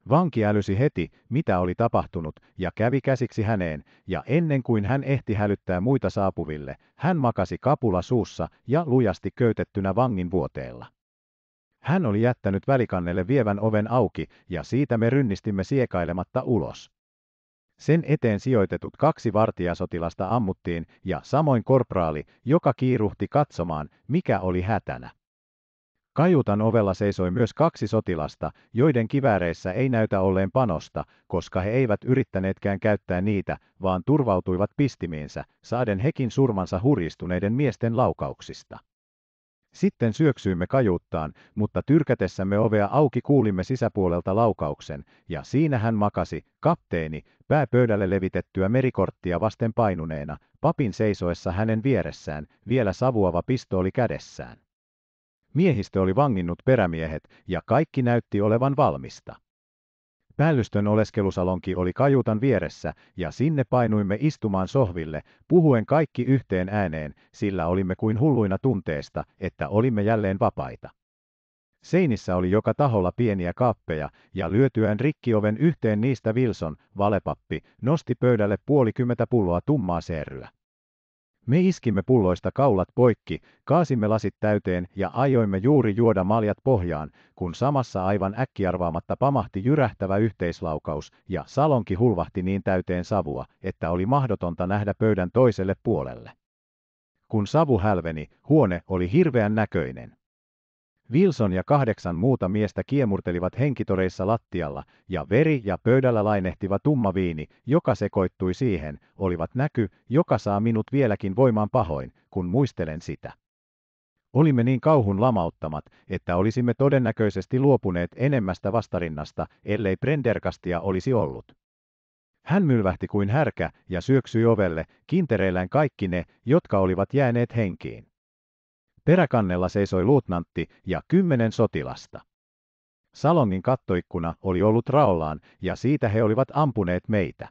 Speaker 1: Vanki älysi heti, mitä oli tapahtunut, ja kävi käsiksi häneen, ja ennen kuin hän ehti hälyttää muita saapuville, hän makasi kapula suussa ja lujasti köytettynä vangin vuoteella. Hän oli jättänyt välikannelle vievän oven auki, ja siitä me rynnistimme siekailematta ulos. Sen eteen sijoitetut kaksi vartijasotilasta ammuttiin, ja samoin korpraali, joka kiiruhti katsomaan, mikä oli hätänä. Kajutan ovella seisoi myös kaksi sotilasta, joiden kivääreissä ei näytä olleen panosta, koska he eivät yrittäneetkään käyttää niitä, vaan turvautuivat pistimiinsä, saaden hekin surmansa hurjistuneiden miesten laukauksista. Sitten syöksyimme kajuuttaan, mutta tyrkätessämme ovea auki kuulimme sisäpuolelta laukauksen, ja siinä hän makasi, kapteeni, pääpöydälle levitettyä merikorttia vasten painuneena, papin seisoessa hänen vieressään, vielä savuava pistooli kädessään. Miehistö oli vanginnut perämiehet ja kaikki näytti olevan valmista. Päällystön oleskelusalonki oli kajutan vieressä ja sinne painuimme istumaan sohville, puhuen kaikki yhteen ääneen, sillä olimme kuin hulluina tunteesta, että olimme jälleen vapaita. Seinissä oli joka taholla pieniä kaappeja, ja lyötyään rikkioven yhteen niistä Wilson, valepappi, nosti pöydälle puolikymmentä pulloa tummaa serryä. Me iskimme pulloista kaulat poikki, kaasimme lasit täyteen ja ajoimme juuri juoda maljat pohjaan, kun samassa aivan äkkiarvaamatta pamahti jyrähtävä yhteislaukaus ja salonki hulvahti niin täyteen savua, että oli mahdotonta nähdä pöydän toiselle puolelle. Kun savu hälveni, huone oli hirveän näköinen. Wilson ja kahdeksan muuta miestä kiemurtelivat henkitoreissa lattialla, ja veri ja pöydällä lainehtiva tumma viini, joka sekoittui siihen, olivat näky, joka saa minut vieläkin voimaan pahoin, kun muistelen sitä. Olimme niin kauhun lamauttamat, että olisimme todennäköisesti luopuneet enemmästä vastarinnasta, ellei Prendergastia olisi ollut. Hän mylvähti kuin härkä ja syöksyi ovelle, kintereillään kaikki ne, jotka olivat jääneet henkiin. Peräkannella seisoi luutnantti ja kymmenen sotilasta. Salongin kattoikkuna oli ollut raollaan, ja siitä he olivat ampuneet meitä.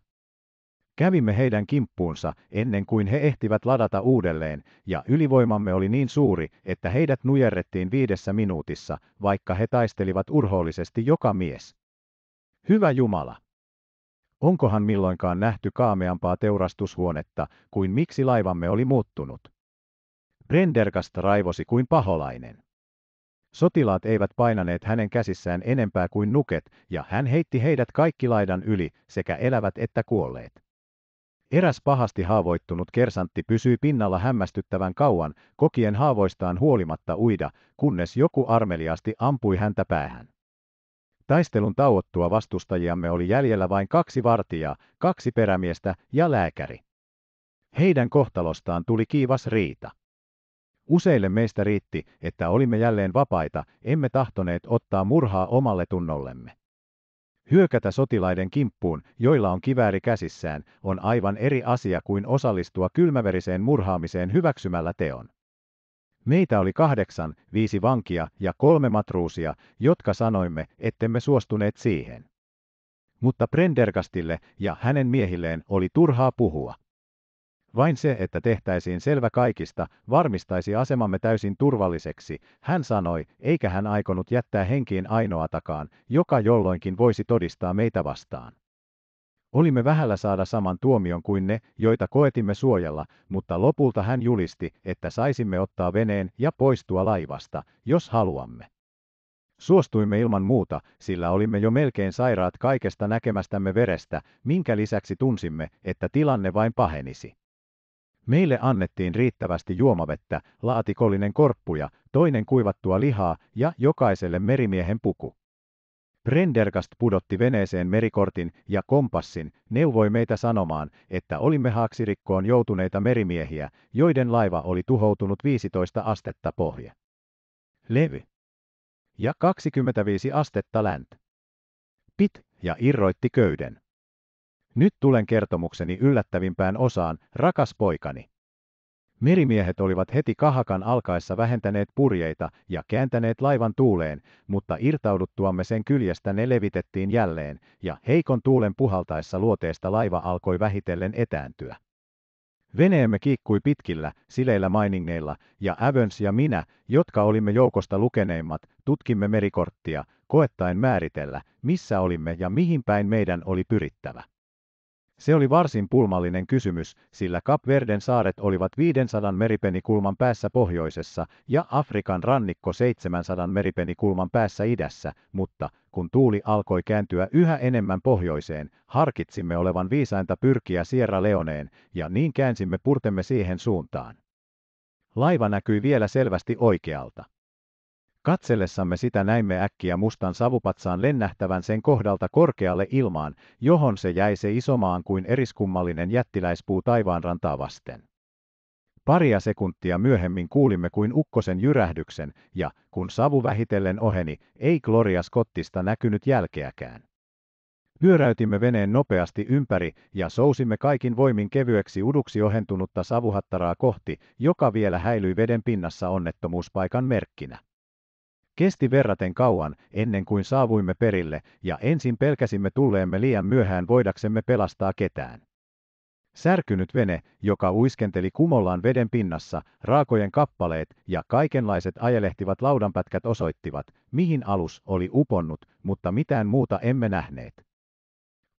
Speaker 1: Kävimme heidän kimppuunsa ennen kuin he ehtivät ladata uudelleen, ja ylivoimamme oli niin suuri, että heidät nujerrettiin viidessä minuutissa, vaikka he taistelivat urhoollisesti joka mies. Hyvä Jumala! Onkohan milloinkaan nähty kaameampaa teurastushuonetta kuin miksi laivamme oli muuttunut? Rendergast raivosi kuin paholainen. Sotilaat eivät painaneet hänen käsissään enempää kuin nuket, ja hän heitti heidät kaikki laidan yli, sekä elävät että kuolleet. Eräs pahasti haavoittunut kersantti pysyi pinnalla hämmästyttävän kauan, kokien haavoistaan huolimatta uida, kunnes joku armeliasti ampui häntä päähän. Taistelun tauottua vastustajiamme oli jäljellä vain kaksi vartijaa, kaksi perämiestä ja lääkäri. Heidän kohtalostaan tuli kiivas riita. Useille meistä riitti, että olimme jälleen vapaita, emme tahtoneet ottaa murhaa omalle tunnollemme. Hyökätä sotilaiden kimppuun, joilla on kivääri käsissään, on aivan eri asia kuin osallistua kylmäveriseen murhaamiseen hyväksymällä teon. Meitä oli kahdeksan, viisi vankia ja kolme matruusia, jotka sanoimme, ettemme suostuneet siihen. Mutta Prendergastille ja hänen miehilleen oli turhaa puhua. Vain se, että tehtäisiin selvä kaikista, varmistaisi asemamme täysin turvalliseksi, hän sanoi, eikä hän aikonut jättää henkiin ainoatakaan, joka jolloinkin voisi todistaa meitä vastaan. Olimme vähällä saada saman tuomion kuin ne, joita koetimme suojella, mutta lopulta hän julisti, että saisimme ottaa veneen ja poistua laivasta, jos haluamme. Suostuimme ilman muuta, sillä olimme jo melkein sairaat kaikesta näkemästämme verestä, minkä lisäksi tunsimme, että tilanne vain pahenisi. Meille annettiin riittävästi juomavettä, laatikollinen korppuja, toinen kuivattua lihaa ja jokaiselle merimiehen puku. Prendergast pudotti veneeseen merikortin ja kompassin, neuvoi meitä sanomaan, että olimme haaksirikkoon joutuneita merimiehiä, joiden laiva oli tuhoutunut 15 astetta pohje. Levy. Ja 25 astetta länt. Pit ja irroitti köyden. Nyt tulen kertomukseni yllättävimpään osaan, rakas poikani. Merimiehet olivat heti kahakan alkaessa vähentäneet purjeita ja kääntäneet laivan tuuleen, mutta irtauduttuamme sen kyljestä ne levitettiin jälleen, ja heikon tuulen puhaltaessa luoteesta laiva alkoi vähitellen etääntyä. Veneemme kiikkui pitkillä, sileillä mainingeilla, ja Evans ja minä, jotka olimme joukosta lukeneimmat, tutkimme merikorttia, koettaen määritellä, missä olimme ja mihin päin meidän oli pyrittävä. Se oli varsin pulmallinen kysymys, sillä Kapverden saaret olivat 500 meripenikulman päässä pohjoisessa ja Afrikan rannikko 700 meripenikulman päässä idässä, mutta kun tuuli alkoi kääntyä yhä enemmän pohjoiseen, harkitsimme olevan viisainta pyrkiä Sierra Leoneen ja niin käänsimme purtemme siihen suuntaan. Laiva näkyi vielä selvästi oikealta. Katsellessamme sitä näimme äkkiä mustan savupatsaan lennähtävän sen kohdalta korkealle ilmaan, johon se jäi se isomaan kuin eriskummallinen jättiläispuu taivaan rantaa vasten. Paria sekuntia myöhemmin kuulimme kuin ukkosen jyrähdyksen, ja kun savu vähitellen oheni, ei Gloria Scottista näkynyt jälkeäkään. Pyöräytimme veneen nopeasti ympäri ja sousimme kaikin voimin kevyeksi uduksi ohentunutta savuhattaraa kohti, joka vielä häilyi veden pinnassa onnettomuuspaikan merkkinä. Kesti verraten kauan, ennen kuin saavuimme perille, ja ensin pelkäsimme tulleemme liian myöhään voidaksemme pelastaa ketään. Särkynyt vene, joka uiskenteli kumollaan veden pinnassa, raakojen kappaleet ja kaikenlaiset ajelehtivat laudanpätkät osoittivat, mihin alus oli uponnut, mutta mitään muuta emme nähneet.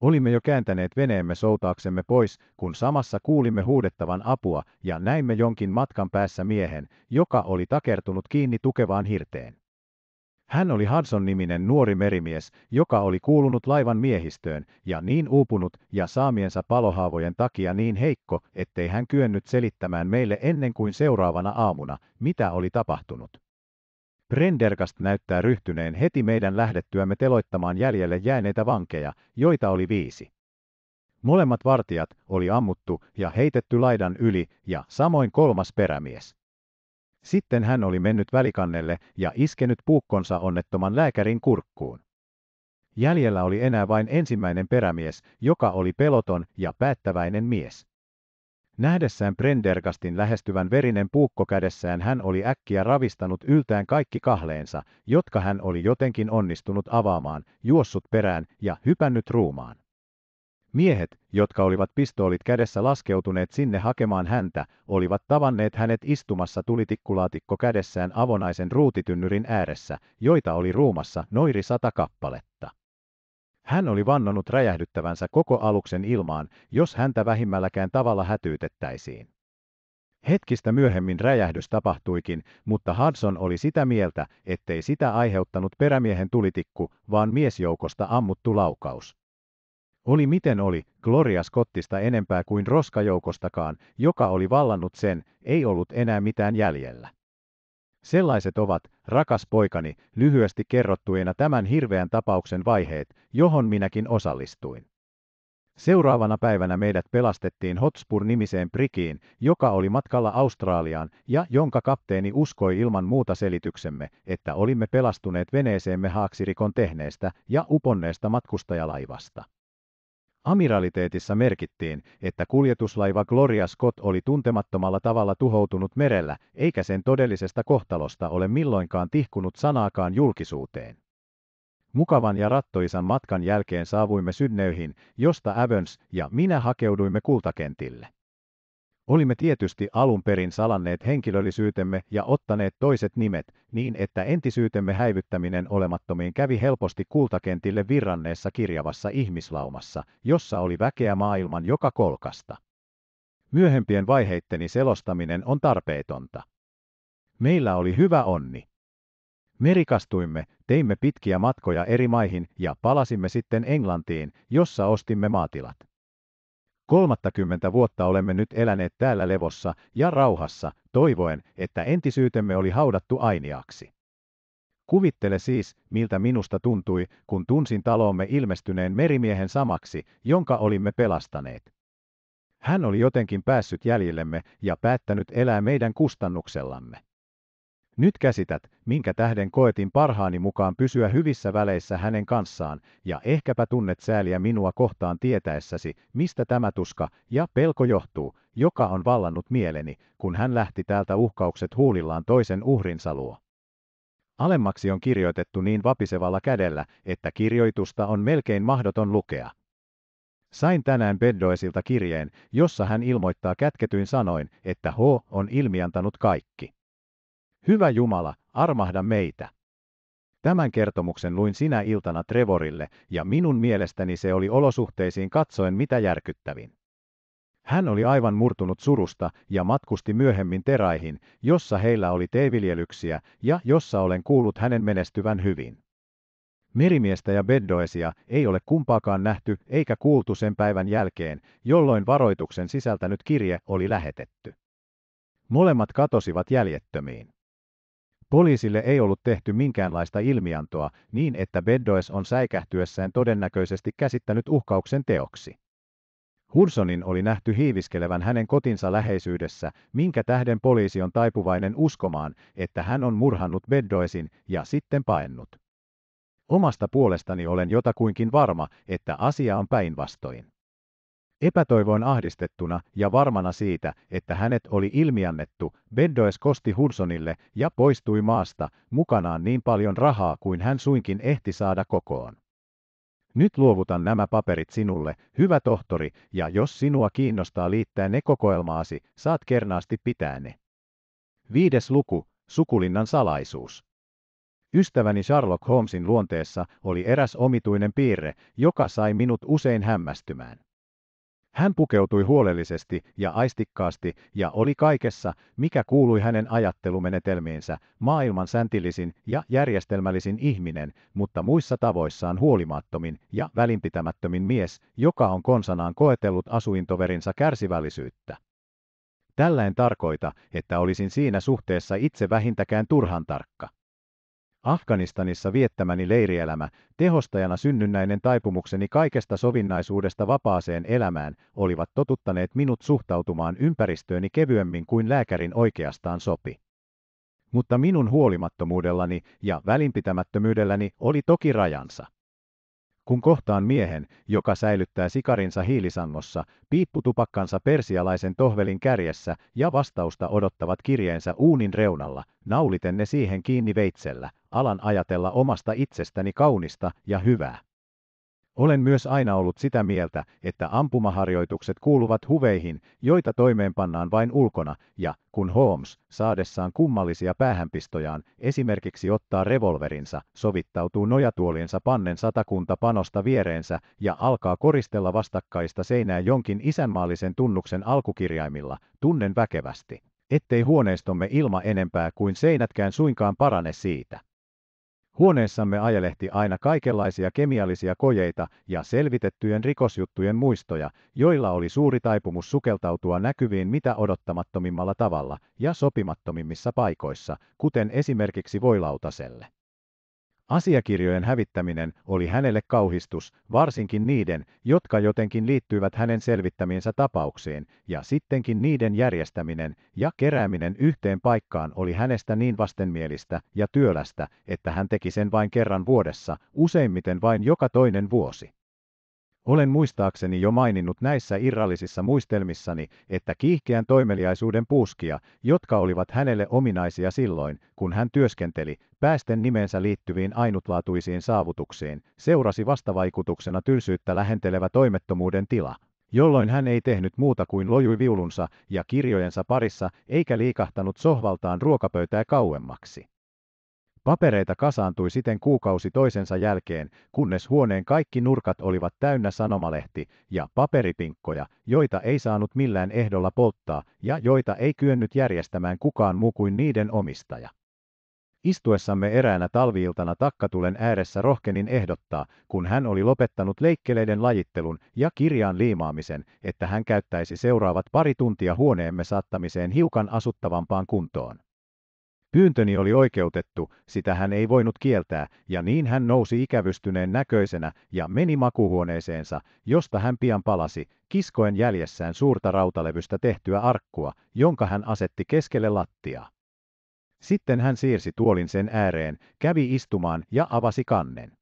Speaker 1: Olimme jo kääntäneet veneemme soutaaksemme pois, kun samassa kuulimme huudettavan apua ja näimme jonkin matkan päässä miehen, joka oli takertunut kiinni tukevaan hirteen. Hän oli Hudson-niminen nuori merimies, joka oli kuulunut laivan miehistöön ja niin uupunut ja saamiensa palohaavojen takia niin heikko, ettei hän kyennyt selittämään meille ennen kuin seuraavana aamuna, mitä oli tapahtunut. Prendergast näyttää ryhtyneen heti meidän lähdettyämme teloittamaan jäljelle jääneitä vankeja, joita oli viisi. Molemmat vartijat oli ammuttu ja heitetty laidan yli ja samoin kolmas perämies. Sitten hän oli mennyt välikannelle ja iskenyt puukkonsa onnettoman lääkärin kurkkuun. Jäljellä oli enää vain ensimmäinen perämies, joka oli peloton ja päättäväinen mies. Nähdessään Prendergastin lähestyvän verinen puukko kädessään hän oli äkkiä ravistanut yltään kaikki kahleensa, jotka hän oli jotenkin onnistunut avaamaan, juossut perään ja hypännyt ruumaan. Miehet, jotka olivat pistoolit kädessä laskeutuneet sinne hakemaan häntä, olivat tavanneet hänet istumassa tulitikkulaatikko kädessään avonaisen ruutitynnyrin ääressä, joita oli ruumassa noiri sata kappaletta. Hän oli vannonut räjähdyttävänsä koko aluksen ilmaan, jos häntä vähimmälläkään tavalla hätyytettäisiin. Hetkistä myöhemmin räjähdys tapahtuikin, mutta Hudson oli sitä mieltä, ettei sitä aiheuttanut perämiehen tulitikku, vaan miesjoukosta ammuttu laukaus. Oli miten oli, Gloria Scottista enempää kuin roskajoukostakaan, joka oli vallannut sen, ei ollut enää mitään jäljellä. Sellaiset ovat, rakas poikani, lyhyesti kerrottuina tämän hirveän tapauksen vaiheet, johon minäkin osallistuin. Seuraavana päivänä meidät pelastettiin Hotspur-nimiseen prikiin, joka oli matkalla Australiaan ja jonka kapteeni uskoi ilman muuta selityksemme, että olimme pelastuneet veneeseemme haaksirikon tehneestä ja uponneesta matkustajalaivasta. Amiraliteetissa merkittiin, että kuljetuslaiva Gloria Scott oli tuntemattomalla tavalla tuhoutunut merellä, eikä sen todellisesta kohtalosta ole milloinkaan tihkunut sanaakaan julkisuuteen. Mukavan ja rattoisan matkan jälkeen saavuimme Sydneyhin, josta Evans ja minä hakeuduimme kultakentille. Olimme tietysti alun perin salanneet henkilöllisyytemme ja ottaneet toiset nimet, niin että entisyytemme häivyttäminen olemattomiin kävi helposti kultakentille virranneessa kirjavassa ihmislaumassa, jossa oli väkeä maailman joka kolkasta. Myöhempien vaiheitteni selostaminen on tarpeetonta. Meillä oli hyvä onni. Merikastuimme, teimme pitkiä matkoja eri maihin ja palasimme sitten Englantiin, jossa ostimme maatilat. 30 vuotta olemme nyt eläneet täällä levossa ja rauhassa, toivoen, että entisyytemme oli haudattu ainiaksi. Kuvittele siis, miltä minusta tuntui, kun tunsin talomme ilmestyneen merimiehen samaksi, jonka olimme pelastaneet. Hän oli jotenkin päässyt jäljillemme ja päättänyt elää meidän kustannuksellamme. Nyt käsität, minkä tähden koetin parhaani mukaan pysyä hyvissä väleissä hänen kanssaan, ja ehkäpä tunnet sääliä minua kohtaan tietäessäsi, mistä tämä tuska ja pelko johtuu, joka on vallannut mieleni, kun hän lähti täältä uhkaukset huulillaan toisen uhrinsa luo. Alemmaksi on kirjoitettu niin vapisevalla kädellä, että kirjoitusta on melkein mahdoton lukea. Sain tänään Beddoesilta kirjeen, jossa hän ilmoittaa kätketyin sanoin, että H on ilmiantanut kaikki. Hyvä Jumala, armahda meitä. Tämän kertomuksen luin sinä iltana Trevorille, ja minun mielestäni se oli olosuhteisiin katsoen mitä järkyttävin. Hän oli aivan murtunut surusta ja matkusti myöhemmin teraihin, jossa heillä oli teeviljelyksiä ja jossa olen kuullut hänen menestyvän hyvin. Merimiestä ja Beddoesia ei ole kumpaakaan nähty eikä kuultu sen päivän jälkeen, jolloin varoituksen sisältänyt kirje oli lähetetty. Molemmat katosivat jäljettömiin. Poliisille ei ollut tehty minkäänlaista ilmiantoa niin, että Beddoes on säikähtyessään todennäköisesti käsittänyt uhkauksen teoksi. Hudsonin oli nähty hiiviskelevän hänen kotinsa läheisyydessä, minkä tähden poliisi on taipuvainen uskomaan, että hän on murhannut Beddoesin ja sitten paennut. Omasta puolestani olen jotakuinkin varma, että asia on päinvastoin. Epätoivoon ahdistettuna ja varmana siitä, että hänet oli ilmiannettu, Bendoes kosti Hudsonille ja poistui maasta, mukanaan niin paljon rahaa kuin hän suinkin ehti saada kokoon. Nyt luovutan nämä paperit sinulle, hyvä tohtori, ja jos sinua kiinnostaa liittää ne kokoelmaasi, saat kernaasti pitää ne. Viides luku, sukulinnan salaisuus. Ystäväni Sherlock Holmesin luonteessa oli eräs omituinen piirre, joka sai minut usein hämmästymään. Hän pukeutui huolellisesti ja aistikkaasti ja oli kaikessa, mikä kuului hänen ajattelumenetelmiinsä, maailman säntillisin ja järjestelmällisin ihminen, mutta muissa tavoissaan huolimattomin ja välinpitämättömin mies, joka on konsanaan koetellut asuintoverinsa kärsivällisyyttä. Tällä en tarkoita, että olisin siinä suhteessa itse vähintäkään turhan tarkka. Afganistanissa viettämäni leirielämä, tehostajana synnynnäinen taipumukseni kaikesta sovinnaisuudesta vapaaseen elämään, olivat totuttaneet minut suhtautumaan ympäristööni kevyemmin kuin lääkärin oikeastaan sopi. Mutta minun huolimattomuudellani ja välinpitämättömyydelläni oli toki rajansa. Kun kohtaan miehen, joka säilyttää sikarinsa hiilisangossa, piipputupakkansa persialaisen tohvelin kärjessä ja vastausta odottavat kirjeensä uunin reunalla, nauliten ne siihen kiinni veitsellä, alan ajatella omasta itsestäni kaunista ja hyvää. Olen myös aina ollut sitä mieltä, että ampumaharjoitukset kuuluvat huveihin, joita toimeenpannaan vain ulkona, ja kun Holmes, saadessaan kummallisia päähänpistojaan, esimerkiksi ottaa revolverinsa, sovittautuu nojatuolinsa pannen satakunta panosta viereensä ja alkaa koristella vastakkaista seinää jonkin isänmaallisen tunnuksen alkukirjaimilla, tunnen väkevästi, ettei huoneistomme ilma enempää kuin seinätkään suinkaan parane siitä. Huoneessamme ajelehti aina kaikenlaisia kemiallisia kojeita ja selvitettyjen rikosjuttujen muistoja, joilla oli suuri taipumus sukeltautua näkyviin mitä odottamattomimmalla tavalla ja sopimattomimmissa paikoissa, kuten esimerkiksi voilautaselle. Asiakirjojen hävittäminen oli hänelle kauhistus, varsinkin niiden, jotka jotenkin liittyivät hänen selvittämiinsä tapauksiin, ja sittenkin niiden järjestäminen ja kerääminen yhteen paikkaan oli hänestä niin vastenmielistä ja työlästä, että hän teki sen vain kerran vuodessa, useimmiten vain joka toinen vuosi. Olen muistaakseni jo maininnut näissä irrallisissa muistelmissani, että kiihkeän toimeliaisuuden puuskia, jotka olivat hänelle ominaisia silloin, kun hän työskenteli, päästen nimensä liittyviin ainutlaatuisiin saavutuksiin, seurasi vastavaikutuksena tylsyyttä lähentelevä toimettomuuden tila, jolloin hän ei tehnyt muuta kuin lojui viulunsa ja kirjojensa parissa, eikä liikahtanut sohvaltaan ruokapöytää kauemmaksi. Papereita kasaantui siten kuukausi toisensa jälkeen, kunnes huoneen kaikki nurkat olivat täynnä sanomalehti- ja paperipinkkoja, joita ei saanut millään ehdolla polttaa ja joita ei kyennyt järjestämään kukaan muu kuin niiden omistaja. Istuessamme eräänä talviiltana takkatulen ääressä rohkenin ehdottaa, kun hän oli lopettanut leikkeleiden lajittelun ja kirjaan liimaamisen, että hän käyttäisi seuraavat pari tuntia huoneemme saattamiseen hiukan asuttavampaan kuntoon. Pyyntöni oli oikeutettu, sitä hän ei voinut kieltää, ja niin hän nousi ikävystyneen näköisenä ja meni makuhuoneeseensa, josta hän pian palasi, kiskoen jäljessään suurta rautalevystä tehtyä arkkua, jonka hän asetti keskelle lattia. Sitten hän siirsi tuolin sen ääreen, kävi istumaan ja avasi kannen.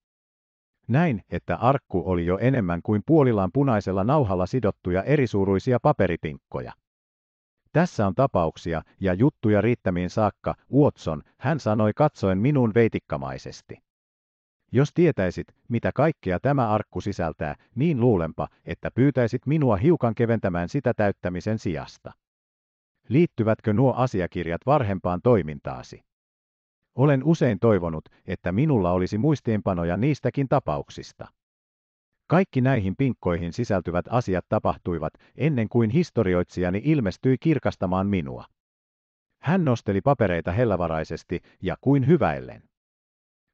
Speaker 1: Näin, että arkku oli jo enemmän kuin puolillaan punaisella nauhalla sidottuja erisuuruisia paperipinkkoja. Tässä on tapauksia ja juttuja riittämiin saakka, Watson, hän sanoi katsoen minuun veitikkamaisesti. Jos tietäisit, mitä kaikkea tämä arkku sisältää, niin luulenpa, että pyytäisit minua hiukan keventämään sitä täyttämisen sijasta. Liittyvätkö nuo asiakirjat varhempaan toimintaasi? Olen usein toivonut, että minulla olisi muistiinpanoja niistäkin tapauksista. Kaikki näihin pinkkoihin sisältyvät asiat tapahtuivat ennen kuin historioitsijani ilmestyi kirkastamaan minua. Hän nosteli papereita hellävaraisesti ja kuin hyväillen.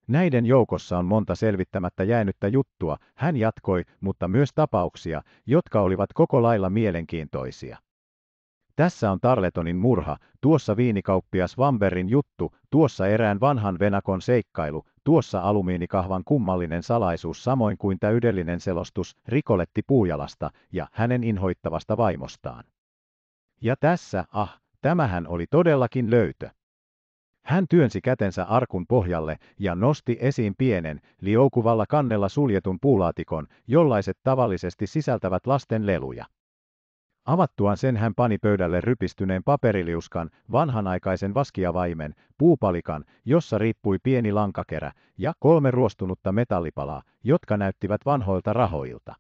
Speaker 1: Näiden joukossa on monta selvittämättä jäänyttä juttua, hän jatkoi, mutta myös tapauksia, jotka olivat koko lailla mielenkiintoisia. Tässä on Tarletonin murha, tuossa viinikauppias Vamberin juttu, tuossa erään vanhan venakon seikkailu, tuossa alumiinikahvan kummallinen salaisuus samoin kuin täydellinen selostus Rikoletti Puujalasta ja hänen inhoittavasta vaimostaan. Ja tässä, ah, tämähän oli todellakin löytö. Hän työnsi kätensä arkun pohjalle ja nosti esiin pienen, liokuvalla kannella suljetun puulaatikon, jollaiset tavallisesti sisältävät lasten leluja. Avattuaan sen hän pani pöydälle rypistyneen paperiliuskan, vanhanaikaisen vaskiavaimen, puupalikan, jossa riippui pieni lankakerä, ja kolme ruostunutta metallipalaa, jotka näyttivät vanhoilta rahoilta.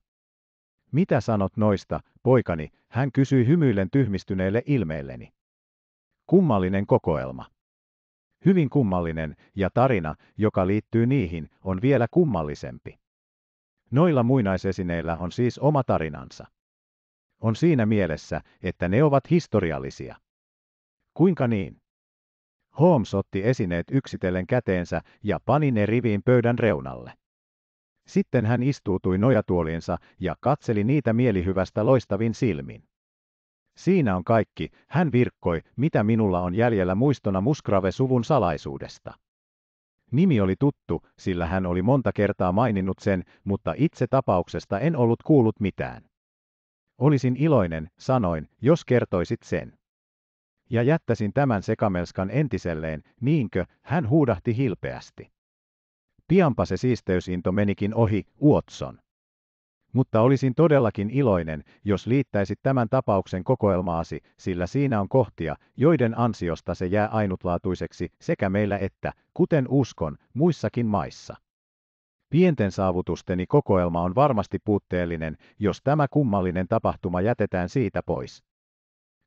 Speaker 1: Mitä sanot noista, poikani, hän kysyi hymyillen tyhmistyneelle ilmeelleni. Kummallinen kokoelma. Hyvin kummallinen, ja tarina, joka liittyy niihin, on vielä kummallisempi. Noilla muinaisesineillä on siis oma tarinansa on siinä mielessä, että ne ovat historiallisia. Kuinka niin? Holmes otti esineet yksitellen käteensä ja pani ne riviin pöydän reunalle. Sitten hän istuutui nojatuoliinsa ja katseli niitä mielihyvästä loistavin silmin. Siinä on kaikki, hän virkkoi, mitä minulla on jäljellä muistona Musgrave-suvun salaisuudesta. Nimi oli tuttu, sillä hän oli monta kertaa maininnut sen, mutta itse tapauksesta en ollut kuullut mitään. Olisin iloinen, sanoin, jos kertoisit sen. Ja jättäisin tämän sekamelskan entiselleen, niinkö, hän huudahti hilpeästi. Pianpa se siisteysinto menikin ohi, Uotson. Mutta olisin todellakin iloinen, jos liittäisit tämän tapauksen kokoelmaasi, sillä siinä on kohtia, joiden ansiosta se jää ainutlaatuiseksi sekä meillä että, kuten uskon, muissakin maissa. Pienten saavutusteni kokoelma on varmasti puutteellinen, jos tämä kummallinen tapahtuma jätetään siitä pois.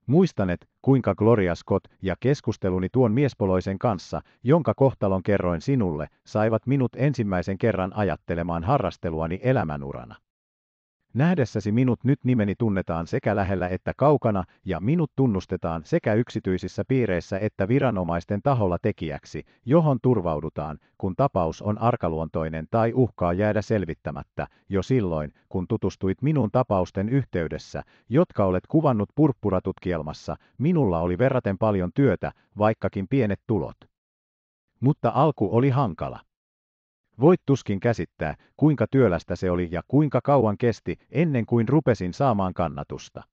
Speaker 1: Muistanet, kuinka Gloria Scott ja keskusteluni tuon miespoloisen kanssa, jonka kohtalon kerroin sinulle, saivat minut ensimmäisen kerran ajattelemaan harrasteluani elämänurana. Nähdessäsi minut nyt nimeni tunnetaan sekä lähellä että kaukana, ja minut tunnustetaan sekä yksityisissä piireissä että viranomaisten taholla tekijäksi, johon turvaudutaan, kun tapaus on arkaluontoinen tai uhkaa jäädä selvittämättä, jo silloin, kun tutustuit minun tapausten yhteydessä, jotka olet kuvannut purppuratutkielmassa, minulla oli verraten paljon työtä, vaikkakin pienet tulot. Mutta alku oli hankala. Voit tuskin käsittää, kuinka työlästä se oli ja kuinka kauan kesti ennen kuin rupesin saamaan kannatusta.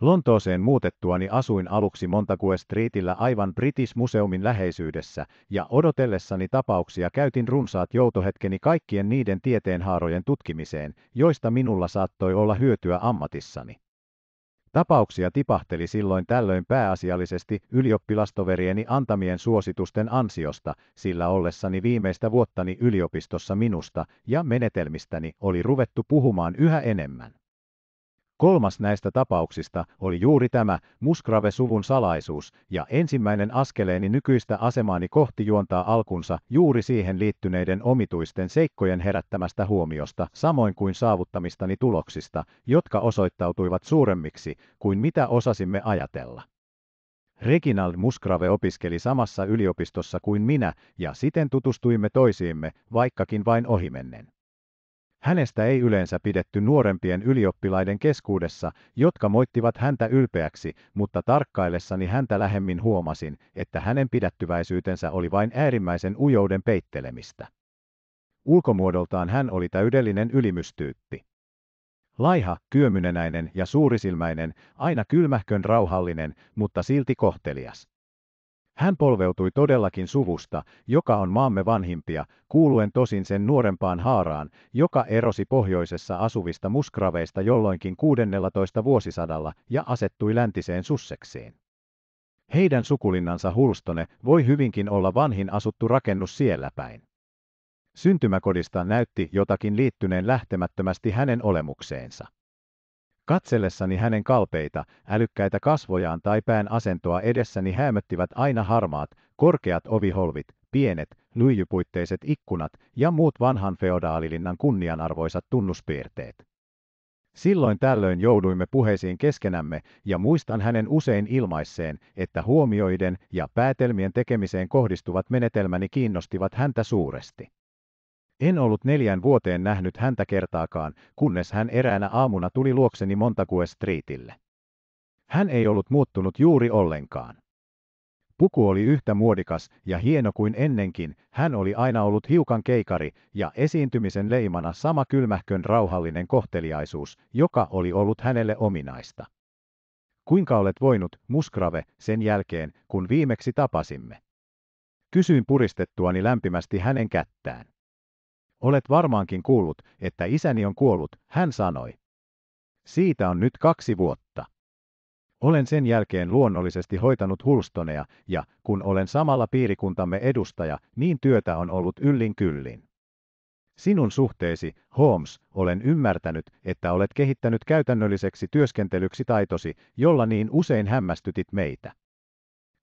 Speaker 1: Lontooseen muutettuani asuin aluksi Montague Streetillä aivan British Museumin läheisyydessä, ja odotellessani tapauksia käytin runsaat joutohetkeni kaikkien niiden tieteenhaarojen tutkimiseen, joista minulla saattoi olla hyötyä ammatissani. Tapauksia tipahteli silloin tällöin pääasiallisesti ylioppilastoverieni antamien suositusten ansiosta, sillä ollessani viimeistä vuottani yliopistossa minusta ja menetelmistäni oli ruvettu puhumaan yhä enemmän. Kolmas näistä tapauksista oli juuri tämä Musgrave-suvun salaisuus, ja ensimmäinen askeleeni nykyistä asemaani kohti juontaa alkunsa juuri siihen liittyneiden omituisten seikkojen herättämästä huomiosta, samoin kuin saavuttamistani tuloksista, jotka osoittautuivat suuremmiksi kuin mitä osasimme ajatella. Reginald Musgrave opiskeli samassa yliopistossa kuin minä, ja siten tutustuimme toisiimme, vaikkakin vain ohimennen. Hänestä ei yleensä pidetty nuorempien ylioppilaiden keskuudessa, jotka moittivat häntä ylpeäksi, mutta tarkkaillessani häntä lähemmin huomasin, että hänen pidättyväisyytensä oli vain äärimmäisen ujouden peittelemistä. Ulkomuodoltaan hän oli täydellinen ylimystyyppi. Laiha, kyömynenäinen ja suurisilmäinen, aina kylmähkön rauhallinen, mutta silti kohtelias. Hän polveutui todellakin suvusta, joka on maamme vanhimpia, kuuluen tosin sen nuorempaan haaraan, joka erosi pohjoisessa asuvista muskraveista jolloinkin 16 vuosisadalla ja asettui läntiseen sussekseen. Heidän sukulinnansa Hulstone voi hyvinkin olla vanhin asuttu rakennus siellä päin. Syntymäkodista näytti jotakin liittyneen lähtemättömästi hänen olemukseensa. Katsellessani hänen kalpeita, älykkäitä kasvojaan tai pään asentoa edessäni hämöttivät aina harmaat, korkeat oviholvit, pienet, lyijypuitteiset ikkunat ja muut vanhan feodaalilinnan kunnianarvoisat tunnuspiirteet. Silloin tällöin jouduimme puheisiin keskenämme ja muistan hänen usein ilmaisseen, että huomioiden ja päätelmien tekemiseen kohdistuvat menetelmäni kiinnostivat häntä suuresti. En ollut neljän vuoteen nähnyt häntä kertaakaan, kunnes hän eräänä aamuna tuli luokseni Montague Streetille. Hän ei ollut muuttunut juuri ollenkaan. Puku oli yhtä muodikas ja hieno kuin ennenkin, hän oli aina ollut hiukan keikari ja esiintymisen leimana sama kylmähkön rauhallinen kohteliaisuus, joka oli ollut hänelle ominaista. Kuinka olet voinut, Musgrave, sen jälkeen, kun viimeksi tapasimme? Kysyin puristettuani lämpimästi hänen kättään. Olet varmaankin kuullut, että isäni on kuollut, hän sanoi. Siitä on nyt kaksi vuotta. Olen sen jälkeen luonnollisesti hoitanut hulstoneja ja kun olen samalla piirikuntamme edustaja, niin työtä on ollut yllin kyllin. Sinun suhteesi, Holmes, olen ymmärtänyt, että olet kehittänyt käytännölliseksi työskentelyksi taitosi, jolla niin usein hämmästytit meitä.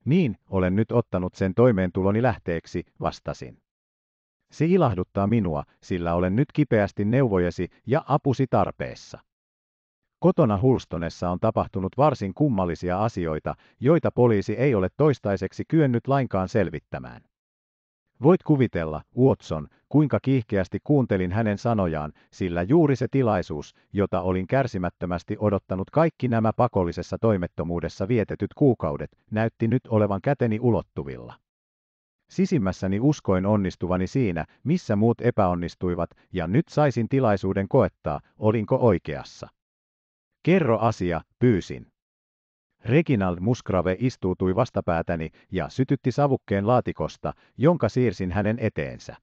Speaker 1: Niin, olen nyt ottanut sen toimeentuloni lähteeksi, vastasin. Se ilahduttaa minua, sillä olen nyt kipeästi neuvojesi ja apusi tarpeessa. Kotona Hulstonessa on tapahtunut varsin kummallisia asioita, joita poliisi ei ole toistaiseksi kyennyt lainkaan selvittämään. Voit kuvitella, Watson, kuinka kiihkeästi kuuntelin hänen sanojaan, sillä juuri se tilaisuus, jota olin kärsimättömästi odottanut kaikki nämä pakollisessa toimettomuudessa vietetyt kuukaudet, näytti nyt olevan käteni ulottuvilla. Sisimmässäni uskoin onnistuvani siinä, missä muut epäonnistuivat, ja nyt saisin tilaisuuden koettaa, olinko oikeassa. Kerro asia, pyysin. Reginald Musgrave istuutui vastapäätäni ja sytytti savukkeen laatikosta, jonka siirsin hänen eteensä.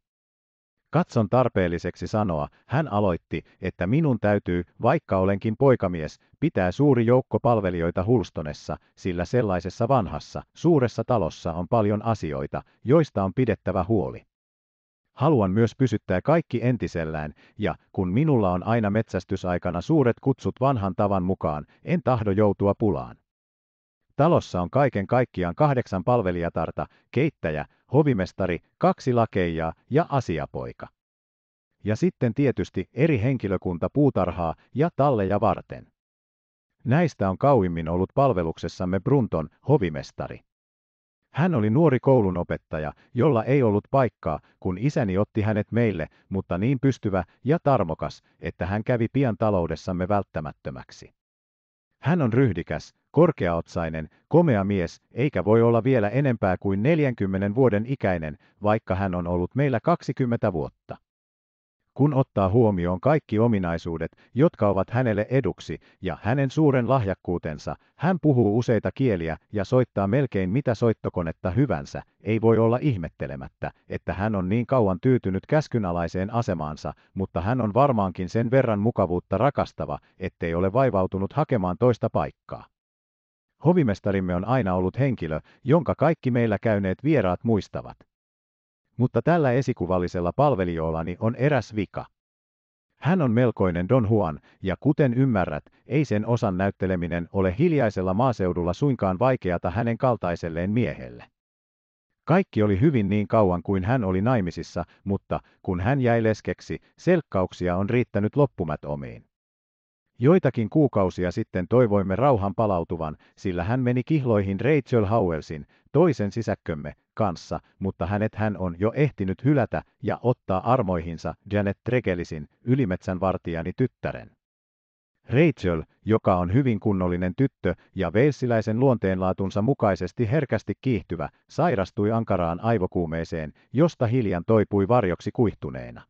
Speaker 1: Katson tarpeelliseksi sanoa, hän aloitti, että minun täytyy, vaikka olenkin poikamies, pitää suuri joukko palvelijoita Hulstonessa, sillä sellaisessa vanhassa, suuressa talossa on paljon asioita, joista on pidettävä huoli. Haluan myös pysyttää kaikki entisellään, ja kun minulla on aina metsästysaikana suuret kutsut vanhan tavan mukaan, en tahdo joutua pulaan. Talossa on kaiken kaikkiaan kahdeksan palvelijatarta, keittäjä, hovimestari, kaksi lakeijaa ja asiapoika. Ja sitten tietysti eri henkilökunta puutarhaa ja talleja varten. Näistä on kauimmin ollut palveluksessamme Brunton hovimestari. Hän oli nuori koulunopettaja, jolla ei ollut paikkaa, kun isäni otti hänet meille, mutta niin pystyvä ja tarmokas, että hän kävi pian taloudessamme välttämättömäksi. Hän on ryhdikäs, korkeaotsainen, komea mies, eikä voi olla vielä enempää kuin 40 vuoden ikäinen, vaikka hän on ollut meillä 20 vuotta kun ottaa huomioon kaikki ominaisuudet, jotka ovat hänelle eduksi, ja hänen suuren lahjakkuutensa, hän puhuu useita kieliä ja soittaa melkein mitä soittokonetta hyvänsä, ei voi olla ihmettelemättä, että hän on niin kauan tyytynyt käskynalaiseen asemaansa, mutta hän on varmaankin sen verran mukavuutta rakastava, ettei ole vaivautunut hakemaan toista paikkaa. Hovimestarimme on aina ollut henkilö, jonka kaikki meillä käyneet vieraat muistavat mutta tällä esikuvallisella palvelijoollani on eräs vika. Hän on melkoinen Don Juan, ja kuten ymmärrät, ei sen osan näytteleminen ole hiljaisella maaseudulla suinkaan vaikeata hänen kaltaiselleen miehelle. Kaikki oli hyvin niin kauan kuin hän oli naimisissa, mutta kun hän jäi leskeksi, selkkauksia on riittänyt omiin. Joitakin kuukausia sitten toivoimme rauhan palautuvan, sillä hän meni kihloihin Rachel Howellsin, toisen sisäkkömme kanssa, mutta hänet hän on jo ehtinyt hylätä ja ottaa armoihinsa Janet Trekelisin ylimetsän vartijani tyttären. Rachel, joka on hyvin kunnollinen tyttö ja veissiläisen luonteenlaatunsa mukaisesti herkästi kiihtyvä, sairastui ankaraan aivokuumeeseen, josta hiljan toipui varjoksi kuihtuneena.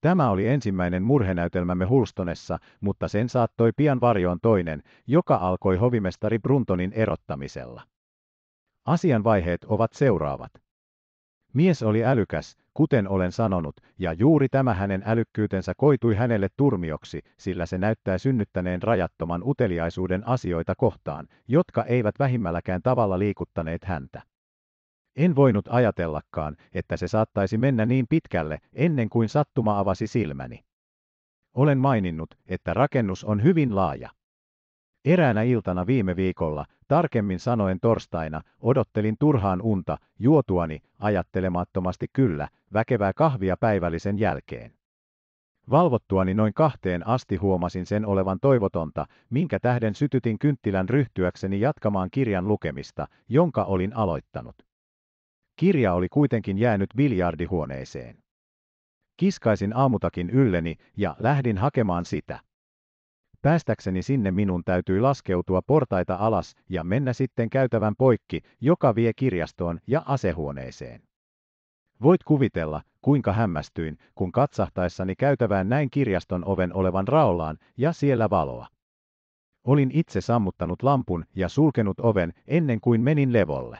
Speaker 1: Tämä oli ensimmäinen murhenäytelmämme Hulstonessa, mutta sen saattoi pian varjoon toinen, joka alkoi hovimestari Bruntonin erottamisella. Asian vaiheet ovat seuraavat. Mies oli älykäs, kuten olen sanonut, ja juuri tämä hänen älykkyytensä koitui hänelle turmioksi, sillä se näyttää synnyttäneen rajattoman uteliaisuuden asioita kohtaan, jotka eivät vähimmälläkään tavalla liikuttaneet häntä. En voinut ajatellakaan, että se saattaisi mennä niin pitkälle, ennen kuin sattuma avasi silmäni. Olen maininnut, että rakennus on hyvin laaja. Eräänä iltana viime viikolla Tarkemmin sanoen torstaina odottelin turhaan unta, juotuani, ajattelemattomasti kyllä, väkevää kahvia päivällisen jälkeen. Valvottuani noin kahteen asti huomasin sen olevan toivotonta, minkä tähden sytytin kynttilän ryhtyäkseni jatkamaan kirjan lukemista, jonka olin aloittanut. Kirja oli kuitenkin jäänyt biljardihuoneeseen. Kiskaisin aamutakin ylleni ja lähdin hakemaan sitä. Päästäkseni sinne minun täytyi laskeutua portaita alas ja mennä sitten käytävän poikki, joka vie kirjastoon ja asehuoneeseen. Voit kuvitella, kuinka hämmästyin, kun katsahtaessani käytävään näin kirjaston oven olevan raollaan ja siellä valoa. Olin itse sammuttanut lampun ja sulkenut oven ennen kuin menin levolle.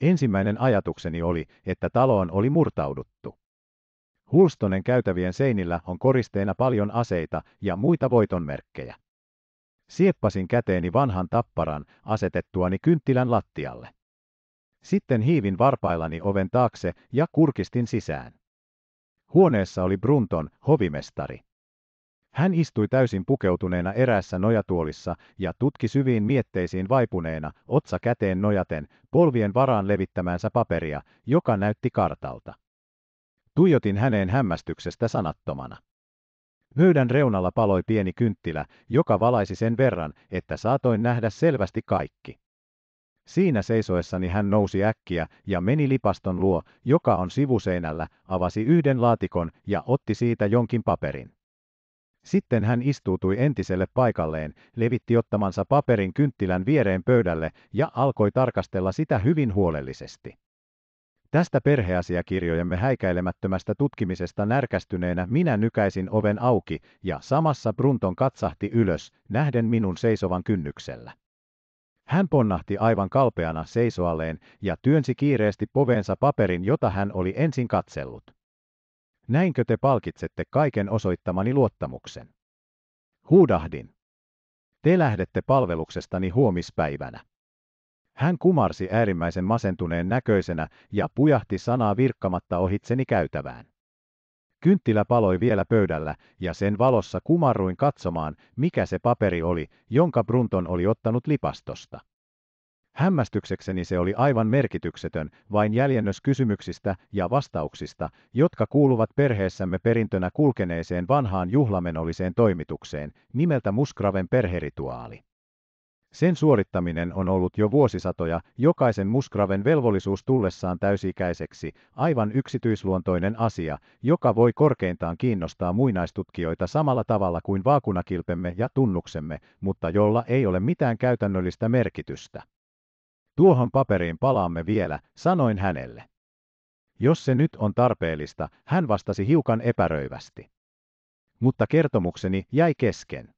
Speaker 1: Ensimmäinen ajatukseni oli, että taloon oli murtauduttu. Hulstonen käytävien seinillä on koristeena paljon aseita ja muita voitonmerkkejä. Sieppasin käteeni vanhan tapparan asetettuani kynttilän lattialle. Sitten hiivin varpaillani oven taakse ja kurkistin sisään. Huoneessa oli Brunton, hovimestari. Hän istui täysin pukeutuneena eräässä nojatuolissa ja tutki syviin mietteisiin vaipuneena, otsa käteen nojaten, polvien varaan levittämäänsä paperia, joka näytti kartalta. Tuijotin häneen hämmästyksestä sanattomana. Myydän reunalla paloi pieni kynttilä, joka valaisi sen verran, että saatoin nähdä selvästi kaikki. Siinä seisoessani hän nousi äkkiä ja meni lipaston luo, joka on sivuseinällä, avasi yhden laatikon ja otti siitä jonkin paperin. Sitten hän istuutui entiselle paikalleen, levitti ottamansa paperin kynttilän viereen pöydälle ja alkoi tarkastella sitä hyvin huolellisesti. Tästä perheasiakirjojemme häikäilemättömästä tutkimisesta närkästyneenä minä nykäisin oven auki, ja samassa Brunton katsahti ylös, nähden minun seisovan kynnyksellä. Hän ponnahti aivan kalpeana seisoalleen ja työnsi kiireesti poveensa paperin, jota hän oli ensin katsellut. Näinkö te palkitsette kaiken osoittamani luottamuksen? Huudahdin. Te lähdette palveluksestani huomispäivänä. Hän kumarsi äärimmäisen masentuneen näköisenä ja pujahti sanaa virkkamatta ohitseni käytävään. Kynttilä paloi vielä pöydällä, ja sen valossa kumarruin katsomaan, mikä se paperi oli, jonka Brunton oli ottanut lipastosta. Hämmästyksekseni se oli aivan merkityksetön, vain jäljennös kysymyksistä ja vastauksista, jotka kuuluvat perheessämme perintönä kulkeneeseen vanhaan juhlamenolliseen toimitukseen, nimeltä Muskraven perherituaali. Sen suorittaminen on ollut jo vuosisatoja jokaisen muskraven velvollisuus tullessaan täysikäiseksi, aivan yksityisluontoinen asia, joka voi korkeintaan kiinnostaa muinaistutkijoita samalla tavalla kuin vaakunakilpemme ja tunnuksemme, mutta jolla ei ole mitään käytännöllistä merkitystä. Tuohon paperiin palaamme vielä, sanoin hänelle. Jos se nyt on tarpeellista, hän vastasi hiukan epäröivästi. Mutta kertomukseni jäi kesken.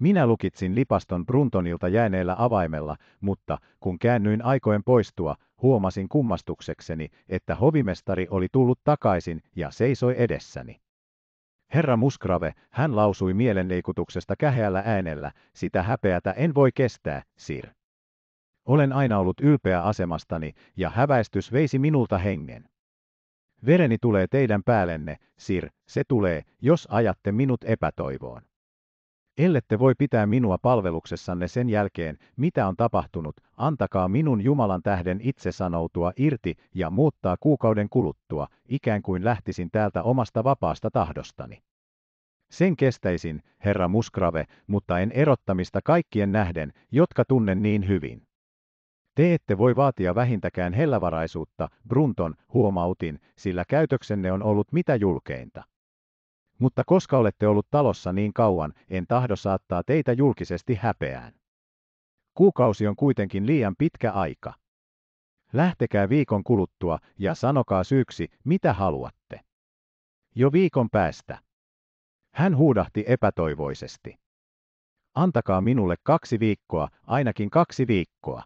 Speaker 1: Minä lukitsin lipaston Bruntonilta jääneellä avaimella, mutta kun käännyin aikoen poistua, huomasin kummastuksekseni, että hovimestari oli tullut takaisin ja seisoi edessäni. Herra Musgrave, hän lausui mielenliikutuksesta käheällä äänellä, sitä häpeätä en voi kestää, Sir. Olen aina ollut ylpeä asemastani, ja häväistys veisi minulta hengen. Vereni tulee teidän päällenne, Sir, se tulee, jos ajatte minut epätoivoon. Ellette voi pitää minua palveluksessanne sen jälkeen, mitä on tapahtunut, antakaa minun Jumalan tähden itse sanoutua irti ja muuttaa kuukauden kuluttua, ikään kuin lähtisin täältä omasta vapaasta tahdostani. Sen kestäisin, herra Muskrave, mutta en erottamista kaikkien nähden, jotka tunnen niin hyvin. Te ette voi vaatia vähintäkään hellävaraisuutta, Brunton, huomautin, sillä käytöksenne on ollut mitä julkeinta mutta koska olette ollut talossa niin kauan, en tahdo saattaa teitä julkisesti häpeään. Kuukausi on kuitenkin liian pitkä aika. Lähtekää viikon kuluttua ja sanokaa syyksi, mitä haluatte. Jo viikon päästä. Hän huudahti epätoivoisesti. Antakaa minulle kaksi viikkoa, ainakin kaksi viikkoa.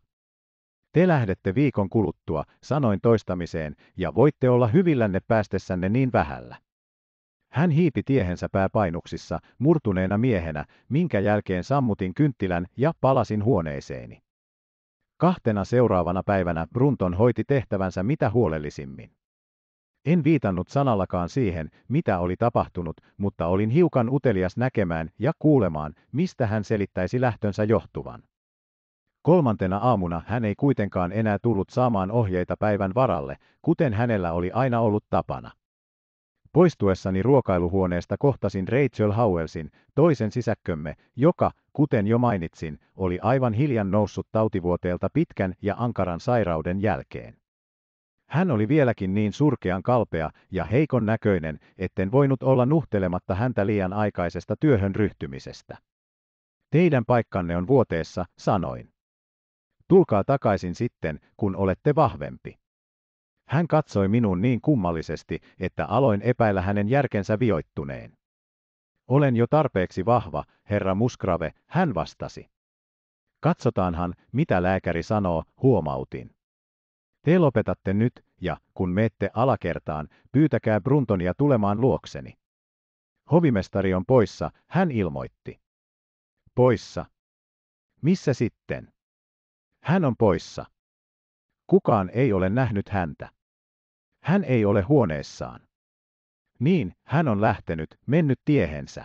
Speaker 1: Te lähdette viikon kuluttua, sanoin toistamiseen, ja voitte olla hyvillänne päästessänne niin vähällä. Hän hiipi tiehensä pääpainuksissa, murtuneena miehenä, minkä jälkeen sammutin kynttilän ja palasin huoneeseeni. Kahtena seuraavana päivänä Brunton hoiti tehtävänsä mitä huolellisimmin. En viitannut sanallakaan siihen, mitä oli tapahtunut, mutta olin hiukan utelias näkemään ja kuulemaan, mistä hän selittäisi lähtönsä johtuvan. Kolmantena aamuna hän ei kuitenkaan enää tullut saamaan ohjeita päivän varalle, kuten hänellä oli aina ollut tapana. Poistuessani ruokailuhuoneesta kohtasin Rachel Howellsin, toisen sisäkkömme, joka, kuten jo mainitsin, oli aivan hiljan noussut tautivuoteelta pitkän ja ankaran sairauden jälkeen. Hän oli vieläkin niin surkean kalpea ja heikon näköinen, etten voinut olla nuhtelematta häntä liian aikaisesta työhön ryhtymisestä. Teidän paikkanne on vuoteessa, sanoin. Tulkaa takaisin sitten, kun olette vahvempi. Hän katsoi minuun niin kummallisesti, että aloin epäillä hänen järkensä vioittuneen. Olen jo tarpeeksi vahva, herra Musgrave, hän vastasi. Katsotaanhan, mitä lääkäri sanoo, huomautin. Te lopetatte nyt, ja kun meette alakertaan, pyytäkää Bruntonia tulemaan luokseni. Hovimestari on poissa, hän ilmoitti. Poissa. Missä sitten? Hän on poissa. Kukaan ei ole nähnyt häntä. Hän ei ole huoneessaan. Niin, hän on lähtenyt, mennyt tiehensä.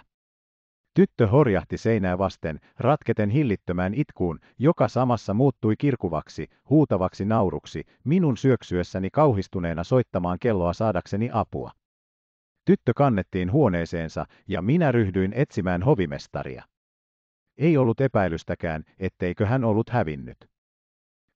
Speaker 1: Tyttö horjahti seinää vasten, ratketen hillittömään itkuun, joka samassa muuttui kirkuvaksi, huutavaksi nauruksi, minun syöksyessäni kauhistuneena soittamaan kelloa saadakseni apua. Tyttö kannettiin huoneeseensa ja minä ryhdyin etsimään hovimestaria. Ei ollut epäilystäkään, etteikö hän ollut hävinnyt.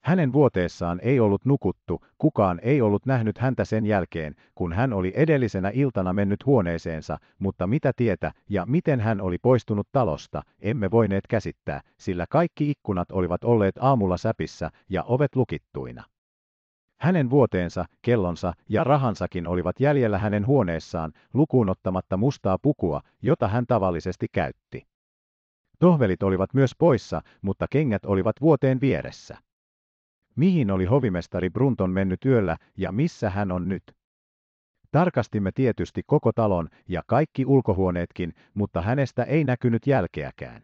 Speaker 1: Hänen vuoteessaan ei ollut nukuttu, kukaan ei ollut nähnyt häntä sen jälkeen, kun hän oli edellisenä iltana mennyt huoneeseensa, mutta mitä tietä ja miten hän oli poistunut talosta, emme voineet käsittää, sillä kaikki ikkunat olivat olleet aamulla säpissä ja ovet lukittuina. Hänen vuoteensa, kellonsa ja rahansakin olivat jäljellä hänen huoneessaan, lukuun ottamatta mustaa pukua, jota hän tavallisesti käytti. Tohvelit olivat myös poissa, mutta kengät olivat vuoteen vieressä. Mihin oli hovimestari Brunton mennyt yöllä ja missä hän on nyt? Tarkastimme tietysti koko talon ja kaikki ulkohuoneetkin, mutta hänestä ei näkynyt jälkeäkään.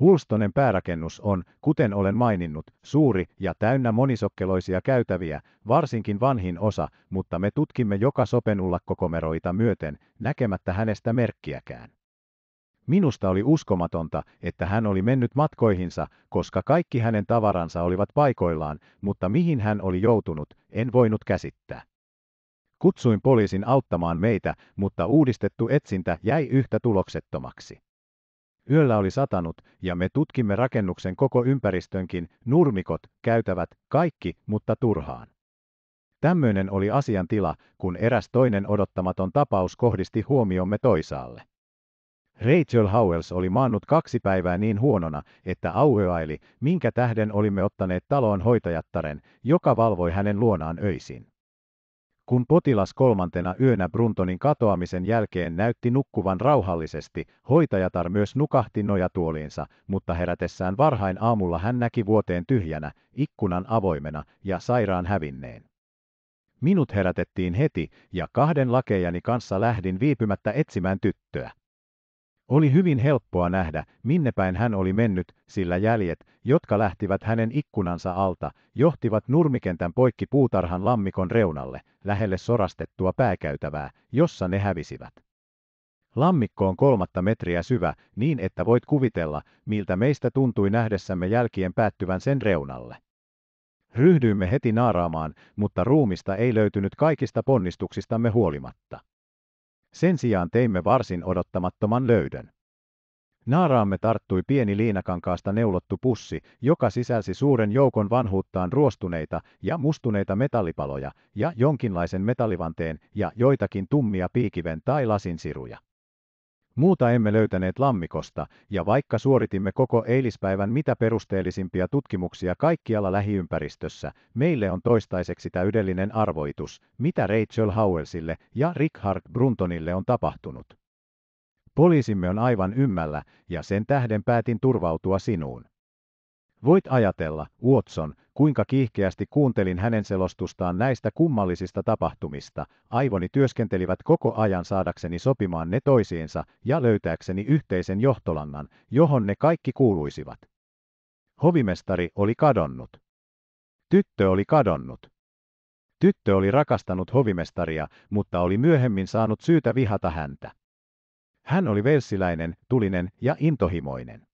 Speaker 1: Hulstonen päärakennus on, kuten olen maininnut, suuri ja täynnä monisokkeloisia käytäviä, varsinkin vanhin osa, mutta me tutkimme joka sopenullakkokomeroita myöten, näkemättä hänestä merkkiäkään. Minusta oli uskomatonta, että hän oli mennyt matkoihinsa, koska kaikki hänen tavaransa olivat paikoillaan, mutta mihin hän oli joutunut, en voinut käsittää. Kutsuin poliisin auttamaan meitä, mutta uudistettu etsintä jäi yhtä tuloksettomaksi. Yöllä oli satanut, ja me tutkimme rakennuksen koko ympäristönkin, nurmikot, käytävät, kaikki, mutta turhaan. Tämmöinen oli asiantila, kun eräs toinen odottamaton tapaus kohdisti huomiomme toisaalle. Rachel Howells oli maannut kaksi päivää niin huonona, että aueaili, minkä tähden olimme ottaneet taloon hoitajattaren, joka valvoi hänen luonaan öisin. Kun potilas kolmantena yönä Bruntonin katoamisen jälkeen näytti nukkuvan rauhallisesti, hoitajatar myös nukahti nojatuoliinsa, mutta herätessään varhain aamulla hän näki vuoteen tyhjänä, ikkunan avoimena ja sairaan hävinneen. Minut herätettiin heti, ja kahden lakejani kanssa lähdin viipymättä etsimään tyttöä. Oli hyvin helppoa nähdä, minnepäin hän oli mennyt, sillä jäljet, jotka lähtivät hänen ikkunansa alta, johtivat nurmikentän poikki puutarhan lammikon reunalle, lähelle sorastettua pääkäytävää, jossa ne hävisivät. Lammikko on kolmatta metriä syvä, niin että voit kuvitella, miltä meistä tuntui nähdessämme jälkien päättyvän sen reunalle. Ryhdyimme heti naaraamaan, mutta ruumista ei löytynyt kaikista ponnistuksistamme huolimatta. Sen sijaan teimme varsin odottamattoman löydön. Naaraamme tarttui pieni liinakankaasta neulottu pussi, joka sisälsi suuren joukon vanhuuttaan ruostuneita ja mustuneita metallipaloja ja jonkinlaisen metallivanteen ja joitakin tummia piikiven tai lasinsiruja. Muuta emme löytäneet lammikosta, ja vaikka suoritimme koko eilispäivän mitä perusteellisimpia tutkimuksia kaikkialla lähiympäristössä, meille on toistaiseksi täydellinen arvoitus, mitä Rachel Howellsille ja Richard Bruntonille on tapahtunut. Poliisimme on aivan ymmällä, ja sen tähden päätin turvautua sinuun. Voit ajatella, Watson, kuinka kiihkeästi kuuntelin hänen selostustaan näistä kummallisista tapahtumista. Aivoni työskentelivät koko ajan saadakseni sopimaan ne toisiinsa ja löytääkseni yhteisen johtolannan, johon ne kaikki kuuluisivat. Hovimestari oli kadonnut. Tyttö oli kadonnut. Tyttö oli rakastanut hovimestaria, mutta oli myöhemmin saanut syytä vihata häntä. Hän oli velsiläinen, tulinen ja intohimoinen.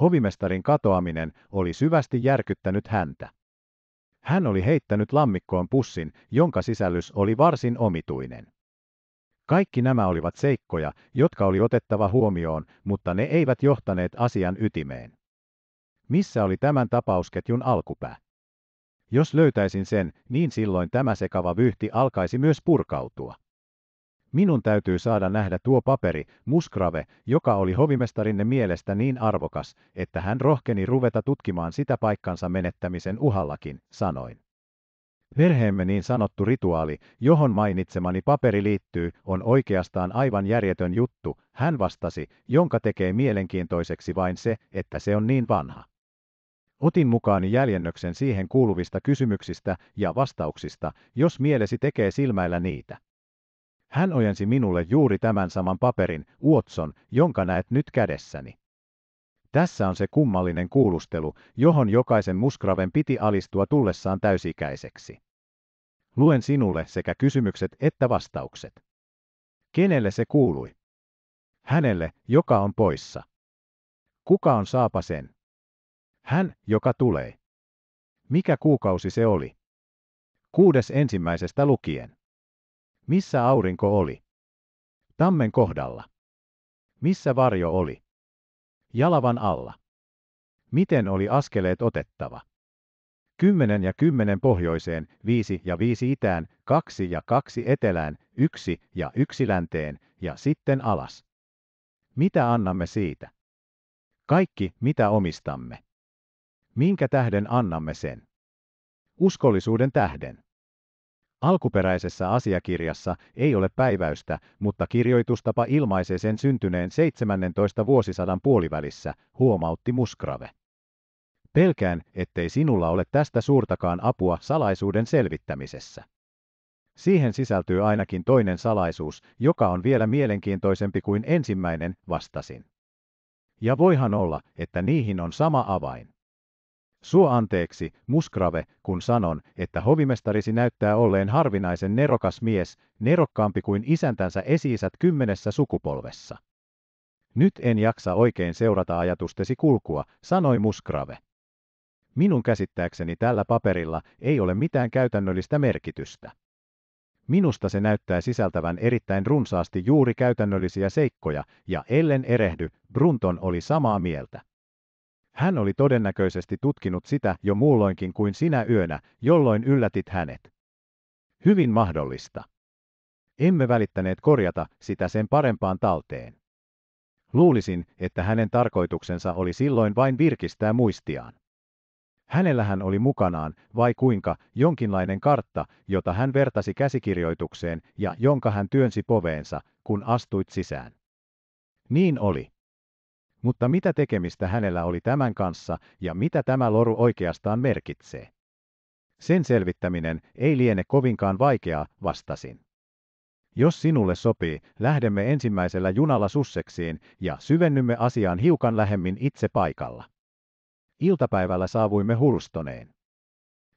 Speaker 1: Hovimestarin katoaminen oli syvästi järkyttänyt häntä. Hän oli heittänyt lammikkoon pussin, jonka sisällys oli varsin omituinen. Kaikki nämä olivat seikkoja, jotka oli otettava huomioon, mutta ne eivät johtaneet asian ytimeen. Missä oli tämän tapausketjun alkupää? Jos löytäisin sen, niin silloin tämä sekava vyhti alkaisi myös purkautua. Minun täytyy saada nähdä tuo paperi, muskrave, joka oli hovimestarinne mielestä niin arvokas, että hän rohkeni ruveta tutkimaan sitä paikkansa menettämisen uhallakin, sanoin. Perheemme niin sanottu rituaali, johon mainitsemani paperi liittyy, on oikeastaan aivan järjetön juttu, hän vastasi, jonka tekee mielenkiintoiseksi vain se, että se on niin vanha. Otin mukaani jäljennöksen siihen kuuluvista kysymyksistä ja vastauksista, jos mielesi tekee silmäillä niitä. Hän ojensi minulle juuri tämän saman paperin, Watson, jonka näet nyt kädessäni. Tässä on se kummallinen kuulustelu, johon jokaisen muskraven piti alistua tullessaan täysikäiseksi. Luen sinulle sekä kysymykset että vastaukset. Kenelle se kuului? Hänelle, joka on poissa. Kuka on saapa sen? Hän, joka tulee. Mikä kuukausi se oli? Kuudes ensimmäisestä lukien. Missä aurinko oli? Tammen kohdalla. Missä varjo oli? Jalavan alla. Miten oli askeleet otettava? Kymmenen ja kymmenen pohjoiseen, viisi ja viisi itään, kaksi ja kaksi etelään, yksi ja yksi länteen ja sitten alas. Mitä annamme siitä? Kaikki, mitä omistamme. Minkä tähden annamme sen? Uskollisuuden tähden. Alkuperäisessä asiakirjassa ei ole päiväystä, mutta kirjoitustapa ilmaisee sen syntyneen 17 vuosisadan puolivälissä, huomautti Musgrave. Pelkään, ettei sinulla ole tästä suurtakaan apua salaisuuden selvittämisessä. Siihen sisältyy ainakin toinen salaisuus, joka on vielä mielenkiintoisempi kuin ensimmäinen, vastasin. Ja voihan olla, että niihin on sama avain. Suo anteeksi, muskrave, kun sanon, että hovimestarisi näyttää olleen harvinaisen nerokas mies, nerokkaampi kuin isäntänsä esiisät kymmenessä sukupolvessa. Nyt en jaksa oikein seurata ajatustesi kulkua, sanoi muskrave. Minun käsittääkseni tällä paperilla ei ole mitään käytännöllistä merkitystä. Minusta se näyttää sisältävän erittäin runsaasti juuri käytännöllisiä seikkoja, ja ellen erehdy, Brunton oli samaa mieltä. Hän oli todennäköisesti tutkinut sitä jo muulloinkin kuin sinä yönä, jolloin yllätit hänet. Hyvin mahdollista. Emme välittäneet korjata sitä sen parempaan talteen. Luulisin, että hänen tarkoituksensa oli silloin vain virkistää muistiaan. Hänellähän oli mukanaan, vai kuinka, jonkinlainen kartta, jota hän vertasi käsikirjoitukseen ja jonka hän työnsi poveensa, kun astuit sisään. Niin oli. Mutta mitä tekemistä hänellä oli tämän kanssa ja mitä tämä loru oikeastaan merkitsee? Sen selvittäminen ei liene kovinkaan vaikeaa, vastasin. Jos sinulle sopii, lähdemme ensimmäisellä junalla Susseksiin ja syvennymme asiaan hiukan lähemmin itse paikalla. Iltapäivällä saavuimme Hurstoneen.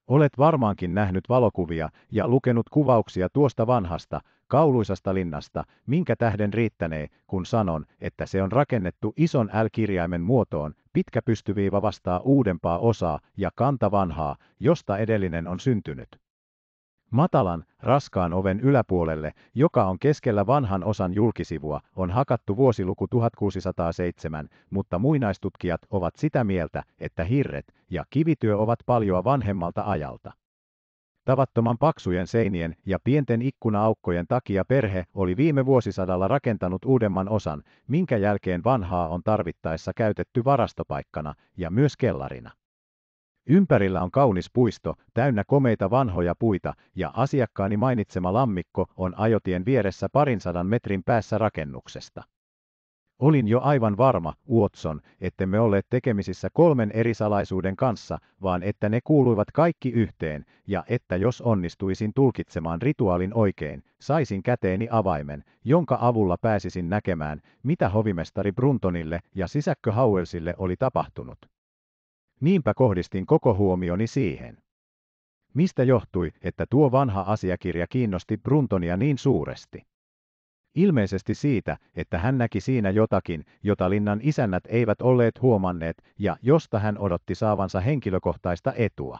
Speaker 1: Olet varmaankin nähnyt valokuvia ja lukenut kuvauksia tuosta vanhasta, kauluisasta linnasta, minkä tähden riittänee, kun sanon, että se on rakennettu ison L-kirjaimen muotoon, pitkä pystyviiva vastaa uudempaa osaa ja kanta vanhaa, josta edellinen on syntynyt. Matalan, raskaan oven yläpuolelle, joka on keskellä vanhan osan julkisivua, on hakattu vuosiluku 1607, mutta muinaistutkijat ovat sitä mieltä, että hirret ja kivityö ovat paljon vanhemmalta ajalta. Tavattoman paksujen seinien ja pienten ikkunaaukkojen takia perhe oli viime vuosisadalla rakentanut uudemman osan, minkä jälkeen vanhaa on tarvittaessa käytetty varastopaikkana ja myös kellarina. Ympärillä on kaunis puisto, täynnä komeita vanhoja puita, ja asiakkaani mainitsema lammikko on ajotien vieressä parin sadan metrin päässä rakennuksesta. Olin jo aivan varma, Watson, me olleet tekemisissä kolmen eri salaisuuden kanssa, vaan että ne kuuluivat kaikki yhteen, ja että jos onnistuisin tulkitsemaan rituaalin oikein, saisin käteeni avaimen, jonka avulla pääsisin näkemään, mitä hovimestari Bruntonille ja sisäkkö Howellsille oli tapahtunut. Niinpä kohdistin koko huomioni siihen. Mistä johtui, että tuo vanha asiakirja kiinnosti Bruntonia niin suuresti? Ilmeisesti siitä, että hän näki siinä jotakin, jota linnan isännät eivät olleet huomanneet ja josta hän odotti saavansa henkilökohtaista etua.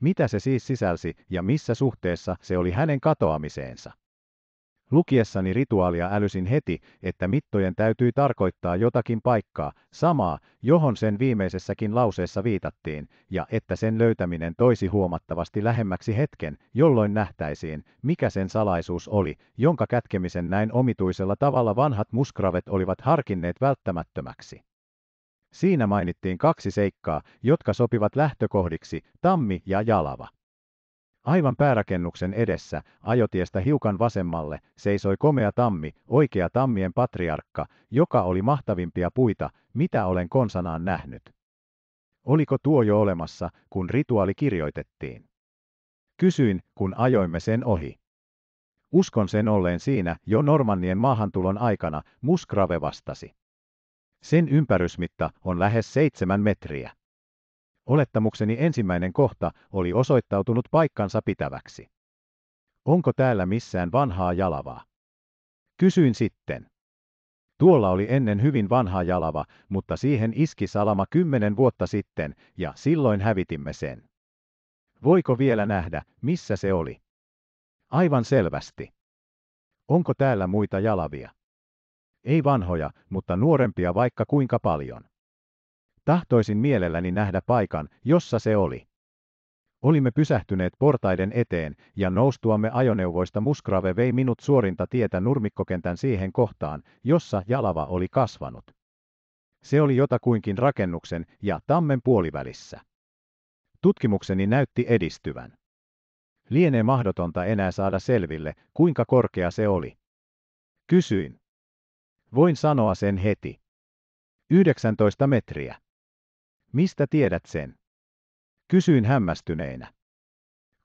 Speaker 1: Mitä se siis sisälsi ja missä suhteessa se oli hänen katoamiseensa? Lukiessani rituaalia älysin heti, että mittojen täytyi tarkoittaa jotakin paikkaa, samaa, johon sen viimeisessäkin lauseessa viitattiin, ja että sen löytäminen toisi huomattavasti lähemmäksi hetken, jolloin nähtäisiin, mikä sen salaisuus oli, jonka kätkemisen näin omituisella tavalla vanhat muskravet olivat harkinneet välttämättömäksi. Siinä mainittiin kaksi seikkaa, jotka sopivat lähtökohdiksi, tammi ja jalava. Aivan päärakennuksen edessä, ajotiestä hiukan vasemmalle, seisoi komea tammi, oikea tammien patriarkka, joka oli mahtavimpia puita, mitä olen konsanaan nähnyt. Oliko tuo jo olemassa, kun rituaali kirjoitettiin? Kysyin, kun ajoimme sen ohi. Uskon sen olleen siinä jo Normannien maahantulon aikana, Musgrave vastasi. Sen ympärysmitta on lähes seitsemän metriä. Olettamukseni ensimmäinen kohta oli osoittautunut paikkansa pitäväksi. Onko täällä missään vanhaa jalavaa? Kysyin sitten. Tuolla oli ennen hyvin vanha jalava, mutta siihen iski salama kymmenen vuotta sitten, ja silloin hävitimme sen. Voiko vielä nähdä, missä se oli? Aivan selvästi. Onko täällä muita jalavia? Ei vanhoja, mutta nuorempia vaikka kuinka paljon. Tahtoisin mielelläni nähdä paikan, jossa se oli. Olimme pysähtyneet portaiden eteen, ja noustuamme ajoneuvoista Musgrave vei minut suorinta tietä nurmikkokentän siihen kohtaan, jossa jalava oli kasvanut. Se oli jotakuinkin rakennuksen ja tammen puolivälissä. Tutkimukseni näytti edistyvän. Lienee mahdotonta enää saada selville, kuinka korkea se oli. Kysyin. Voin sanoa sen heti. 19 metriä. Mistä tiedät sen? Kysyin hämmästyneinä.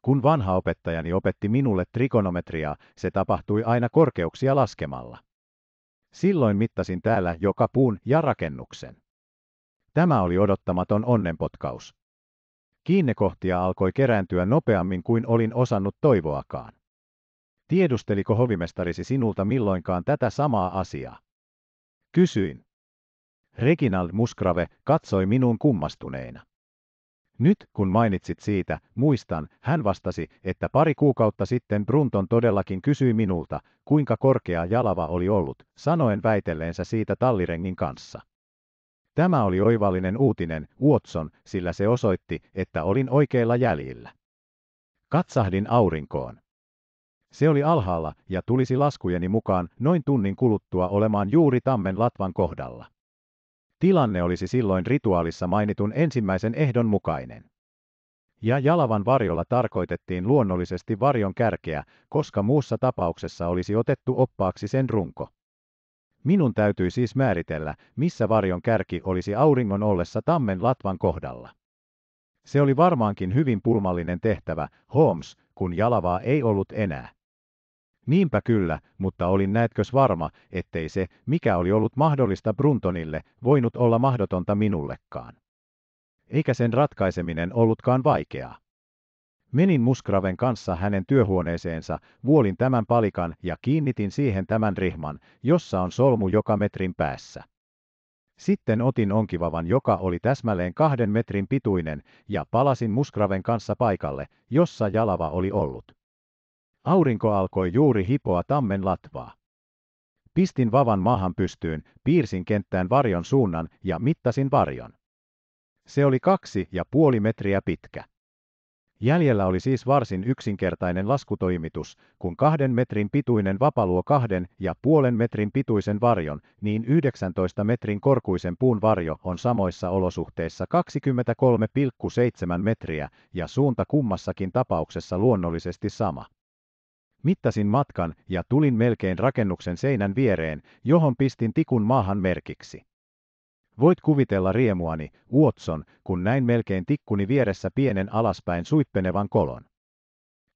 Speaker 1: Kun vanha opettajani opetti minulle trigonometriaa, se tapahtui aina korkeuksia laskemalla. Silloin mittasin täällä joka puun ja rakennuksen. Tämä oli odottamaton onnenpotkaus. Kiinnekohtia alkoi kerääntyä nopeammin kuin olin osannut toivoakaan. Tiedusteliko hovimestarisi sinulta milloinkaan tätä samaa asiaa? Kysyin. Reginald Musgrave katsoi minuun kummastuneena. Nyt kun mainitsit siitä, muistan, hän vastasi, että pari kuukautta sitten Brunton todellakin kysyi minulta, kuinka korkea jalava oli ollut, sanoen väitelleensä siitä tallirengin kanssa. Tämä oli oivallinen uutinen, Watson, sillä se osoitti, että olin oikeilla jäljillä. Katsahdin aurinkoon. Se oli alhaalla ja tulisi laskujeni mukaan noin tunnin kuluttua olemaan juuri tammen latvan kohdalla. Tilanne olisi silloin rituaalissa mainitun ensimmäisen ehdon mukainen. Ja jalavan varjolla tarkoitettiin luonnollisesti varjon kärkeä, koska muussa tapauksessa olisi otettu oppaaksi sen runko. Minun täytyy siis määritellä, missä varjon kärki olisi auringon ollessa tammen latvan kohdalla. Se oli varmaankin hyvin pulmallinen tehtävä, Holmes, kun jalavaa ei ollut enää. Niinpä kyllä, mutta olin näetkös varma, ettei se, mikä oli ollut mahdollista Bruntonille, voinut olla mahdotonta minullekaan. Eikä sen ratkaiseminen ollutkaan vaikeaa. Menin Muskraven kanssa hänen työhuoneeseensa, vuolin tämän palikan ja kiinnitin siihen tämän rihman, jossa on solmu joka metrin päässä. Sitten otin onkivavan, joka oli täsmälleen kahden metrin pituinen, ja palasin Muskraven kanssa paikalle, jossa jalava oli ollut. Aurinko alkoi juuri hipoa tammen latvaa. Pistin vavan maahan pystyyn, piirsin kenttään varjon suunnan ja mittasin varjon. Se oli kaksi ja puoli metriä pitkä. Jäljellä oli siis varsin yksinkertainen laskutoimitus, kun kahden metrin pituinen vapaluo kahden ja puolen metrin pituisen varjon, niin 19 metrin korkuisen puun varjo on samoissa olosuhteissa 23,7 metriä ja suunta kummassakin tapauksessa luonnollisesti sama. Mittasin matkan ja tulin melkein rakennuksen seinän viereen, johon pistin tikun maahan merkiksi. Voit kuvitella riemuani, Watson, kun näin melkein tikkuni vieressä pienen alaspäin suippenevan kolon.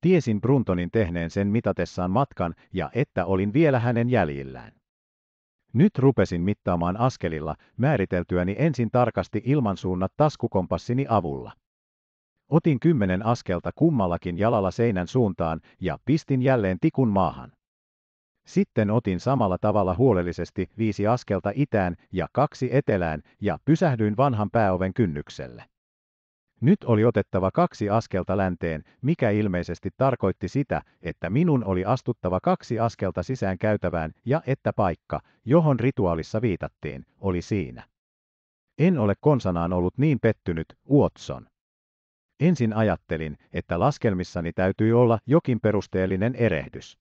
Speaker 1: Tiesin Bruntonin tehneen sen mitatessaan matkan ja että olin vielä hänen jäljillään. Nyt rupesin mittaamaan askelilla, määriteltyäni ensin tarkasti ilmansuunnat taskukompassini avulla. Otin kymmenen askelta kummallakin jalalla seinän suuntaan ja pistin jälleen tikun maahan. Sitten otin samalla tavalla huolellisesti viisi askelta itään ja kaksi etelään ja pysähdyin vanhan pääoven kynnykselle. Nyt oli otettava kaksi askelta länteen, mikä ilmeisesti tarkoitti sitä, että minun oli astuttava kaksi askelta sisään käytävään ja että paikka, johon rituaalissa viitattiin, oli siinä. En ole konsanaan ollut niin pettynyt, Watson. Ensin ajattelin, että laskelmissani täytyy olla jokin perusteellinen erehdys.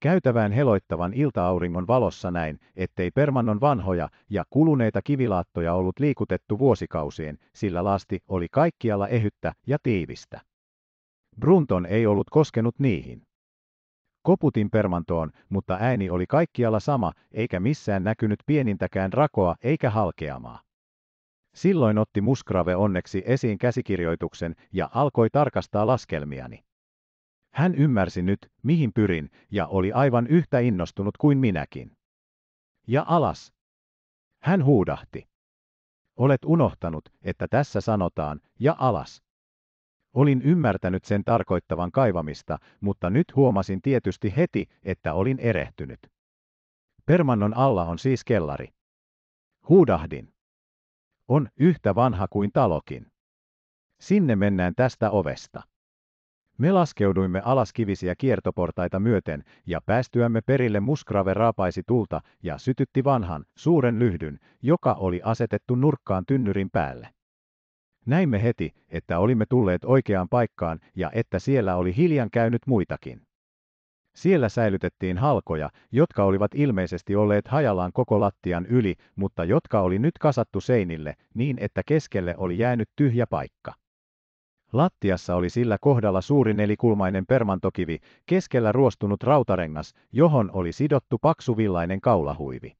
Speaker 1: Käytävään heloittavan ilta-auringon valossa näin, ettei Permannon vanhoja ja kuluneita kivilaattoja ollut liikutettu vuosikausiin, sillä lasti oli kaikkialla ehyttä ja tiivistä. Brunton ei ollut koskenut niihin. Koputin permantoon, mutta ääni oli kaikkialla sama, eikä missään näkynyt pienintäkään rakoa eikä halkeamaa. Silloin otti Musgrave onneksi esiin käsikirjoituksen ja alkoi tarkastaa laskelmiani. Hän ymmärsi nyt, mihin pyrin, ja oli aivan yhtä innostunut kuin minäkin. Ja alas. Hän huudahti. Olet unohtanut, että tässä sanotaan, ja alas. Olin ymmärtänyt sen tarkoittavan kaivamista, mutta nyt huomasin tietysti heti, että olin erehtynyt. Permannon alla on siis kellari. Huudahdin on yhtä vanha kuin talokin. Sinne mennään tästä ovesta. Me laskeuduimme alas kivisiä kiertoportaita myöten, ja päästyämme perille muskrave raapaisi tulta ja sytytti vanhan, suuren lyhdyn, joka oli asetettu nurkkaan tynnyrin päälle. Näimme heti, että olimme tulleet oikeaan paikkaan ja että siellä oli hiljan käynyt muitakin. Siellä säilytettiin halkoja, jotka olivat ilmeisesti olleet hajallaan koko lattian yli, mutta jotka oli nyt kasattu seinille, niin että keskelle oli jäänyt tyhjä paikka. Lattiassa oli sillä kohdalla suuri nelikulmainen permantokivi, keskellä ruostunut rautarengas, johon oli sidottu paksuvillainen kaulahuivi.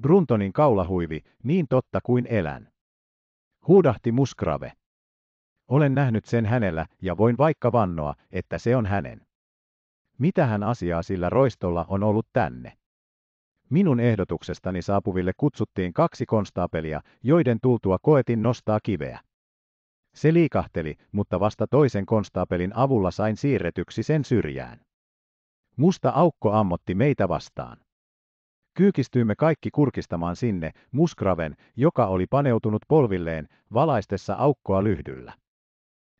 Speaker 1: Bruntonin kaulahuivi, niin totta kuin elän. Huudahti Musgrave. Olen nähnyt sen hänellä ja voin vaikka vannoa, että se on hänen. Mitähän asiaa sillä roistolla on ollut tänne? Minun ehdotuksestani saapuville kutsuttiin kaksi konstaapelia, joiden tultua koetin nostaa kiveä. Se liikahteli, mutta vasta toisen konstaapelin avulla sain siirretyksi sen syrjään. Musta aukko ammotti meitä vastaan. Kyykistyimme kaikki kurkistamaan sinne, muskraven, joka oli paneutunut polvilleen, valaistessa aukkoa lyhdyllä.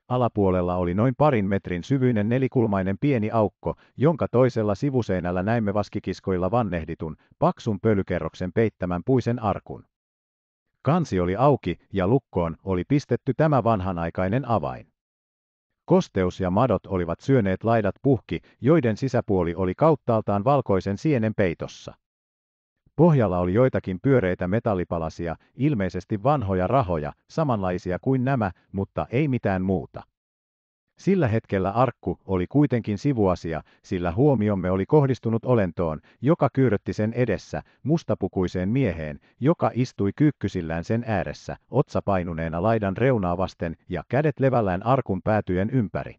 Speaker 1: Alapuolella oli noin parin metrin syvyinen nelikulmainen pieni aukko, jonka toisella sivuseinällä näimme vaskikiskoilla vannehditun, paksun pölykerroksen peittämän puisen arkun. Kansi oli auki ja lukkoon oli pistetty tämä vanhanaikainen avain. Kosteus ja madot olivat syöneet laidat puhki, joiden sisäpuoli oli kauttaaltaan valkoisen sienen peitossa. Pohjalla oli joitakin pyöreitä metallipalasia, ilmeisesti vanhoja rahoja, samanlaisia kuin nämä, mutta ei mitään muuta. Sillä hetkellä arkku oli kuitenkin sivuasia, sillä huomiomme oli kohdistunut olentoon, joka kyyrötti sen edessä, mustapukuiseen mieheen, joka istui kyykkysillään sen ääressä, otsapainuneena laidan reunaa vasten ja kädet levällään arkun päätyjen ympäri.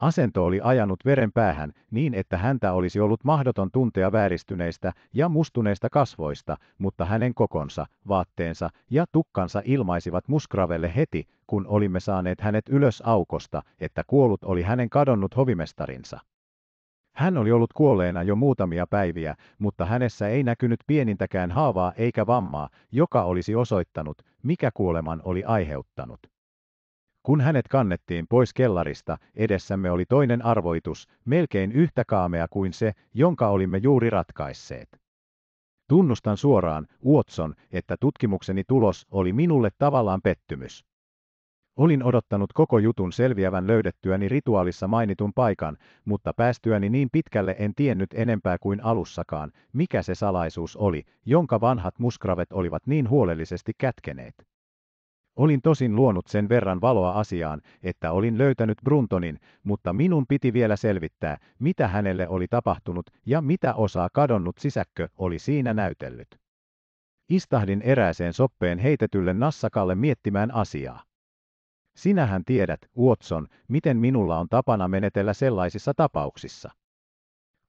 Speaker 1: Asento oli ajanut veren päähän niin, että häntä olisi ollut mahdoton tuntea vääristyneistä ja mustuneista kasvoista, mutta hänen kokonsa, vaatteensa ja tukkansa ilmaisivat muskravelle heti, kun olimme saaneet hänet ylös aukosta, että kuollut oli hänen kadonnut hovimestarinsa. Hän oli ollut kuolleena jo muutamia päiviä, mutta hänessä ei näkynyt pienintäkään haavaa eikä vammaa, joka olisi osoittanut, mikä kuoleman oli aiheuttanut. Kun hänet kannettiin pois kellarista, edessämme oli toinen arvoitus, melkein yhtä kaamea kuin se, jonka olimme juuri ratkaisseet. Tunnustan suoraan, Watson, että tutkimukseni tulos oli minulle tavallaan pettymys. Olin odottanut koko jutun selviävän löydettyäni rituaalissa mainitun paikan, mutta päästyäni niin pitkälle en tiennyt enempää kuin alussakaan, mikä se salaisuus oli, jonka vanhat muskravet olivat niin huolellisesti kätkeneet. Olin tosin luonut sen verran valoa asiaan, että olin löytänyt Bruntonin, mutta minun piti vielä selvittää, mitä hänelle oli tapahtunut ja mitä osaa kadonnut sisäkkö oli siinä näytellyt. Istahdin erääseen soppeen heitetylle nassakalle miettimään asiaa. Sinähän tiedät, Watson, miten minulla on tapana menetellä sellaisissa tapauksissa.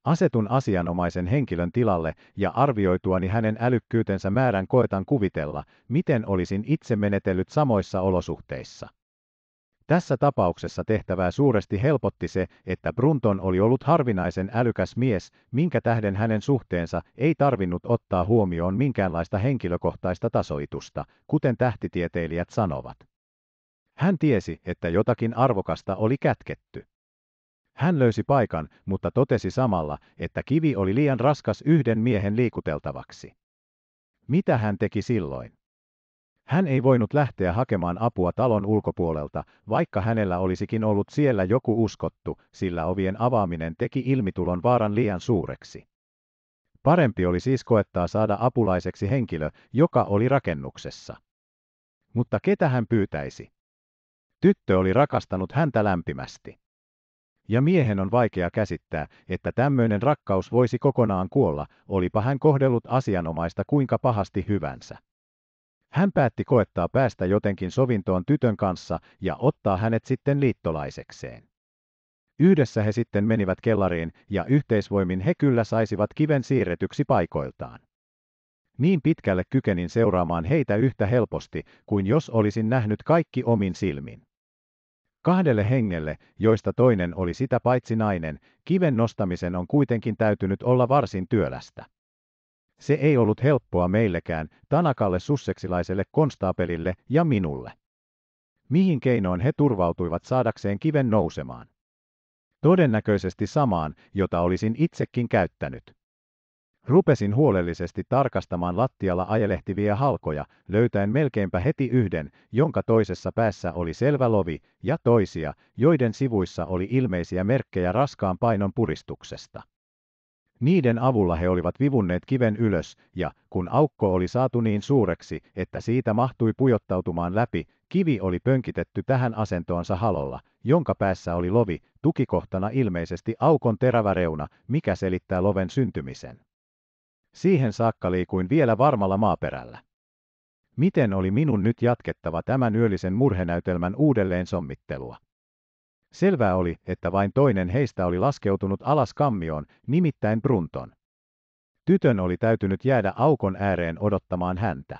Speaker 1: Asetun asianomaisen henkilön tilalle ja arvioituani hänen älykkyytensä määrän koetan kuvitella, miten olisin itse menetellyt samoissa olosuhteissa. Tässä tapauksessa tehtävää suuresti helpotti se, että Brunton oli ollut harvinaisen älykäs mies, minkä tähden hänen suhteensa ei tarvinnut ottaa huomioon minkäänlaista henkilökohtaista tasoitusta, kuten tähtitieteilijät sanovat. Hän tiesi, että jotakin arvokasta oli kätketty. Hän löysi paikan, mutta totesi samalla, että kivi oli liian raskas yhden miehen liikuteltavaksi. Mitä hän teki silloin? Hän ei voinut lähteä hakemaan apua talon ulkopuolelta, vaikka hänellä olisikin ollut siellä joku uskottu, sillä ovien avaaminen teki ilmitulon vaaran liian suureksi. Parempi oli siis koettaa saada apulaiseksi henkilö, joka oli rakennuksessa. Mutta ketä hän pyytäisi? Tyttö oli rakastanut häntä lämpimästi ja miehen on vaikea käsittää, että tämmöinen rakkaus voisi kokonaan kuolla, olipa hän kohdellut asianomaista kuinka pahasti hyvänsä. Hän päätti koettaa päästä jotenkin sovintoon tytön kanssa ja ottaa hänet sitten liittolaisekseen. Yhdessä he sitten menivät kellariin ja yhteisvoimin he kyllä saisivat kiven siirretyksi paikoiltaan. Niin pitkälle kykenin seuraamaan heitä yhtä helposti kuin jos olisin nähnyt kaikki omin silmin. Kahdelle hengelle, joista toinen oli sitä paitsi nainen, kiven nostamisen on kuitenkin täytynyt olla varsin työlästä. Se ei ollut helppoa meillekään, Tanakalle susseksilaiselle konstaapelille ja minulle. Mihin keinoin he turvautuivat saadakseen kiven nousemaan? Todennäköisesti samaan, jota olisin itsekin käyttänyt. Rupesin huolellisesti tarkastamaan lattialla ajelehtivia halkoja, löytäen melkeinpä heti yhden, jonka toisessa päässä oli selvä lovi, ja toisia, joiden sivuissa oli ilmeisiä merkkejä raskaan painon puristuksesta. Niiden avulla he olivat vivunneet kiven ylös, ja kun aukko oli saatu niin suureksi, että siitä mahtui pujottautumaan läpi, kivi oli pönkitetty tähän asentoonsa halolla, jonka päässä oli lovi, tukikohtana ilmeisesti aukon terävä reuna, mikä selittää loven syntymisen. Siihen saakka liikuin vielä varmalla maaperällä. Miten oli minun nyt jatkettava tämän yöllisen murhenäytelmän uudelleen sommittelua? Selvää oli, että vain toinen heistä oli laskeutunut alas kammioon, nimittäin Brunton. Tytön oli täytynyt jäädä aukon ääreen odottamaan häntä.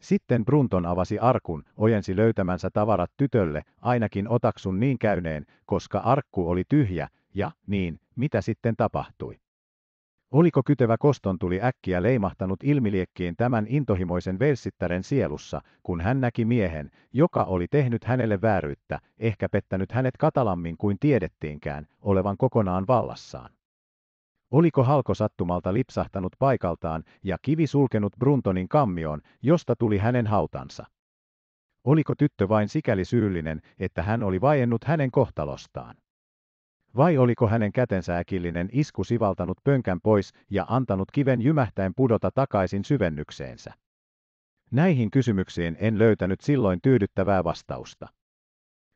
Speaker 1: Sitten Brunton avasi arkun, ojensi löytämänsä tavarat tytölle, ainakin otaksun niin käyneen, koska arkku oli tyhjä, ja niin, mitä sitten tapahtui. Oliko kytevä koston tuli äkkiä leimahtanut ilmiliekkiin tämän intohimoisen velssittären sielussa, kun hän näki miehen, joka oli tehnyt hänelle vääryyttä, ehkä pettänyt hänet katalammin kuin tiedettiinkään, olevan kokonaan vallassaan. Oliko halko sattumalta lipsahtanut paikaltaan ja kivi sulkenut Bruntonin kammioon, josta tuli hänen hautansa? Oliko tyttö vain sikäli syyllinen, että hän oli vaiennut hänen kohtalostaan? Vai oliko hänen kätensä äkillinen isku sivaltanut pönkän pois ja antanut kiven jymähtäen pudota takaisin syvennykseensä? Näihin kysymyksiin en löytänyt silloin tyydyttävää vastausta.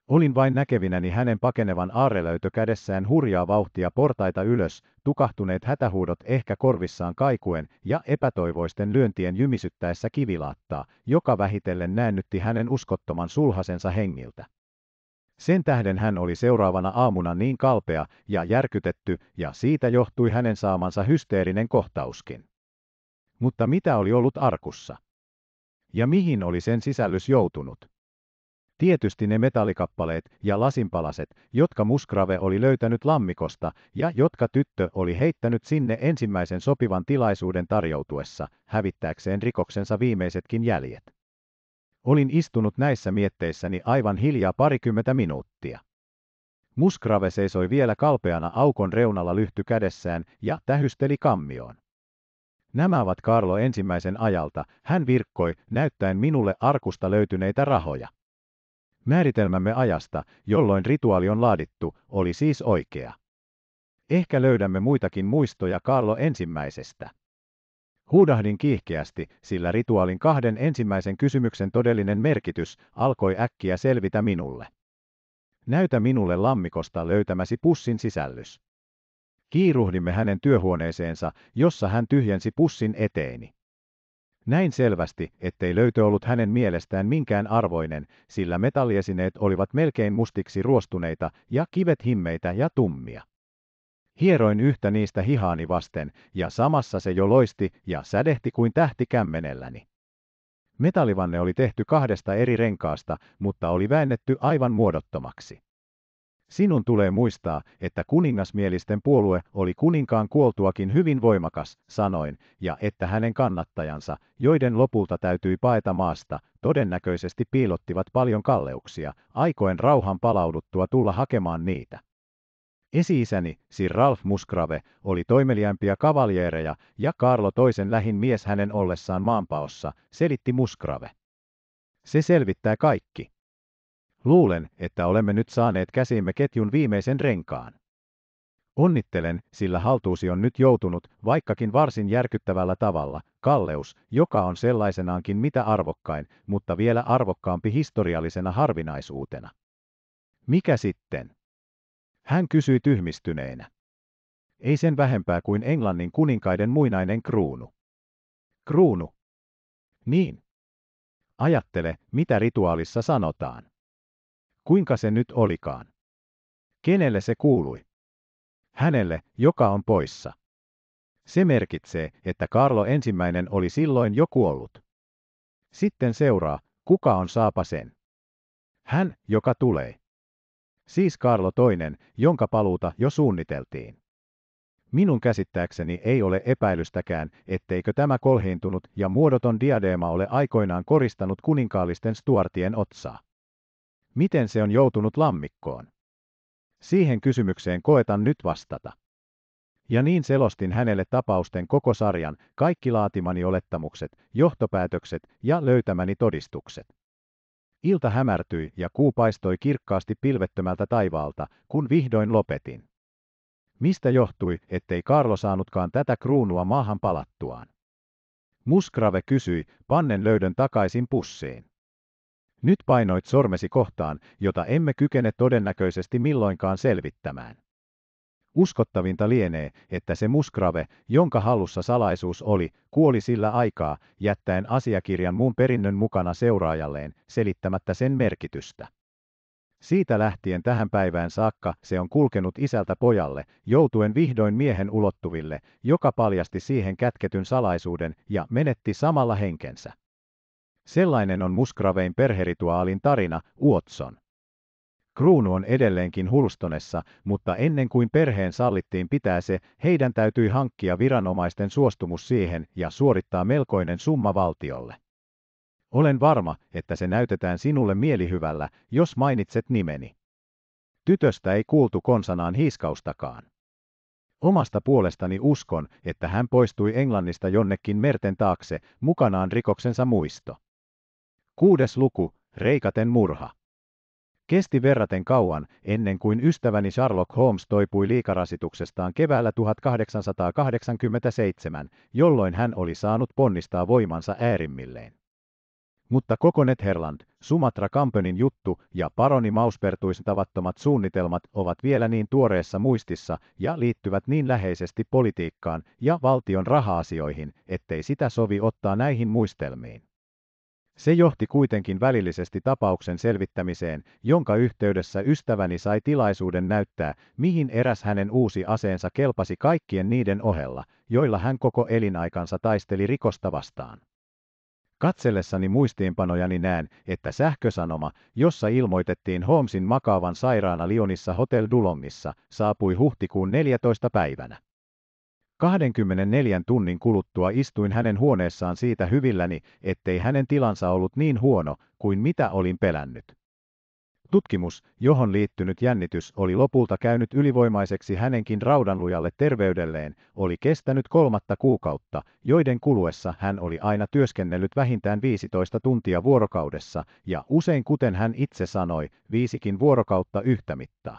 Speaker 1: Olin vain näkevinäni hänen pakenevan aarrelöytö kädessään hurjaa vauhtia portaita ylös, tukahtuneet hätähuudot ehkä korvissaan kaikuen ja epätoivoisten lyöntien jymisyttäessä kivilaattaa, joka vähitellen näännytti hänen uskottoman sulhasensa hengiltä. Sen tähden hän oli seuraavana aamuna niin kalpea ja järkytetty, ja siitä johtui hänen saamansa hysteerinen kohtauskin. Mutta mitä oli ollut arkussa? Ja mihin oli sen sisällys joutunut? Tietysti ne metallikappaleet ja lasinpalaset, jotka Musgrave oli löytänyt lammikosta ja jotka tyttö oli heittänyt sinne ensimmäisen sopivan tilaisuuden tarjoutuessa, hävittääkseen rikoksensa viimeisetkin jäljet. Olin istunut näissä mietteissäni aivan hiljaa parikymmentä minuuttia. Musgrave seisoi vielä kalpeana aukon reunalla lyhty kädessään ja tähysteli kammioon. Nämä ovat Karlo ensimmäisen ajalta, hän virkkoi, näyttäen minulle arkusta löytyneitä rahoja. Määritelmämme ajasta, jolloin rituaali on laadittu, oli siis oikea. Ehkä löydämme muitakin muistoja Karlo ensimmäisestä. Huudahdin kiihkeästi, sillä rituaalin kahden ensimmäisen kysymyksen todellinen merkitys alkoi äkkiä selvitä minulle. Näytä minulle lammikosta löytämäsi pussin sisällys. Kiiruhdimme hänen työhuoneeseensa, jossa hän tyhjensi pussin eteeni. Näin selvästi, ettei löytö ollut hänen mielestään minkään arvoinen, sillä metalliesineet olivat melkein mustiksi ruostuneita ja kivet himmeitä ja tummia. Hieroin yhtä niistä hihaani vasten, ja samassa se jo loisti ja sädehti kuin tähti kämmenelläni. Metallivanne oli tehty kahdesta eri renkaasta, mutta oli väännetty aivan muodottomaksi. Sinun tulee muistaa, että kuningasmielisten puolue oli kuninkaan kuoltuakin hyvin voimakas, sanoin, ja että hänen kannattajansa, joiden lopulta täytyi paeta maasta, todennäköisesti piilottivat paljon kalleuksia, aikoen rauhan palauduttua tulla hakemaan niitä. Esi-isäni, Sir Ralph Musgrave, oli toimeliaimpia kavaljeereja ja Karlo toisen lähin mies hänen ollessaan maanpaossa, selitti Musgrave. Se selvittää kaikki. Luulen, että olemme nyt saaneet käsimme ketjun viimeisen renkaan. Onnittelen, sillä haltuusi on nyt joutunut, vaikkakin varsin järkyttävällä tavalla, kalleus, joka on sellaisenaankin mitä arvokkain, mutta vielä arvokkaampi historiallisena harvinaisuutena. Mikä sitten? Hän kysyi tyhmistyneenä. Ei sen vähempää kuin Englannin kuninkaiden muinainen kruunu. Kruunu. Niin. Ajattele, mitä rituaalissa sanotaan. Kuinka se nyt olikaan? Kenelle se kuului? Hänelle, joka on poissa. Se merkitsee, että Karlo ensimmäinen oli silloin jo kuollut. Sitten seuraa, kuka on saapa sen. Hän, joka tulee siis Karlo II, jonka paluuta jo suunniteltiin. Minun käsittääkseni ei ole epäilystäkään, etteikö tämä kolhiintunut ja muodoton diadeema ole aikoinaan koristanut kuninkaallisten Stuartien otsaa. Miten se on joutunut lammikkoon? Siihen kysymykseen koetan nyt vastata. Ja niin selostin hänelle tapausten koko sarjan, kaikki laatimani olettamukset, johtopäätökset ja löytämäni todistukset. Ilta hämärtyi ja kuu paistoi kirkkaasti pilvettömältä taivaalta, kun vihdoin lopetin. Mistä johtui, ettei Karlo saanutkaan tätä kruunua maahan palattuaan? Muskrave kysyi, pannen löydön takaisin pussiin. Nyt painoit sormesi kohtaan, jota emme kykene todennäköisesti milloinkaan selvittämään. Uskottavinta lienee, että se muskrave, jonka hallussa salaisuus oli, kuoli sillä aikaa, jättäen asiakirjan muun perinnön mukana seuraajalleen, selittämättä sen merkitystä. Siitä lähtien tähän päivään saakka se on kulkenut isältä pojalle, joutuen vihdoin miehen ulottuville, joka paljasti siihen kätketyn salaisuuden ja menetti samalla henkensä. Sellainen on Muskravein perherituaalin tarina, Uotson. Kruunu on edelleenkin Hulstonessa, mutta ennen kuin perheen sallittiin pitää se, heidän täytyi hankkia viranomaisten suostumus siihen ja suorittaa melkoinen summa valtiolle. Olen varma, että se näytetään sinulle mielihyvällä, jos mainitset nimeni. Tytöstä ei kuultu konsanaan hiiskaustakaan. Omasta puolestani uskon, että hän poistui Englannista jonnekin merten taakse, mukanaan rikoksensa muisto. Kuudes luku, Reikaten murha. Kesti verraten kauan, ennen kuin ystäväni Sherlock Holmes toipui liikarasituksestaan keväällä 1887, jolloin hän oli saanut ponnistaa voimansa äärimmilleen. Mutta kokonet Netherland, Sumatra Kampenin juttu ja paroni Mauspertuisen tavattomat suunnitelmat ovat vielä niin tuoreessa muistissa ja liittyvät niin läheisesti politiikkaan ja valtion raha-asioihin, ettei sitä sovi ottaa näihin muistelmiin. Se johti kuitenkin välillisesti tapauksen selvittämiseen, jonka yhteydessä ystäväni sai tilaisuuden näyttää, mihin eräs hänen uusi aseensa kelpasi kaikkien niiden ohella, joilla hän koko elinaikansa taisteli rikosta vastaan. Katsellessani muistiinpanojani näen, että sähkösanoma, jossa ilmoitettiin Holmesin makaavan sairaana Lionissa Hotel Dulongissa, saapui huhtikuun 14. päivänä. 24 tunnin kuluttua istuin hänen huoneessaan siitä hyvilläni, ettei hänen tilansa ollut niin huono kuin mitä olin pelännyt. Tutkimus, johon liittynyt jännitys oli lopulta käynyt ylivoimaiseksi hänenkin raudanlujalle terveydelleen, oli kestänyt kolmatta kuukautta, joiden kuluessa hän oli aina työskennellyt vähintään 15 tuntia vuorokaudessa, ja usein kuten hän itse sanoi, viisikin vuorokautta yhtä mittaa.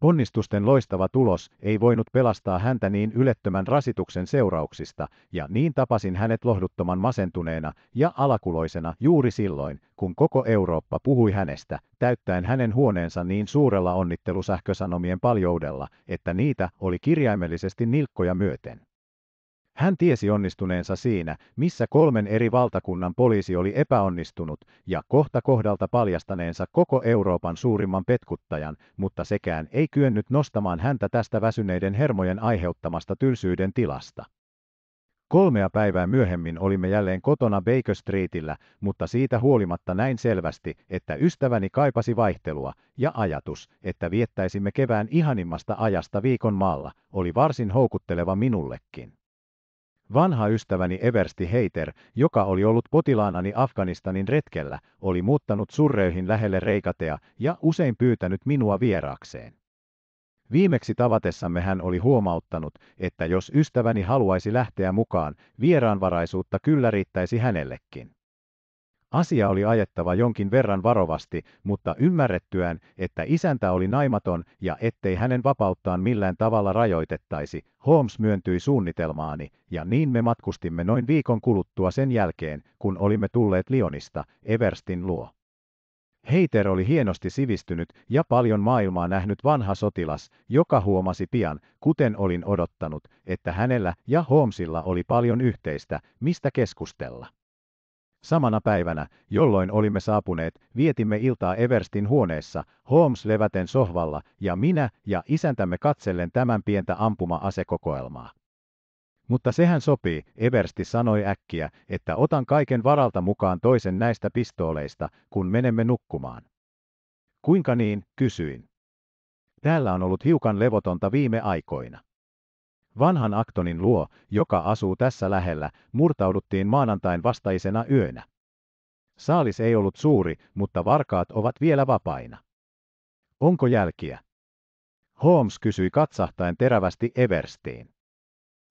Speaker 1: Onnistusten loistava tulos ei voinut pelastaa häntä niin ylettömän rasituksen seurauksista, ja niin tapasin hänet lohduttoman masentuneena ja alakuloisena juuri silloin, kun koko Eurooppa puhui hänestä, täyttäen hänen huoneensa niin suurella onnittelusähkösanomien paljoudella, että niitä oli kirjaimellisesti nilkkoja myöten. Hän tiesi onnistuneensa siinä, missä kolmen eri valtakunnan poliisi oli epäonnistunut ja kohta kohdalta paljastaneensa koko Euroopan suurimman petkuttajan, mutta sekään ei kyennyt nostamaan häntä tästä väsyneiden hermojen aiheuttamasta tylsyyden tilasta. Kolmea päivää myöhemmin olimme jälleen kotona Baker Streetillä, mutta siitä huolimatta näin selvästi, että ystäväni kaipasi vaihtelua, ja ajatus, että viettäisimme kevään ihanimmasta ajasta viikon maalla, oli varsin houkutteleva minullekin. Vanha ystäväni Eversti Heiter, joka oli ollut potilaanani Afganistanin retkellä, oli muuttanut surreihin lähelle Reikatea ja usein pyytänyt minua vieraakseen. Viimeksi tavatessamme hän oli huomauttanut, että jos ystäväni haluaisi lähteä mukaan, vieraanvaraisuutta kyllä riittäisi hänellekin. Asia oli ajettava jonkin verran varovasti, mutta ymmärrettyään, että isäntä oli naimaton ja ettei hänen vapauttaan millään tavalla rajoitettaisi, Holmes myöntyi suunnitelmaani, ja niin me matkustimme noin viikon kuluttua sen jälkeen, kun olimme tulleet Lionista, Everstin luo. Heiter oli hienosti sivistynyt ja paljon maailmaa nähnyt vanha sotilas, joka huomasi pian, kuten olin odottanut, että hänellä ja Holmesilla oli paljon yhteistä, mistä keskustella. Samana päivänä, jolloin olimme saapuneet, vietimme iltaa Everstin huoneessa, Holmes leväten sohvalla ja minä ja isäntämme katsellen tämän pientä ampuma-asekokoelmaa. Mutta sehän sopii, Eversti sanoi äkkiä, että otan kaiken varalta mukaan toisen näistä pistooleista, kun menemme nukkumaan. Kuinka niin, kysyin. Täällä on ollut hiukan levotonta viime aikoina. Vanhan Aktonin luo, joka asuu tässä lähellä, murtauduttiin maanantain vastaisena yönä. Saalis ei ollut suuri, mutta varkaat ovat vielä vapaina. Onko jälkiä? Holmes kysyi katsahtaen terävästi Everstiin.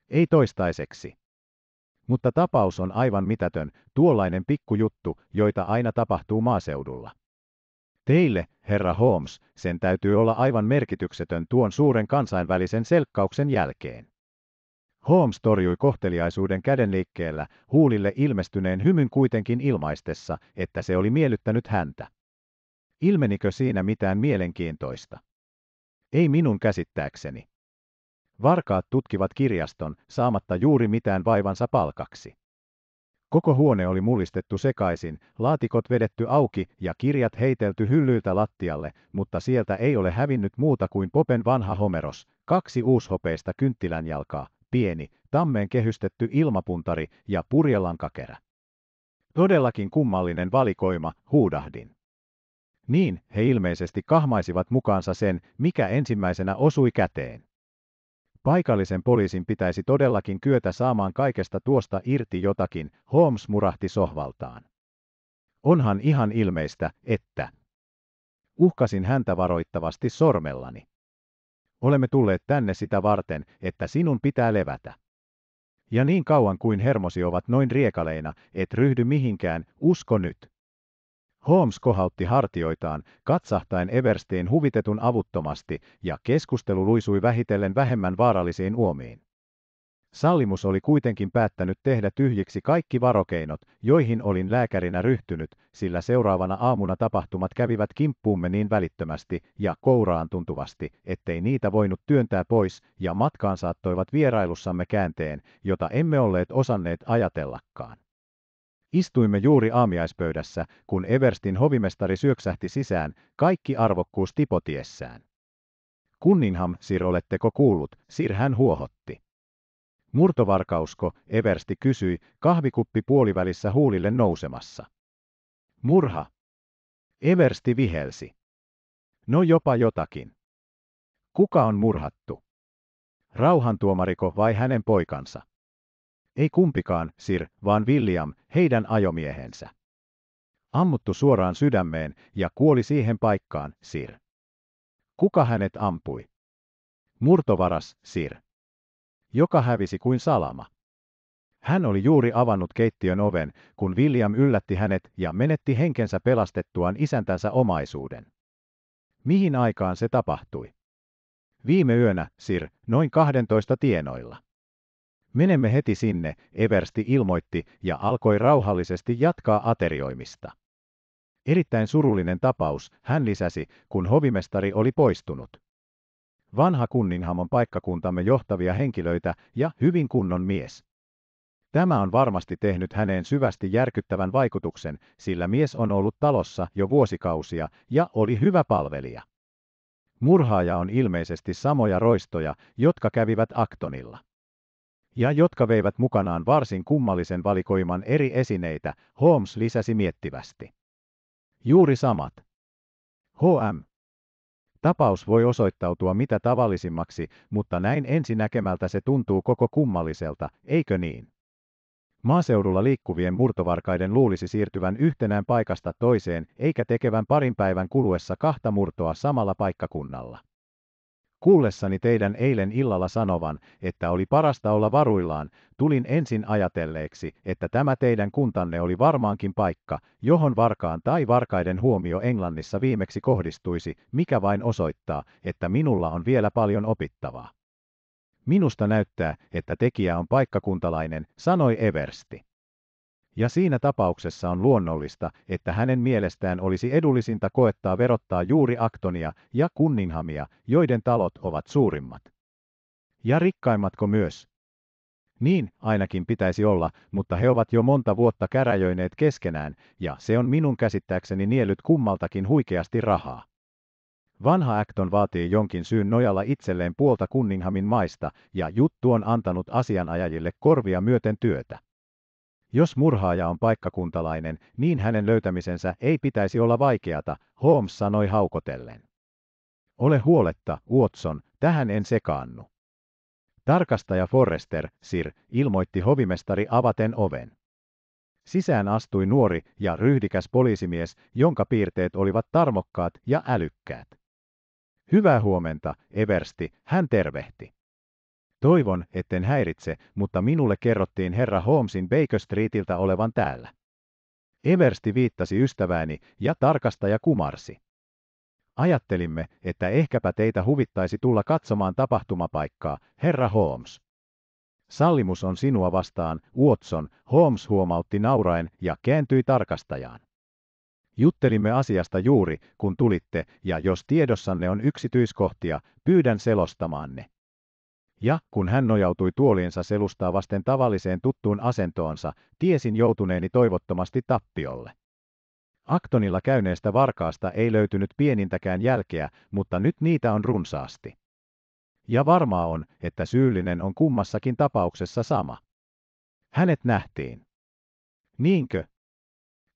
Speaker 1: Ei toistaiseksi. Mutta tapaus on aivan mitätön, tuollainen pikkujuttu, joita aina tapahtuu maaseudulla. Teille, herra Holmes, sen täytyy olla aivan merkityksetön tuon suuren kansainvälisen selkkauksen jälkeen. Holmes torjui kohteliaisuuden kädenliikkeellä, huulille ilmestyneen hymyn kuitenkin ilmaistessa, että se oli miellyttänyt häntä. Ilmenikö siinä mitään mielenkiintoista? Ei minun käsittääkseni. Varkaat tutkivat kirjaston, saamatta juuri mitään vaivansa palkaksi. Koko huone oli mullistettu sekaisin, laatikot vedetty auki ja kirjat heitelty hyllyiltä lattialle, mutta sieltä ei ole hävinnyt muuta kuin Popen vanha homeros, kaksi uushopeista jalkaa pieni, tammeen kehystetty ilmapuntari ja purjelankakerä. Todellakin kummallinen valikoima, huudahdin. Niin he ilmeisesti kahmaisivat mukaansa sen, mikä ensimmäisenä osui käteen. Paikallisen poliisin pitäisi todellakin kyetä saamaan kaikesta tuosta irti jotakin, Holmes murahti sohvaltaan. Onhan ihan ilmeistä, että... Uhkasin häntä varoittavasti sormellani. Olemme tulleet tänne sitä varten, että sinun pitää levätä. Ja niin kauan kuin hermosi ovat noin riekaleina, et ryhdy mihinkään, usko nyt. Holmes kohautti hartioitaan, katsahtaen Everstein huvitetun avuttomasti, ja keskustelu luisui vähitellen vähemmän vaarallisiin uomiin. Sallimus oli kuitenkin päättänyt tehdä tyhjiksi kaikki varokeinot, joihin olin lääkärinä ryhtynyt, sillä seuraavana aamuna tapahtumat kävivät kimppuumme niin välittömästi ja kouraan tuntuvasti, ettei niitä voinut työntää pois, ja matkaan saattoivat vierailussamme käänteen, jota emme olleet osanneet ajatellakaan. Istuimme juuri aamiaispöydässä, kun Everstin hovimestari syöksähti sisään, kaikki arvokkuus tipotiessään. "Kunninham, Sir, oletteko kuullut, Sir hän huohotti. Murtovarkausko, Eversti kysyi, kahvikuppi puolivälissä huulille nousemassa. Murha. Eversti vihelsi. No jopa jotakin. Kuka on murhattu? Rauhantuomariko vai hänen poikansa? Ei kumpikaan, Sir, vaan William, heidän ajomiehensä. Ammuttu suoraan sydämeen ja kuoli siihen paikkaan, Sir. Kuka hänet ampui? Murtovaras, Sir joka hävisi kuin salama. Hän oli juuri avannut keittiön oven, kun William yllätti hänet ja menetti henkensä pelastettuaan isäntänsä omaisuuden. Mihin aikaan se tapahtui? Viime yönä, Sir, noin 12 tienoilla. Menemme heti sinne, Eversti ilmoitti ja alkoi rauhallisesti jatkaa aterioimista. Erittäin surullinen tapaus, hän lisäsi, kun hovimestari oli poistunut vanha kunninhamon paikkakuntamme johtavia henkilöitä ja hyvin kunnon mies. Tämä on varmasti tehnyt häneen syvästi järkyttävän vaikutuksen, sillä mies on ollut talossa jo vuosikausia ja oli hyvä palvelija. Murhaaja on ilmeisesti samoja roistoja, jotka kävivät Aktonilla. Ja jotka veivät mukanaan varsin kummallisen valikoiman eri esineitä, Holmes lisäsi miettivästi. Juuri samat. H.M. Tapaus voi osoittautua mitä tavallisimmaksi, mutta näin ensinäkemältä se tuntuu koko kummalliselta, eikö niin? Maaseudulla liikkuvien murtovarkaiden luulisi siirtyvän yhtenään paikasta toiseen, eikä tekevän parin päivän kuluessa kahta murtoa samalla paikkakunnalla. Kuullessani teidän eilen illalla sanovan, että oli parasta olla varuillaan, tulin ensin ajatelleeksi, että tämä teidän kuntanne oli varmaankin paikka, johon varkaan tai varkaiden huomio Englannissa viimeksi kohdistuisi, mikä vain osoittaa, että minulla on vielä paljon opittavaa. Minusta näyttää, että tekijä on paikkakuntalainen, sanoi Eversti ja siinä tapauksessa on luonnollista, että hänen mielestään olisi edullisinta koettaa verottaa juuri Aktonia ja Kunninghamia, joiden talot ovat suurimmat. Ja rikkaimmatko myös? Niin, ainakin pitäisi olla, mutta he ovat jo monta vuotta käräjöineet keskenään, ja se on minun käsittääkseni niellyt kummaltakin huikeasti rahaa. Vanha Acton vaatii jonkin syyn nojalla itselleen puolta Kunninghamin maista, ja juttu on antanut asianajajille korvia myöten työtä. Jos murhaaja on paikkakuntalainen, niin hänen löytämisensä ei pitäisi olla vaikeata, Holmes sanoi haukotellen. Ole huoletta, Watson, tähän en sekaannu. Tarkastaja Forrester, Sir, ilmoitti hovimestari avaten oven. Sisään astui nuori ja ryhdikäs poliisimies, jonka piirteet olivat tarmokkaat ja älykkäät. Hyvää huomenta, Eversti, hän tervehti. Toivon, etten häiritse, mutta minulle kerrottiin herra Holmesin Baker Streetiltä olevan täällä. Eversti viittasi ystävääni ja tarkastaja kumarsi. Ajattelimme, että ehkäpä teitä huvittaisi tulla katsomaan tapahtumapaikkaa, herra Holmes. Sallimus on sinua vastaan, Watson, Holmes huomautti nauraen ja kääntyi tarkastajaan. Juttelimme asiasta juuri, kun tulitte, ja jos tiedossanne on yksityiskohtia, pyydän selostamaan ne ja kun hän nojautui tuoliinsa selustaa vasten tavalliseen tuttuun asentoonsa, tiesin joutuneeni toivottomasti tappiolle. Aktonilla käyneestä varkaasta ei löytynyt pienintäkään jälkeä, mutta nyt niitä on runsaasti. Ja varmaa on, että syyllinen on kummassakin tapauksessa sama. Hänet nähtiin. Niinkö?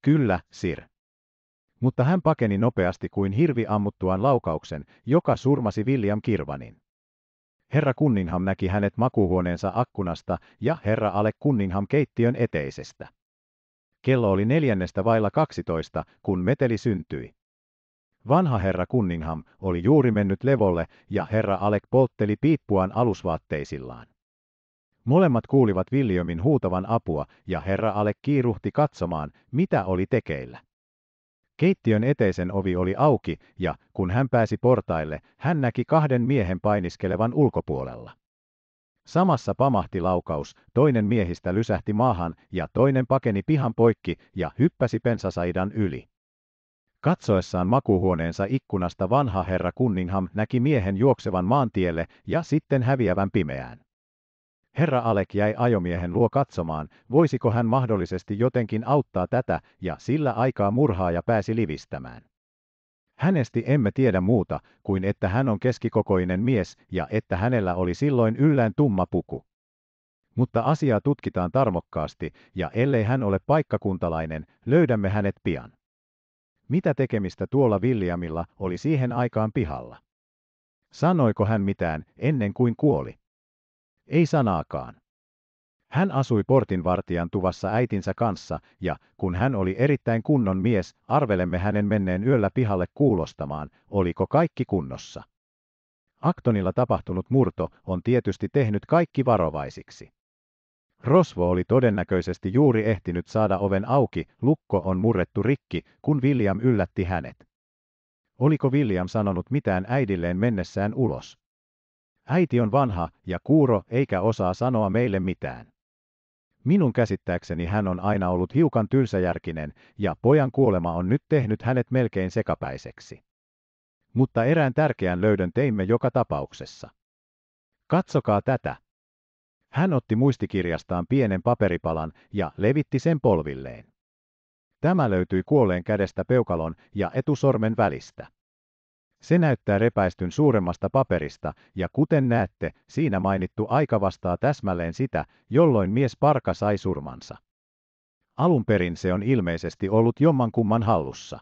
Speaker 1: Kyllä, Sir. Mutta hän pakeni nopeasti kuin hirvi ammuttuaan laukauksen, joka surmasi William Kirvanin. Herra Kunningham näki hänet makuhuoneensa akkunasta ja herra Ale Kunningham keittiön eteisestä. Kello oli neljännestä vailla 12, kun meteli syntyi. Vanha herra Kunningham oli juuri mennyt levolle ja herra Alek poltteli piippuaan alusvaatteisillaan. Molemmat kuulivat Williamin huutavan apua ja herra Alek kiiruhti katsomaan, mitä oli tekeillä. Keittiön eteisen ovi oli auki, ja kun hän pääsi portaille, hän näki kahden miehen painiskelevan ulkopuolella. Samassa pamahti laukaus, toinen miehistä lysähti maahan ja toinen pakeni pihan poikki ja hyppäsi pensasaidan yli. Katsoessaan makuhuoneensa ikkunasta vanha herra Kunningham näki miehen juoksevan maantielle ja sitten häviävän pimeään. Herra Alek jäi ajomiehen luo katsomaan, voisiko hän mahdollisesti jotenkin auttaa tätä, ja sillä aikaa murhaaja pääsi livistämään. Hänesti emme tiedä muuta, kuin että hän on keskikokoinen mies ja että hänellä oli silloin yllään tumma puku. Mutta asiaa tutkitaan tarmokkaasti, ja ellei hän ole paikkakuntalainen, löydämme hänet pian. Mitä tekemistä tuolla Williamilla oli siihen aikaan pihalla? Sanoiko hän mitään, ennen kuin kuoli? Ei sanaakaan. Hän asui portinvartijan tuvassa äitinsä kanssa, ja kun hän oli erittäin kunnon mies, arvelemme hänen menneen yöllä pihalle kuulostamaan, oliko kaikki kunnossa. Aktonilla tapahtunut murto on tietysti tehnyt kaikki varovaisiksi. Rosvo oli todennäköisesti juuri ehtinyt saada oven auki, lukko on murrettu rikki, kun William yllätti hänet. Oliko William sanonut mitään äidilleen mennessään ulos? Äiti on vanha ja kuuro eikä osaa sanoa meille mitään. Minun käsittääkseni hän on aina ollut hiukan tylsäjärkinen ja pojan kuolema on nyt tehnyt hänet melkein sekapäiseksi. Mutta erään tärkeän löydön teimme joka tapauksessa. Katsokaa tätä. Hän otti muistikirjastaan pienen paperipalan ja levitti sen polvilleen. Tämä löytyi kuolleen kädestä peukalon ja etusormen välistä. Se näyttää repäistyn suuremmasta paperista, ja kuten näette, siinä mainittu aika vastaa täsmälleen sitä, jolloin mies Parka sai surmansa. Alun perin se on ilmeisesti ollut jommankumman hallussa.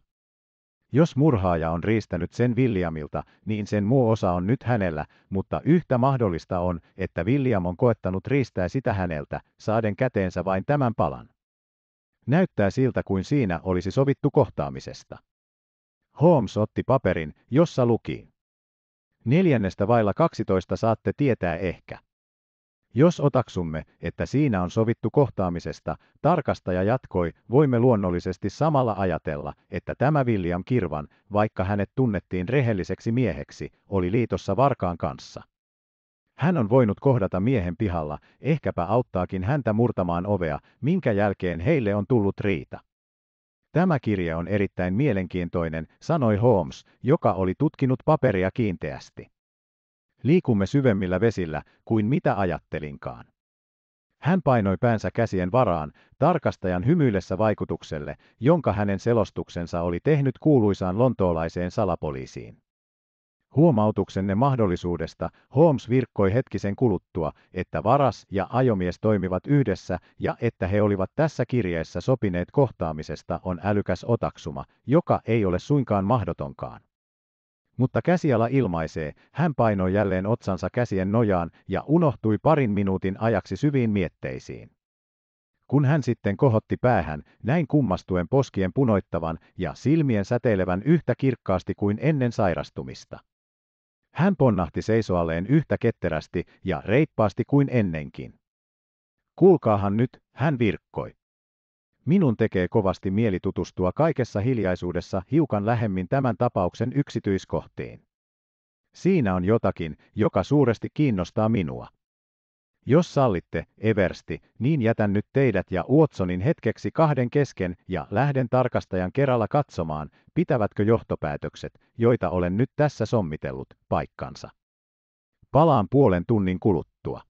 Speaker 1: Jos murhaaja on riistänyt sen Williamilta, niin sen muu osa on nyt hänellä, mutta yhtä mahdollista on, että William on koettanut riistää sitä häneltä, saaden käteensä vain tämän palan. Näyttää siltä kuin siinä olisi sovittu kohtaamisesta. Holmes otti paperin, jossa luki. Neljännestä vailla 12 saatte tietää ehkä. Jos otaksumme, että siinä on sovittu kohtaamisesta, tarkastaja jatkoi, voimme luonnollisesti samalla ajatella, että tämä William Kirvan, vaikka hänet tunnettiin rehelliseksi mieheksi, oli liitossa varkaan kanssa. Hän on voinut kohdata miehen pihalla, ehkäpä auttaakin häntä murtamaan ovea, minkä jälkeen heille on tullut riita. Tämä kirja on erittäin mielenkiintoinen, sanoi Holmes, joka oli tutkinut paperia kiinteästi. Liikumme syvemmillä vesillä kuin mitä ajattelinkaan. Hän painoi päänsä käsien varaan, tarkastajan hymyillessä vaikutukselle, jonka hänen selostuksensa oli tehnyt kuuluisaan lontoolaiseen salapoliisiin. Huomautuksenne mahdollisuudesta Holmes virkkoi hetkisen kuluttua, että varas ja ajomies toimivat yhdessä ja että he olivat tässä kirjeessä sopineet kohtaamisesta on älykäs otaksuma, joka ei ole suinkaan mahdotonkaan. Mutta käsiala ilmaisee, hän painoi jälleen otsansa käsien nojaan ja unohtui parin minuutin ajaksi syviin mietteisiin. Kun hän sitten kohotti päähän, näin kummastuen poskien punoittavan ja silmien säteilevän yhtä kirkkaasti kuin ennen sairastumista. Hän ponnahti seisoalleen yhtä ketterästi ja reippaasti kuin ennenkin. Kuulkaahan nyt, hän virkkoi. Minun tekee kovasti mieli tutustua kaikessa hiljaisuudessa hiukan lähemmin tämän tapauksen yksityiskohtiin. Siinä on jotakin, joka suuresti kiinnostaa minua. Jos sallitte, Eversti, niin jätän nyt teidät ja Watsonin hetkeksi kahden kesken ja lähden tarkastajan kerralla katsomaan, pitävätkö johtopäätökset, joita olen nyt tässä sommitellut, paikkansa. Palaan puolen tunnin kuluttua.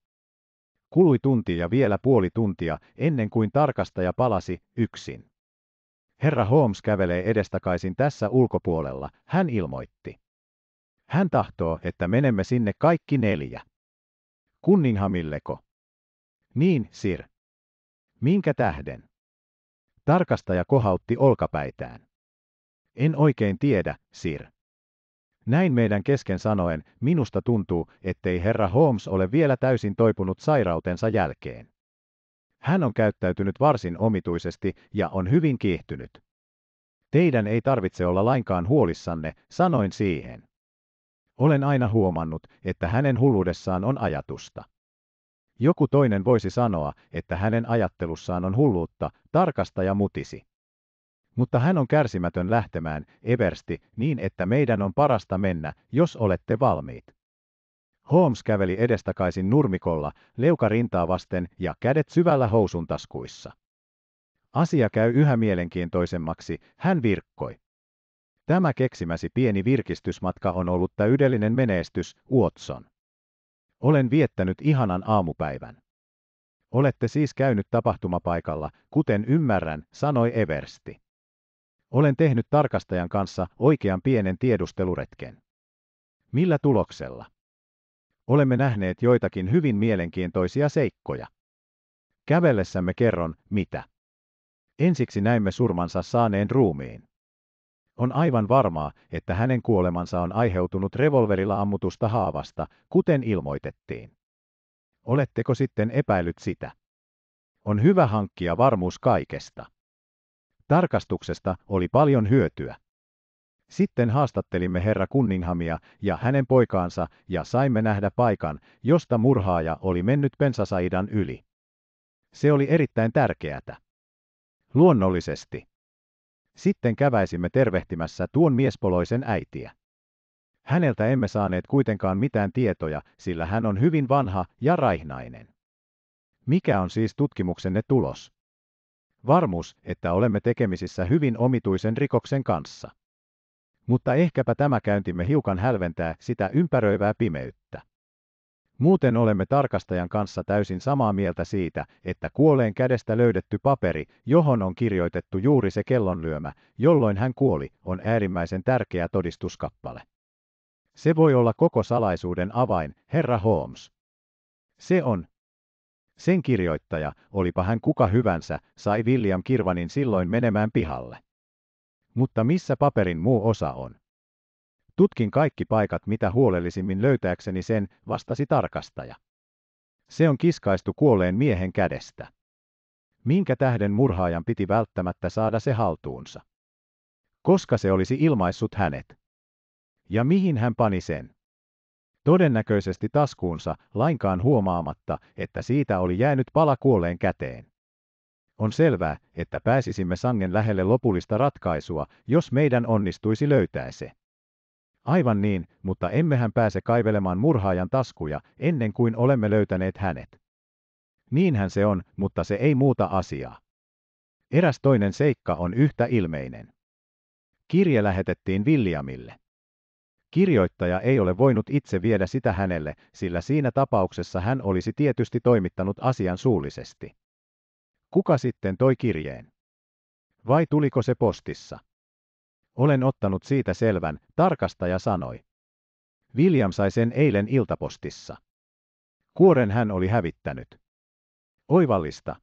Speaker 1: Kului tunti ja vielä puoli tuntia ennen kuin tarkastaja palasi yksin. Herra Holmes kävelee edestakaisin tässä ulkopuolella, hän ilmoitti. Hän tahtoo, että menemme sinne kaikki neljä. Kunninghamilleko? Niin, sir. Minkä tähden? Tarkastaja kohautti olkapäitään. En oikein tiedä, sir. Näin meidän kesken sanoen, minusta tuntuu, ettei herra Holmes ole vielä täysin toipunut sairautensa jälkeen. Hän on käyttäytynyt varsin omituisesti ja on hyvin kiihtynyt. Teidän ei tarvitse olla lainkaan huolissanne, sanoin siihen. Olen aina huomannut, että hänen hulluudessaan on ajatusta. Joku toinen voisi sanoa, että hänen ajattelussaan on hulluutta, tarkasta ja mutisi. Mutta hän on kärsimätön lähtemään, Eversti, niin että meidän on parasta mennä, jos olette valmiit. Holmes käveli edestakaisin nurmikolla, leuka rintaa vasten ja kädet syvällä housuntaskuissa. Asia käy yhä mielenkiintoisemmaksi, hän virkkoi. Tämä keksimäsi pieni virkistysmatka on ollut täydellinen menestys, Watson. Olen viettänyt ihanan aamupäivän. Olette siis käynyt tapahtumapaikalla, kuten ymmärrän, sanoi Eversti. Olen tehnyt tarkastajan kanssa oikean pienen tiedusteluretken. Millä tuloksella? Olemme nähneet joitakin hyvin mielenkiintoisia seikkoja. Kävellessämme kerron, mitä. Ensiksi näimme surmansa saaneen ruumiin. On aivan varmaa, että hänen kuolemansa on aiheutunut revolverilla ammutusta haavasta, kuten ilmoitettiin. Oletteko sitten epäillyt sitä? On hyvä hankkia varmuus kaikesta. Tarkastuksesta oli paljon hyötyä. Sitten haastattelimme herra Kunninghamia ja hänen poikaansa ja saimme nähdä paikan, josta murhaaja oli mennyt pensasaidan yli. Se oli erittäin tärkeätä. Luonnollisesti. Sitten käväisimme tervehtimässä tuon miespoloisen äitiä. Häneltä emme saaneet kuitenkaan mitään tietoja, sillä hän on hyvin vanha ja raihnainen. Mikä on siis tutkimuksenne tulos? Varmuus, että olemme tekemisissä hyvin omituisen rikoksen kanssa. Mutta ehkäpä tämä käyntimme hiukan hälventää sitä ympäröivää pimeyttä. Muuten olemme tarkastajan kanssa täysin samaa mieltä siitä, että kuoleen kädestä löydetty paperi, johon on kirjoitettu juuri se kellonlyömä, jolloin hän kuoli, on äärimmäisen tärkeä todistuskappale. Se voi olla koko salaisuuden avain, herra Holmes. Se on. Sen kirjoittaja, olipa hän kuka hyvänsä, sai William Kirvanin silloin menemään pihalle. Mutta missä paperin muu osa on? Tutkin kaikki paikat mitä huolellisimmin löytääkseni sen, vastasi tarkastaja. Se on kiskaistu kuolleen miehen kädestä. Minkä tähden murhaajan piti välttämättä saada se haltuunsa? Koska se olisi ilmaissut hänet. Ja mihin hän pani sen? Todennäköisesti taskuunsa, lainkaan huomaamatta, että siitä oli jäänyt pala kuolleen käteen. On selvää, että pääsisimme sangen lähelle lopullista ratkaisua, jos meidän onnistuisi löytää se. Aivan niin, mutta emmehän pääse kaivelemaan murhaajan taskuja ennen kuin olemme löytäneet hänet. Niinhän se on, mutta se ei muuta asiaa. Eräs toinen seikka on yhtä ilmeinen. Kirje lähetettiin Williamille. Kirjoittaja ei ole voinut itse viedä sitä hänelle, sillä siinä tapauksessa hän olisi tietysti toimittanut asian suullisesti. Kuka sitten toi kirjeen? Vai tuliko se postissa? Olen ottanut siitä selvän, tarkastaja sanoi. William sai sen eilen iltapostissa. Kuoren hän oli hävittänyt. Oivallista.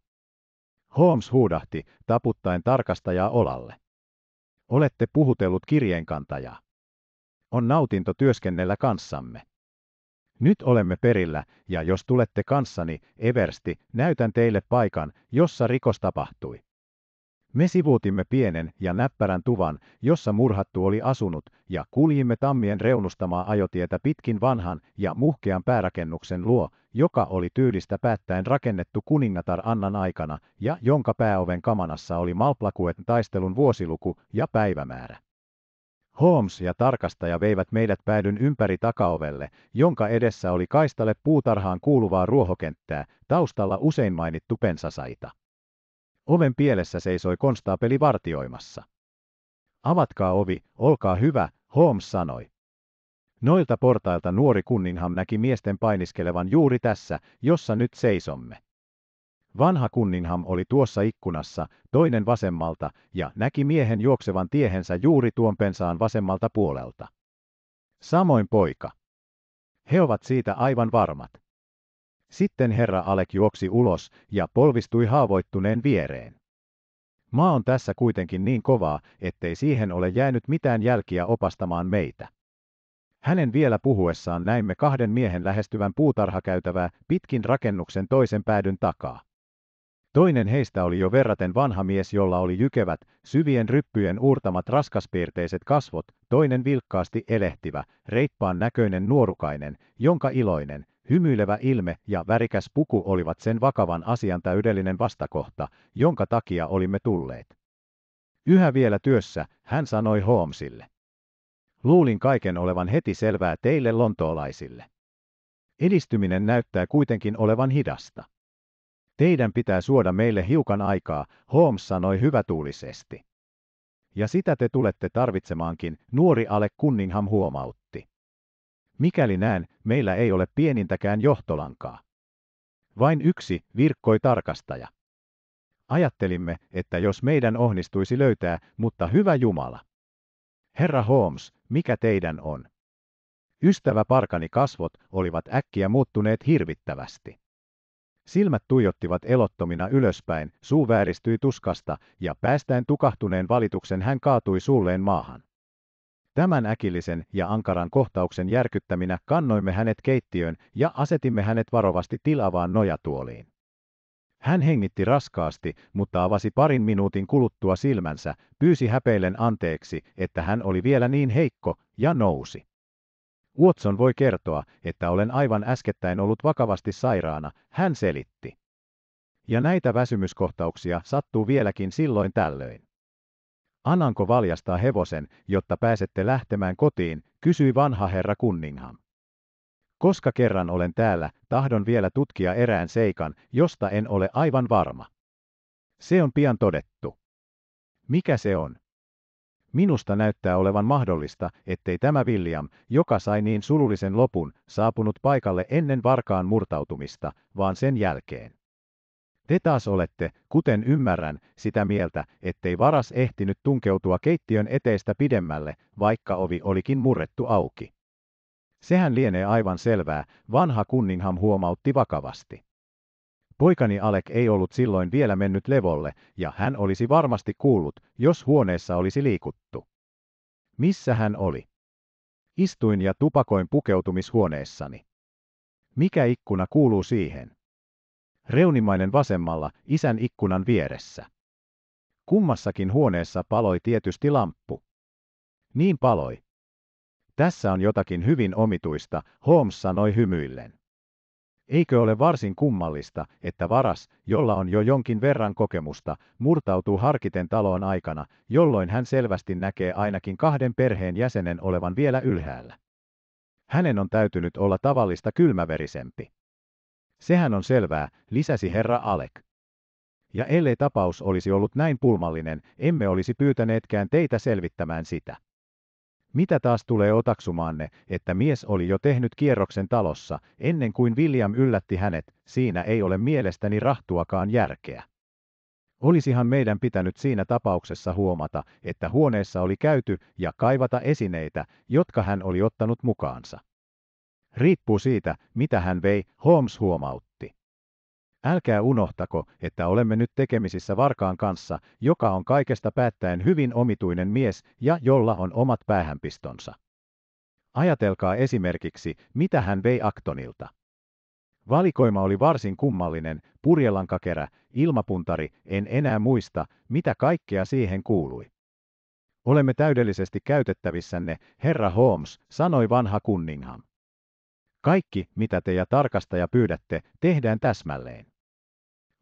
Speaker 1: Holmes huudahti, taputtaen tarkastajaa olalle. Olette puhutellut kirjeenkantajaa. On nautinto työskennellä kanssamme. Nyt olemme perillä, ja jos tulette kanssani, Eversti, näytän teille paikan, jossa rikos tapahtui. Me sivuutimme pienen ja näppärän tuvan, jossa murhattu oli asunut, ja kuljimme tammien reunustamaa ajotietä pitkin vanhan ja muhkean päärakennuksen luo, joka oli tyylistä päättäen rakennettu kuningatar Annan aikana ja jonka pääoven kamanassa oli Malplakuet taistelun vuosiluku ja päivämäärä. Holmes ja tarkastaja veivät meidät päädyn ympäri takaovelle, jonka edessä oli kaistalle puutarhaan kuuluvaa ruohokenttää, taustalla usein mainittu pensasaita. Oven pielessä seisoi konstaapeli vartioimassa. Avatkaa ovi, olkaa hyvä, Holmes sanoi. Noilta portailta nuori kunninham näki miesten painiskelevan juuri tässä, jossa nyt seisomme. Vanha kunninham oli tuossa ikkunassa, toinen vasemmalta, ja näki miehen juoksevan tiehensä juuri tuon pensaan vasemmalta puolelta. Samoin poika. He ovat siitä aivan varmat. Sitten herra Alek juoksi ulos ja polvistui haavoittuneen viereen. Maa on tässä kuitenkin niin kovaa, ettei siihen ole jäänyt mitään jälkiä opastamaan meitä. Hänen vielä puhuessaan näimme kahden miehen lähestyvän puutarhakäytävää pitkin rakennuksen toisen päädyn takaa. Toinen heistä oli jo verraten vanha mies, jolla oli jykevät, syvien ryppyjen uurtamat raskaspiirteiset kasvot, toinen vilkkaasti elehtivä, reippaan näköinen nuorukainen, jonka iloinen, Hymyilevä ilme ja värikäs puku olivat sen vakavan asian täydellinen vastakohta, jonka takia olimme tulleet. Yhä vielä työssä, hän sanoi Holmesille. Luulin kaiken olevan heti selvää teille lontoolaisille. Edistyminen näyttää kuitenkin olevan hidasta. Teidän pitää suoda meille hiukan aikaa, Holmes sanoi hyvätuulisesti. Ja sitä te tulette tarvitsemaankin, nuori Ale Cunningham huomautti. Mikäli näen, meillä ei ole pienintäkään johtolankaa. Vain yksi virkkoi tarkastaja. Ajattelimme, että jos meidän onnistuisi löytää, mutta hyvä Jumala. Herra Holmes, mikä teidän on? Ystävä parkani kasvot olivat äkkiä muuttuneet hirvittävästi. Silmät tuijottivat elottomina ylöspäin, suu vääristyi tuskasta, ja päästään tukahtuneen valituksen hän kaatui suulleen maahan. Tämän äkillisen ja ankaran kohtauksen järkyttäminä kannoimme hänet keittiöön ja asetimme hänet varovasti tilavaan nojatuoliin. Hän hengitti raskaasti, mutta avasi parin minuutin kuluttua silmänsä, pyysi häpeillen anteeksi, että hän oli vielä niin heikko, ja nousi. Watson voi kertoa, että olen aivan äskettäin ollut vakavasti sairaana, hän selitti. Ja näitä väsymyskohtauksia sattuu vieläkin silloin tällöin. Ananko valjastaa hevosen, jotta pääsette lähtemään kotiin, kysyi vanha herra Kunningham. Koska kerran olen täällä, tahdon vielä tutkia erään seikan, josta en ole aivan varma. Se on pian todettu. Mikä se on? Minusta näyttää olevan mahdollista, ettei tämä William, joka sai niin sulullisen lopun, saapunut paikalle ennen varkaan murtautumista, vaan sen jälkeen. Te taas olette, kuten ymmärrän, sitä mieltä, ettei varas ehtinyt tunkeutua keittiön eteestä pidemmälle, vaikka ovi olikin murrettu auki. Sehän lienee aivan selvää, vanha kunninham huomautti vakavasti. Poikani Alek ei ollut silloin vielä mennyt levolle, ja hän olisi varmasti kuullut, jos huoneessa olisi liikuttu. Missä hän oli? Istuin ja tupakoin pukeutumishuoneessani. Mikä ikkuna kuuluu siihen? reunimainen vasemmalla isän ikkunan vieressä. Kummassakin huoneessa paloi tietysti lamppu. Niin paloi. Tässä on jotakin hyvin omituista, Holmes sanoi hymyillen. Eikö ole varsin kummallista, että varas, jolla on jo jonkin verran kokemusta, murtautuu harkiten taloon aikana, jolloin hän selvästi näkee ainakin kahden perheen jäsenen olevan vielä ylhäällä. Hänen on täytynyt olla tavallista kylmäverisempi. Sehän on selvää, lisäsi herra Alek. Ja ellei tapaus olisi ollut näin pulmallinen, emme olisi pyytäneetkään teitä selvittämään sitä. Mitä taas tulee otaksumaanne, että mies oli jo tehnyt kierroksen talossa, ennen kuin William yllätti hänet, siinä ei ole mielestäni rahtuakaan järkeä. Olisihan meidän pitänyt siinä tapauksessa huomata, että huoneessa oli käyty ja kaivata esineitä, jotka hän oli ottanut mukaansa. Riippuu siitä, mitä hän vei, Holmes huomautti. Älkää unohtako, että olemme nyt tekemisissä varkaan kanssa, joka on kaikesta päättäen hyvin omituinen mies ja jolla on omat päähänpistonsa. Ajatelkaa esimerkiksi, mitä hän vei Aktonilta. Valikoima oli varsin kummallinen, purjelankakerä, ilmapuntari, en enää muista, mitä kaikkea siihen kuului. Olemme täydellisesti käytettävissänne, herra Holmes, sanoi vanha kunningham. Kaikki, mitä te ja tarkastaja pyydätte, tehdään täsmälleen.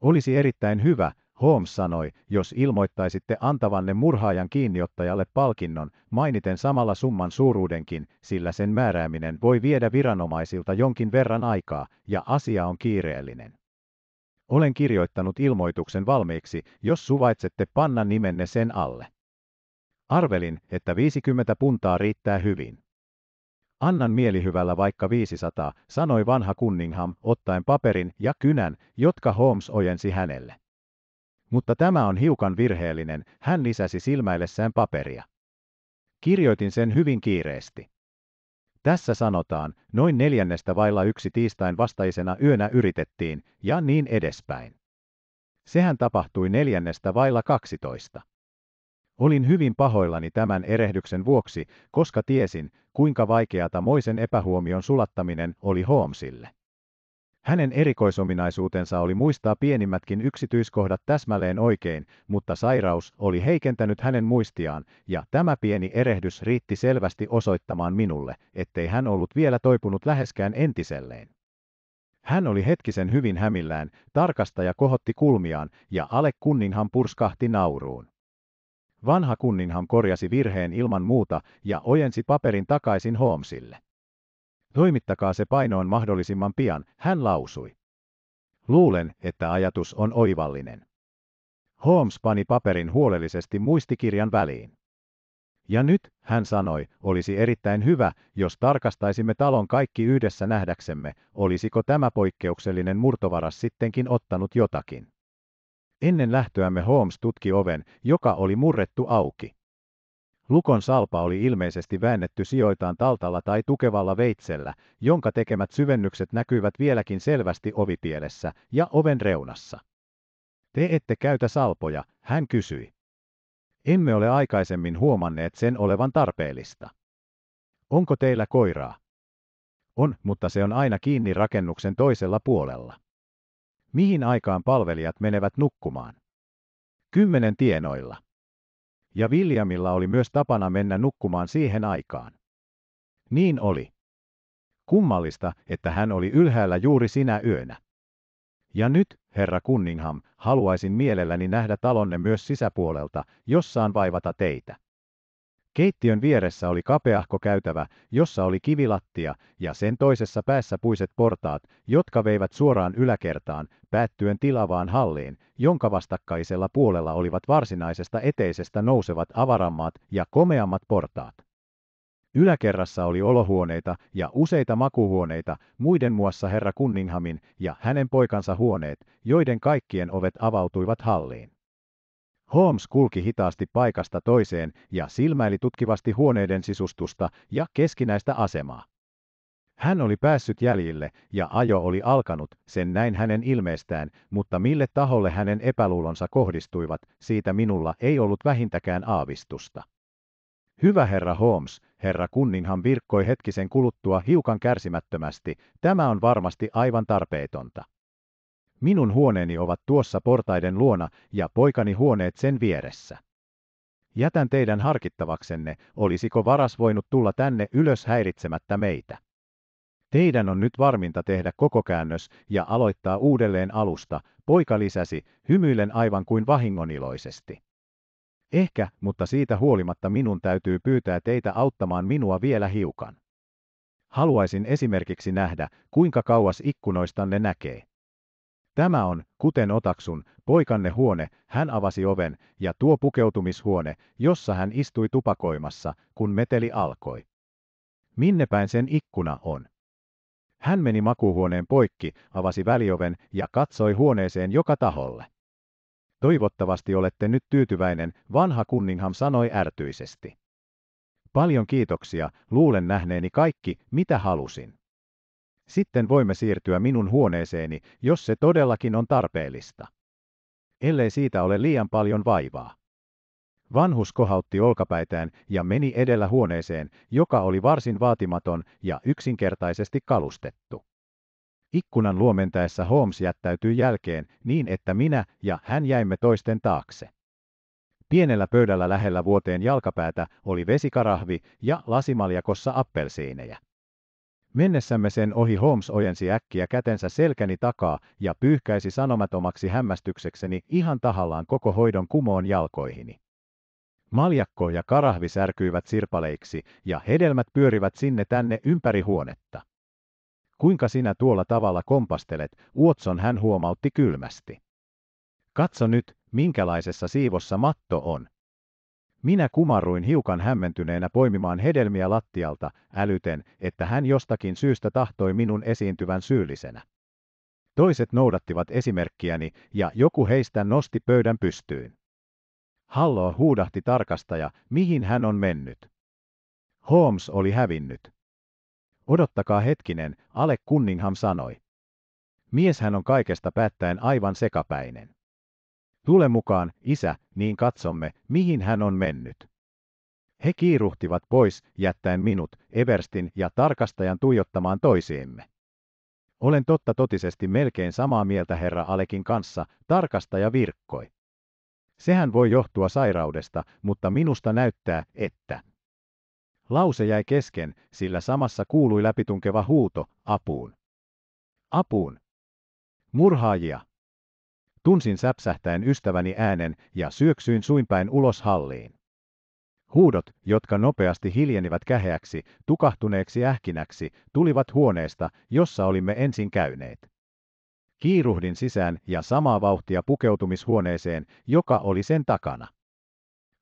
Speaker 1: Olisi erittäin hyvä, Holmes sanoi, jos ilmoittaisitte antavanne murhaajan kiinniottajalle palkinnon, mainiten samalla summan suuruudenkin, sillä sen määrääminen voi viedä viranomaisilta jonkin verran aikaa, ja asia on kiireellinen. Olen kirjoittanut ilmoituksen valmiiksi, jos suvaitsette panna nimenne sen alle. Arvelin, että 50 puntaa riittää hyvin. Annan mielihyvällä vaikka 500, sanoi vanha Cunningham, ottaen paperin ja kynän, jotka Holmes ojensi hänelle. Mutta tämä on hiukan virheellinen, hän lisäsi silmäillessään paperia. Kirjoitin sen hyvin kiireesti. Tässä sanotaan, noin neljännestä vailla yksi tiistain vastaisena yönä yritettiin, ja niin edespäin. Sehän tapahtui neljännestä vailla kaksitoista. Olin hyvin pahoillani tämän erehdyksen vuoksi, koska tiesin, kuinka vaikeata moisen epähuomion sulattaminen oli Holmesille. Hänen erikoisominaisuutensa oli muistaa pienimmätkin yksityiskohdat täsmälleen oikein, mutta sairaus oli heikentänyt hänen muistiaan, ja tämä pieni erehdys riitti selvästi osoittamaan minulle, ettei hän ollut vielä toipunut läheskään entiselleen. Hän oli hetkisen hyvin hämillään, tarkastaja kohotti kulmiaan, ja Ale kunninhan purskahti nauruun. Vanha kunninhan korjasi virheen ilman muuta ja ojensi paperin takaisin Holmesille. Toimittakaa se painoon mahdollisimman pian, hän lausui. Luulen, että ajatus on oivallinen. Holmes pani paperin huolellisesti muistikirjan väliin. Ja nyt, hän sanoi, olisi erittäin hyvä, jos tarkastaisimme talon kaikki yhdessä nähdäksemme, olisiko tämä poikkeuksellinen murtovaras sittenkin ottanut jotakin. Ennen lähtöämme Holmes tutki oven, joka oli murrettu auki. Lukon salpa oli ilmeisesti väännetty sijoitaan taltalla tai tukevalla veitsellä, jonka tekemät syvennykset näkyivät vieläkin selvästi ovipielessä ja oven reunassa. Te ette käytä salpoja, hän kysyi. Emme ole aikaisemmin huomanneet sen olevan tarpeellista. Onko teillä koiraa? On, mutta se on aina kiinni rakennuksen toisella puolella. Mihin aikaan palvelijat menevät nukkumaan? Kymmenen tienoilla. Ja Williamilla oli myös tapana mennä nukkumaan siihen aikaan. Niin oli. Kummallista, että hän oli ylhäällä juuri sinä yönä. Ja nyt, herra Cunningham, haluaisin mielelläni nähdä talonne myös sisäpuolelta, jossaan vaivata teitä. Keittiön vieressä oli kapeahko käytävä, jossa oli kivilattia, ja sen toisessa päässä puiset portaat, jotka veivät suoraan yläkertaan, päättyen tilavaan halliin, jonka vastakkaisella puolella olivat varsinaisesta eteisestä nousevat avarammat ja komeammat portaat. Yläkerrassa oli olohuoneita ja useita makuhuoneita, muiden muassa herra Kunninghamin ja hänen poikansa huoneet, joiden kaikkien ovet avautuivat halliin. Holmes kulki hitaasti paikasta toiseen ja silmäili tutkivasti huoneiden sisustusta ja keskinäistä asemaa. Hän oli päässyt jäljille ja ajo oli alkanut, sen näin hänen ilmeestään, mutta mille taholle hänen epäluulonsa kohdistuivat, siitä minulla ei ollut vähintäkään aavistusta. Hyvä herra Holmes, herra Kunninhan virkkoi hetkisen kuluttua hiukan kärsimättömästi, tämä on varmasti aivan tarpeetonta. Minun huoneeni ovat tuossa portaiden luona ja poikani huoneet sen vieressä. Jätän teidän harkittavaksenne, olisiko varas voinut tulla tänne ylös häiritsemättä meitä. Teidän on nyt varminta tehdä koko käännös ja aloittaa uudelleen alusta, poika lisäsi, hymyillen aivan kuin vahingoniloisesti. Ehkä, mutta siitä huolimatta minun täytyy pyytää teitä auttamaan minua vielä hiukan. Haluaisin esimerkiksi nähdä, kuinka kauas ikkunoistanne näkee. Tämä on, kuten otaksun, poikanne huone, hän avasi oven, ja tuo pukeutumishuone, jossa hän istui tupakoimassa, kun meteli alkoi. Minne päin sen ikkuna on? Hän meni makuhuoneen poikki, avasi välioven ja katsoi huoneeseen joka taholle. Toivottavasti olette nyt tyytyväinen, vanha kunningham sanoi ärtyisesti. Paljon kiitoksia, luulen nähneeni kaikki, mitä halusin. Sitten voimme siirtyä minun huoneeseeni, jos se todellakin on tarpeellista. Ellei siitä ole liian paljon vaivaa. Vanhus kohautti olkapäitään ja meni edellä huoneeseen, joka oli varsin vaatimaton ja yksinkertaisesti kalustettu. Ikkunan luomentaessa Holmes jättäytyi jälkeen niin, että minä ja hän jäimme toisten taakse. Pienellä pöydällä lähellä vuoteen jalkapäätä oli vesikarahvi ja lasimaljakossa appelsiineja. Mennessämme sen ohi Holmes ojensi äkkiä kätensä selkäni takaa ja pyyhkäisi sanomatomaksi hämmästyksekseni ihan tahallaan koko hoidon kumoon jalkoihini. Maljakko ja karahvi särkyivät sirpaleiksi ja hedelmät pyörivät sinne tänne ympäri huonetta. Kuinka sinä tuolla tavalla kompastelet, Watson hän huomautti kylmästi. Katso nyt, minkälaisessa siivossa matto on, minä kumarruin hiukan hämmentyneenä poimimaan hedelmiä lattialta, älyten, että hän jostakin syystä tahtoi minun esiintyvän syyllisenä. Toiset noudattivat esimerkkiäni, ja joku heistä nosti pöydän pystyyn. Hallo huudahti tarkastaja, mihin hän on mennyt. Holmes oli hävinnyt. Odottakaa hetkinen, Ale Cunningham sanoi. Mies hän on kaikesta päättäen aivan sekapäinen. Tule mukaan, isä, niin katsomme, mihin hän on mennyt. He kiiruhtivat pois, jättäen minut, Everstin ja tarkastajan tuijottamaan toisiimme. Olen totta totisesti melkein samaa mieltä herra Alekin kanssa, tarkastaja virkkoi. Sehän voi johtua sairaudesta, mutta minusta näyttää, että... Lause jäi kesken, sillä samassa kuului läpitunkeva huuto, apuun. Apuun. Murhaajia. Tunsin säpsähtäen ystäväni äänen ja syöksyin suinpäin ulos halliin. Huudot, jotka nopeasti hiljenivät käheäksi, tukahtuneeksi ähkinäksi, tulivat huoneesta, jossa olimme ensin käyneet. Kiiruhdin sisään ja samaa vauhtia pukeutumishuoneeseen, joka oli sen takana.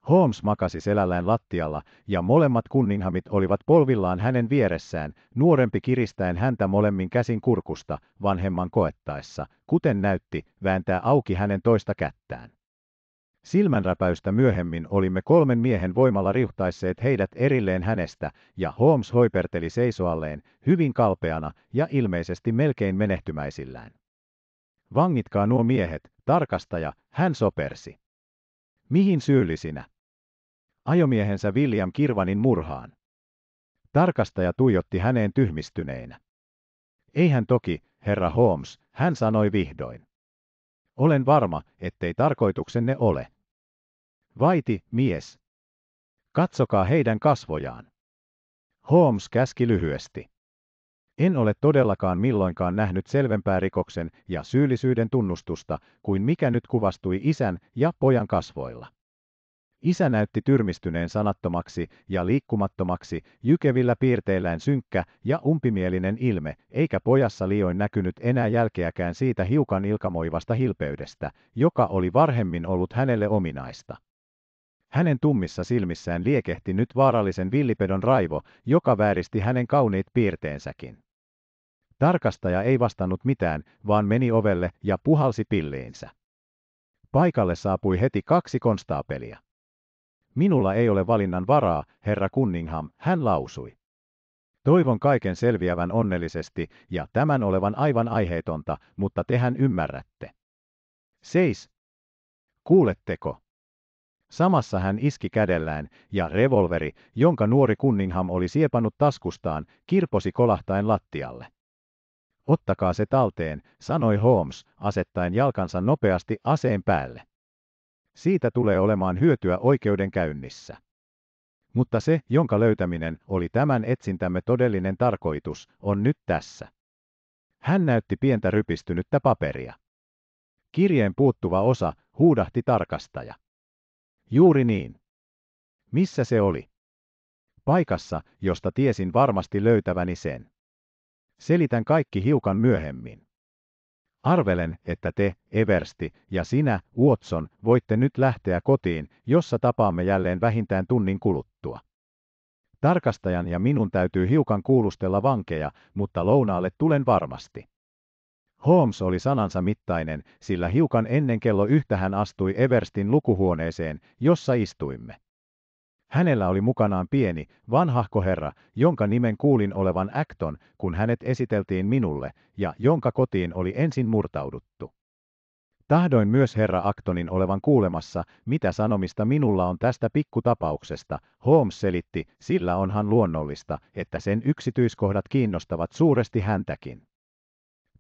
Speaker 1: Holmes makasi selällään lattialla, ja molemmat kunninhamit olivat polvillaan hänen vieressään, nuorempi kiristäen häntä molemmin käsin kurkusta, vanhemman koettaessa, kuten näytti, vääntää auki hänen toista kättään. Silmänräpäystä myöhemmin olimme kolmen miehen voimalla riuhtaisseet heidät erilleen hänestä, ja Holmes hoiperteli seisoalleen, hyvin kalpeana ja ilmeisesti melkein menehtymäisillään. Vangitkaa nuo miehet, tarkastaja, hän sopersi. Mihin syyllisinä? Ajomiehensä William Kirvanin murhaan. Tarkastaja tuijotti häneen tyhmistyneenä. Eihän toki, herra Holmes, hän sanoi vihdoin. Olen varma, ettei tarkoituksenne ole. Vaiti, mies. Katsokaa heidän kasvojaan. Holmes käski lyhyesti. En ole todellakaan milloinkaan nähnyt selvempää rikoksen ja syyllisyyden tunnustusta kuin mikä nyt kuvastui isän ja pojan kasvoilla. Isä näytti tyrmistyneen sanattomaksi ja liikkumattomaksi, jykevillä piirteillään synkkä ja umpimielinen ilme, eikä pojassa liioin näkynyt enää jälkeäkään siitä hiukan ilkamoivasta hilpeydestä, joka oli varhemmin ollut hänelle ominaista. Hänen tummissa silmissään liekehti nyt vaarallisen villipedon raivo, joka vääristi hänen kauniit piirteensäkin. Tarkastaja ei vastannut mitään, vaan meni ovelle ja puhalsi pilliinsä. Paikalle saapui heti kaksi konstaapelia. Minulla ei ole valinnan varaa, herra Cunningham, hän lausui. Toivon kaiken selviävän onnellisesti ja tämän olevan aivan aiheetonta, mutta tehän ymmärrätte. Seis. Kuuletteko? Samassa hän iski kädellään, ja revolveri, jonka nuori kunningham oli siepannut taskustaan, kirposi kolahtaen lattialle. Ottakaa se talteen, sanoi Holmes, asettaen jalkansa nopeasti aseen päälle. Siitä tulee olemaan hyötyä oikeudenkäynnissä. Mutta se, jonka löytäminen oli tämän etsintämme todellinen tarkoitus, on nyt tässä. Hän näytti pientä rypistynyttä paperia. Kirjeen puuttuva osa huudahti tarkastaja. Juuri niin. Missä se oli? Paikassa, josta tiesin varmasti löytäväni sen. Selitän kaikki hiukan myöhemmin. Arvelen, että te, Eversti, ja sinä, Watson, voitte nyt lähteä kotiin, jossa tapaamme jälleen vähintään tunnin kuluttua. Tarkastajan ja minun täytyy hiukan kuulustella vankeja, mutta lounaalle tulen varmasti. Holmes oli sanansa mittainen, sillä hiukan ennen kello yhtä hän astui Everstin lukuhuoneeseen, jossa istuimme. Hänellä oli mukanaan pieni, vanhahko herra, jonka nimen kuulin olevan Acton, kun hänet esiteltiin minulle, ja jonka kotiin oli ensin murtauduttu. Tahdoin myös herra Actonin olevan kuulemassa, mitä sanomista minulla on tästä pikkutapauksesta, Holmes selitti, sillä onhan luonnollista, että sen yksityiskohdat kiinnostavat suuresti häntäkin.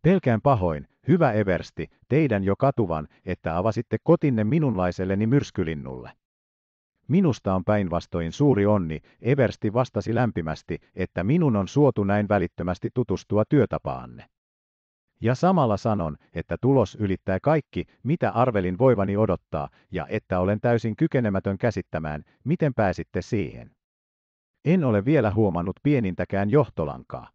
Speaker 1: Pelkään pahoin, hyvä Eversti, teidän jo katuvan, että avasitte kotinne minunlaiselleni myrskylinnulle. Minusta on päinvastoin suuri onni, Eversti vastasi lämpimästi, että minun on suotu näin välittömästi tutustua työtapaanne. Ja samalla sanon, että tulos ylittää kaikki, mitä arvelin voivani odottaa, ja että olen täysin kykenemätön käsittämään, miten pääsitte siihen. En ole vielä huomannut pienintäkään johtolankaa.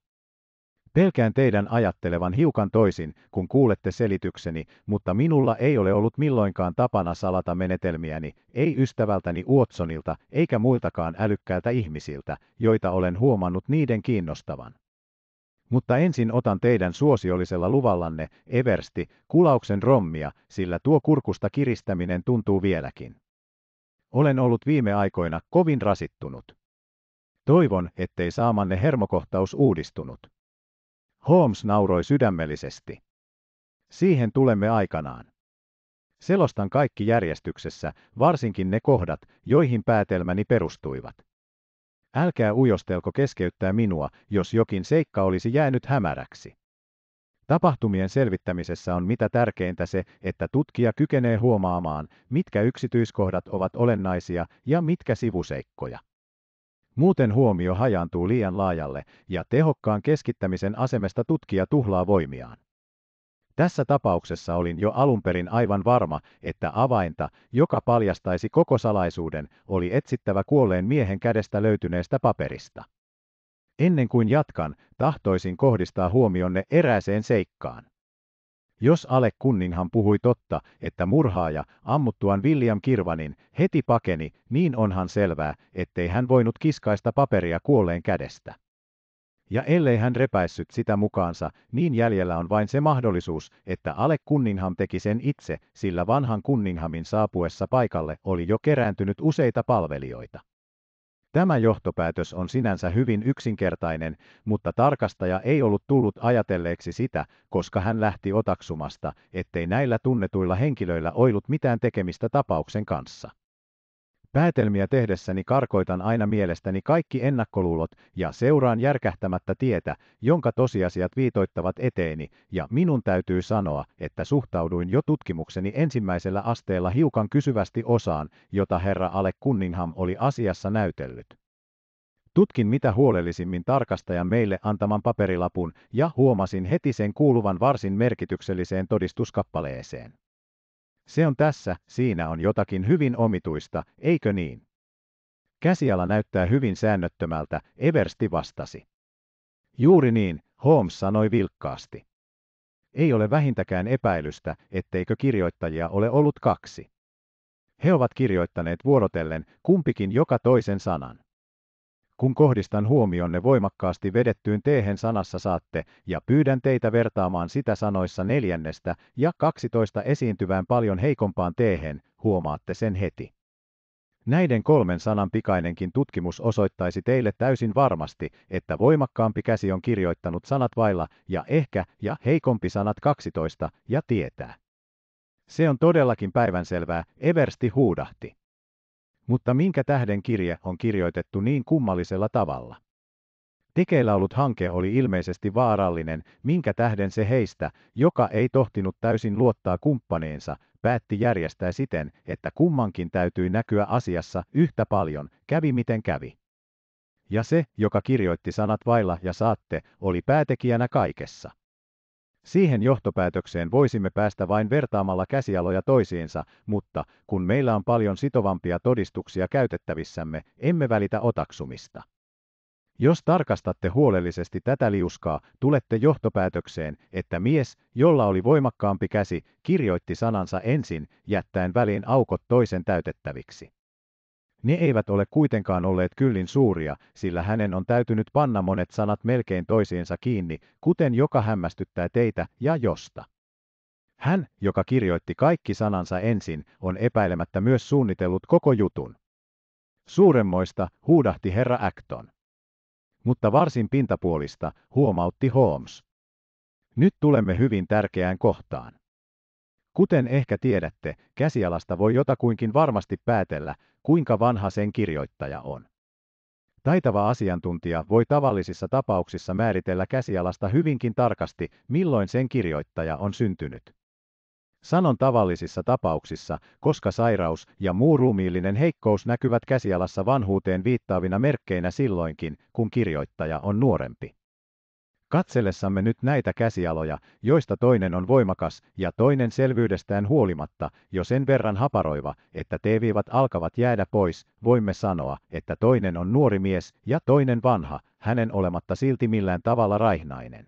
Speaker 1: Pelkään teidän ajattelevan hiukan toisin, kun kuulette selitykseni, mutta minulla ei ole ollut milloinkaan tapana salata menetelmiäni, ei ystävältäni Uotsonilta eikä muiltakaan älykkäiltä ihmisiltä, joita olen huomannut niiden kiinnostavan. Mutta ensin otan teidän suosiollisella luvallanne, Eversti, kulauksen rommia, sillä tuo kurkusta kiristäminen tuntuu vieläkin. Olen ollut viime aikoina kovin rasittunut. Toivon, ettei saamanne hermokohtaus uudistunut. Holmes nauroi sydämellisesti. Siihen tulemme aikanaan. Selostan kaikki järjestyksessä, varsinkin ne kohdat, joihin päätelmäni perustuivat. Älkää ujostelko keskeyttää minua, jos jokin seikka olisi jäänyt hämäräksi. Tapahtumien selvittämisessä on mitä tärkeintä se, että tutkija kykenee huomaamaan, mitkä yksityiskohdat ovat olennaisia ja mitkä sivuseikkoja. Muuten huomio hajaantuu liian laajalle ja tehokkaan keskittämisen asemesta tutkija tuhlaa voimiaan. Tässä tapauksessa olin jo alun perin aivan varma, että avainta, joka paljastaisi koko salaisuuden, oli etsittävä kuolleen miehen kädestä löytyneestä paperista. Ennen kuin jatkan, tahtoisin kohdistaa huomionne erääseen seikkaan. Jos Ale Kunninhan puhui totta, että murhaaja, ammuttuaan William Kirvanin, heti pakeni, niin onhan selvää, ettei hän voinut kiskaista paperia kuolleen kädestä. Ja ellei hän repäissyt sitä mukaansa, niin jäljellä on vain se mahdollisuus, että Ale Kunningham teki sen itse, sillä vanhan Kunninghamin saapuessa paikalle oli jo kerääntynyt useita palvelijoita. Tämä johtopäätös on sinänsä hyvin yksinkertainen, mutta tarkastaja ei ollut tullut ajatelleeksi sitä, koska hän lähti otaksumasta, ettei näillä tunnetuilla henkilöillä ollut mitään tekemistä tapauksen kanssa. Päätelmiä tehdessäni karkoitan aina mielestäni kaikki ennakkoluulot ja seuraan järkähtämättä tietä, jonka tosiasiat viitoittavat eteeni, ja minun täytyy sanoa, että suhtauduin jo tutkimukseni ensimmäisellä asteella hiukan kysyvästi osaan, jota herra Ale Kunningham oli asiassa näytellyt. Tutkin mitä huolellisimmin tarkastajan meille antaman paperilapun ja huomasin heti sen kuuluvan varsin merkitykselliseen todistuskappaleeseen. Se on tässä, siinä on jotakin hyvin omituista, eikö niin? Käsiala näyttää hyvin säännöttömältä, Eversti vastasi. Juuri niin, Holmes sanoi vilkkaasti. Ei ole vähintäkään epäilystä, etteikö kirjoittajia ole ollut kaksi. He ovat kirjoittaneet vuorotellen kumpikin joka toisen sanan kun kohdistan huomionne voimakkaasti vedettyyn teehen sanassa saatte, ja pyydän teitä vertaamaan sitä sanoissa neljännestä ja kaksitoista esiintyvään paljon heikompaan teehen, huomaatte sen heti. Näiden kolmen sanan pikainenkin tutkimus osoittaisi teille täysin varmasti, että voimakkaampi käsi on kirjoittanut sanat vailla ja ehkä ja heikompi sanat 12 ja tietää. Se on todellakin päivänselvää, Eversti huudahti. Mutta minkä tähden kirje on kirjoitettu niin kummallisella tavalla? Tekeillä ollut hanke oli ilmeisesti vaarallinen, minkä tähden se heistä, joka ei tohtinut täysin luottaa kumppaneensa, päätti järjestää siten, että kummankin täytyi näkyä asiassa yhtä paljon, kävi miten kävi. Ja se, joka kirjoitti sanat vailla ja saatte, oli päätekijänä kaikessa. Siihen johtopäätökseen voisimme päästä vain vertaamalla käsialoja toisiinsa, mutta kun meillä on paljon sitovampia todistuksia käytettävissämme, emme välitä otaksumista. Jos tarkastatte huolellisesti tätä liuskaa, tulette johtopäätökseen, että mies, jolla oli voimakkaampi käsi, kirjoitti sanansa ensin, jättäen väliin aukot toisen täytettäviksi. Ne eivät ole kuitenkaan olleet kyllin suuria, sillä hänen on täytynyt panna monet sanat melkein toisiinsa kiinni, kuten joka hämmästyttää teitä ja josta. Hän, joka kirjoitti kaikki sanansa ensin, on epäilemättä myös suunnitellut koko jutun. Suuremmoista huudahti herra Acton. Mutta varsin pintapuolista, huomautti Holmes. Nyt tulemme hyvin tärkeään kohtaan. Kuten ehkä tiedätte, käsialasta voi jotakuinkin varmasti päätellä, kuinka vanha sen kirjoittaja on. Taitava asiantuntija voi tavallisissa tapauksissa määritellä käsialasta hyvinkin tarkasti, milloin sen kirjoittaja on syntynyt. Sanon tavallisissa tapauksissa, koska sairaus ja muu ruumiillinen heikkous näkyvät käsialassa vanhuuteen viittaavina merkkeinä silloinkin, kun kirjoittaja on nuorempi. Katsellessamme nyt näitä käsialoja, joista toinen on voimakas ja toinen selvyydestään huolimatta, jo sen verran haparoiva, että teeviivat alkavat jäädä pois, voimme sanoa, että toinen on nuori mies ja toinen vanha, hänen olematta silti millään tavalla raihnainen.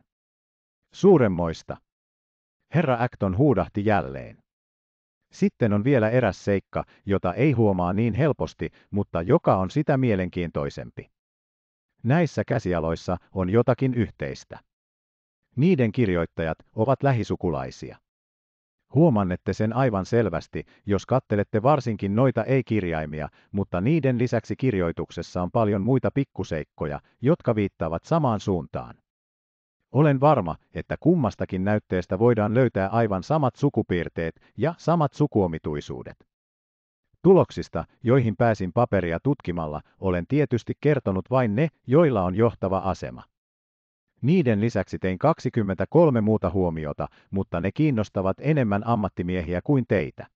Speaker 1: Suuremmoista. Herra Acton huudahti jälleen. Sitten on vielä eräs seikka, jota ei huomaa niin helposti, mutta joka on sitä mielenkiintoisempi. Näissä käsialoissa on jotakin yhteistä. Niiden kirjoittajat ovat lähisukulaisia. Huomannette sen aivan selvästi, jos kattelette varsinkin noita ei-kirjaimia, mutta niiden lisäksi kirjoituksessa on paljon muita pikkuseikkoja, jotka viittaavat samaan suuntaan. Olen varma, että kummastakin näytteestä voidaan löytää aivan samat sukupiirteet ja samat sukuomituisuudet. Tuloksista, joihin pääsin paperia tutkimalla, olen tietysti kertonut vain ne, joilla on johtava asema. Niiden lisäksi tein 23 muuta huomiota, mutta ne kiinnostavat enemmän ammattimiehiä kuin teitä.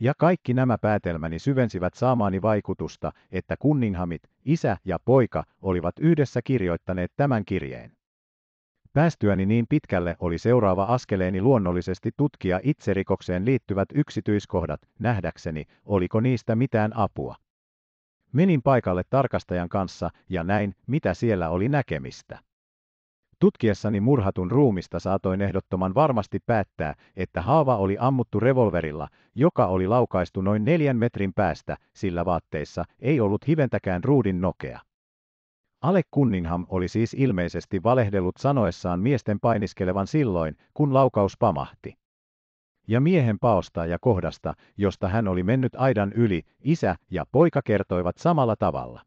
Speaker 1: Ja kaikki nämä päätelmäni syvensivät saamaani vaikutusta, että kunninghamit, isä ja poika, olivat yhdessä kirjoittaneet tämän kirjeen. Päästyäni niin pitkälle oli seuraava askeleeni luonnollisesti tutkia itserikokseen liittyvät yksityiskohdat, nähdäkseni, oliko niistä mitään apua. Menin paikalle tarkastajan kanssa ja näin, mitä siellä oli näkemistä. Tutkiessani murhatun ruumista saatoin ehdottoman varmasti päättää, että haava oli ammuttu revolverilla, joka oli laukaistu noin neljän metrin päästä, sillä vaatteissa ei ollut hiventäkään ruudin nokea. Ale Kunningham oli siis ilmeisesti valehdellut sanoessaan miesten painiskelevan silloin, kun laukaus pamahti. Ja miehen paosta ja kohdasta, josta hän oli mennyt aidan yli, isä ja poika kertoivat samalla tavalla.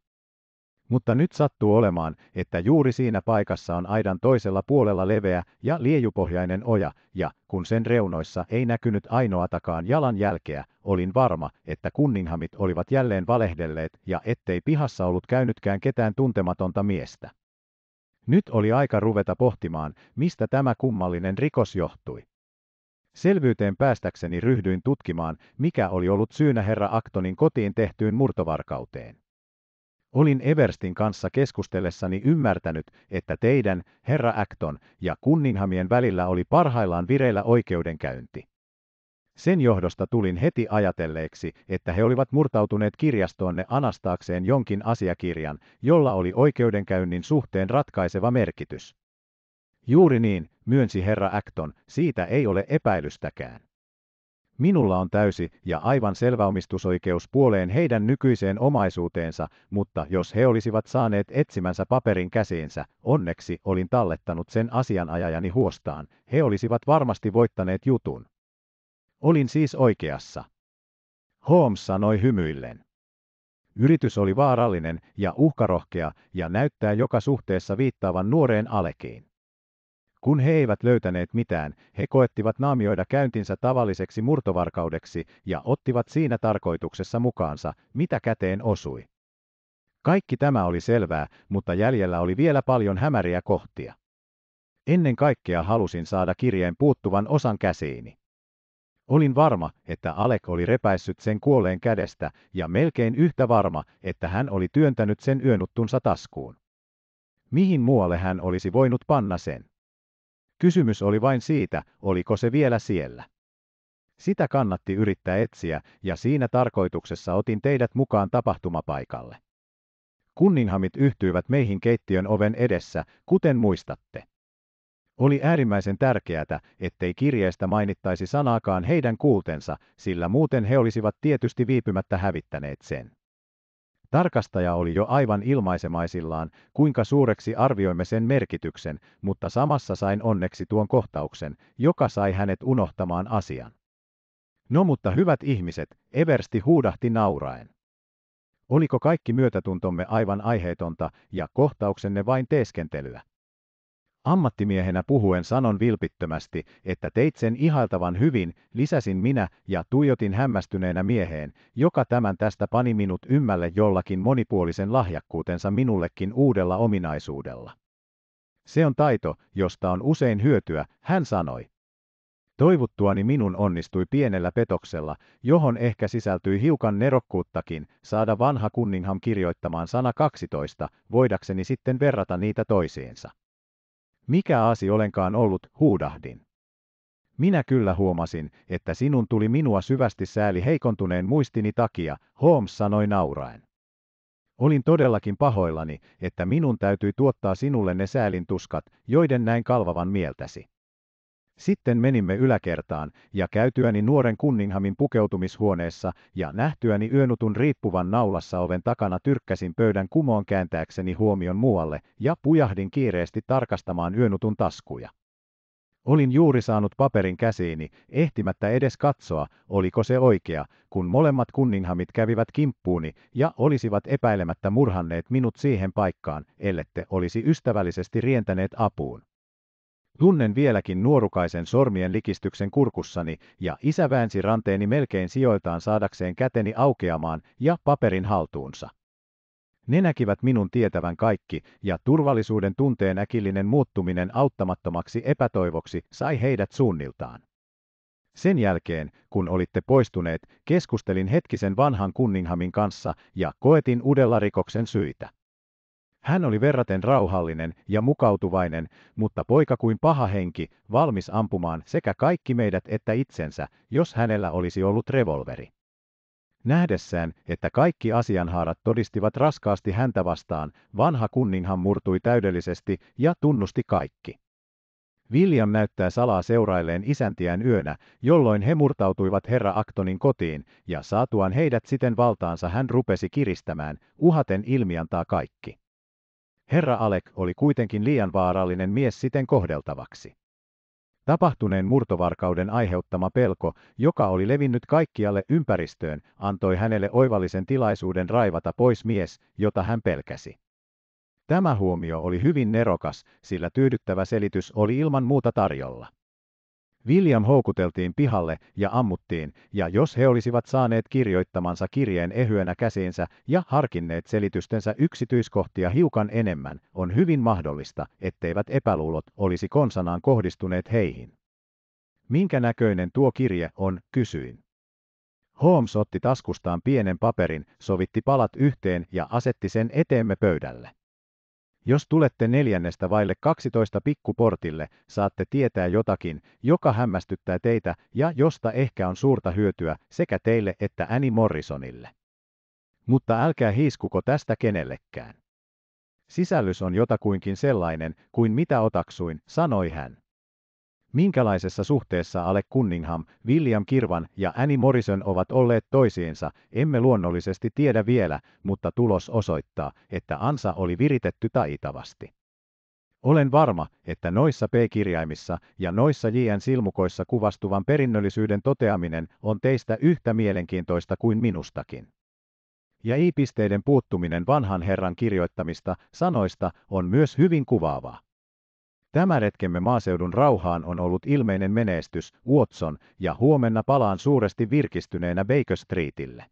Speaker 1: Mutta nyt sattuu olemaan, että juuri siinä paikassa on aidan toisella puolella leveä ja liejupohjainen oja, ja kun sen reunoissa ei näkynyt ainoatakaan jälkeä, olin varma, että kunninhamit olivat jälleen valehdelleet ja ettei pihassa ollut käynytkään ketään tuntematonta miestä. Nyt oli aika ruveta pohtimaan, mistä tämä kummallinen rikos johtui. Selvyyteen päästäkseni ryhdyin tutkimaan, mikä oli ollut syynä herra Aktonin kotiin tehtyyn murtovarkauteen. Olin Everstin kanssa keskustellessani ymmärtänyt, että teidän, herra Acton, ja kunninhamien välillä oli parhaillaan vireillä oikeudenkäynti. Sen johdosta tulin heti ajatelleeksi, että he olivat murtautuneet kirjastoonne anastaakseen jonkin asiakirjan, jolla oli oikeudenkäynnin suhteen ratkaiseva merkitys. Juuri niin, myönsi herra Acton, siitä ei ole epäilystäkään. Minulla on täysi ja aivan selvä omistusoikeus puoleen heidän nykyiseen omaisuuteensa, mutta jos he olisivat saaneet etsimänsä paperin käsiinsä, onneksi olin tallettanut sen asianajajani huostaan, he olisivat varmasti voittaneet jutun. Olin siis oikeassa. Holmes sanoi hymyillen. Yritys oli vaarallinen ja uhkarohkea ja näyttää joka suhteessa viittaavan nuoreen Alekiin. Kun he eivät löytäneet mitään, he koettivat naamioida käyntinsä tavalliseksi murtovarkaudeksi ja ottivat siinä tarkoituksessa mukaansa, mitä käteen osui. Kaikki tämä oli selvää, mutta jäljellä oli vielä paljon hämäriä kohtia. Ennen kaikkea halusin saada kirjeen puuttuvan osan käsiini. Olin varma, että Alek oli repäissyt sen kuolleen kädestä, ja melkein yhtä varma, että hän oli työntänyt sen yönuttunsa taskuun. Mihin muualle hän olisi voinut panna sen? Kysymys oli vain siitä, oliko se vielä siellä. Sitä kannatti yrittää etsiä, ja siinä tarkoituksessa otin teidät mukaan tapahtumapaikalle. Kunninhamit yhtyivät meihin keittiön oven edessä, kuten muistatte. Oli äärimmäisen tärkeää, ettei kirjeestä mainittaisi sanaakaan heidän kuultensa, sillä muuten he olisivat tietysti viipymättä hävittäneet sen. Tarkastaja oli jo aivan ilmaisemaisillaan, kuinka suureksi arvioimme sen merkityksen, mutta samassa sain onneksi tuon kohtauksen, joka sai hänet unohtamaan asian. No mutta hyvät ihmiset, Eversti huudahti nauraen. Oliko kaikki myötätuntomme aivan aiheetonta ja kohtauksenne vain teeskentelyä? Ammattimiehenä puhuen sanon vilpittömästi, että teit sen ihailtavan hyvin, lisäsin minä ja tuijotin hämmästyneenä mieheen, joka tämän tästä pani minut ymmälle jollakin monipuolisen lahjakkuutensa minullekin uudella ominaisuudella. Se on taito, josta on usein hyötyä, hän sanoi. Toivuttuani minun onnistui pienellä petoksella, johon ehkä sisältyi hiukan nerokkuuttakin, saada vanha kunninham kirjoittamaan sana 12, voidakseni sitten verrata niitä toisiinsa. Mikä asi olenkaan ollut, huudahdin. Minä kyllä huomasin, että sinun tuli minua syvästi sääli heikontuneen muistini takia, Holmes sanoi nauraen. Olin todellakin pahoillani, että minun täytyi tuottaa sinulle ne säälin tuskat, joiden näin kalvavan mieltäsi. Sitten menimme yläkertaan, ja käytyäni nuoren Kunninghamin pukeutumishuoneessa ja nähtyäni yönutun riippuvan naulassa oven takana tyrkkäsin pöydän kumoon kääntääkseni huomion muualle ja pujahdin kiireesti tarkastamaan yönutun taskuja. Olin juuri saanut paperin käsiini, ehtimättä edes katsoa, oliko se oikea, kun molemmat kunninghamit kävivät kimppuuni ja olisivat epäilemättä murhanneet minut siihen paikkaan, ellette olisi ystävällisesti rientäneet apuun. Tunnen vieläkin nuorukaisen sormien likistyksen kurkussani, ja isä väänsi ranteeni melkein sijoiltaan saadakseen käteni aukeamaan ja paperin haltuunsa. Ne näkivät minun tietävän kaikki, ja turvallisuuden tunteen äkillinen muuttuminen auttamattomaksi epätoivoksi sai heidät suunniltaan. Sen jälkeen, kun olitte poistuneet, keskustelin hetkisen vanhan Kunninghamin kanssa ja koetin udella rikoksen syitä. Hän oli verraten rauhallinen ja mukautuvainen, mutta poika kuin paha henki, valmis ampumaan sekä kaikki meidät että itsensä, jos hänellä olisi ollut revolveri. Nähdessään, että kaikki asianhaarat todistivat raskaasti häntä vastaan, vanha kunninhan murtui täydellisesti ja tunnusti kaikki. William näyttää salaa seurailleen isäntiään yönä, jolloin he murtautuivat herra Aktonin kotiin, ja saatuaan heidät siten valtaansa hän rupesi kiristämään, uhaten ilmiantaa kaikki. Herra Alek oli kuitenkin liian vaarallinen mies siten kohdeltavaksi. Tapahtuneen murtovarkauden aiheuttama pelko, joka oli levinnyt kaikkialle ympäristöön, antoi hänelle oivallisen tilaisuuden raivata pois mies, jota hän pelkäsi. Tämä huomio oli hyvin nerokas, sillä tyydyttävä selitys oli ilman muuta tarjolla. William houkuteltiin pihalle ja ammuttiin, ja jos he olisivat saaneet kirjoittamansa kirjeen ehyenä käsiinsä ja harkinneet selitystensä yksityiskohtia hiukan enemmän, on hyvin mahdollista, etteivät epäluulot olisi konsanaan kohdistuneet heihin. Minkä näköinen tuo kirje on, kysyin. Holmes otti taskustaan pienen paperin, sovitti palat yhteen ja asetti sen eteemme pöydälle. Jos tulette neljännestä vaille 12 pikkuportille, saatte tietää jotakin, joka hämmästyttää teitä ja josta ehkä on suurta hyötyä sekä teille että Annie Morrisonille. Mutta älkää hiiskuko tästä kenellekään. Sisällys on jotakuinkin sellainen kuin mitä otaksuin, sanoi hän. Minkälaisessa suhteessa Ale Cunningham, William Kirvan ja Annie Morrison ovat olleet toisiinsa, emme luonnollisesti tiedä vielä, mutta tulos osoittaa, että ansa oli viritetty taitavasti. Olen varma, että noissa P-kirjaimissa ja noissa JN silmukoissa kuvastuvan perinnöllisyyden toteaminen on teistä yhtä mielenkiintoista kuin minustakin. Ja i-pisteiden puuttuminen vanhan herran kirjoittamista sanoista on myös hyvin kuvaavaa. Tämä retkemme maaseudun rauhaan on ollut ilmeinen menestys Watson ja huomenna palaan suuresti virkistyneenä Baker Streetille.